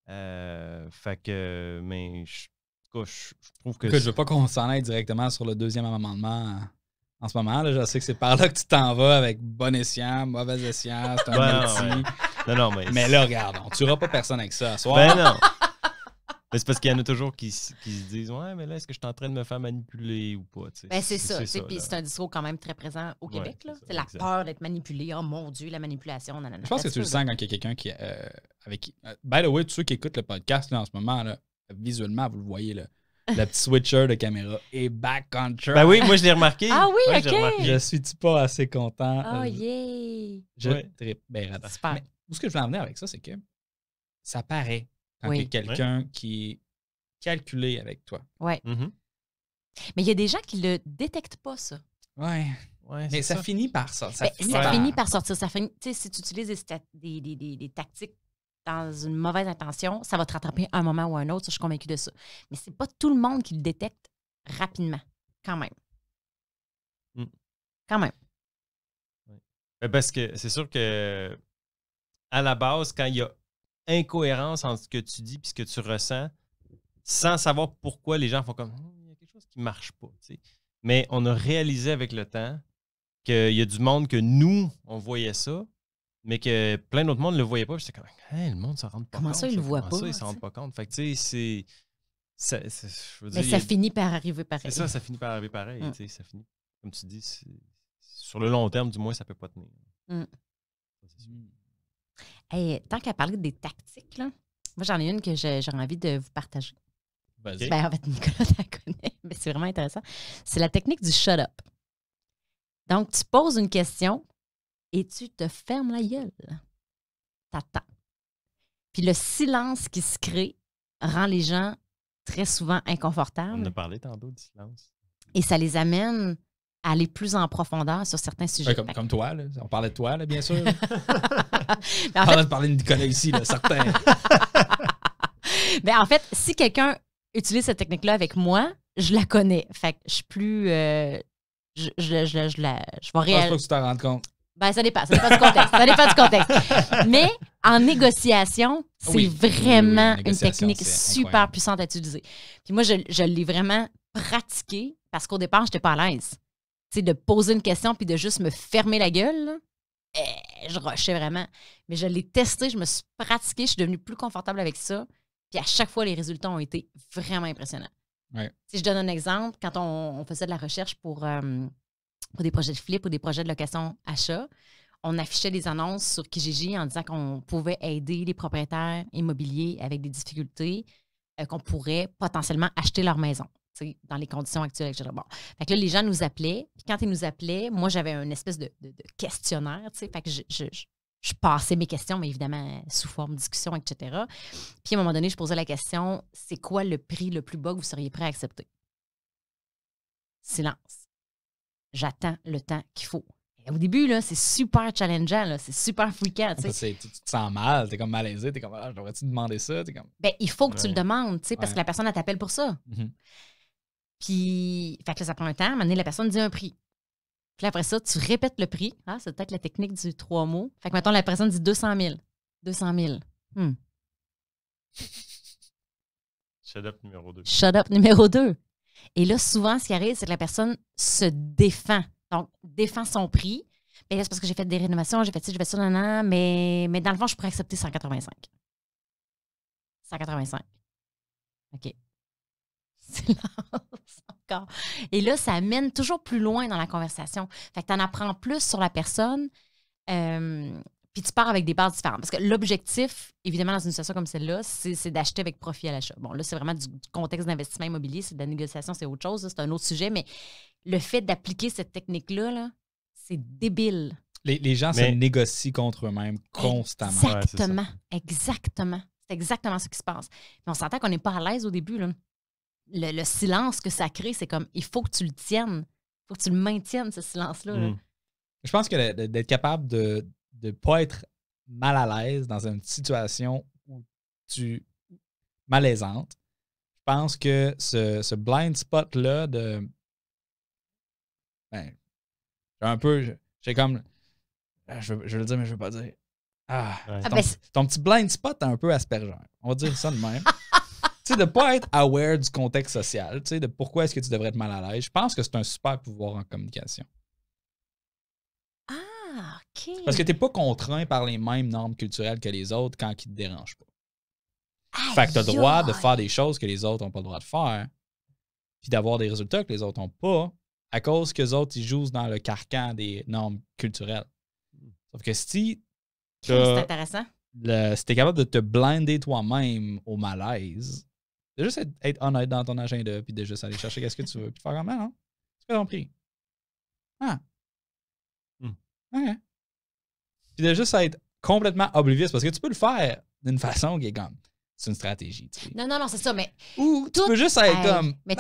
Speaker 3: fait que, mais je je, ne que. je veux
Speaker 1: pas qu'on s'en aille directement sur le deuxième amendement en ce moment. Là, je sais que c'est par là que tu t'en vas avec bon escient, mauvais escient, c'est un mais... là, regarde, on tuera pas personne avec ça. Soir.
Speaker 3: Ben non. Mais c'est parce qu'il y en a toujours qui, qui, se disent Ouais, mais là, est-ce que je suis en train de me faire manipuler ou pas? Ben, c'est ça. Puis c'est
Speaker 2: un discours quand même très présent au Québec. c'est la peur d'être manipulé. Oh mon Dieu, la manipulation. Je pense que tu le sens
Speaker 1: quand il y a quelqu'un qui. Euh, avec euh, by the way, tous ceux qui écoutent le podcast en ce moment, là, visuellement, vous le voyez, là, le petit switcher de caméra est back on track. Ben oui, moi je l'ai remarqué. ah oui, Je, suis-tu pas assez content? Oh yeah! Je trip ben, Mais,
Speaker 2: ce que je veux en venir avec ça, c'est que
Speaker 1: ça paraît quand quelqu'un qui est calculé avec toi. Oui. Mm-hmm.
Speaker 2: Mais il y a des gens qui le détectent pas, ça. Oui. Ouais,
Speaker 1: mais ça, finit par ça. Ça, finit,
Speaker 2: par... sortir. Ça finit, si tu utilises des, des, des tactiques dans une mauvaise intention, ça va te rattraper un moment ou un autre, je suis convaincu de ça. Mais c'est pas tout le monde qui le détecte rapidement, quand même. Hmm. Quand même.
Speaker 3: Ben, parce que c'est sûr que à la base, quand il y a incohérence entre ce que tu dis et ce que tu ressens, sans savoir pourquoi les gens font comme hmm, il y a quelque chose qui ne marche pas. Mais on a réalisé avec le temps qu'il y a du monde que nous, on voyait ça, mais que plein d'autres monde ne le voyaient pas. J'étais comme, le monde ne s'en rend pas Comment compte. Comment ça, ils ne le voient pas? Ça, ils ne s'en rendent pas compte. Fait tu sais, c'est. Ça, ça finit par arriver pareil. ça, ça finit par arriver pareil. sais Ça finit, comme tu dis, sur le long terme, du moins, ça ne peut pas tenir.
Speaker 2: Mm. Mm. tant qu'à parler des tactiques, là, moi, j'en ai une que j'aurais envie de vous partager. vas Ben, en fait, Nicolas la connaît, mais c'est vraiment intéressant. C'est la technique du shut up. Donc, tu poses une question et tu te fermes la gueule. T'attends. Puis le silence qui se crée rend les gens très souvent inconfortables. On a
Speaker 3: parlé tantôt du silence.
Speaker 2: Et ça les amène à aller plus en profondeur sur certains sujets.
Speaker 1: comme, toi, on parlait de toi, là, bien sûr. on parlait parler de Nicolas ici, certain.
Speaker 2: Mais en fait, si quelqu'un utilise cette technique-là avec moi, je la connais. Fait que je suis plus. je, je, je, je, je vais pense pas que tu t'en rends compte. Ben, ça dépend. Ça dépend du contexte. ça dépend du contexte. Mais en négociation, c'est vraiment une technique super puissante à utiliser. Puis moi, je, l'ai vraiment pratiquée parce qu'au départ, je n'étais pas à l'aise. Tu de poser une question puis de juste me fermer la gueule, eh, je rushais vraiment. Mais je l'ai testé, je me suis pratiquée, je suis devenue plus confortable avec ça. Puis à chaque fois, les résultats ont été vraiment impressionnants. Si je donne un exemple, quand on, faisait de la recherche pour euh, pour des projets de flip ou des projets de location achat, on affichait des annonces sur Kijiji en disant qu'on pouvait aider les propriétaires immobiliers avec des difficultés, euh, qu'on pourrait potentiellement acheter leur maison dans les conditions actuelles, etc. Bon. Fait que là, les gens nous appelaient. Puis quand ils nous appelaient, moi, j'avais une espèce de, questionnaire. Fait que je, je, passais mes questions, mais évidemment sous forme de discussion, etc. Puis à un moment donné, je posais la question c'est quoi le prix le plus bas que vous seriez prêt à accepter Silence j'attends le temps qu'il faut. au début, c'est super challengeant, c'est super freakant. Tu, tu, te
Speaker 1: sens mal, tu es comme malaisé, es comme, ah, j'aurais-tu demandé ça? Es comme...
Speaker 2: ben, il faut que tu le demandes, sais parce que la personne, t'appelle pour ça. Mm-hmm. Puis, fait que ça prend un temps, à la personne dit un prix. Puis après ça, tu répètes le prix. Ah, c'est peut-être la technique du trois mots. Fait que, mettons, la personne dit 200 000. 200 000. Shut up numéro 2. Shut up numéro 2. Et là, souvent, ce qui arrive, c'est que la personne se défend. Donc, défend son prix. Mais c'est parce que j'ai fait des rénovations, j'ai fait ci, j'ai fait ça, non, non, mais, mais dans le fond, je pourrais accepter 185. 185. OK. Silence encore. Et là, ça amène toujours plus loin dans la conversation. Fait que tu en apprends plus sur la personne. Euh, puis tu pars avec des parts différentes. Parce que l'objectif, évidemment, dans une situation comme celle-là, c'est d'acheter avec profit à l'achat. Bon, là, c'est vraiment du contexte d'investissement immobilier, c'est de la négociation, c'est autre chose, c'est un autre sujet, mais le fait d'appliquer cette technique-là, c'est débile. Les, gens se
Speaker 1: négocient contre eux-mêmes constamment.
Speaker 2: Exactement, exactement. C'est exactement ce qui se passe. on s'entend qu'on n'est pas à l'aise au début. Le, silence que ça crée, c'est comme, il faut que tu le tiennes, il faut que tu le maintiennes, ce silence-là. Mm.
Speaker 1: Je pense que d'être capable de de ne pas être mal à l'aise dans une situation où tu malaisante. Je pense que ce, blind spot-là de. Ben, un peu. J'ai comme. Ah, je, vais le dire, mais je ne vais pas dire. Ah, ah, ben, ton, petit blind spot est un peu aspergeur. On va dire ça de même. tu sais, de pas être aware du contexte social, tu sais, de pourquoi est-ce que tu devrais être mal à l'aise. Je pense que c'est un super pouvoir en communication. Ah, Parce que t'es pas contraint par les mêmes normes culturelles que les autres quand ils te dérangent pas. fait que t'as le droit de faire des choses que les autres n'ont pas le droit de faire, puis d'avoir des résultats que les autres n'ont pas, à cause que les autres, ils jouent dans le carcan des normes culturelles. Sauf que si. C'est intéressant. si t'es capable de te blinder toi-même au malaise, de juste être, honnête dans ton agenda, puis de juste aller chercher qu'est-ce que tu veux, puis faire comme, ça, ah non, tu as compris. Ah, OK. Puis de juste être complètement oblivious parce que tu peux le faire d'une façon qui est comme c'est une stratégie.
Speaker 2: Non, non, non, c'est ça, mais. Ou tu peux juste être comme. Bah,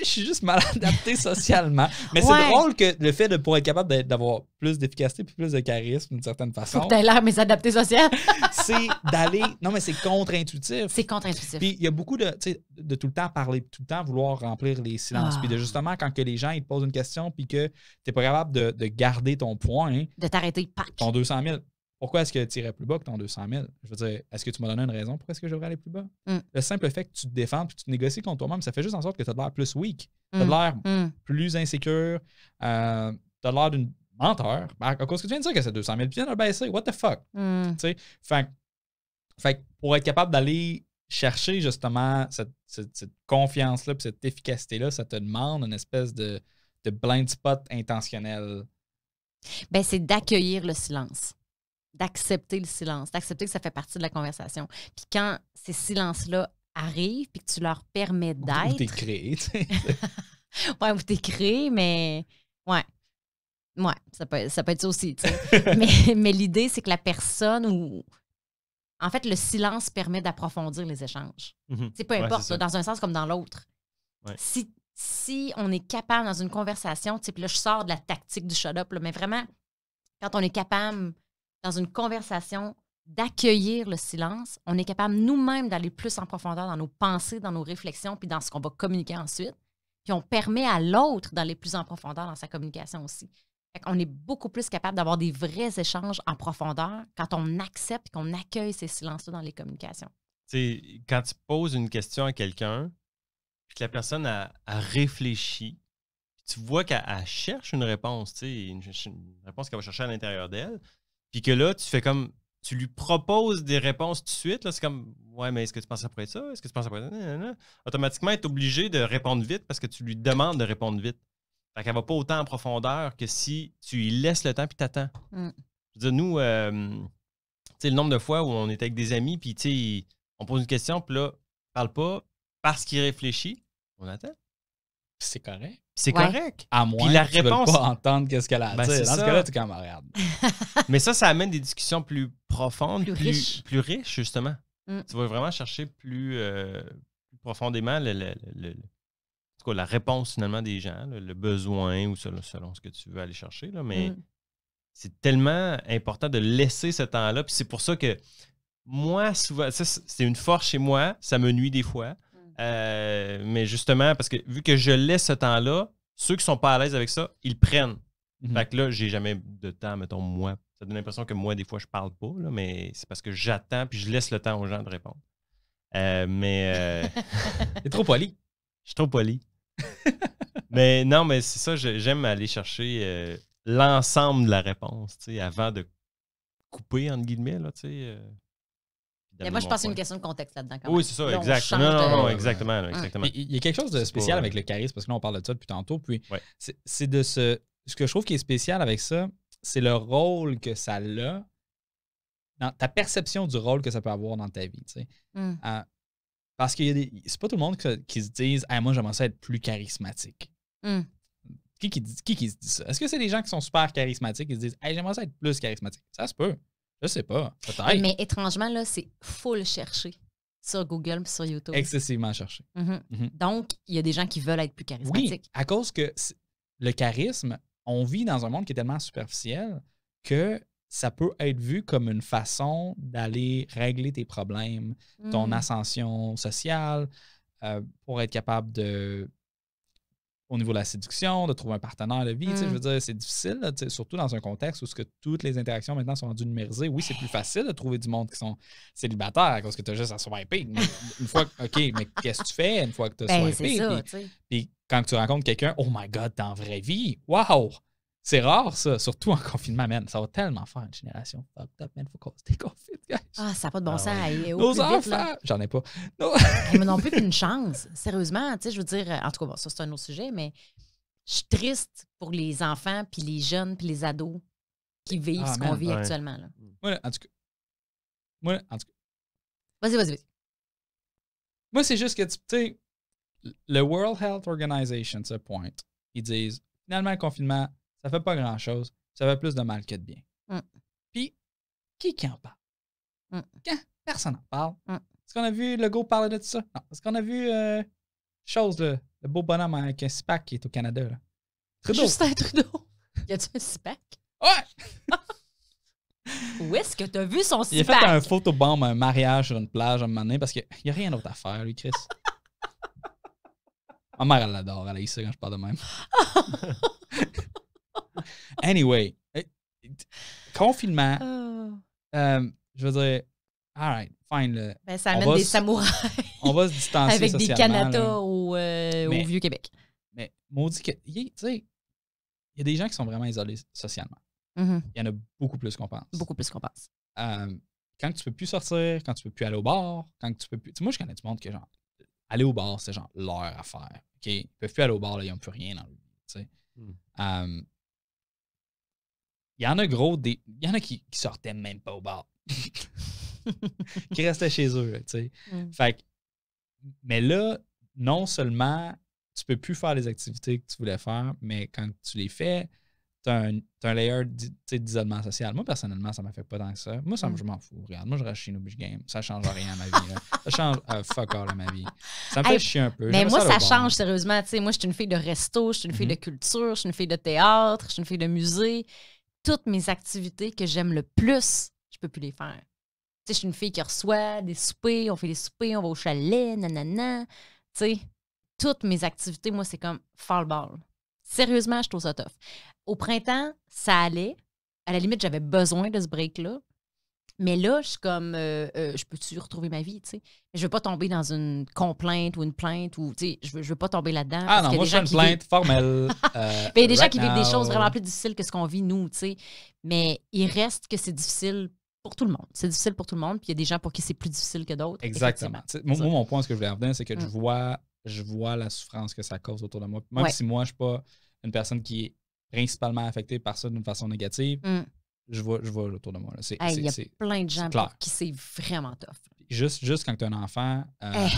Speaker 1: je suis juste mal adapté socialement. mais c'est drôle que le fait de pour être capable d'avoir plus d'efficacité puis plus de charisme d'une certaine façon. tu
Speaker 2: l'air mais adapté social. c'est
Speaker 1: d'aller. Non, mais c'est contre-intuitif. C'est contre-intuitif. Puis il y a beaucoup de. Tu sais, de tout le temps parler, tout le temps vouloir remplir les silences. Puis de ah. justement, quand que les gens ils te posent une question puis que tu pas capable de, garder ton point.
Speaker 2: de t'arrêter, pack.
Speaker 1: Ton 200 000 pourquoi est-ce que tu irais plus bas que ton 200 000? Je veux dire, est-ce que tu m'as donné une raison pour est-ce que je devrais aller plus bas? Mm. Le simple fait que tu te défends puis tu te négocies contre toi-même, ça fait juste en sorte que tu as l'air plus weak, tu as mm. l'air mm. plus insécure, euh, tu as l'air d'une menteur. Ben, à cause que tu viens de dire que c'est 200 000, tu viens de baisser, what the fuck? Tu sais, fait, que pour être capable d'aller chercher justement cette, confiance-là cette efficacité-là, ça te demande une espèce de, de blind spot intentionnel.
Speaker 2: Ben, c'est d'accueillir le silence d'accepter le silence, d'accepter que ça fait partie de la conversation. Puis quand ces silences-là arrivent, puis que tu leur permets d'être. t'es créé, tu sais. ouais, ou t'es créé, mais. Ouais. Ouais, ça peut, être aussi, tu sais. mais, l'idée, c'est que la personne ou. En fait, le silence permet d'approfondir les échanges. Mhm. C'est peu importe, dans un sens comme dans l'autre. Si, si on est capable dans une conversation, tu sais, là, je sors de la tactique du shut-up, mais vraiment, quand on est capable dans une conversation, d'accueillir le silence, on est capable nous-mêmes d'aller plus en profondeur dans nos pensées, dans nos réflexions, puis dans ce qu'on va communiquer ensuite. Puis on permet à l'autre d'aller plus en profondeur dans sa communication aussi. on est beaucoup plus capable d'avoir des vrais échanges en profondeur quand on accepte qu'on accueille ces silences-là dans les communications.
Speaker 3: sais, quand tu poses une question à quelqu'un, puis que la personne a, réfléchi, tu vois qu'elle cherche une réponse, sais, une réponse qu'elle va chercher à l'intérieur d'elle, puis que là, tu fais comme. Tu lui proposes des réponses tout de suite. C'est comme Ouais, mais est-ce que tu penses après ça? Est-ce que tu penses après ça? Automatiquement, elle est obligée de répondre vite parce que tu lui demandes de répondre vite. Fait qu'elle va pas autant en profondeur que si tu lui laisses le temps puis t'attends. attends mm. Je veux dire, nous, euh, sais le nombre de fois où on est avec des amis, puis tu sais on pose une question, puis là, parle pas parce qu'il réfléchit, on attend. C'est correct. C'est correct. À moins la réponse... tu pas entendre qu'est-ce qu'elle a à ben, dire. Dans ce cas-là, tu es quand Mais ça, ça amène des discussions plus profondes, plus, plus, riches. justement. Mm. Tu vas vraiment chercher plus, euh, plus profondément la réponse finalement des gens, le, besoin ou selon, ce que tu veux aller chercher. Là, mais mm. c'est tellement important de laisser ce temps-là. Puis c'est pour ça que moi, souvent, c'est une force chez moi, ça me nuit des fois. Euh, mais justement, parce que vu que je laisse ce temps-là, ceux qui sont pas à l'aise avec ça, ils prennent. Mhm. Fait que là, j'ai jamais de temps, mettons, moi. Ça donne l'impression que moi, des fois, je parle pas, là, mais c'est parce que j'attends puis je laisse le temps aux gens de répondre. Euh, mais. Euh, trop poli. Je suis trop poli. mais non, mais c'est ça, j'aime aller chercher l'ensemble de la réponse, tu sais, avant de couper, entre guillemets, là, tu sais
Speaker 2: moi, je pense que c'est une question de contexte là-dedans. Oui, c'est ça, exactement. Il y a quelque chose de spécial avec
Speaker 1: le charisme, parce que là, on parle de ça depuis tantôt. Puis, c'est de ce. Ce que je trouve qui est spécial avec ça, c'est le rôle que ça a dans ta perception du rôle que ça peut avoir dans ta vie. Hum. Ah, parce que c'est pas tout le monde qui se dit « Moi, j'aimerais ça être plus charismatique. Hum. Qui, qui, se dit ça Est-ce que c'est des gens qui sont super charismatiques qui se disent J'aimerais ça être plus charismatique Ça se peut. Je sais pas. Peut-être. Mais
Speaker 2: étrangement, là, c'est full cherché sur Google sur YouTube. Excessivement cherché. Mhm. Mhm. Donc, il y a des gens qui veulent être plus charismatiques.
Speaker 1: Oui, à cause que le charisme, on vit dans un monde qui est tellement superficiel que ça peut être vu comme une façon d'aller régler tes problèmes, ton mm. ascension sociale, euh, pour être capable de au niveau de la séduction, de trouver un partenaire de vie. Je veux hmm. dire, c'est difficile, surtout dans un contexte où ce que toutes les interactions maintenant sont rendues numérisées. Oui, c'est plus facile de trouver du monde qui sont célibataires parce que tu as juste à swiper. une fois OK, mais qu'est-ce que tu fais une fois que ben, tu as swipé? Puis, puis quand tu rencontres quelqu'un, oh my God, dans en vraie vie, wow! C'est rare, ça, surtout en confinement, man. Ça va tellement faire une génération fucked Faut qu'on se déconfine,
Speaker 2: Ah, ça n'a pas de bon ah sens. à Nos enfants! J'en ai pas. Non. ils mais non plus qu'une chance. Sérieusement, tu sais, je veux dire, euh, en tout cas, bon, ça, c'est un autre sujet, mais je suis triste pour les enfants, puis les jeunes, puis les ados qui vivent ah, ce qu'on vit actuellement. Là.
Speaker 1: Moi, en tout cas. Moi, en tout cas.
Speaker 2: Vas-y, vas-y, vas-y. Moi, c'est juste que, tu sais,
Speaker 1: le World Health Organization se pointe. Ils disent, finalement, le confinement, ça fait pas grand-chose. Ça fait plus de mal que de bien. Mm. Puis, qui qui en parle? Mm. Quand personne n'en parle. Mm. Est-ce qu'on a vu le parler de ça? Non. Est-ce qu'on a vu euh, chose, le, le, beau bonhomme avec un SPAC qui est au Canada? Là? Trudeau. Justin
Speaker 2: Trudeau. Y a-tu un SPAC? Ouais! Où est-ce que t'as vu son SPAC? Il a fait un
Speaker 1: photobomb un mariage sur une plage à un moment donné parce qu'il n'y a rien d'autre à faire, lui, Chris. Ma mère, elle l'adore. Elle a ça quand je parle de même. anyway, eh, confinement, ah. euh, je veux dire, all right, fine. ben, ça amène des samouraïs. on va se distancer. Avec des canadas
Speaker 2: euh, au, au Vieux-Québec.
Speaker 1: Mais maudit que. Tu sais, il y a des gens qui sont vraiment isolés socialement. Mm-hmm. Il y en a beaucoup plus qu'on pense. Beaucoup plus qu'on pense. Euh, quand tu peux plus sortir, quand tu peux plus aller au bar, quand tu peux plus. sais moi, je connais du monde qui genre. Aller au bar, c'est genre leur affaire. Ils ne peuvent plus aller au bar, ils n'ont plus rien dans
Speaker 4: le
Speaker 1: il y en a gros des. Il y en a qui, sortaient même pas au bar. qui restaient chez eux, tu sais. mais là, non seulement tu peux plus faire les activités que tu voulais faire, mais quand tu les fais, tu as, un layer d'isolement social. Moi, personnellement, ça m'a fait pas tant que ça. Moi, je m'en fous. Regarde, moi, je reste chez nous, game. Ça change rien à ma vie. Ça change fuck all à ma vie. Ça me fait chier un peu. Mais moi, ça, change,
Speaker 2: sérieusement. moi, je suis une fille de resto, je suis une fille mm-hmm. de culture, je suis une fille de théâtre, je suis une fille de musée toutes mes activités que j'aime le plus, je peux plus les faire. Tu sais, je suis une fille qui reçoit des soupers, on fait des soupers, on va au chalet, nanana. Tu sais, toutes mes activités, moi, c'est comme fall ball. Sérieusement, je trouve ça tough. Au printemps, ça allait. À la limite, j'avais besoin de ce break-là. Mais là, je suis comme, euh, euh, je peux-tu retrouver ma vie, tu sais? Je veux pas tomber dans une complainte ou une plainte ou, tu sais, je veux, je veux pas tomber là-dedans. Ah non, moi, je suis une plainte
Speaker 1: formelle. Euh, ben, il y a des gens qui vivent des choses vraiment plus
Speaker 2: difficiles que ce qu'on vit, nous, tu sais. Mais il reste que c'est difficile pour tout le monde. C'est difficile pour tout le monde, puis il y a des gens pour qui c'est plus difficile que d'autres. Exactement. Moi, mon
Speaker 1: point, ce que je voulais revenir, c'est que je, hum. vois, je vois la souffrance que ça cause autour de moi. Même si moi, je suis pas une personne qui est principalement affectée par ça d'une façon négative, hum je vois, je vois autour de moi. Il y a plein de gens qui
Speaker 2: c'est vraiment tough.
Speaker 1: Juste, juste quand tu as un enfant, euh, eh.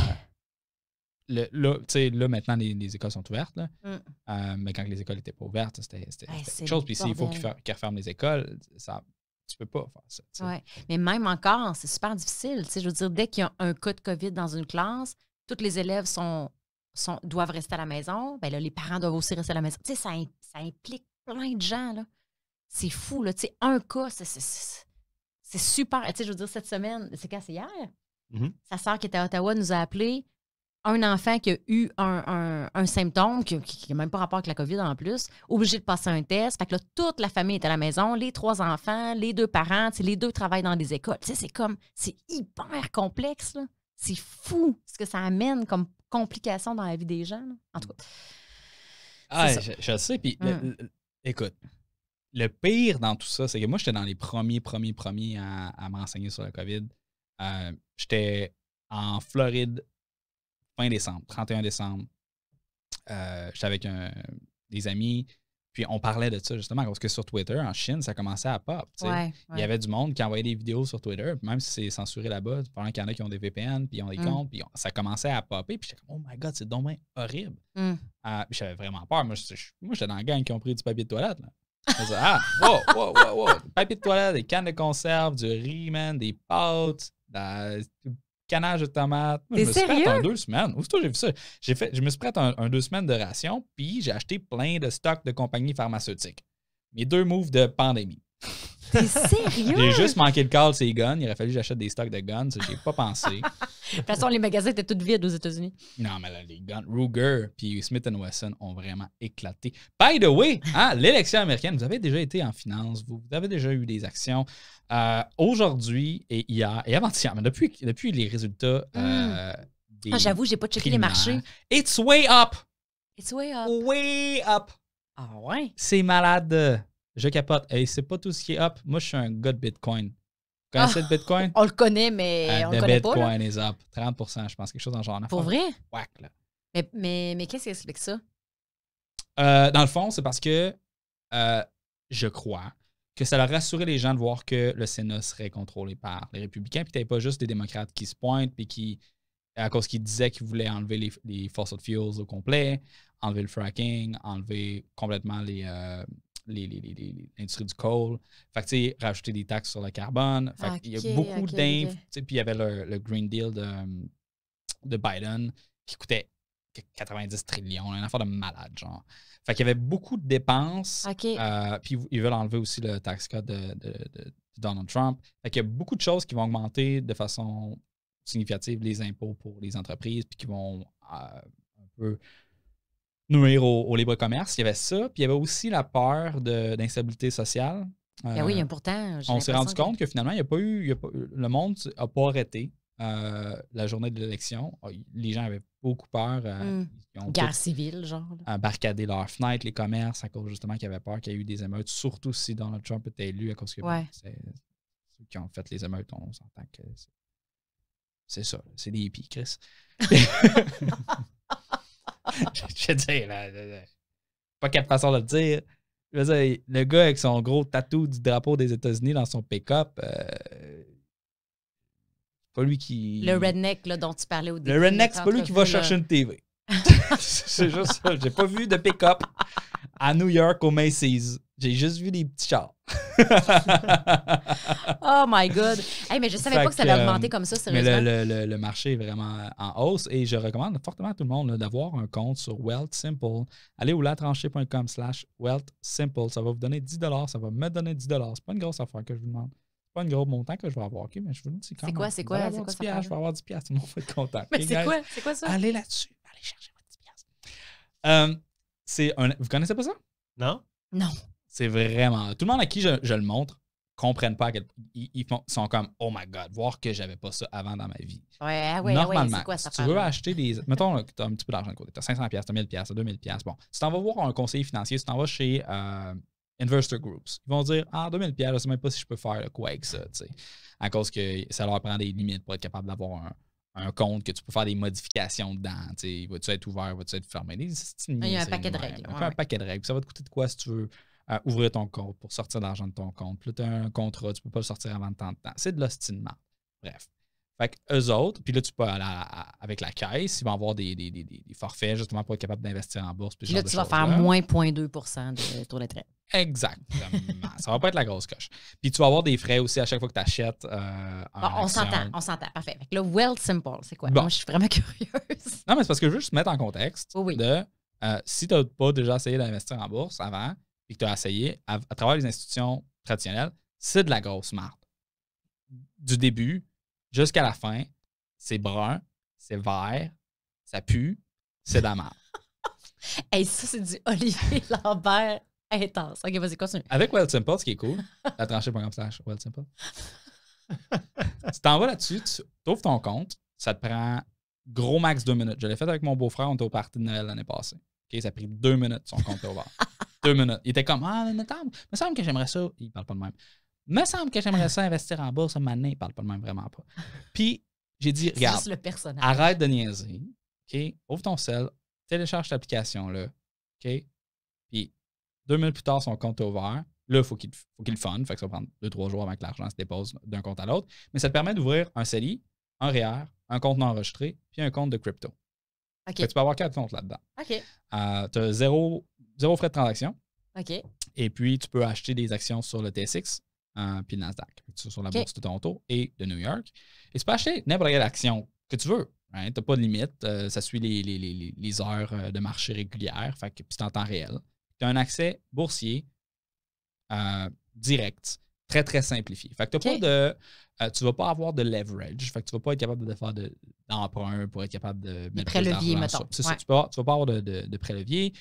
Speaker 1: le, là, là, maintenant, les, écoles sont ouvertes. Mm. Euh, mais quand les écoles n'étaient pas ouvertes, c'était quelque chose. Puis s'il faut qu'ils referment les écoles, ça, tu peux pas faire
Speaker 2: ça. Mais même encore, c'est super difficile. Je veux dire, dès qu'il y a un cas de COVID dans une classe, tous les élèves sont, sont, doivent rester à la maison. Ben là, les parents doivent aussi rester à la maison. Ça, ça implique plein de gens. Là. C'est fou, là. Tu sais, un cas, c'est super. Tu sais, je veux dire, cette semaine, c'est quand? C'est hier? Mm-hmm. Sa sœur qui était à Ottawa nous a appelé. Un enfant qui a eu un, un, symptôme qui n'a même pas rapport avec la COVID en plus, obligé de passer un test. Fait que là, toute la famille est à la maison, les trois enfants, les deux parents, les deux travaillent dans des écoles. c'est comme, c'est hyper complexe. C'est fou ce que ça amène comme complication dans la vie des gens. En tout cas. Ah, je, sais. Puis, hum.
Speaker 1: euh, écoute, le pire dans tout ça, c'est que moi, j'étais dans les premiers, premiers, premiers à, à sur la COVID. Euh, j'étais en Floride fin décembre, 31 décembre. Euh, j'étais avec des amis. Puis on parlait de ça justement parce que sur Twitter, en Chine, ça commençait à pop. Il y avait du monde qui envoyait des vidéos sur Twitter, même si c'est censuré là-bas, pendant qu'il y en a qui ont des VPN, puis ils ont des mm. comptes, puis ça commençait à popper. Puis j'étais comme, oh my god, c'est dommage horrible. Mm. Euh, j'avais vraiment peur. Moi, j'étais dans la gang qui ont pris du papier de toilette. Là ah, Papier de toilette, des cannes de conserve, du riz, man, des pâtes, du canage de tomates. je me suis prêt en deux semaines. toi j'ai vu ça. J'ai fait, je me suis prêt un deux semaines de ration, puis j'ai acheté plein de stocks de compagnies pharmaceutiques. Mes deux moves de pandémie. C'est
Speaker 2: sérieux? J'ai juste
Speaker 1: manqué le call, c'est guns. Il aurait fallu que j'achète des stocks de guns. J'ai pas pensé.
Speaker 2: de toute façon, les magasins étaient tous vides aux États-Unis.
Speaker 1: Non, mais les guns, Ruger puis Smith Wesson ont vraiment éclaté. By the way, hein, l'élection américaine, vous avez déjà été en finance, vous, avez déjà eu des actions. Euh, aujourd'hui et hier, et avant-hier, mais depuis, les résultats. Euh, hmm. des ah, J'avoue, j'ai pas checké les marchés. It's
Speaker 2: way up! It's way up. Way up! Ah ouais?
Speaker 1: C'est malade. Je capote. Et c'est pas tout ce qui est up. Moi, je suis un gars de Bitcoin. Vous connaissez le ah, Bitcoin? On le
Speaker 2: connaît, mais ah, on le connaît pas. Le
Speaker 1: Bitcoin est up. 30 je pense, quelque chose dans le genre. Pour vrai?
Speaker 2: Ouais. là. Mais, mais, mais qu'est-ce qui explique ça?
Speaker 1: Euh, dans le fond, c'est parce que euh, je crois que ça leur rassurait les gens de voir que le Sénat serait contrôlé par les républicains, puis t'avais pas juste des démocrates qui se pointent, puis qui, à cause qu'ils disaient qu'ils voulaient enlever les, les fossil fuels au complet, enlever le fracking, enlever complètement les, euh, l'industrie du coal. Fait que, tu sais, rajouter des taxes sur le carbone. Fait il y a beaucoup d'infos. Puis il y avait le, Green Deal de, de Biden qui coûtait 90 trillions, une affaire de malade, genre. Fait qu'il y avait beaucoup de dépenses. Euh, puis ils veulent enlever aussi le tax code de, Donald Trump. Fait qu'il y a beaucoup de choses qui vont augmenter de façon significative les impôts pour les entreprises, puis qui vont euh, un peu Nourrir au, libre commerce. Il y avait ça. Puis il y avait aussi la peur d'instabilité sociale. Ben euh, oui, pourtant. On s'est rendu compte que finalement, il y a pas eu. le monde n'a pas arrêté euh, la journée de l'élection. Ah, les gens avaient beaucoup peur. Euh, hmm. Guerre
Speaker 2: civile, genre.
Speaker 1: Barcader leurs fenêtres, les commerces, à cause justement qu'il y avait peur qu'il y ait eu des émeutes, surtout si Donald Trump était élu, à cause que ceux qui ont fait les émeutes, on s'entend que c'est ça. C'est des hippies, Chris.
Speaker 4: je veux dire, là,
Speaker 1: pas quelle façon de le dire. le gars avec son gros tatou du drapeau des États-Unis dans son pick-up, euh, c'est pas lui qui. Le redneck là, dont tu parlais au début. Le redneck, c'est pas lui qui va chercher une TV. c'est juste ça. J'ai pas vu de pick-up à New York au Macy's. J'ai juste vu des petits chars. oh my God. Hey, mais je savais pas que ça allait euh, augmenter comme ça, Mais le, le, marché est vraiment euh, en hausse et je recommande fortement à tout le monde d'avoir un compte sur Wealth Simple. Allez au latrancher.com slash Wealth Simple. Ça va vous donner 10 ça va me donner 10 C'est pas une grosse affaire que je vous demande pas un gros montant que je vais avoir, OK, mais je C'est quoi, c'est quoi? C'est quoi, je vais avoir 10 piastres, tout le monde va être mais c'est quoi, quoi, ça? Allez là-dessus, allez chercher votre 10 piastres. Euh, c'est un... Vous connaissez pas ça? Non. Non. C'est vraiment. Tout le monde à qui je, le montre comprennent pas ils, sont comme oh my god voir que j'avais pas ça avant dans ma vie
Speaker 2: ouais ah ouais ah normalement ouais, quoi, tu veux
Speaker 1: acheter des mettons que tu as un petit peu d'argent de côté tu as 500 pièces 1000 pièces 2000 pièces bon si t'en vas voir un conseiller financier si t'en vas chez euh, investor groups ils vont dire ah 2000 pièces je sais même pas si je peux faire quoi avec ça tu sais à cause que ça leur prend des limites pour être capable d'avoir un, compte que tu peux faire des modifications dedans. Tu sais, vas-tu être ouvert, vas-tu être fermé? il y a un paquet de règles. un paquet de règles. Ça va te coûter de quoi si tu veux à ouvrir ton compte pour sortir de l'argent de ton compte. Puis là, tu as un contrat, tu ne peux pas le sortir avant tant de temps. C'est de l'ostinement. Bref. Fait que eux autres, puis là, tu peux aller avec la caisse, ils vont avoir des, forfaits justement pour être capable d'investir en bourse. Puis là, tu vas faire moins
Speaker 2: 0,2 de taux d'intérêt.
Speaker 1: Exactement. ça va pas être la grosse coche. Puis tu vas avoir des frais aussi à chaque fois que tu achètes. Euh, on s'entend, on
Speaker 2: s'entend. Parfait. Fait que là, well simple, c'est quoi? Moi, je suis vraiment curieuse.
Speaker 1: Non, mais c'est parce que je veux juste mettre en contexte de euh, si tu n'as pas déjà essayé d'investir en bourse avant, et que tu as essayé à, travers les institutions traditionnelles, c'est de la grosse marde. Du début jusqu'à la fin, c'est brun, c'est vert, ça pue, c'est de la marde.
Speaker 2: hey, ça, c'est du Olivier Lambert intense. OK, vas-y, continue. Avec
Speaker 1: Well Simple, ce qui est cool, la tranchée.com slash Well Simple. tu t'en vas là-dessus, tu ton compte, ça te prend gros max deux minutes. Je l'ai fait avec mon beau-frère, on était au parti de Noël l'année passée. OK, ça a pris deux minutes son compte est ouvert minutes. Il était comme Ah, il me semble que j'aimerais ça. Il parle pas de même. Me semble que j'aimerais ça investir en bourse. Maintenant, il parle pas de même, vraiment pas. Puis, j'ai dit Regarde, arrête de niaiser. OK? Ouvre ton sel, télécharge l'application. là OK? Puis, deux minutes plus tard, son compte est ouvert. Là, faut il faut qu'il le funde. Fait ça va prendre deux, trois jours avant que l'argent se dépose d'un compte à l'autre. Mais ça te permet d'ouvrir un CELI, un REER, un compte non enregistré, puis un compte de crypto. tu peux avoir quatre comptes là-dedans. OK. Euh, tu as zéro zéro frais de transaction. OK. Et puis, tu peux acheter des actions sur le TSX, hein, puis le Nasdaq, sur la bourse de Toronto et de New York. Et tu peux acheter n'importe quelle action que tu veux. Hein, tu n'as pas de limite. Euh, ça suit les, les, les, les, heures euh, de marché régulières, fait que, c'est en temps réel. Tu as un accès boursier euh, direct, très, très simplifié. Fait que as pas de, tu ne vas pas avoir de leverage. Fait que tu ne vas pas être capable de faire d'emprunt pour être capable de mettre des préleviers, mettons. Ça, tu ne vas pas avoir de, de, de prélevier.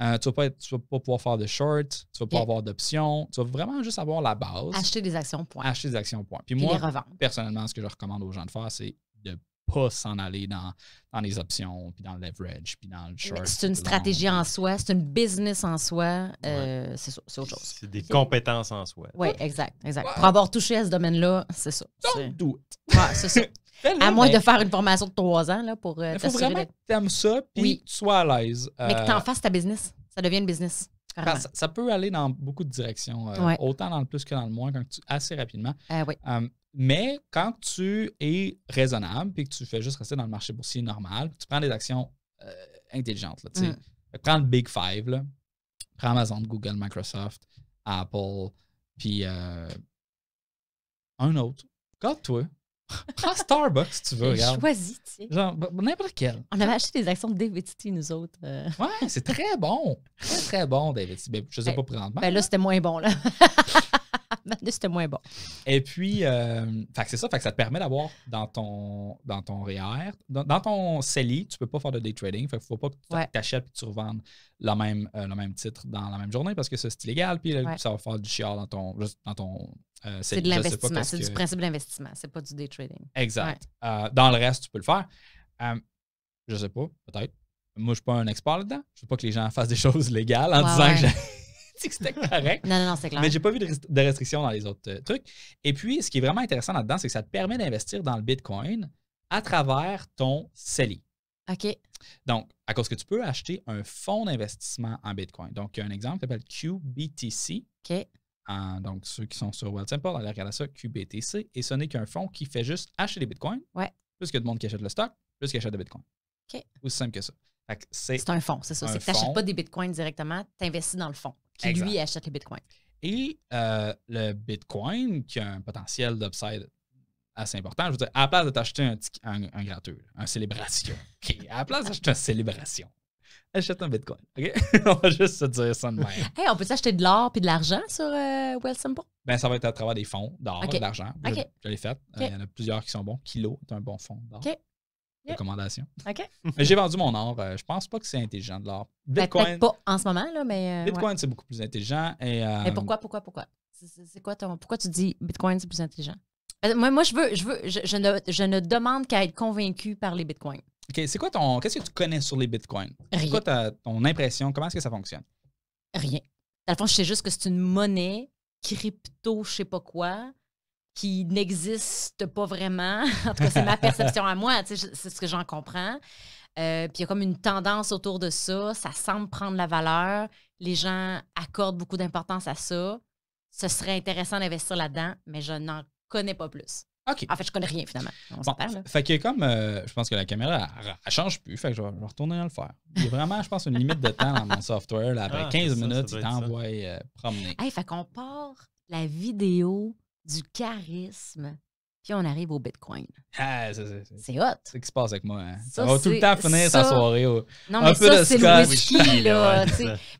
Speaker 1: Euh, tu ne vas, pas pouvoir faire de short, tu ne vas pas avoir d'options. Tu vas vraiment juste avoir la base. Acheter des actions, point. Acheter des actions, point. Puis, Puis moi, personnellement, ce que je recommande aux gens de faire, c'est de pas s'en aller dans, dans, les options, puis dans le leverage, puis dans le short. C'est une stratégie
Speaker 2: en soi, c'est une business en soi, euh, c'est c'est, autre chose. C'est des compétences en soi. Oui, exact, exact. Pour avoir touché à ce domaine-là, c'est ça. Don't c'est ça. à moins de faire une formation de trois ans là, pour euh, Il faut vraiment que tu aimes ça, puis que tu sois
Speaker 1: à l'aise. Mais que tu en euh,
Speaker 2: fasses ta business. Ça devient une business. Ben,
Speaker 1: ça, peut aller dans beaucoup de directions, euh, autant dans le plus que dans le moins, quand tu, assez rapidement. Oui. Mais quand tu es raisonnable puis que tu fais juste rester dans le marché boursier normal, tu prends des actions euh, intelligentes. Là, mm. Prends le Big Five. Là. Prends Amazon, Google, Microsoft, Apple, puis euh, un autre. Garde-toi. Prends Starbucks si tu veux, regarde. Choisis,
Speaker 2: tu sais. Genre, n'importe quel. On avait acheté des actions de David City, nous autres. Euh. Ouais, c'est très bon.
Speaker 1: Très, très bon, David City. Ben, je sais ben, pas présentement. Ben là,
Speaker 2: là. c'était moins bon, là. c'était moins bon.
Speaker 1: Et puis, euh, c'est ça, fait ça te permet d'avoir dans ton, dans ton REER, e dans, ton CELI, tu peux pas faire de day trading. Il ne faut pas que tu achètes t'achètes et que tu revendes le même, euh, le même titre dans la même journée parce que c'est illégal. Puis euh, ça va faire du chiard dans ton, dans c'est c'est du principe
Speaker 2: d'investissement, c'est pas du day trading. Exact.
Speaker 1: dans le reste, tu peux le faire. Je je sais pas, peut-être. Moi, je ne suis pas un expert là-dedans. Je ne veux pas que les gens fassent des choses légales en disant que j'ai
Speaker 2: c'était correct. non, non, non, c'est clair. Mais j'ai
Speaker 1: pas vu de, restrictions dans les autres euh, trucs. Et puis, ce qui est vraiment intéressant là-dedans, c'est que ça te permet d'investir dans le Bitcoin à travers ton CELI. OK. Donc, à cause que tu peux acheter un fonds d'investissement en Bitcoin. Donc, il y a un exemple qui s'appelle QBTC. OK. Ah, donc, ceux qui sont sur WealthSimple, allez regarder ça, QBTC. Et ce n'est qu'un fonds qui fait juste acheter des Bitcoins. Ouais. Plus que de monde qui achète le stock, plus qu'il achète des Bitcoins. OK. Aussi simple que ça. C'est
Speaker 2: un fonds, c'est ça. C'est que tu n'achètes pas des bitcoins directement, tu investis dans le fonds qui lui achète les bitcoins.
Speaker 1: Et euh, le Bitcoin, qui a un potentiel d'upside assez important, je veux dire, à la place de t'acheter un, un, un, un célébration, à la place d'acheter un célébration, achète un Bitcoin. on va juste se dire ça de même.
Speaker 2: Hey, on peut acheter de l'or et de l'argent sur euh,
Speaker 1: Ben, ça va être à travers des fonds d'or, d'argent. Je, l'ai fait. Euh, il y en a plusieurs qui sont bons. Kilo est un bon fonds d'or. Recommandation. mais j'ai vendu mon or. Euh, je pense pas que c'est intelligent de l'or. Ben, Bitcoin. pas
Speaker 2: en ce moment, là, mais. Euh, Bitcoin, c'est
Speaker 1: beaucoup plus intelligent. Et, euh, pourquoi,
Speaker 2: pourquoi, pourquoi? C'est quoi ton. Pourquoi tu dis Bitcoin, c'est plus intelligent? Moi, moi, je veux, je veux, je, ne, demande qu'à être convaincu par les bitcoins.
Speaker 1: OK. C'est quoi ton. Qu'est-ce que tu connais sur les bitcoins? C'est quoi ton impression? Comment est-ce que ça fonctionne?
Speaker 2: Rien. Dans le fond, je sais juste que c'est une monnaie crypto, je sais pas quoi, qui n'existe pas vraiment. en tout cas, c'est ma perception à moi, c'est ce que j'en comprends. Euh, puis il y a comme une tendance autour de ça, ça semble prendre la valeur, les gens accordent beaucoup d'importance à ça. Ce serait intéressant d'investir là-dedans, mais je n'en connais pas plus. ok En fait, je connais rien finalement.
Speaker 1: On là. Fait que comme euh, je pense que la caméra, ne change plus, fait que je vais, retourner à le faire. Il y a vraiment, je pense, une limite de temps dans mon software. Là, après 15 ah, minutes, il t'envoie euh, promener.
Speaker 2: Hey, fait qu'on part la vidéo du charisme, puis on arrive au Bitcoin. Ah, c'est. hot.
Speaker 1: C'est ce qui se passe avec moi. Hein.
Speaker 2: Ça, va tout le temps finir sa soirée. Au... Non, mais un peu ça, de le whisky, là.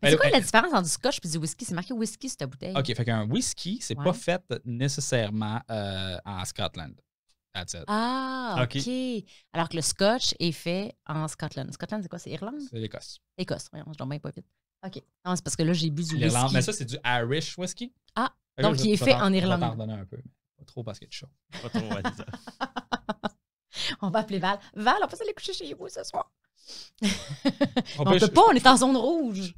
Speaker 2: mais c'est quoi la différence entre du scotch et du whisky? C'est marqué whisky sur ta bouteille. OK,
Speaker 1: fait qu'un whisky, c'est n'est pas fait nécessairement euh, en Scotland. That's it. Ah, OK.
Speaker 2: Alors que le scotch est fait en Scotland. Scotland, c'est quoi? C'est Irlande? C'est l'Écosse. Écosse, voyons, je ne pas vite. OK. Non, c'est parce que là, j'ai bu du whisky. Mais ça, c'est du Irish whisky? Ah, donc, il est fait en Irlande.
Speaker 1: Je vais un peu, pas trop parce qu'il est chaud. Pas trop,
Speaker 2: On va appeler Val. Val, on peut aller coucher chez vous ce soir. on, ne peut pas, on est en zone rouge.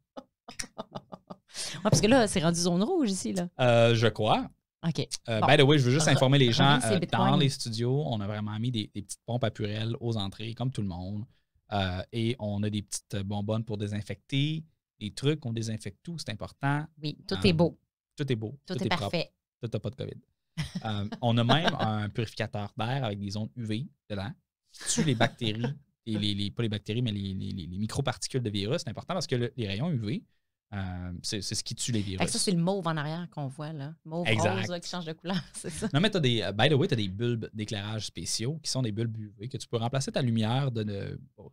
Speaker 2: parce que là, c'est rendu zone rouge ici, là.
Speaker 1: Euh, je crois. OK. Euh, By the way, je veux juste informer les gens, euh, dans les studios, on a vraiment mis des, petites pompes à purelles aux entrées, comme tout le monde. Euh, et on a des petites bonbonnes pour désinfecter les trucs, on désinfecte tout, c'est important.
Speaker 2: Oui, tout euh, est beau.
Speaker 1: Tout est beau. Tout, est, parfait. Propre, tout n'a pas de COVID. Euh, on a même un purificateur d'air avec des ondes UV dedans qui tue les bactéries, et les, pas les bactéries, mais les, les, les microparticules de virus. C'est important parce que les rayons UV, euh, c'est ce qui tue les virus. Ça, c'est
Speaker 2: le mauve en arrière qu'on voit, là. Mauve rose qui change de couleur, ça.
Speaker 1: Non, mais as des, by the way, tu as des bulbes d'éclairage spéciaux qui sont des bulbes UV que tu peux remplacer ta lumière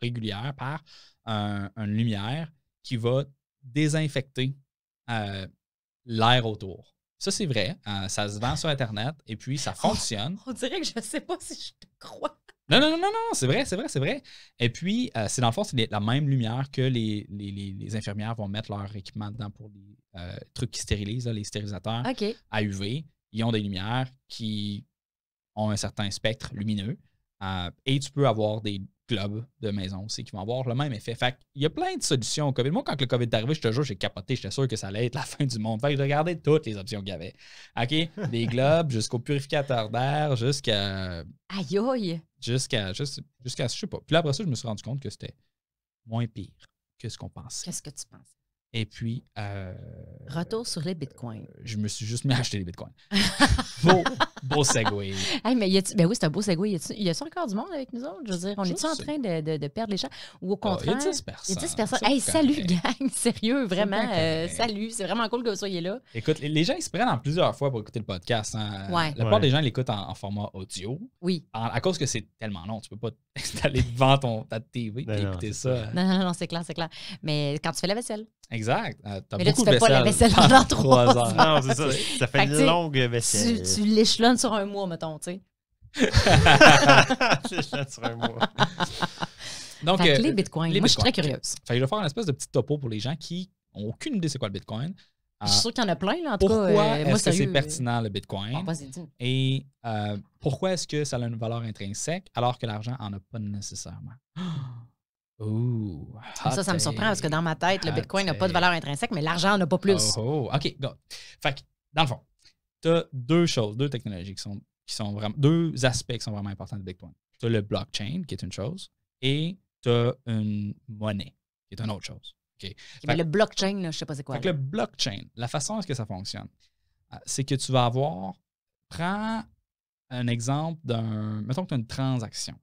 Speaker 1: régulière par une lumière qui va désinfecter euh, l'air autour. Ça, c'est vrai. Euh, ça se vend sur Internet et puis ça oh, fonctionne.
Speaker 2: on dirait que je ne sais pas si je te crois.
Speaker 1: Non, non, non, non, non, c'est vrai, c'est vrai, c'est vrai. Et puis, euh, c'est dans le fond, c'est la même lumière que les, infirmières vont mettre leur équipement dedans pour les trucs qui stérilisent, les stérilisateurs à UV. Ils ont des lumières qui ont un certain spectre lumineux. et tu peux avoir des, globes de maison aussi qui vont avoir le même effet. Fait il y a plein de solutions au COVID. Moi, quand le COVID est arrivé, je te jure, j'ai capoté, j'étais sûr que ça allait être la fin du monde. Fait que j'ai regardé toutes les options qu'il y avait. OK? Des globes jusqu'au purificateur d'air, jusqu'à.
Speaker 2: Aïe aïe!
Speaker 1: Jusqu'à. Jusqu'à. je sais pas. Puis là, après ça, je me suis rendu compte que c'était moins pire que ce qu'on pensait.
Speaker 2: Qu'est-ce que tu penses?
Speaker 1: Et puis. Euh, Retour sur les bitcoins. Euh, je me suis juste mis à acheter des bitcoins. beau, beau segway.
Speaker 2: mais ben oui, c'est un beau segway. Y a encore du monde avec nous autres? Je veux dire, on est-tu en train de, de, perdre les gens? Ou au contraire. Ah, Il y a 10 personnes. Y a 10 personnes. Hey, salut, gang. Sérieux, vraiment. Euh, salut. C'est vraiment cool que vous soyez là.
Speaker 1: Écoute, les gens, ils se prennent en plusieurs fois pour écouter le podcast. Hein. Oui. La plupart des gens l'écoutent en, format audio. Oui. à cause que c'est tellement long. Tu peux pas t'installer devant ton, ta TV ben et écouter ça.
Speaker 2: Non, non, non, c'est clair, c'est clair. Mais quand tu fais la vaisselle. Exact.
Speaker 1: Ah, mais là, tu fais pas la vaisselle pendant trois heures. Non, c'est ça. Ça fait, une longue vaisselle. Tu,
Speaker 2: l'échelonnes sur un mois, mettons, tu sais. l'échelonne sur un mois.
Speaker 4: Donc, euh,
Speaker 1: les bitcoins, moi, je suis très curieuse. Fait je vais faire une espèce de petit topo pour les gens qui n'ont aucune idée c'est quoi le bitcoin. je suis sûr qu'il
Speaker 2: y en a plein, là, en tout cas. Pourquoi euh, est-ce que c'est euh, pertinent,
Speaker 1: le bitcoin? Ah, Et pourquoi est-ce que ça a une valeur intrinsèque alors que l'argent n'en a pas nécessairement? ça, ça me surprend parce que dans ma tête, le Bitcoin n'a pas de valeur
Speaker 2: intrinsèque, mais l'argent n'a pas plus.
Speaker 1: Oh, oh, OK, go. Fait dans le fond, tu as deux choses, deux technologies qui sont, qui sont vraiment, deux aspects qui sont vraiment importants de Bitcoin. Tu as le blockchain, qui est une chose, et tu as une monnaie, qui est une autre chose. Ok.
Speaker 2: le blockchain, je je sais pas c'est quoi. le
Speaker 1: blockchain, la façon est-ce que ça fonctionne, euh, c'est que tu vas avoir, prends un exemple d'un, mettons que tu as une transaction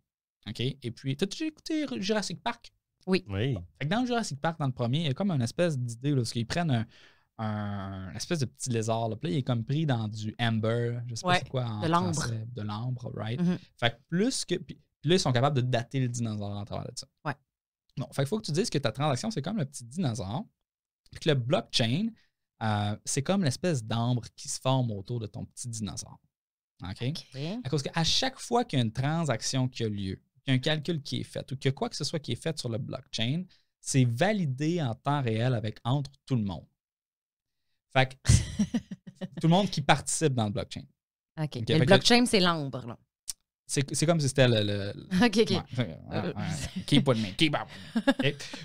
Speaker 1: OK? Et puis, tas toujours écouté Jurassic Park? Oui. oui. Fait que dans Jurassic Park, dans le premier, il y a comme une espèce d'idée, parce qu'ils prennent un, espèce de petit lézard. Là. Puis il est comme pris dans du amber, je sais pas c'est quoi De l'ambre. De l'ambre, right? Mm-hmm. Fait que plus que. Puis, là, ils sont capables de dater le dinosaure à travers de ça. Ouais. Bon, fait qu'il faut que tu dises que ta transaction, c'est comme le petit dinosaure. Puis que le blockchain, euh, c'est comme l'espèce d'ambre qui se forme autour de ton petit dinosaure. OK? À cause qu'à chaque fois qu'il y a une transaction qui a lieu, qu'il y a un calcul qui est fait ou que quoi que ce soit qui est fait sur le blockchain, c'est validé en temps réel avec entre tout le monde. Fait que tout le monde qui participe dans le blockchain. OK. le blockchain, c'est là. C'est comme si c'était le, OK, OK. Euh, keep with me, keep up.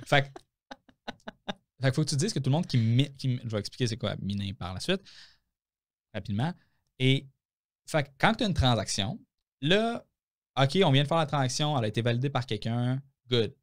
Speaker 1: Fait que faut que tu dises que tout le monde qui, qui je vais expliquer c'est quoi miner par la suite rapidement et fait que quand tu as une transaction, là OK, on vient de faire la transaction, elle a été validée par quelqu'un, good.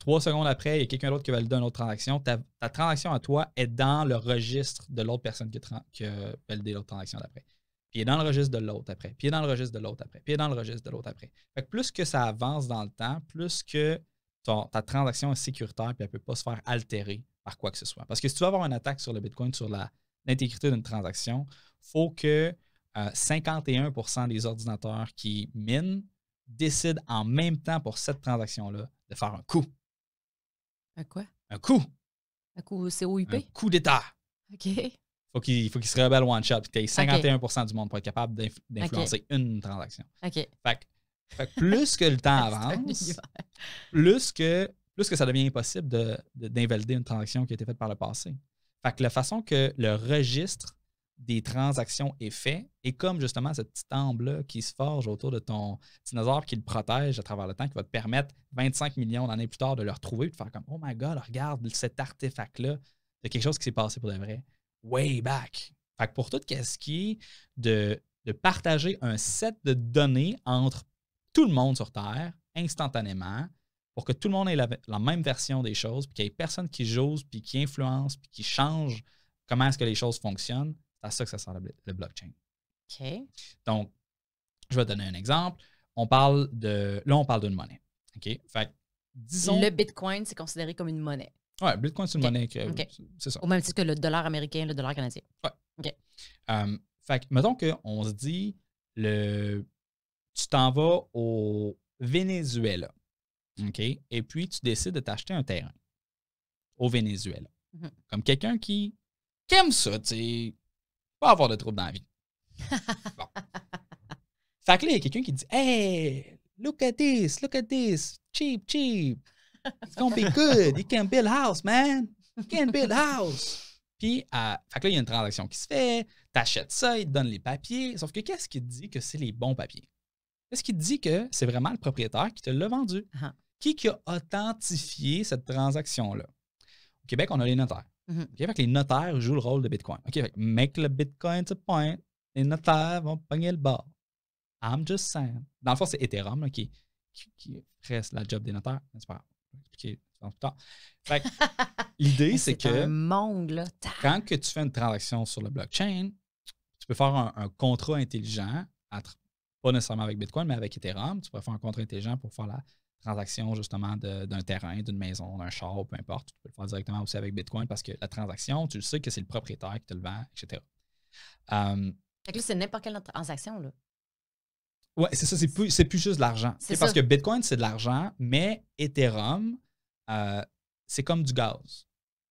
Speaker 1: trois secondes après, il y a quelqu'un d'autre qui valide une autre transaction. Ta, transaction à toi est dans le registre de l'autre personne qui, qui a validé l'autre transaction d'après. Puis est dans le registre de l'autre après. Puis est dans le registre de l'autre après. Puis est dans le registre de l'autre après. Fait que plus que ça avance dans le temps, plus que ta transaction est sécuritaire puis elle ne peut pas se faire altérer par quoi que ce soit. Parce que si tu veux avoir une attaque sur le Bitcoin, sur l'intégrité d'une transaction, il faut que 51 euh, des ordinateurs qui minent décide en même temps pour cette transaction-là de faire un coup.
Speaker 2: Un quoi? Un coup. Un coup COIP? Un coup d'État. OK.
Speaker 1: Faut il faut qu'il se rebelle one shot. 51 du monde pour être capable d'influencer une transaction. OK. Fait, que, plus que le temps avance, plus que, plus que ça devient impossible d'invalider une transaction qui a été faite par le passé. Fait que la façon que le registre des transactions est fait, et comme justement ce petit angle-là qui se forge autour de ton dinosaure qui le protège à travers le temps, qui va te permettre 25 millions d'années plus tard de le retrouver de faire comme Oh my God, regarde cet artefact-là, de quelque chose qui s'est passé pour de vrai, way back. Fait que pour tout, qu'est-ce qui est de, partager un set de données entre tout le monde sur Terre instantanément pour que tout le monde ait la, même version des choses, puis qu'il n'y ait personne qui jose, puis qui influence, puis qui change comment est-ce que les choses fonctionnent, à ça que ça sent le, blockchain. OK. Donc, je vais te donner un exemple. On parle de. Là, on parle d'une monnaie. OK? Fait disons. Le
Speaker 2: Bitcoin, c'est considéré comme une monnaie.
Speaker 1: le Bitcoin, c'est une monnaie. C'est ça. Au même titre que
Speaker 2: le dollar américain, le dollar canadien. Oui. OK.
Speaker 1: fait que, mettons qu'on se dit, le, tu t'en vas au Venezuela. OK? Et puis, tu décides de t'acheter un terrain au Venezuela. Mm-hmm. Comme quelqu'un qui, qui aime ça, tu sais pas avoir de troubles dans la vie. Bon. Fait que là, il y a quelqu'un qui dit Hey, look at this, look at this, cheap, cheap. It's gonna be good. You can build house, man. You can build house. Puis, euh, fait que là, il y a une transaction qui se fait. T'achètes ça, il te donne les papiers. Sauf que qu'est-ce qui te dit que c'est les bons papiers? Qu'est-ce qui te dit que c'est vraiment le propriétaire qui te l'a vendu? Ah. Qui qui a authentifié cette transaction-là? Au Québec, on a les notaires. Mm-hmm. les notaires jouent le rôle de Bitcoin. make le Bitcoin to point, les notaires vont pogner le bord. I'm just saying. Dans le fond, c'est Ethereum qui, qui, reste la job des notaires. C'est pas expliqué l'idée, c'est que. Quand que tu fais une transaction sur le blockchain, tu peux faire un, contrat intelligent, pas nécessairement avec Bitcoin, mais avec Ethereum. Tu peux faire un contrat intelligent pour faire la, transaction justement d'un terrain, d'une maison, d'un char, peu importe. Tu peux le faire directement aussi avec Bitcoin parce que la transaction, tu le sais que c'est le propriétaire qui te le vend, etc. Euh,
Speaker 2: fait que là, c'est n'importe quelle transaction, là.
Speaker 1: Ouais, c'est ça, c'est plus, plus juste de l'argent. C'est parce que Bitcoin, c'est de l'argent, mais Ethereum, euh, c'est comme du gaz.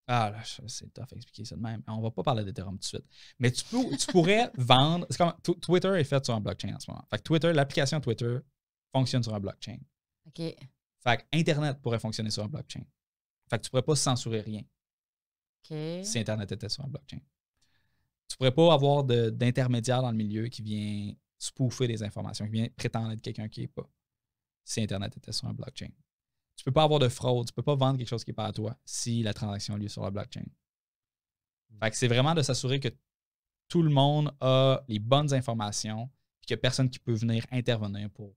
Speaker 1: Ah là, c'est tough à expliquer ça de même. On va pas parler d'Ethereum tout de suite. Mais tu, tu pourrais vendre. C'est Twitter est fait sur un blockchain en ce moment. Fait que Twitter, l'application Twitter fonctionne sur un blockchain. Fait que Internet pourrait fonctionner sur un blockchain. Fait que tu pourrais pas censurer rien. Si Internet était sur un blockchain. Tu pourrais pas avoir d'intermédiaire dans le milieu qui vient spoofer des informations, qui vient prétendre être quelqu'un qui est pas. Si Internet était sur un blockchain. Tu peux pas avoir de fraude, tu peux pas vendre quelque chose qui est pas à toi si la transaction a lieu sur la blockchain. Hmm. Fait que c'est vraiment de s'assurer que tout le monde a les bonnes informations et qu'il n'y a personne qui peut venir intervenir pour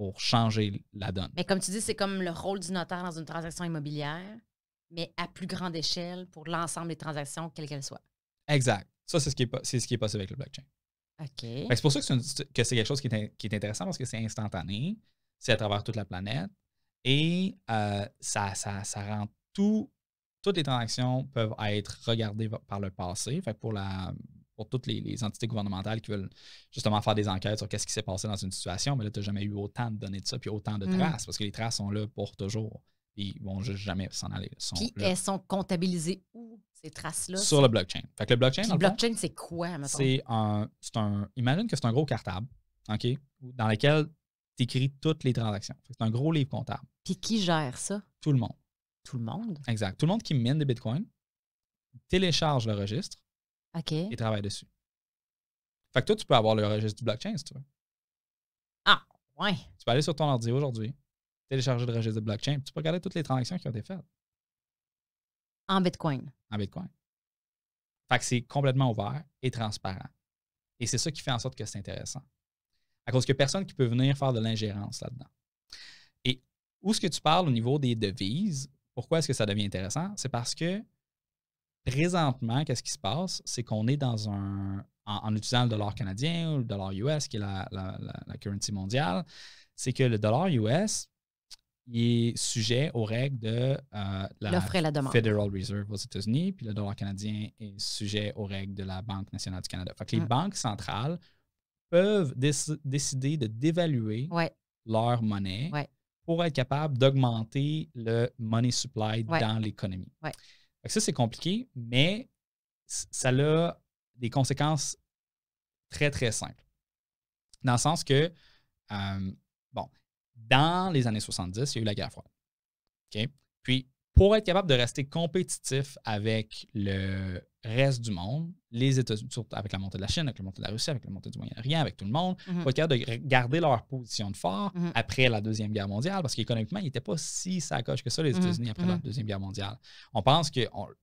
Speaker 1: pour changer la donne.
Speaker 2: Mais comme tu dis, c'est comme le rôle du notaire dans une transaction immobilière, mais à plus grande échelle pour l'ensemble des transactions, quelles qu'elles soient.
Speaker 1: Exact. Ça, c'est ce, qui est, passé avec le blockchain.
Speaker 2: OK. C'est
Speaker 1: pour ça que c'est, quelque chose qui est, intéressant parce que c'est instantané, c'est à travers toute la planète et euh, ça, rend tout toutes les transactions peuvent être regardées par le passé. Fait pour la pour toutes les, entités gouvernementales qui veulent justement faire des enquêtes sur qu'est-ce qui s'est passé dans une situation, mais là, tu n'as jamais eu autant de données de ça, puis autant de mm. traces, parce que les traces sont là pour toujours. Ils ne vont jamais s'en aller. Sont puis elles
Speaker 2: sont comptabilisées où, ces traces-là? Sur
Speaker 1: le blockchain. le blockchain,
Speaker 2: c'est quoi, C'est
Speaker 1: un, Imagine que c'est un gros cartable, OK, dans lequel tu écris toutes les transactions. C'est un gros livre comptable.
Speaker 2: Puis qui gère ça?
Speaker 1: Tout le monde. Tout le monde? Exact. Tout le monde qui mine des bitcoins télécharge le registre, OK. travaille travaille dessus. Fait que toi, tu peux avoir le registre du blockchain si tu veux.
Speaker 2: Ah, ouais. Tu
Speaker 1: peux aller sur ton ordi aujourd'hui, télécharger le registre du blockchain, puis tu peux regarder toutes les transactions qui ont été faites.
Speaker 2: En Bitcoin.
Speaker 1: En Bitcoin. Fait que c'est complètement ouvert et transparent. Et c'est ça qui fait en sorte que c'est intéressant. À cause que personne qui peut venir faire de l'ingérence là-dedans. Et où est-ce que tu parles au niveau des devises, pourquoi est-ce que ça devient intéressant? C'est parce que Présentement, qu'est-ce qui se passe? C'est qu'on est dans un. En, utilisant le dollar canadien ou le dollar US, qui est la, currency mondiale, c'est que le dollar US est sujet aux règles de euh, la, Federal Reserve aux États-Unis, puis le dollar canadien est sujet aux règles de la Banque nationale du Canada. Fait les mm. banques centrales peuvent décider de dévaluer leur monnaie pour être capable d'augmenter le money supply dans l'économie ça, c'est compliqué, mais ça a des conséquences très, très simples. Dans le sens que, euh, bon, dans les années 70, il y a eu la guerre froide. Puis, pour être capable de rester compétitif avec le reste du monde, les États-Unis, avec la montée de la Chine, avec la montée de la Russie, avec la montée du Moyen-Orient, avec tout le monde, mhm. pour être capable de garder leur position de fort mhm. après la Deuxième Guerre mondiale, parce qu'économiquement, ils n'étaient pas si sacoche que ça, les mhm. États-Unis, après la Deuxième Guerre mondiale. On pense qu'ils ont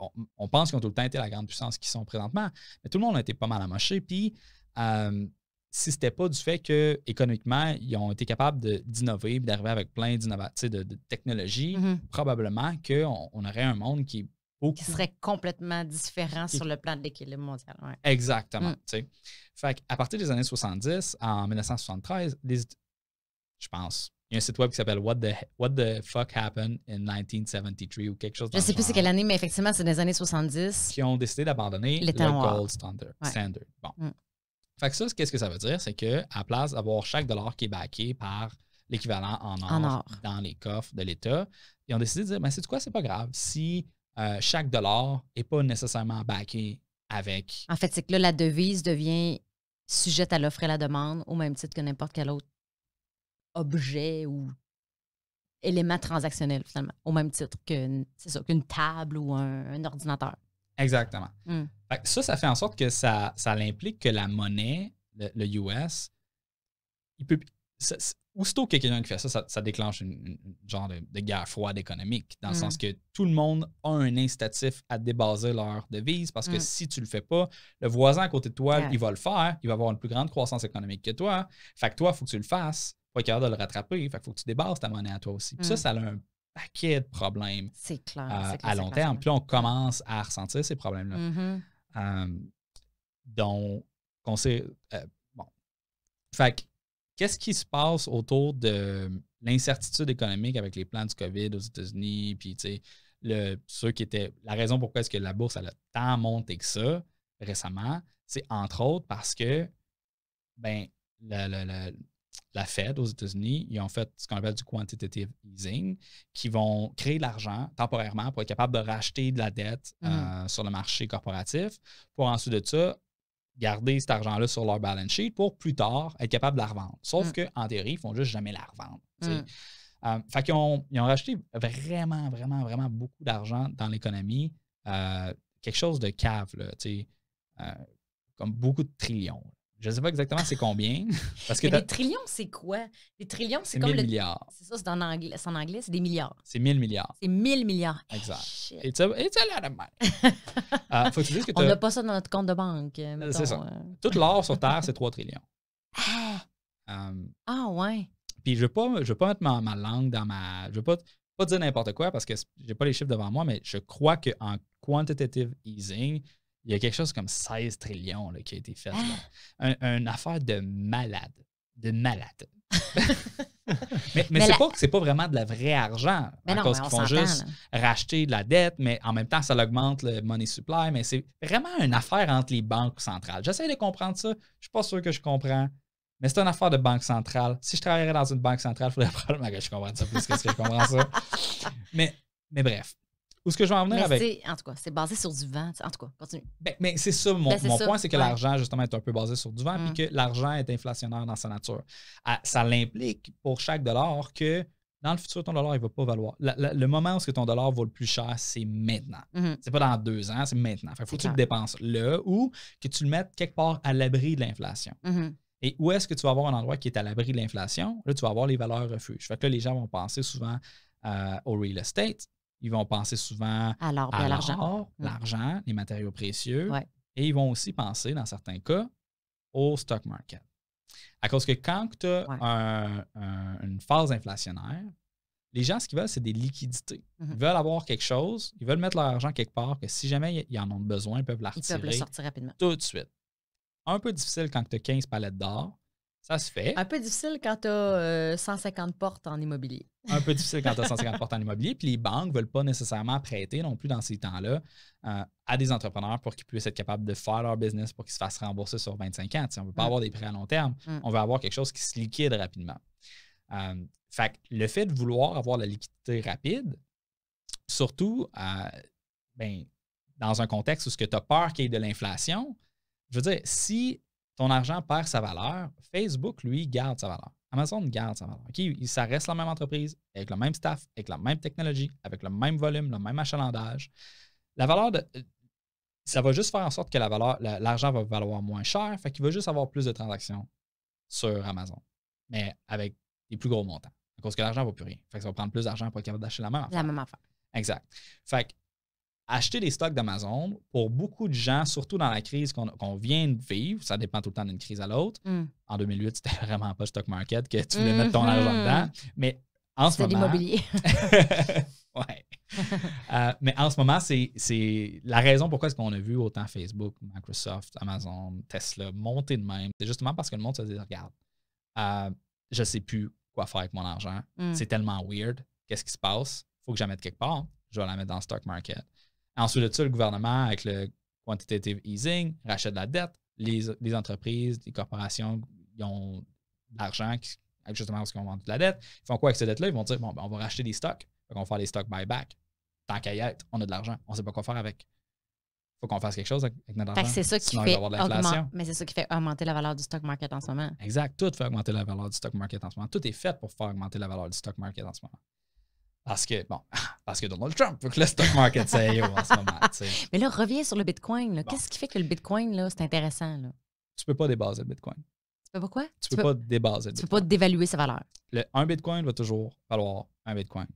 Speaker 1: tout le temps été la grande puissance qu'ils sont présentement, mais tout le monde a été pas mal amoché, puis euh, si n'était pas du fait que économiquement, ils ont été capables d'innover, d'arriver avec plein d'innovations de, technologies, mm-hmm. probablement qu'on on aurait un monde qui Qui serait
Speaker 2: complètement différent sur le plan de l'équilibre mondial.
Speaker 1: Exactement. Mm. Fait à partir des années 70, en 1973, je pense, il y a un site web qui s'appelle What the, What the fuck happened in 1973 ou quelque chose dans Je ne sais plus c'est
Speaker 2: quelle année, mais effectivement, c'est des années 70.
Speaker 1: Qui ont décidé d'abandonner le Gold Standard. Mm. Fait que ça, qu'est-ce que ça veut dire? C'est que à place d'avoir chaque dollar qui est backé par l'équivalent en, or, dans les coffres de l'État, ils ont décidé de dire, mais c'est quoi, c'est pas grave. Si euh, chaque dollar n'est pas nécessairement backé avec.
Speaker 2: En fait, c'est que là, la devise devient sujette à l'offre et la demande au même titre que n'importe quel autre objet ou élément transactionnel, finalement, au même titre qu'une table ou un ordinateur.
Speaker 1: Exactement. Hmm. ça, ça fait en sorte que ça, ça l'implique que la monnaie, le, US, il peut. Ça, aussitôt que quelqu'un qui fait ça, ça, déclenche une, genre de, guerre froide économique, dans le hmm. sens que tout le monde a un incitatif à débaser leur devise, parce que hmm. si tu le fais pas, le voisin à côté de toi, il va le faire, il va avoir une plus grande croissance économique que toi. Fait que toi, il faut que tu le fasses, pas capable de le rattraper, fait que faut que tu débases ta monnaie à toi aussi. ça, ça a un paquet de problèmes
Speaker 2: euh, clair, à long terme.
Speaker 1: Puis on commence à ressentir ces problèmes-là. Mm-hmm. Euh, donc, on sait. Euh, bon. Fait qu'est-ce qui se passe autour de l'incertitude économique avec les plans du COVID aux États-Unis? Puis, tu sais, le, ceux qui étaient. La raison pourquoi est-ce que la bourse, elle a tant monté que ça récemment, c'est entre autres parce que, ben, le, la Fed aux États-Unis, ils ont fait ce qu'on appelle du quantitative easing, qui vont créer de l'argent temporairement pour être capable de racheter de la dette mm. euh, sur le marché corporatif, pour ensuite de ça, garder cet argent-là sur leur balance sheet pour plus tard être capable de la revendre. Sauf mm. qu'en théorie, ils ne font juste jamais la revendre. Mm. Euh, fait qu'ils ont, ils ont racheté vraiment, vraiment, vraiment beaucoup d'argent dans l'économie. Euh, quelque chose de cave, là, comme beaucoup de trillions. Je ne sais pas exactement c'est combien. Parce que
Speaker 2: trillions, c'est quoi? Des trillions, c'est comme 1000 le... milliards. C'est ça, c'est en anglais, en anglais c'est des milliards.
Speaker 1: C'est 1000 milliards.
Speaker 2: C'est 1000 milliards. Ah,
Speaker 1: exact. Et tu a, l'air de ah, faut que tu que On n'a pas
Speaker 2: ça dans notre compte de banque. Euh, c'est ça.
Speaker 1: Euh. Tout l'or sur Terre, c'est 3 trillions. Ah! Hum. ah ouais. Puis je ne veux, veux, pas mettre ma, langue dans ma... Je veux pas, pas dire n'importe quoi parce que j'ai pas les chiffres devant moi, mais je crois qu'en quantitative easing, il y a quelque chose comme 16 trillions qui a été fait. Ah! Une affaire de malade. De malade. mais, mais, c'est pas vraiment de la vraie argent mais qu'ils font juste racheter de la dette, mais en même temps, ça augmente le money supply. Mais c'est vraiment une affaire entre les banques centrales. J'essaie de comprendre ça. Je suis pas sûr que je comprends. Mais c'est une affaire de banque centrale. Si je travaillerais dans une banque centrale, il faudrait probablement que je comprenne ça plus que ce que je comprends ça. mais bref. Où ce que je vais en venir
Speaker 2: En tout cas, c'est basé sur du vent. En tout cas, continue. Ben, mais c'est ça, mon, ben, point, c'est que l'argent,
Speaker 1: justement, est un peu basé sur du vent, puis mm. que l'argent est inflationnaire dans sa nature. Ah, ça l'implique pour chaque dollar que dans le futur, ton dollar, il ne va pas valoir. le moment où -ce que ton dollar vaut le plus cher, c'est maintenant. Mm-hmm. C'est pas dans deux ans, c'est maintenant. Il faut que tu le dépenses le ou que tu le mettes quelque part à l'abri de l'inflation. Mm-hmm. Et où est-ce que tu vas avoir un endroit qui est à l'abri de l'inflation? Là, tu vas avoir les valeurs refuges. Fait que les gens vont penser souvent euh, au real estate, ils vont penser souvent à l'or, l'argent, l'argent, les matériaux précieux. Et ils vont aussi penser, dans certains cas, au stock market. À cause que quand tu as une phase inflationnaire, les gens, ce qu'ils veulent, c'est des liquidités. Mhm. Ils veulent avoir quelque chose, ils veulent mettre leur argent quelque part que si jamais ils en ont besoin, ils peuvent la rapidement. Tout de suite. Un peu difficile quand tu as 15 palettes d'or, ça se fait.
Speaker 4: Un peu
Speaker 2: difficile quand tu as 150 portes en immobilier. Un peu difficile quand tu as 150 portes
Speaker 1: en immobilier. Puis les banques ne veulent pas nécessairement prêter non plus dans ces temps-là euh, à des entrepreneurs pour qu'ils puissent être capables de faire leur business, pour qu'ils se fassent rembourser sur 25 ans. Si on ne veut pas mm. avoir des prêts à long terme. Mm. On veut avoir quelque chose qui se liquide rapidement. Euh, fait le fait de vouloir avoir la liquidité rapide, surtout euh, ben, dans un contexte où tu as peur qu'il y ait de l'inflation, je veux dire, si ton argent perd sa valeur. Facebook, lui, garde sa valeur. Amazon garde sa valeur. Ça reste la même entreprise, avec le même staff, avec la même technologie, avec le même volume, le même achalandage. La valeur de. Euh, ça va juste faire en sorte que la valeur, l'argent va valoir moins cher, fait qu'il va juste avoir plus de transactions sur Amazon, mais avec des plus gros montants. À cause que l'argent ne va plus rien. Fait que ça va prendre plus d'argent pour être capable d'acheter la même affaire. La même affaire. Exact. Fait que acheter des stocks d'Amazon, pour beaucoup de gens, surtout dans la crise qu'on vient de vivre, ça dépend tout le temps d'une crise à l'autre. Mm. En 2008, c'était vraiment pas le stock market que tu voulais mettre ton mm-hmm. argent dedans. Mais en ce moment. l'immobilier. ouais. Euh, mais en ce moment, c'est la raison pourquoi est-ce qu'on a vu autant Facebook, Microsoft, Amazon, Tesla monter de même. C'est justement parce que le monde se dit regarde, euh, je ne sais plus quoi faire avec mon argent. Mm. C'est tellement weird. Qu'est-ce qui se passe? Il faut que je la mette quelque part. Je vais la mettre dans le stock market. Ensuite de ça, le gouvernement, avec le quantitative easing, rachète de la dette. Les, entreprises, les corporations, ils ont de l'argent justement parce qu'ils ont vendu de la dette. Ils font quoi avec cette dette-là? Ils vont dire, bon, ben, on va racheter des stocks. on va faire des stocks buyback. Tant qu'à y on a de l'argent. On ne sait pas quoi faire avec. Il faut qu'on fasse quelque chose avec, notre argent. C'est ça qui fait
Speaker 2: mais c'est ça qui fait augmenter la valeur du stock market en ce moment.
Speaker 1: Exact. Tout fait augmenter la valeur du stock market en ce moment. Tout est fait pour faire augmenter la valeur du stock market en ce moment. Parce que, bon, parce que Donald Trump veut que le stock market s'aille en ce moment.
Speaker 2: Mais là, reviens sur le Bitcoin. Qu'est-ce qui fait que le Bitcoin, là, c'est intéressant? Là?
Speaker 1: Tu peux pas débaser le Bitcoin. Tu
Speaker 2: peux pas quoi? Tu, peux, pas
Speaker 1: débaser le Tu peux pas
Speaker 2: dévaluer sa valeur.
Speaker 1: un Bitcoin va toujours valoir un Bitcoin.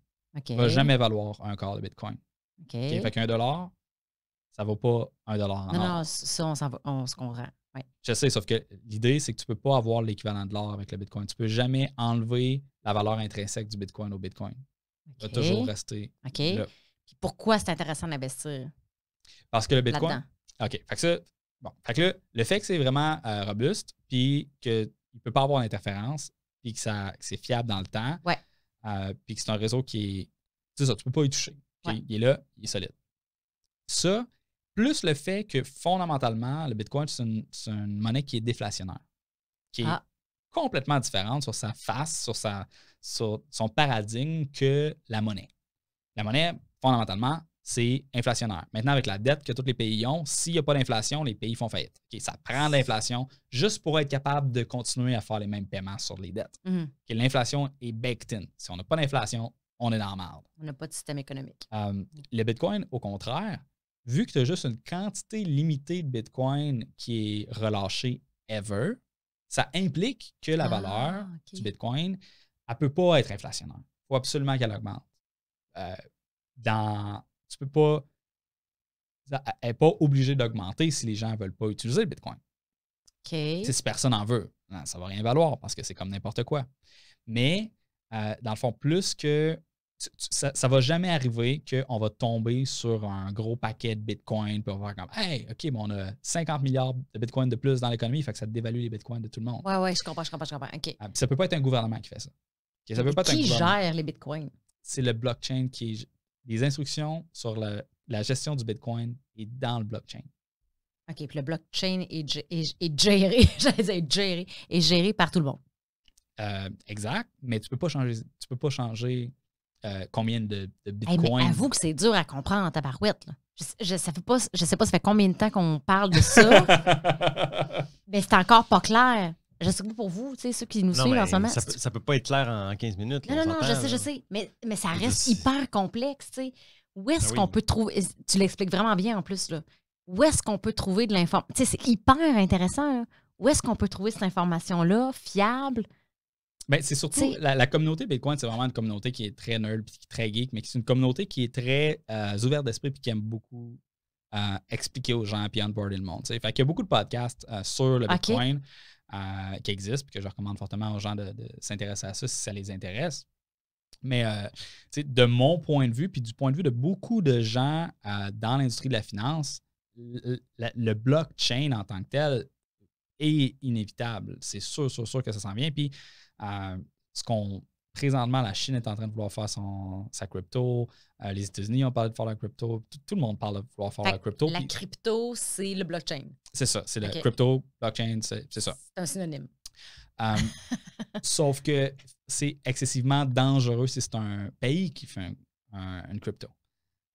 Speaker 1: Il ne va jamais valoir un quart de Bitcoin. OK. fait qu'un dollar, ça vaut pas un dollar en non,
Speaker 2: Non, ça, on, se comprend. Ouais.
Speaker 1: Je sais, sauf que l'idée, c'est que tu ne peux pas avoir l'équivalent de l'or avec le Bitcoin. Tu ne peux jamais enlever la valeur intrinsèque du Bitcoin au Bitcoin okay. va toujours rester. OK.
Speaker 2: pourquoi c'est intéressant d'investir?
Speaker 1: Parce que le Bitcoin. OK. Fait que ça, Fait que le fait que c'est vraiment euh, robuste, puis qu'il ne peut pas avoir d'interférence, puis que, c'est fiable dans le temps, ouais. Euh, puis que c'est un réseau qui est. Tu ça, tu peux pas y toucher. Il est là, il est solide. Ça, plus le fait que fondamentalement, le Bitcoin, c'est une, monnaie qui est déflationnaire, qui ah complètement différente sur sa face, sur, sa, son paradigme que la monnaie. La monnaie, fondamentalement, c'est inflationnaire. Maintenant, avec la dette que tous les pays ont, s'il n'y a pas d'inflation, les pays font faillite. ça prend de l'inflation juste pour être capable de continuer à faire les mêmes paiements sur les dettes. Mhm. l'inflation est baked in. Si on n'a pas d'inflation, on est dans la merde.
Speaker 2: On n'a pas de système économique.
Speaker 1: Euh, le Bitcoin, au contraire, vu que tu as juste une quantité limitée de Bitcoin qui est relâchée ever, ça implique que la ah, valeur du Bitcoin, elle ne peut pas être inflationnaire. Il faut absolument qu'elle augmente. Tu euh, dans, tu peux pas. Elle n'est pas obligée d'augmenter si les gens ne veulent pas utiliser le Bitcoin. Si personne n'en veut, hein, ça ne va rien valoir parce que c'est comme n'importe quoi. Mais, euh, dans le fond, plus que ça, ne va jamais arriver qu'on va tomber sur un gros paquet de Bitcoin, pour on faire comme Hey, OK, bon, on a 50 milliards de Bitcoin de plus dans l'économie, fait que ça dévalue les Bitcoins de tout le monde.
Speaker 2: Oui, oui, je comprends, je comprends, je comprends. OK. Ah, ça
Speaker 1: peut pas être un gouvernement qui fait ça. qui gère les Bitcoins? C'est le blockchain qui Les instructions sur la gestion du Bitcoin est dans le blockchain.
Speaker 2: OK, puis le blockchain est, géré, j'allais dire géré, géré par tout le monde.
Speaker 1: Euh, exact, mais tu peux pas changer, tu peux pas changer euh, combien de, de eh, bitcoins. avoue
Speaker 2: que c'est dur à comprendre en tabarouette. Je, ne pas, je sais pas, ça fait combien de temps qu'on parle de ça. mais c'est encore pas clair. Je sais pas pour vous, ceux qui nous suivent en ce moment. Ça,
Speaker 3: ne peut pas être clair en 15 minutes. non, non, je sais, je
Speaker 2: sais. Mais, mais ça reste hyper complexe, tu Où ben est-ce qu'on peut trouver. Tu l'expliques vraiment bien en plus, là. Où est-ce qu'on peut trouver de l'information? c'est hyper intéressant. Hein. Où est-ce qu'on peut trouver cette information-là, fiable?
Speaker 1: Ben, c'est surtout la, communauté Bitcoin, c'est vraiment une communauté qui est très nerd puis très geek, mais qui c'est une communauté qui est très euh, ouverte d'esprit puis qui aime beaucoup euh, expliquer aux gens puis onboarder le monde. Il Fait il y a beaucoup de podcasts euh, sur le Bitcoin qui existent puis que je recommande fortement aux gens de, s'intéresser à ça si ça les intéresse. Mais de mon point de vue puis du point de vue de beaucoup de gens dans l'industrie de la finance, le, blockchain en tant que tel est inévitable. C'est sûr, sûr, sûr que ça s'en vient. Puis ce qu'on. Présentement, la Chine est en train de vouloir faire son, sa crypto. Euh, les États-Unis ont parlé de faire la crypto. Tout, le monde parle de vouloir faire la crypto. La
Speaker 2: crypto, c'est le blockchain.
Speaker 1: C'est ça. C'est la crypto, blockchain, c'est ça. C'est un synonyme. Hum, sauf que c'est excessivement dangereux si c'est un pays qui fait une crypto,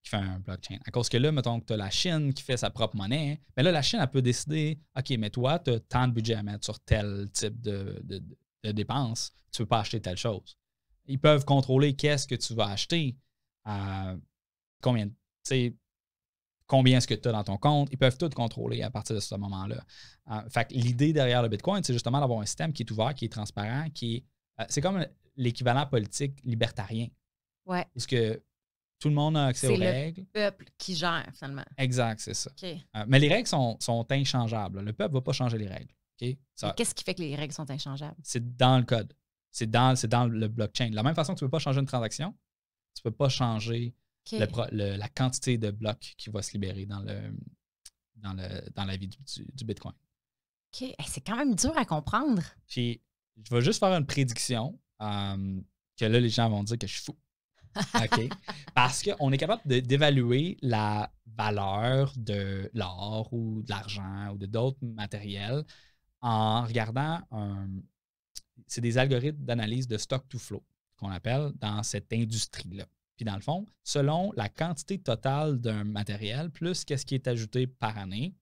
Speaker 1: qui fait un blockchain. À cause que là, mettons que tu as la Chine qui fait sa propre monnaie, mais là, la Chine, elle peut décider OK, mais toi, tu as tant de budget à mettre sur tel type de de dépenses, tu ne peux pas acheter telle chose. Ils peuvent contrôler qu'est-ce que tu vas acheter, euh, combien, combien est-ce que tu as dans ton compte. Ils peuvent tout contrôler à partir de ce moment-là. Euh, l'idée derrière le Bitcoin, c'est justement d'avoir un système qui est ouvert, qui est transparent, qui est, euh, c'est comme l'équivalent politique libertarien. Ouais. Parce que tout le monde a accès aux règles.
Speaker 2: C'est le peuple qui gère, finalement.
Speaker 1: Exact, c'est ça. mais les règles sont, sont inchangeables. Le peuple ne va pas changer les règles. Qu'est-ce
Speaker 2: qui fait que les règles sont inchangeables?
Speaker 1: C'est dans le code. C'est dans, dans le blockchain. De la même façon que tu ne peux pas changer une transaction, tu ne peux pas changer la quantité de blocs qui va se libérer dans, le, dans, la vie du, Bitcoin.
Speaker 2: OK. C'est quand même dur à comprendre.
Speaker 1: je vais juste faire une prédiction euh, que là, les gens vont dire que je suis fou. OK? Parce qu'on est capable d'évaluer la valeur de l'or ou de l'argent ou de d'autres matériels en regardant C'est des algorithmes d'analyse de stock to flow qu'on appelle dans cette industrie-là. Puis dans le fond, selon la quantité totale d'un matériel, plus qu'est-ce qui est ajouté par année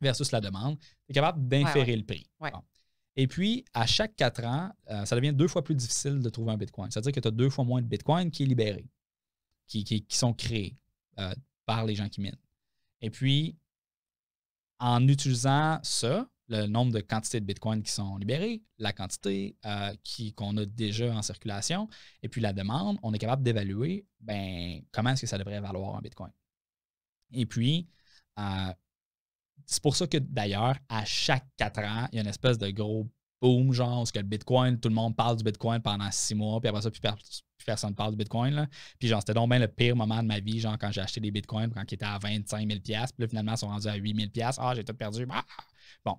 Speaker 1: versus la demande, tu es capable d'inférer le prix. Et puis, à chaque quatre ans, euh, ça devient deux fois plus difficile de trouver un Bitcoin. C'est-à-dire que tu as deux fois moins de Bitcoin qui est libéré, qui, sont créés euh, par les gens qui minent. Et puis, en utilisant ça, le nombre de quantités de bitcoins qui sont libérés, la quantité euh, qu'on a déjà en circulation, et puis la demande, on est capable d'évaluer ben, comment est-ce que ça devrait valoir un Bitcoin. Et puis, euh, c'est pour ça que d'ailleurs, à chaque quatre ans, il y a une espèce de gros boom, genre, où que le Bitcoin, tout le monde parle du Bitcoin pendant six mois, puis après ça, plus, personne ne parle du Bitcoin. Puis genre, c'était donc bien le pire moment de ma vie, genre, quand j'ai acheté des Bitcoins, quand ils étaient à 25 000 puis là, finalement, ils sont rendus à 8 000 ah, j'ai tout perdu. Ah! Bon,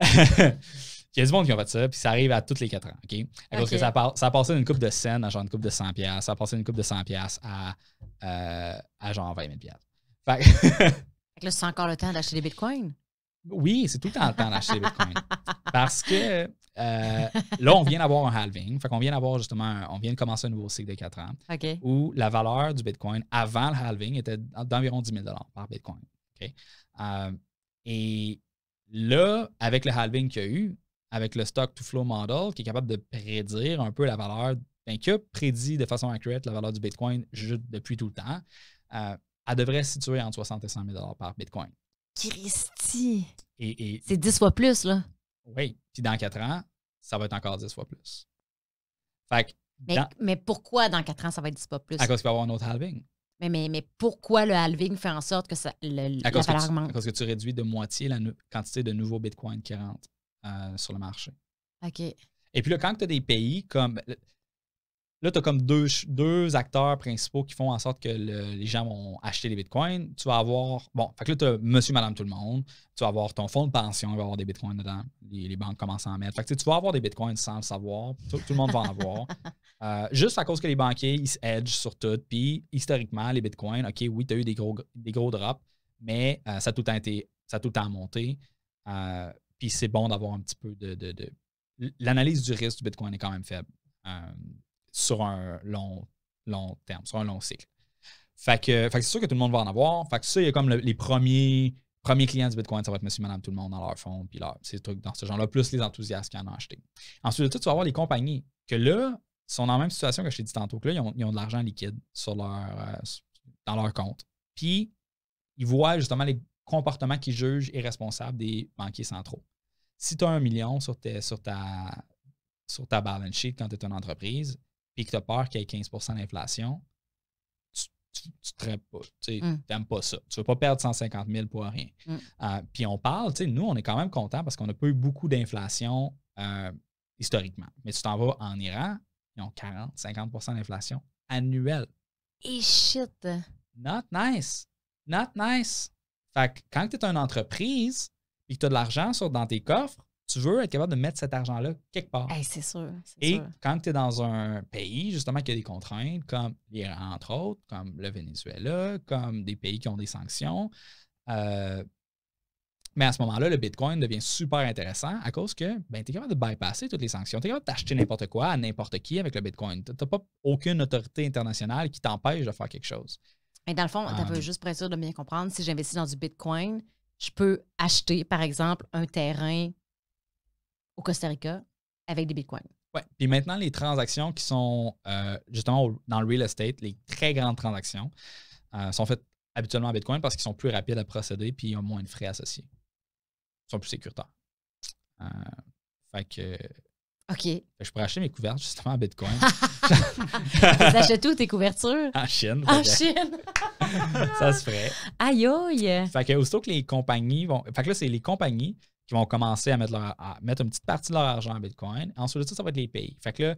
Speaker 1: Il y a du monde qui ont fait ça, puis ça arrive à tous les 4 ans, OK? que ça a, ça passé d'une coupe de scène à genre une coupe de 100 ça a passé d'une coupe de 100 à, euh, à genre 20 000 fait...
Speaker 2: que là, c'est encore le temps d'acheter des bitcoins?
Speaker 1: Oui, c'est tout le temps le temps d'acheter des bitcoins. Parce que euh, là, on vient d'avoir un halving. Fait qu'on vient d'avoir justement, on vient de commencer un nouveau cycle de 4 ans où la valeur du bitcoin avant le halving était d'environ 10 000 par bitcoin. ok euh, et Là, avec le halving qu'il y a eu, avec le stock to flow model qui est capable de prédire un peu la valeur, ben, qui a prédit de façon accurate la valeur du Bitcoin juste depuis tout le temps, euh, elle devrait se situer entre 60 et 100 000 par Bitcoin.
Speaker 2: Christy!
Speaker 1: Et, c'est 10 fois plus, là. Oui. Puis dans 4 ans, ça va être encore 10 fois plus.
Speaker 2: mais, pourquoi dans 4 ans, ça va être 10 fois plus? À cause
Speaker 1: qu'il va y avoir un autre halving.
Speaker 2: Mais, pourquoi le halving fait en sorte que ça, le, la Parce
Speaker 1: que tu réduis de moitié la quantité de nouveaux bitcoins qui rentrent euh, sur le marché.
Speaker 2: OK. Et
Speaker 1: puis là, quand tu as des pays comme. Là, tu as comme deux, acteurs principaux qui font en sorte que les gens vont acheter les bitcoins. Tu vas avoir. Bon, fait que là, tu as monsieur, madame, tout le monde. Tu vas avoir ton fonds de pension, il va avoir des bitcoins dedans. Les, banques commencent à en mettre. Fait que tu vas avoir des bitcoins sans le savoir. tout le monde va en avoir. Euh, juste à cause que les banquiers, ils se sur tout. Puis, historiquement, les bitcoins, OK, oui, tu as eu des gros, des gros drops, mais euh, ça, tout le temps été, ça a tout le monté. Euh, puis, c'est bon d'avoir un petit peu de. L'analyse du risque du bitcoin est quand même faible sur un long, long terme, sur un long cycle. Fait que, c'est sûr que tout le monde va en avoir. Fait que ça, il y a comme les premiers, premiers clients du Bitcoin, ça va être monsieur, madame, tout le monde dans leur fonds, puis ces trucs dans ce genre-là, plus les enthousiastes qui en ont acheté. Ensuite de tu vas avoir les compagnies que là, sont dans la même situation que je t'ai dit tantôt, que là, ils ont, de l'argent liquide sur leur, euh, dans leur compte. Puis, ils voient justement les comportements qu'ils jugent irresponsables des banquiers centraux. Si tu as un million sur, sur, ta, sur ta balance sheet quand tu es une entreprise, puis que tu as peur qu'il y ait 15 d'inflation, tu, tu traites pas. Tu n'aimes mm. pas ça. Tu ne veux pas perdre 150 000 pour rien. Mm. Euh, puis on parle, nous, on est quand même content parce qu'on n'a pas eu beaucoup d'inflation euh, historiquement. Mais tu t'en vas en Iran, ils ont 40, 50 d'inflation annuelle.
Speaker 2: Et shit!
Speaker 1: Not nice! Not nice! Fait que quand tu es une entreprise et que tu as de l'argent dans tes coffres, tu veux être capable de mettre cet argent-là quelque part. c'est sûr. Et quand tu es dans un pays, justement, qui a des contraintes, comme entre autres, comme le Venezuela, comme des pays qui ont des sanctions, euh, mais à ce moment-là, le Bitcoin devient super intéressant à cause que ben, tu es capable de bypasser toutes les sanctions. Tu es capable d'acheter n'importe quoi à n'importe qui avec le Bitcoin. Tu n'as pas aucune autorité internationale qui t'empêche de faire quelque chose.
Speaker 2: Mais dans le fond, tu as ah, juste pour de bien comprendre, si j'investis dans du Bitcoin, je peux acheter, par exemple, un terrain au Costa Rica avec des Bitcoins.
Speaker 1: Oui. Puis maintenant, les transactions qui sont euh, justement dans le real estate, les très grandes transactions, euh, sont faites habituellement en Bitcoin parce qu'ils sont plus rapides à procéder puis ils ont moins de frais associés sont plus sécuritaires. Euh, fait que. OK. je pourrais acheter mes couvertures justement en Bitcoin. tu achètes
Speaker 2: où tes couvertures? En Chine. En Chine.
Speaker 1: ça se ferait. Aïe aïe. Fait que aussitôt que les compagnies vont. Fait que là, c'est les compagnies qui vont commencer à mettre, mettre une petite partie de leur argent en Bitcoin. Ensuite de ça, va être les pays. Fait que là,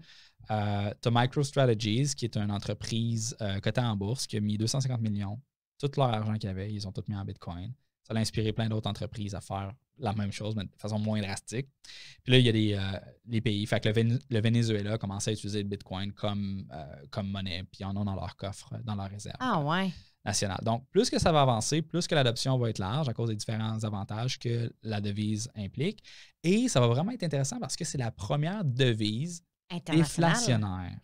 Speaker 1: euh, tu MicroStrategies, qui est une entreprise euh, cotée en bourse, qui a mis 250 millions. Tout leur argent qu'ils avaient, ils ont tout mis en Bitcoin ça a inspiré plein d'autres entreprises à faire la même chose, mais de façon moins drastique. Puis là, il y a euh, les pays. Fait que le, Venezuela a commencé à utiliser le Bitcoin comme, euh, comme monnaie, puis en ont dans leur coffre, dans leur réserve ah, nationale. Donc, plus que ça va avancer, plus que l'adoption va être large à cause des différents avantages que la devise implique. Et ça va vraiment être intéressant parce que c'est la première devise
Speaker 2: déflationnaire.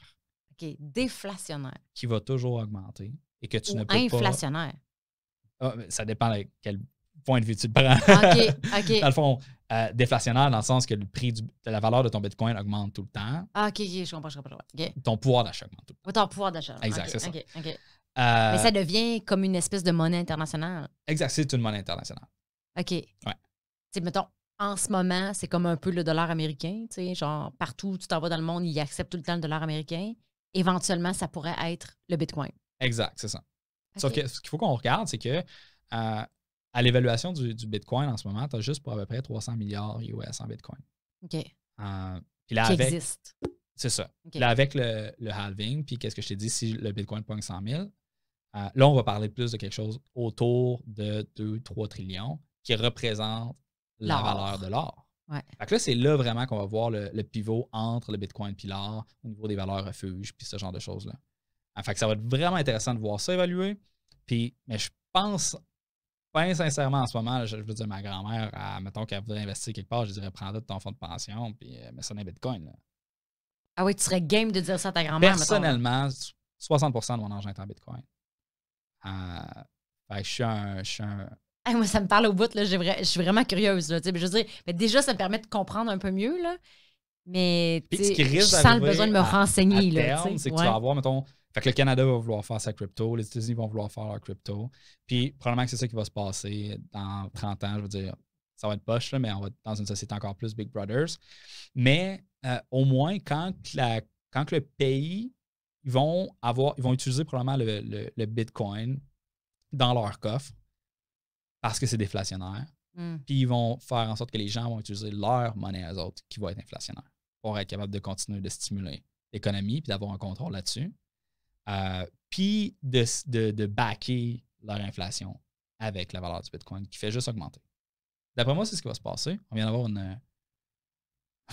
Speaker 2: OK, déflationnaire.
Speaker 1: Qui va toujours augmenter et que tu ne peux inflationnaire. pas. Ah, ça dépend de quel point de vue. Tu le prends. dans le fond, euh, déflationnaire dans le sens que le prix de la valeur de ton Bitcoin augmente tout le temps.
Speaker 2: Ah, OK, OK, je comprends, je comprends.
Speaker 1: Ton pouvoir d'achat augmente
Speaker 2: tout le temps. Ton pouvoir d'achat. Exact, c'est ça. Euh, Mais ça devient comme une espèce de monnaie internationale.
Speaker 1: Exact, c'est une monnaie internationale.
Speaker 2: OK. Ouais. mettons, en ce moment, c'est comme un peu le dollar américain. Tu sais, genre, partout où tu t'en vas dans le monde, ils acceptent tout le temps le dollar américain. Éventuellement, ça pourrait être le Bitcoin.
Speaker 1: Exact, c'est ça. Sauf que ce qu'il faut qu'on regarde, c'est que euh, à l'évaluation du, Bitcoin en ce moment, tu as juste pour à peu près 300 milliards US en Bitcoin. OK. Euh, qui existe. C'est ça. Là, avec le, halving, puis qu'est-ce que je t'ai dit, si le Bitcoin pogne 100 000, euh, là, on va parler plus de quelque chose autour de 2-3 trillions qui représente la valeur de l'or. Ouais. Fait que là, c'est là vraiment qu'on va voir le, pivot entre le Bitcoin et l'or au niveau des valeurs refuges, puis ce genre de choses-là. Fait que ça va être vraiment intéressant de voir ça évaluer. Puis, mais je pense pas ben, sincèrement, en ce moment, je, veux dire, ma grand-mère, mettons qu'elle voudrait investir quelque part, je dirais prends-le de ton fonds de pension, puis euh, mets ça dans les bitcoins.
Speaker 2: Ah oui, tu serais game de dire ça à ta grand-mère. Personnellement,
Speaker 1: 60 de mon argent est en bitcoin. ben, je suis un. Je suis un...
Speaker 2: moi, ça me parle au bout, là, je suis vraiment curieuse. Là, je veux dire, mais déjà, ça me permet de comprendre un peu mieux. Là, mais je sens le besoin de me à, renseigner. c'est que tu vas avoir,
Speaker 1: mettons, fait que le Canada va vouloir faire sa crypto, les États-Unis vont vouloir faire leur crypto. Puis probablement que c'est ça qui va se passer dans 30 ans, je veux dire. Ça va être poche, là, mais on va être dans une société encore plus Big Brothers. Mais euh, au moins, quand, quand le pays, ils vont, avoir, ils vont utiliser probablement le, Bitcoin dans leur coffre parce que c'est déflationnaire. Hmm. Puis ils vont faire en sorte que les gens vont utiliser leur monnaie à eux autres qui va être inflationnaire pour être capable de continuer de stimuler l'économie puis d'avoir un contrôle là-dessus. Euh, puis de, de, backer leur inflation avec la valeur du Bitcoin qui fait juste augmenter. D'après moi, c'est ce qui va se passer. On vient d'avoir euh, un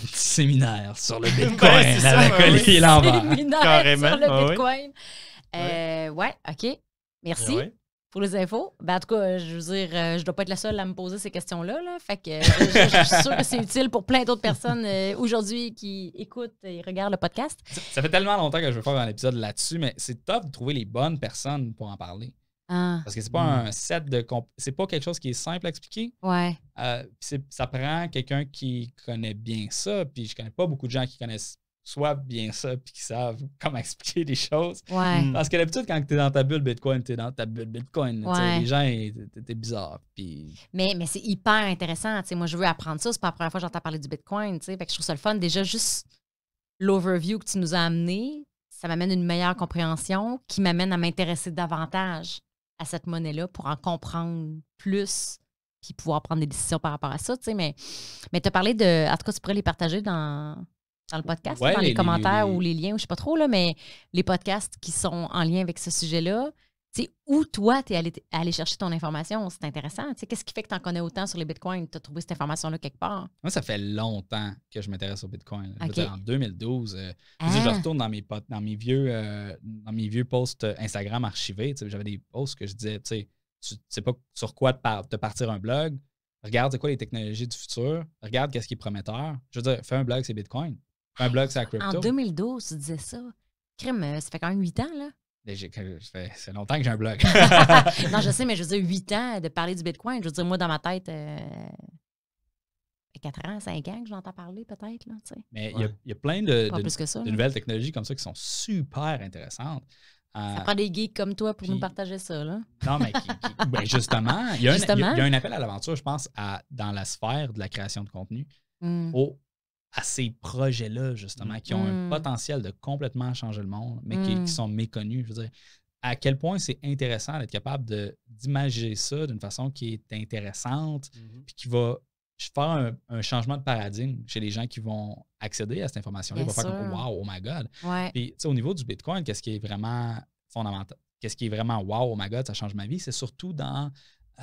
Speaker 1: petit séminaire sur le ben, Bitcoin ben Séminaire sur le Bitcoin.
Speaker 2: Euh, ouais, OK. Merci. Ben pour les infos. Ben, en tout cas, je veux dire, euh, je dois pas être la seule à me poser ces questions-là. Là. Fait que euh, je, suis sûre que c'est utile pour plein d'autres personnes euh, aujourd'hui qui écoutent et regardent le podcast.
Speaker 1: Ça, fait tellement longtemps que je veux faire un épisode là-dessus, mais c'est top de trouver les bonnes personnes pour en parler.
Speaker 2: Ah. Parce que c'est pas mm. un
Speaker 1: set de. C'est pas quelque chose qui est simple à expliquer. Ouais. ça prend quelqu'un qui connaît bien ça, puis je connais pas beaucoup de gens qui connaissent soit bien ça puis qu'ils savent comment expliquer les choses. Hmm. Parce que d'habitude, quand tu es dans ta bulle Bitcoin, tu es dans ta bulle Bitcoin. Les gens, t'es bizarre.
Speaker 2: Mais, mais c'est hyper intéressant. moi, je veux apprendre ça. C'est pas la première fois que j'entends parler du Bitcoin. je trouve ça le fun. Déjà, juste l'overview que tu nous as amené, ça m'amène une meilleure compréhension qui m'amène à m'intéresser davantage à cette monnaie-là pour en comprendre plus puis pouvoir prendre des décisions par rapport à ça. Mais, mais tu as parlé de. En tout cas, tu pourrais les partager dans dans le podcast, dans les, commentaires ou les liens, ou je ne sais pas trop, là, mais les podcasts qui sont en lien avec ce sujet-là. Où toi, tu es allé, chercher ton information, c'est intéressant. Qu'est-ce qui fait que tu en connais autant sur les bitcoins? Tu as trouvé cette information-là quelque part?
Speaker 1: Moi, ça fait longtemps que je m'intéresse au bitcoin. en 2012, euh, je, ah! retourne dans mes, dans vieux, euh, dans mes vieux posts euh, Instagram archivés. J'avais des posts que je disais, tu sais pas sur quoi te partir un blog, regarde c'est quoi les technologies du futur, regarde qu'est-ce qui est prometteur. Je veux dire, fais un blog, c'est Bitcoin. Un blog, c'est la crypto. En
Speaker 2: 2012, tu disais ça. Crime, euh, ça fait quand même huit ans, là.
Speaker 1: C'est longtemps que j'ai un blog. non, je sais, mais je
Speaker 2: veux dire, 8 ans de parler du Bitcoin. Je veux dire, moi, dans ma tête, euh, 4 ans, 5 ans que j'entends parler, peut-être. Là, Mais il
Speaker 1: y, a plein de, nouvelles technologies comme ça qui sont super intéressantes. ça euh, prend
Speaker 2: des geeks comme toi pour nous partager ça. Là. Non, mais
Speaker 1: ben, justement, il y, a un appel à l'aventure, je pense, à, dans la sphère de la création de contenu. Hmm à ces projets-là, justement, qui ont un hmm. potentiel de complètement changer le monde, mais hmm. qui, sont méconnus. Je veux dire, à quel point c'est intéressant d'être capable d'imaginer ça d'une façon qui est intéressante, mhm. puis qui va faire un, changement de paradigme chez les gens qui vont accéder à cette information-là. Ils vont faire comme Wow, oh my God. tu Puis, au niveau du Bitcoin, qu'est-ce qui est vraiment fondamental? Qu'est-ce qui est vraiment Wow, oh my God, ça change ma vie? C'est surtout dans,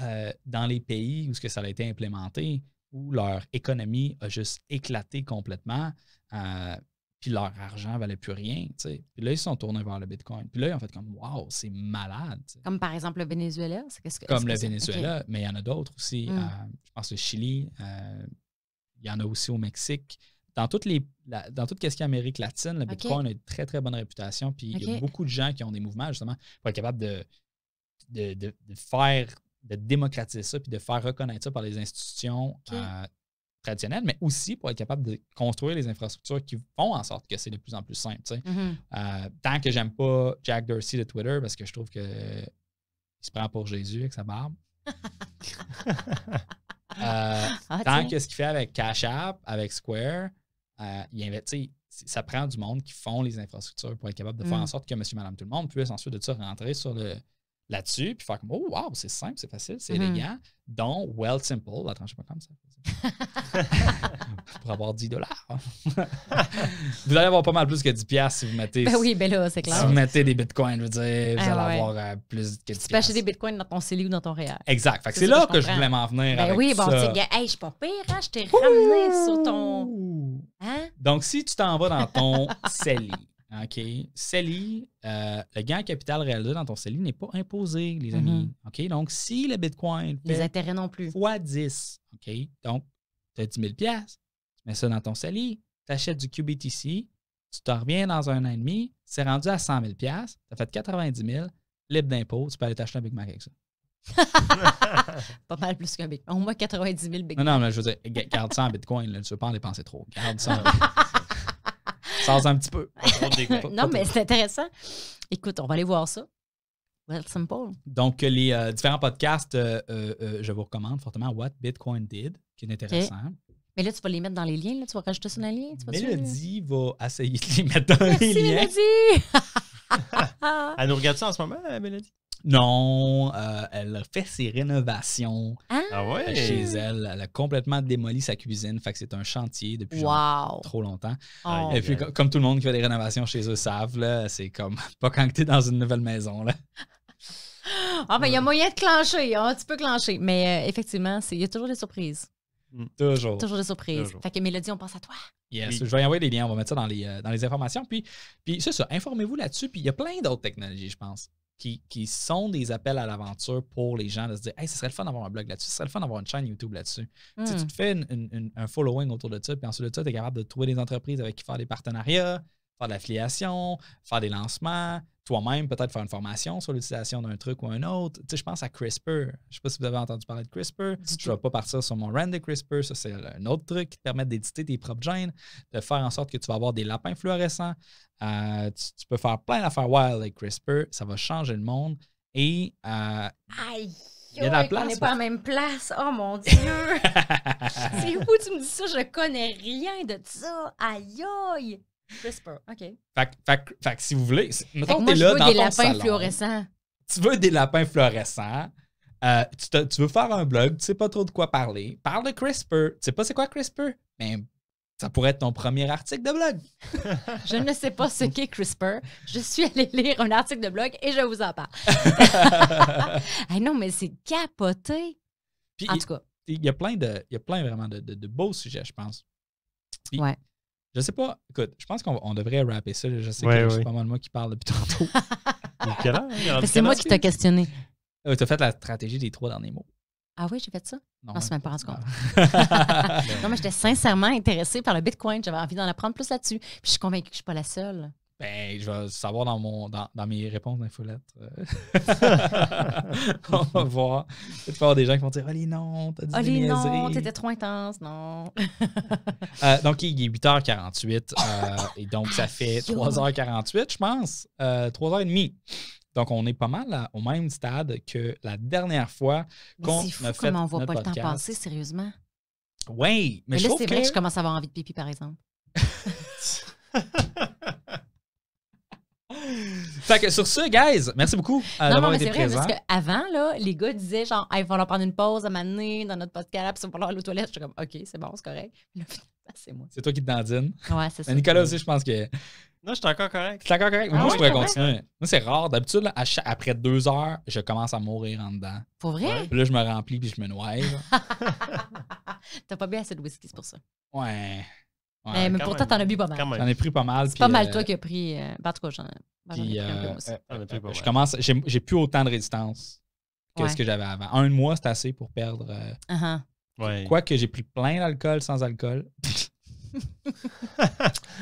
Speaker 1: euh, dans les pays où ce que ça a été implémenté où leur économie a juste éclaté complètement, euh, puis leur argent ne valait plus rien. Puis là, ils se sont tournés vers le Bitcoin. Puis là, ils ont fait comme Wow, c'est malade.
Speaker 2: Comme par exemple le Venezuela, c'est ce que Comme le Venezuela,
Speaker 1: mais il y en a d'autres aussi. Hmm. Euh, je pense au Chili, euh, il y en a aussi au Mexique. Dans, toutes les, dans ce latine, le Bitcoin a une très, très bonne réputation. Puis il y a beaucoup de gens qui ont des mouvements, justement, pour être capable de, de, de faire de démocratiser ça puis de faire reconnaître ça par les institutions euh, traditionnelles, mais aussi pour être capable de construire les infrastructures qui font en sorte que c'est de plus en plus simple. Mm-hmm. Euh, tant que j'aime pas Jack Dorsey de Twitter parce que je trouve que il se prend pour Jésus avec sa barbe. Euh, ah, tant que ce qu'il fait avec Cash App, avec Square, il investit ça prend du monde qui font les infrastructures pour être capable de faire mm. en sorte que monsieur, madame, tout le monde puisse ensuite de ça rentrer sur le, là-dessus, puis faire comme, oh, wow, c'est simple, c'est facile, c'est mm-hmm. élégant, donc Well Simple, attends, je sais pas comme ça. Pour avoir 10 dollars. vous allez avoir pas mal plus que 10 si vous mettez. Ben oui, ben
Speaker 2: là, c'est clair. Si vous
Speaker 1: mettez des bitcoins, je veux dire, vous ah allez avoir euh, plus que 10 Tu peux
Speaker 2: acheter des bitcoins dans ton CELI ou dans ton réel.
Speaker 1: Exact. c'est là que, je voulais m'en venir. Ben oui, bon, tu sais,
Speaker 2: je suis pas pire, hein, je t'ai ramené sur ton.
Speaker 1: Hein? Donc, si tu t'en vas dans ton CELI, OK. CELI, euh, le gain en capital réalisé dans ton CELI n'est pas imposé, les mhm. amis. OK. Donc, si le Bitcoin. Les intérêts non plus. Fois 10. OK. Donc, tu as 10 000 tu mets ça dans ton CELI, tu achètes du QBTC, tu te reviens dans un an et demi, c'est rendu à 100 000 tu as fait 90 000 libre d'impôt, tu peux aller t'acheter un Big Mac avec ça.
Speaker 2: pas mal plus qu'un Big Mac. Au moins 90 000 Big Mac. Non, non,
Speaker 1: mais je veux dire, garde ça en Bitcoin, là, tu ne veux pas en dépenser trop. Garde ça. un petit peu. non, mais c'est
Speaker 2: intéressant. Écoute, on va aller voir ça. Well, simple.
Speaker 1: Donc, les euh, différents podcasts, euh, euh, je vous recommande fortement What Bitcoin Did, qui est intéressant.
Speaker 2: Mais là, tu vas les mettre dans les liens, là, tu vas rajouter ça dans les liens. Tu vas Mélodie
Speaker 1: va essayer de les mettre dans les liens. Mélodie!
Speaker 2: Elle nous regarde ça en ce moment, Mélodie?
Speaker 4: Non,
Speaker 1: euh, elle a fait ses rénovations ah. Ah chez elle. Elle a complètement démoli sa cuisine. Fait que c'est un chantier depuis trop longtemps. Oh. Et puis, comme, tout le monde qui fait des rénovations chez eux savent, c'est comme pas quand tu es dans une nouvelle maison. Là.
Speaker 2: Ah, ben, il y a moyen de clencher. Hein, tu peux clencher. Mais euh, effectivement, il y a toujours des surprises.
Speaker 1: Mm. Toujours. Toujours des surprises. Fait
Speaker 2: que Mélodie, on pense à toi.
Speaker 1: Yes, je vais envoyer des liens. On va mettre ça euh, dans les, informations. Puis, puis c'est ça. Informez-vous là-dessus. Puis il y a plein d'autres technologies, je pense qui, sont des appels à l'aventure pour les gens de se dire Hey, ce serait le fun d'avoir un blog là-dessus, ce serait le fun d'avoir une chaîne YouTube là-dessus. si Tu, hmm. te fais une, un following autour de ça, puis ensuite de ça, tu es capable de trouver des entreprises avec qui faire des partenariats, faire de l'affiliation, faire des lancements, toi-même peut-être faire une formation sur l'utilisation d'un truc ou un autre. Tu sais, je pense à CRISPR. Je ne sais pas si vous avez entendu parler de CRISPR. Je ne vais pas partir sur mon RANDY de CRISPR. Ça, c'est un autre truc qui te permet d'éditer tes propres gènes, de faire en sorte que tu vas avoir des lapins fluorescents. Euh, tu, peux faire plein d'affaires wild avec CRISPR. Ça va changer le monde. Et euh,
Speaker 2: On n'est pas en même place. Oh mon Dieu! c'est où tu me dis ça? Je connais rien de ça. Aïe aïe! CRISPR, OK. Fait,
Speaker 1: fait, fait, si vous voulez, tu veux des lapins fluorescents. Tu veux des lapins fluorescents. Euh, tu, veux faire un blog, tu sais pas trop de quoi parler. Parle de CRISPR. Tu sais pas c'est quoi CRISPR? Mais ben, ça pourrait être ton premier article de blog.
Speaker 2: je ne sais pas ce qu'est CRISPR. Je suis allée lire un article de blog et je vous en parle.
Speaker 1: ah
Speaker 2: non, mais c'est capoté. en tout cas.
Speaker 1: Il y a plein, de, il y a plein vraiment de, beaux sujets, je pense. ouais. Je sais pas. Écoute, je pense qu'on devrait rapper ça. Je sais que c'est pas mal moi qui parle depuis tantôt. c'est moi qui t'ai questionné. Euh, tu as fait la stratégie des trois derniers mots.
Speaker 2: Ah oui, j'ai fait ça? Non, je ne même hein. pas rendu compte. non, mais j'étais sincèrement intéressée par le Bitcoin. J'avais envie d'en apprendre plus là-dessus. Puis je suis convaincue que je ne suis pas la seule.
Speaker 1: Ben, je vais savoir dans, mon, dans, mes réponses d'infolettre. Euh. On va voir. peut y avoir des gens qui vont dire Oli, non, t'as dit Oli, non, t'étais
Speaker 2: trop intense, non.
Speaker 1: Euh, donc, il est 8h48. Euh, et donc, ça fait 3h48, je pense. 3h30. Donc, on est pas mal au même stade que la dernière fois qu'on a fait. C'est comment on voit pas le temps passer, sérieusement. Oui, mais, mais, je là, c'est vrai que je commence
Speaker 2: à avoir envie de pipi, par exemple.
Speaker 1: fait que sur ce, guys, merci beaucoup euh, d'avoir été Non, mais c'est vrai, parce
Speaker 2: qu'avant, là, les gars disaient genre, il va leur prendre une pause à m'amener dans notre podcast, puis ils vont aller aux toilettes. je suis comme, OK, c'est bon, c'est correct.
Speaker 3: Ah, c'est
Speaker 1: moi. C'est toi qui te dandine. Ouais, c'est ça. Nicolas aussi, je pense que.
Speaker 2: Non, je suis encore correct.
Speaker 1: suis encore correct? Ah moi, je pourrais continuer. Moi, c'est rare. D'habitude, après deux heures, je commence à mourir en dedans. Pour vrai? Puis là, je me remplis puis je me noie.
Speaker 2: T'as pas bu assez de whisky, c'est pour ça.
Speaker 1: Ouais mais, mais pourtant, t'en as bu pas mal. J'en ai pris pas mal. C'est pas mal euh, toi qui
Speaker 2: as pris. pas euh, ben, j'en ben, ai pris un peu euh, aussi. je commence,
Speaker 1: j'ai plus autant de résistance que ce que j'avais avant. Un mois, c'est assez pour perdre. Quoique uh-huh. Quoi que j'ai pris plein d'alcool sans alcool.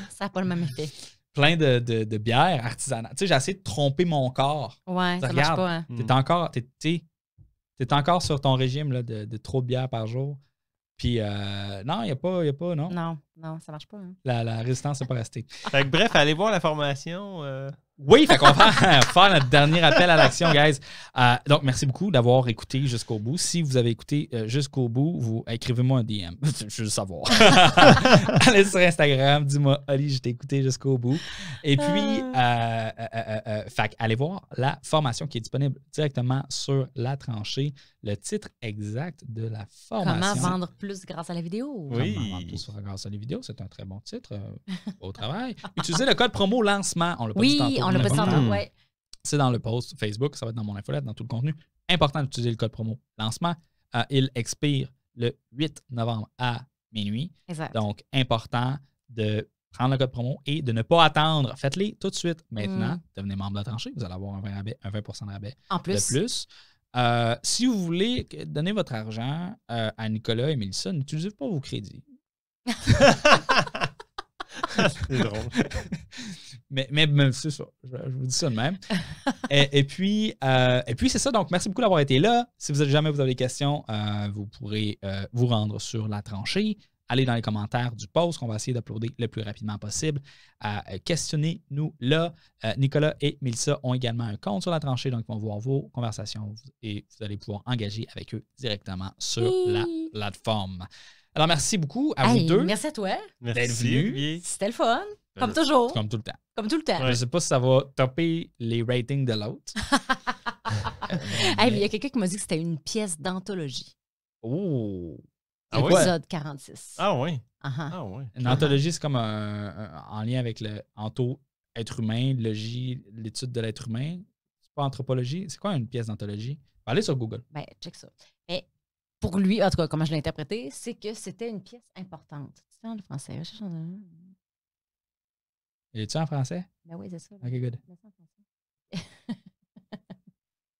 Speaker 2: ça n'a pas le même effet.
Speaker 1: Plein de, de, de bières artisanales. Tu sais, j'ai essayé de tromper mon corps.
Speaker 2: Ouais, ça, pas. Hein. Hmm. T'es
Speaker 1: encore, encore sur ton régime là, de, de trop de bière par jour. Puis euh, non, il n'y a pas, a pas, non. Non,
Speaker 2: non, ça marche pas. Hein.
Speaker 1: La, la, résistance n'est pas restée. bref, allez
Speaker 3: voir la formation. Euh, oui, fait qu'on va faire notre dernier
Speaker 1: appel à l'action, guys. Euh, donc, merci beaucoup d'avoir écouté jusqu'au bout. Si vous avez écouté euh, jusqu'au bout, vous écrivez-moi un DM. Je veux savoir. Allez sur Instagram, dis-moi, Oli, je t'ai écouté jusqu'au bout. Et puis, ah. euh, fait, allez voir la formation qui est disponible directement sur La Tranchée. Le titre exact de la formation. Comment vendre
Speaker 2: plus grâce à la vidéo. Oui.
Speaker 1: vendre plus grâce à la vidéo, c'est un très bon titre au travail.
Speaker 2: Utilisez le code promo
Speaker 1: lancement. On l'a pas dit tantôt on l'a pas Ouais. C'est dans le post Facebook, ça va être dans mon infolette, dans tout le contenu. Important d'utiliser le code promo lancement. Euh, il expire le 8 novembre à minuit. Exact. Donc, important de prendre le code promo et de ne pas attendre. Faites-les tout de suite maintenant. Mm. Devenez membre de la tranchée. Vous allez avoir un 20, de rabais en plus. de plus. Euh, si vous voulez donner votre argent euh, à Nicolas et Mélissa, n'utilisez pas vos crédits. C'est drôle. Mais, mais, c'est ça, je, vous dis ça de même. et, puis, euh, puis c'est ça. Donc, merci beaucoup d'avoir été là. Si vous avez jamais vous avez des questions, euh, vous pourrez euh, vous rendre sur la tranchée. Allez dans les commentaires du post qu'on va essayer d'uploader le plus rapidement possible. Questionnez-nous là. Nicolas et Milsa ont également un compte sur la tranchée, donc ils vont voir vos conversations et vous allez pouvoir engager avec eux directement sur la plateforme. Alors,
Speaker 2: merci beaucoup à vous deux. Merci à toi. D'être C'était le fun. Euh, comme toujours. Comme
Speaker 1: tout le temps. Comme tout le temps. Je ne sais pas si ça va topper les ratings de l'autre.
Speaker 2: il y a quelqu'un qui m'a dit que c'était une pièce d'anthologie.
Speaker 1: Oh! Ah Épisode
Speaker 2: 46.
Speaker 4: Ah oui. Uh-huh. ah oui. Une anthologie,
Speaker 1: c'est comme un, en lien avec le anto être humain, logie, l'étude de l'être humain. C'est pas anthropologie. C'est quoi une pièce d'anthologie?
Speaker 2: Allez sur Google. Ben, check ça. Mais pour lui, en tout cas, comment je l'ai interprété, c'est que c'était une pièce importante. C'est en français. Je
Speaker 1: est-tu en français?
Speaker 2: Ben oui, c'est ça. OK, good.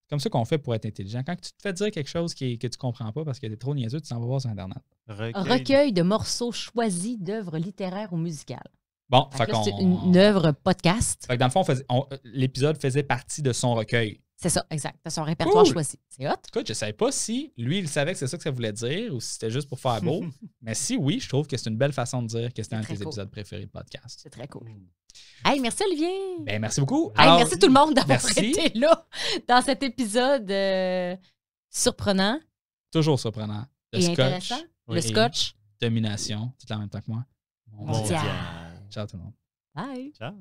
Speaker 1: comme ça qu'on fait pour être intelligent. Quand tu te fais dire quelque chose que tu ne comprends pas parce que est trop niaiseux, tu s'en vas voir sur Internet. Recueil,
Speaker 2: de morceaux choisis d'œuvres littéraires ou musicales. Bon, fait une, œuvre podcast.
Speaker 1: Fait dans le fond, euh, l'épisode faisait partie de son recueil.
Speaker 2: C'est ça, exact. C'est son répertoire choisi. C'est
Speaker 1: hot. Écoute, je ne savais pas si lui, il savait que c'est ça que ça voulait dire ou si c'était juste pour faire beau. mais si oui, je trouve que c'est une belle façon de dire que c'était un de tes épisodes préférés de podcast. C'est très cool.
Speaker 2: Hey, merci Olivier.
Speaker 1: Ben, merci beaucoup. Alors, hey, merci tout le monde d'avoir été
Speaker 2: là dans cet épisode euh, surprenant.
Speaker 1: Toujours surprenant. Le scotch. Le scotch.
Speaker 4: Domination. Tout en même temps que moi. Ciao tout le monde. Bye. Ciao.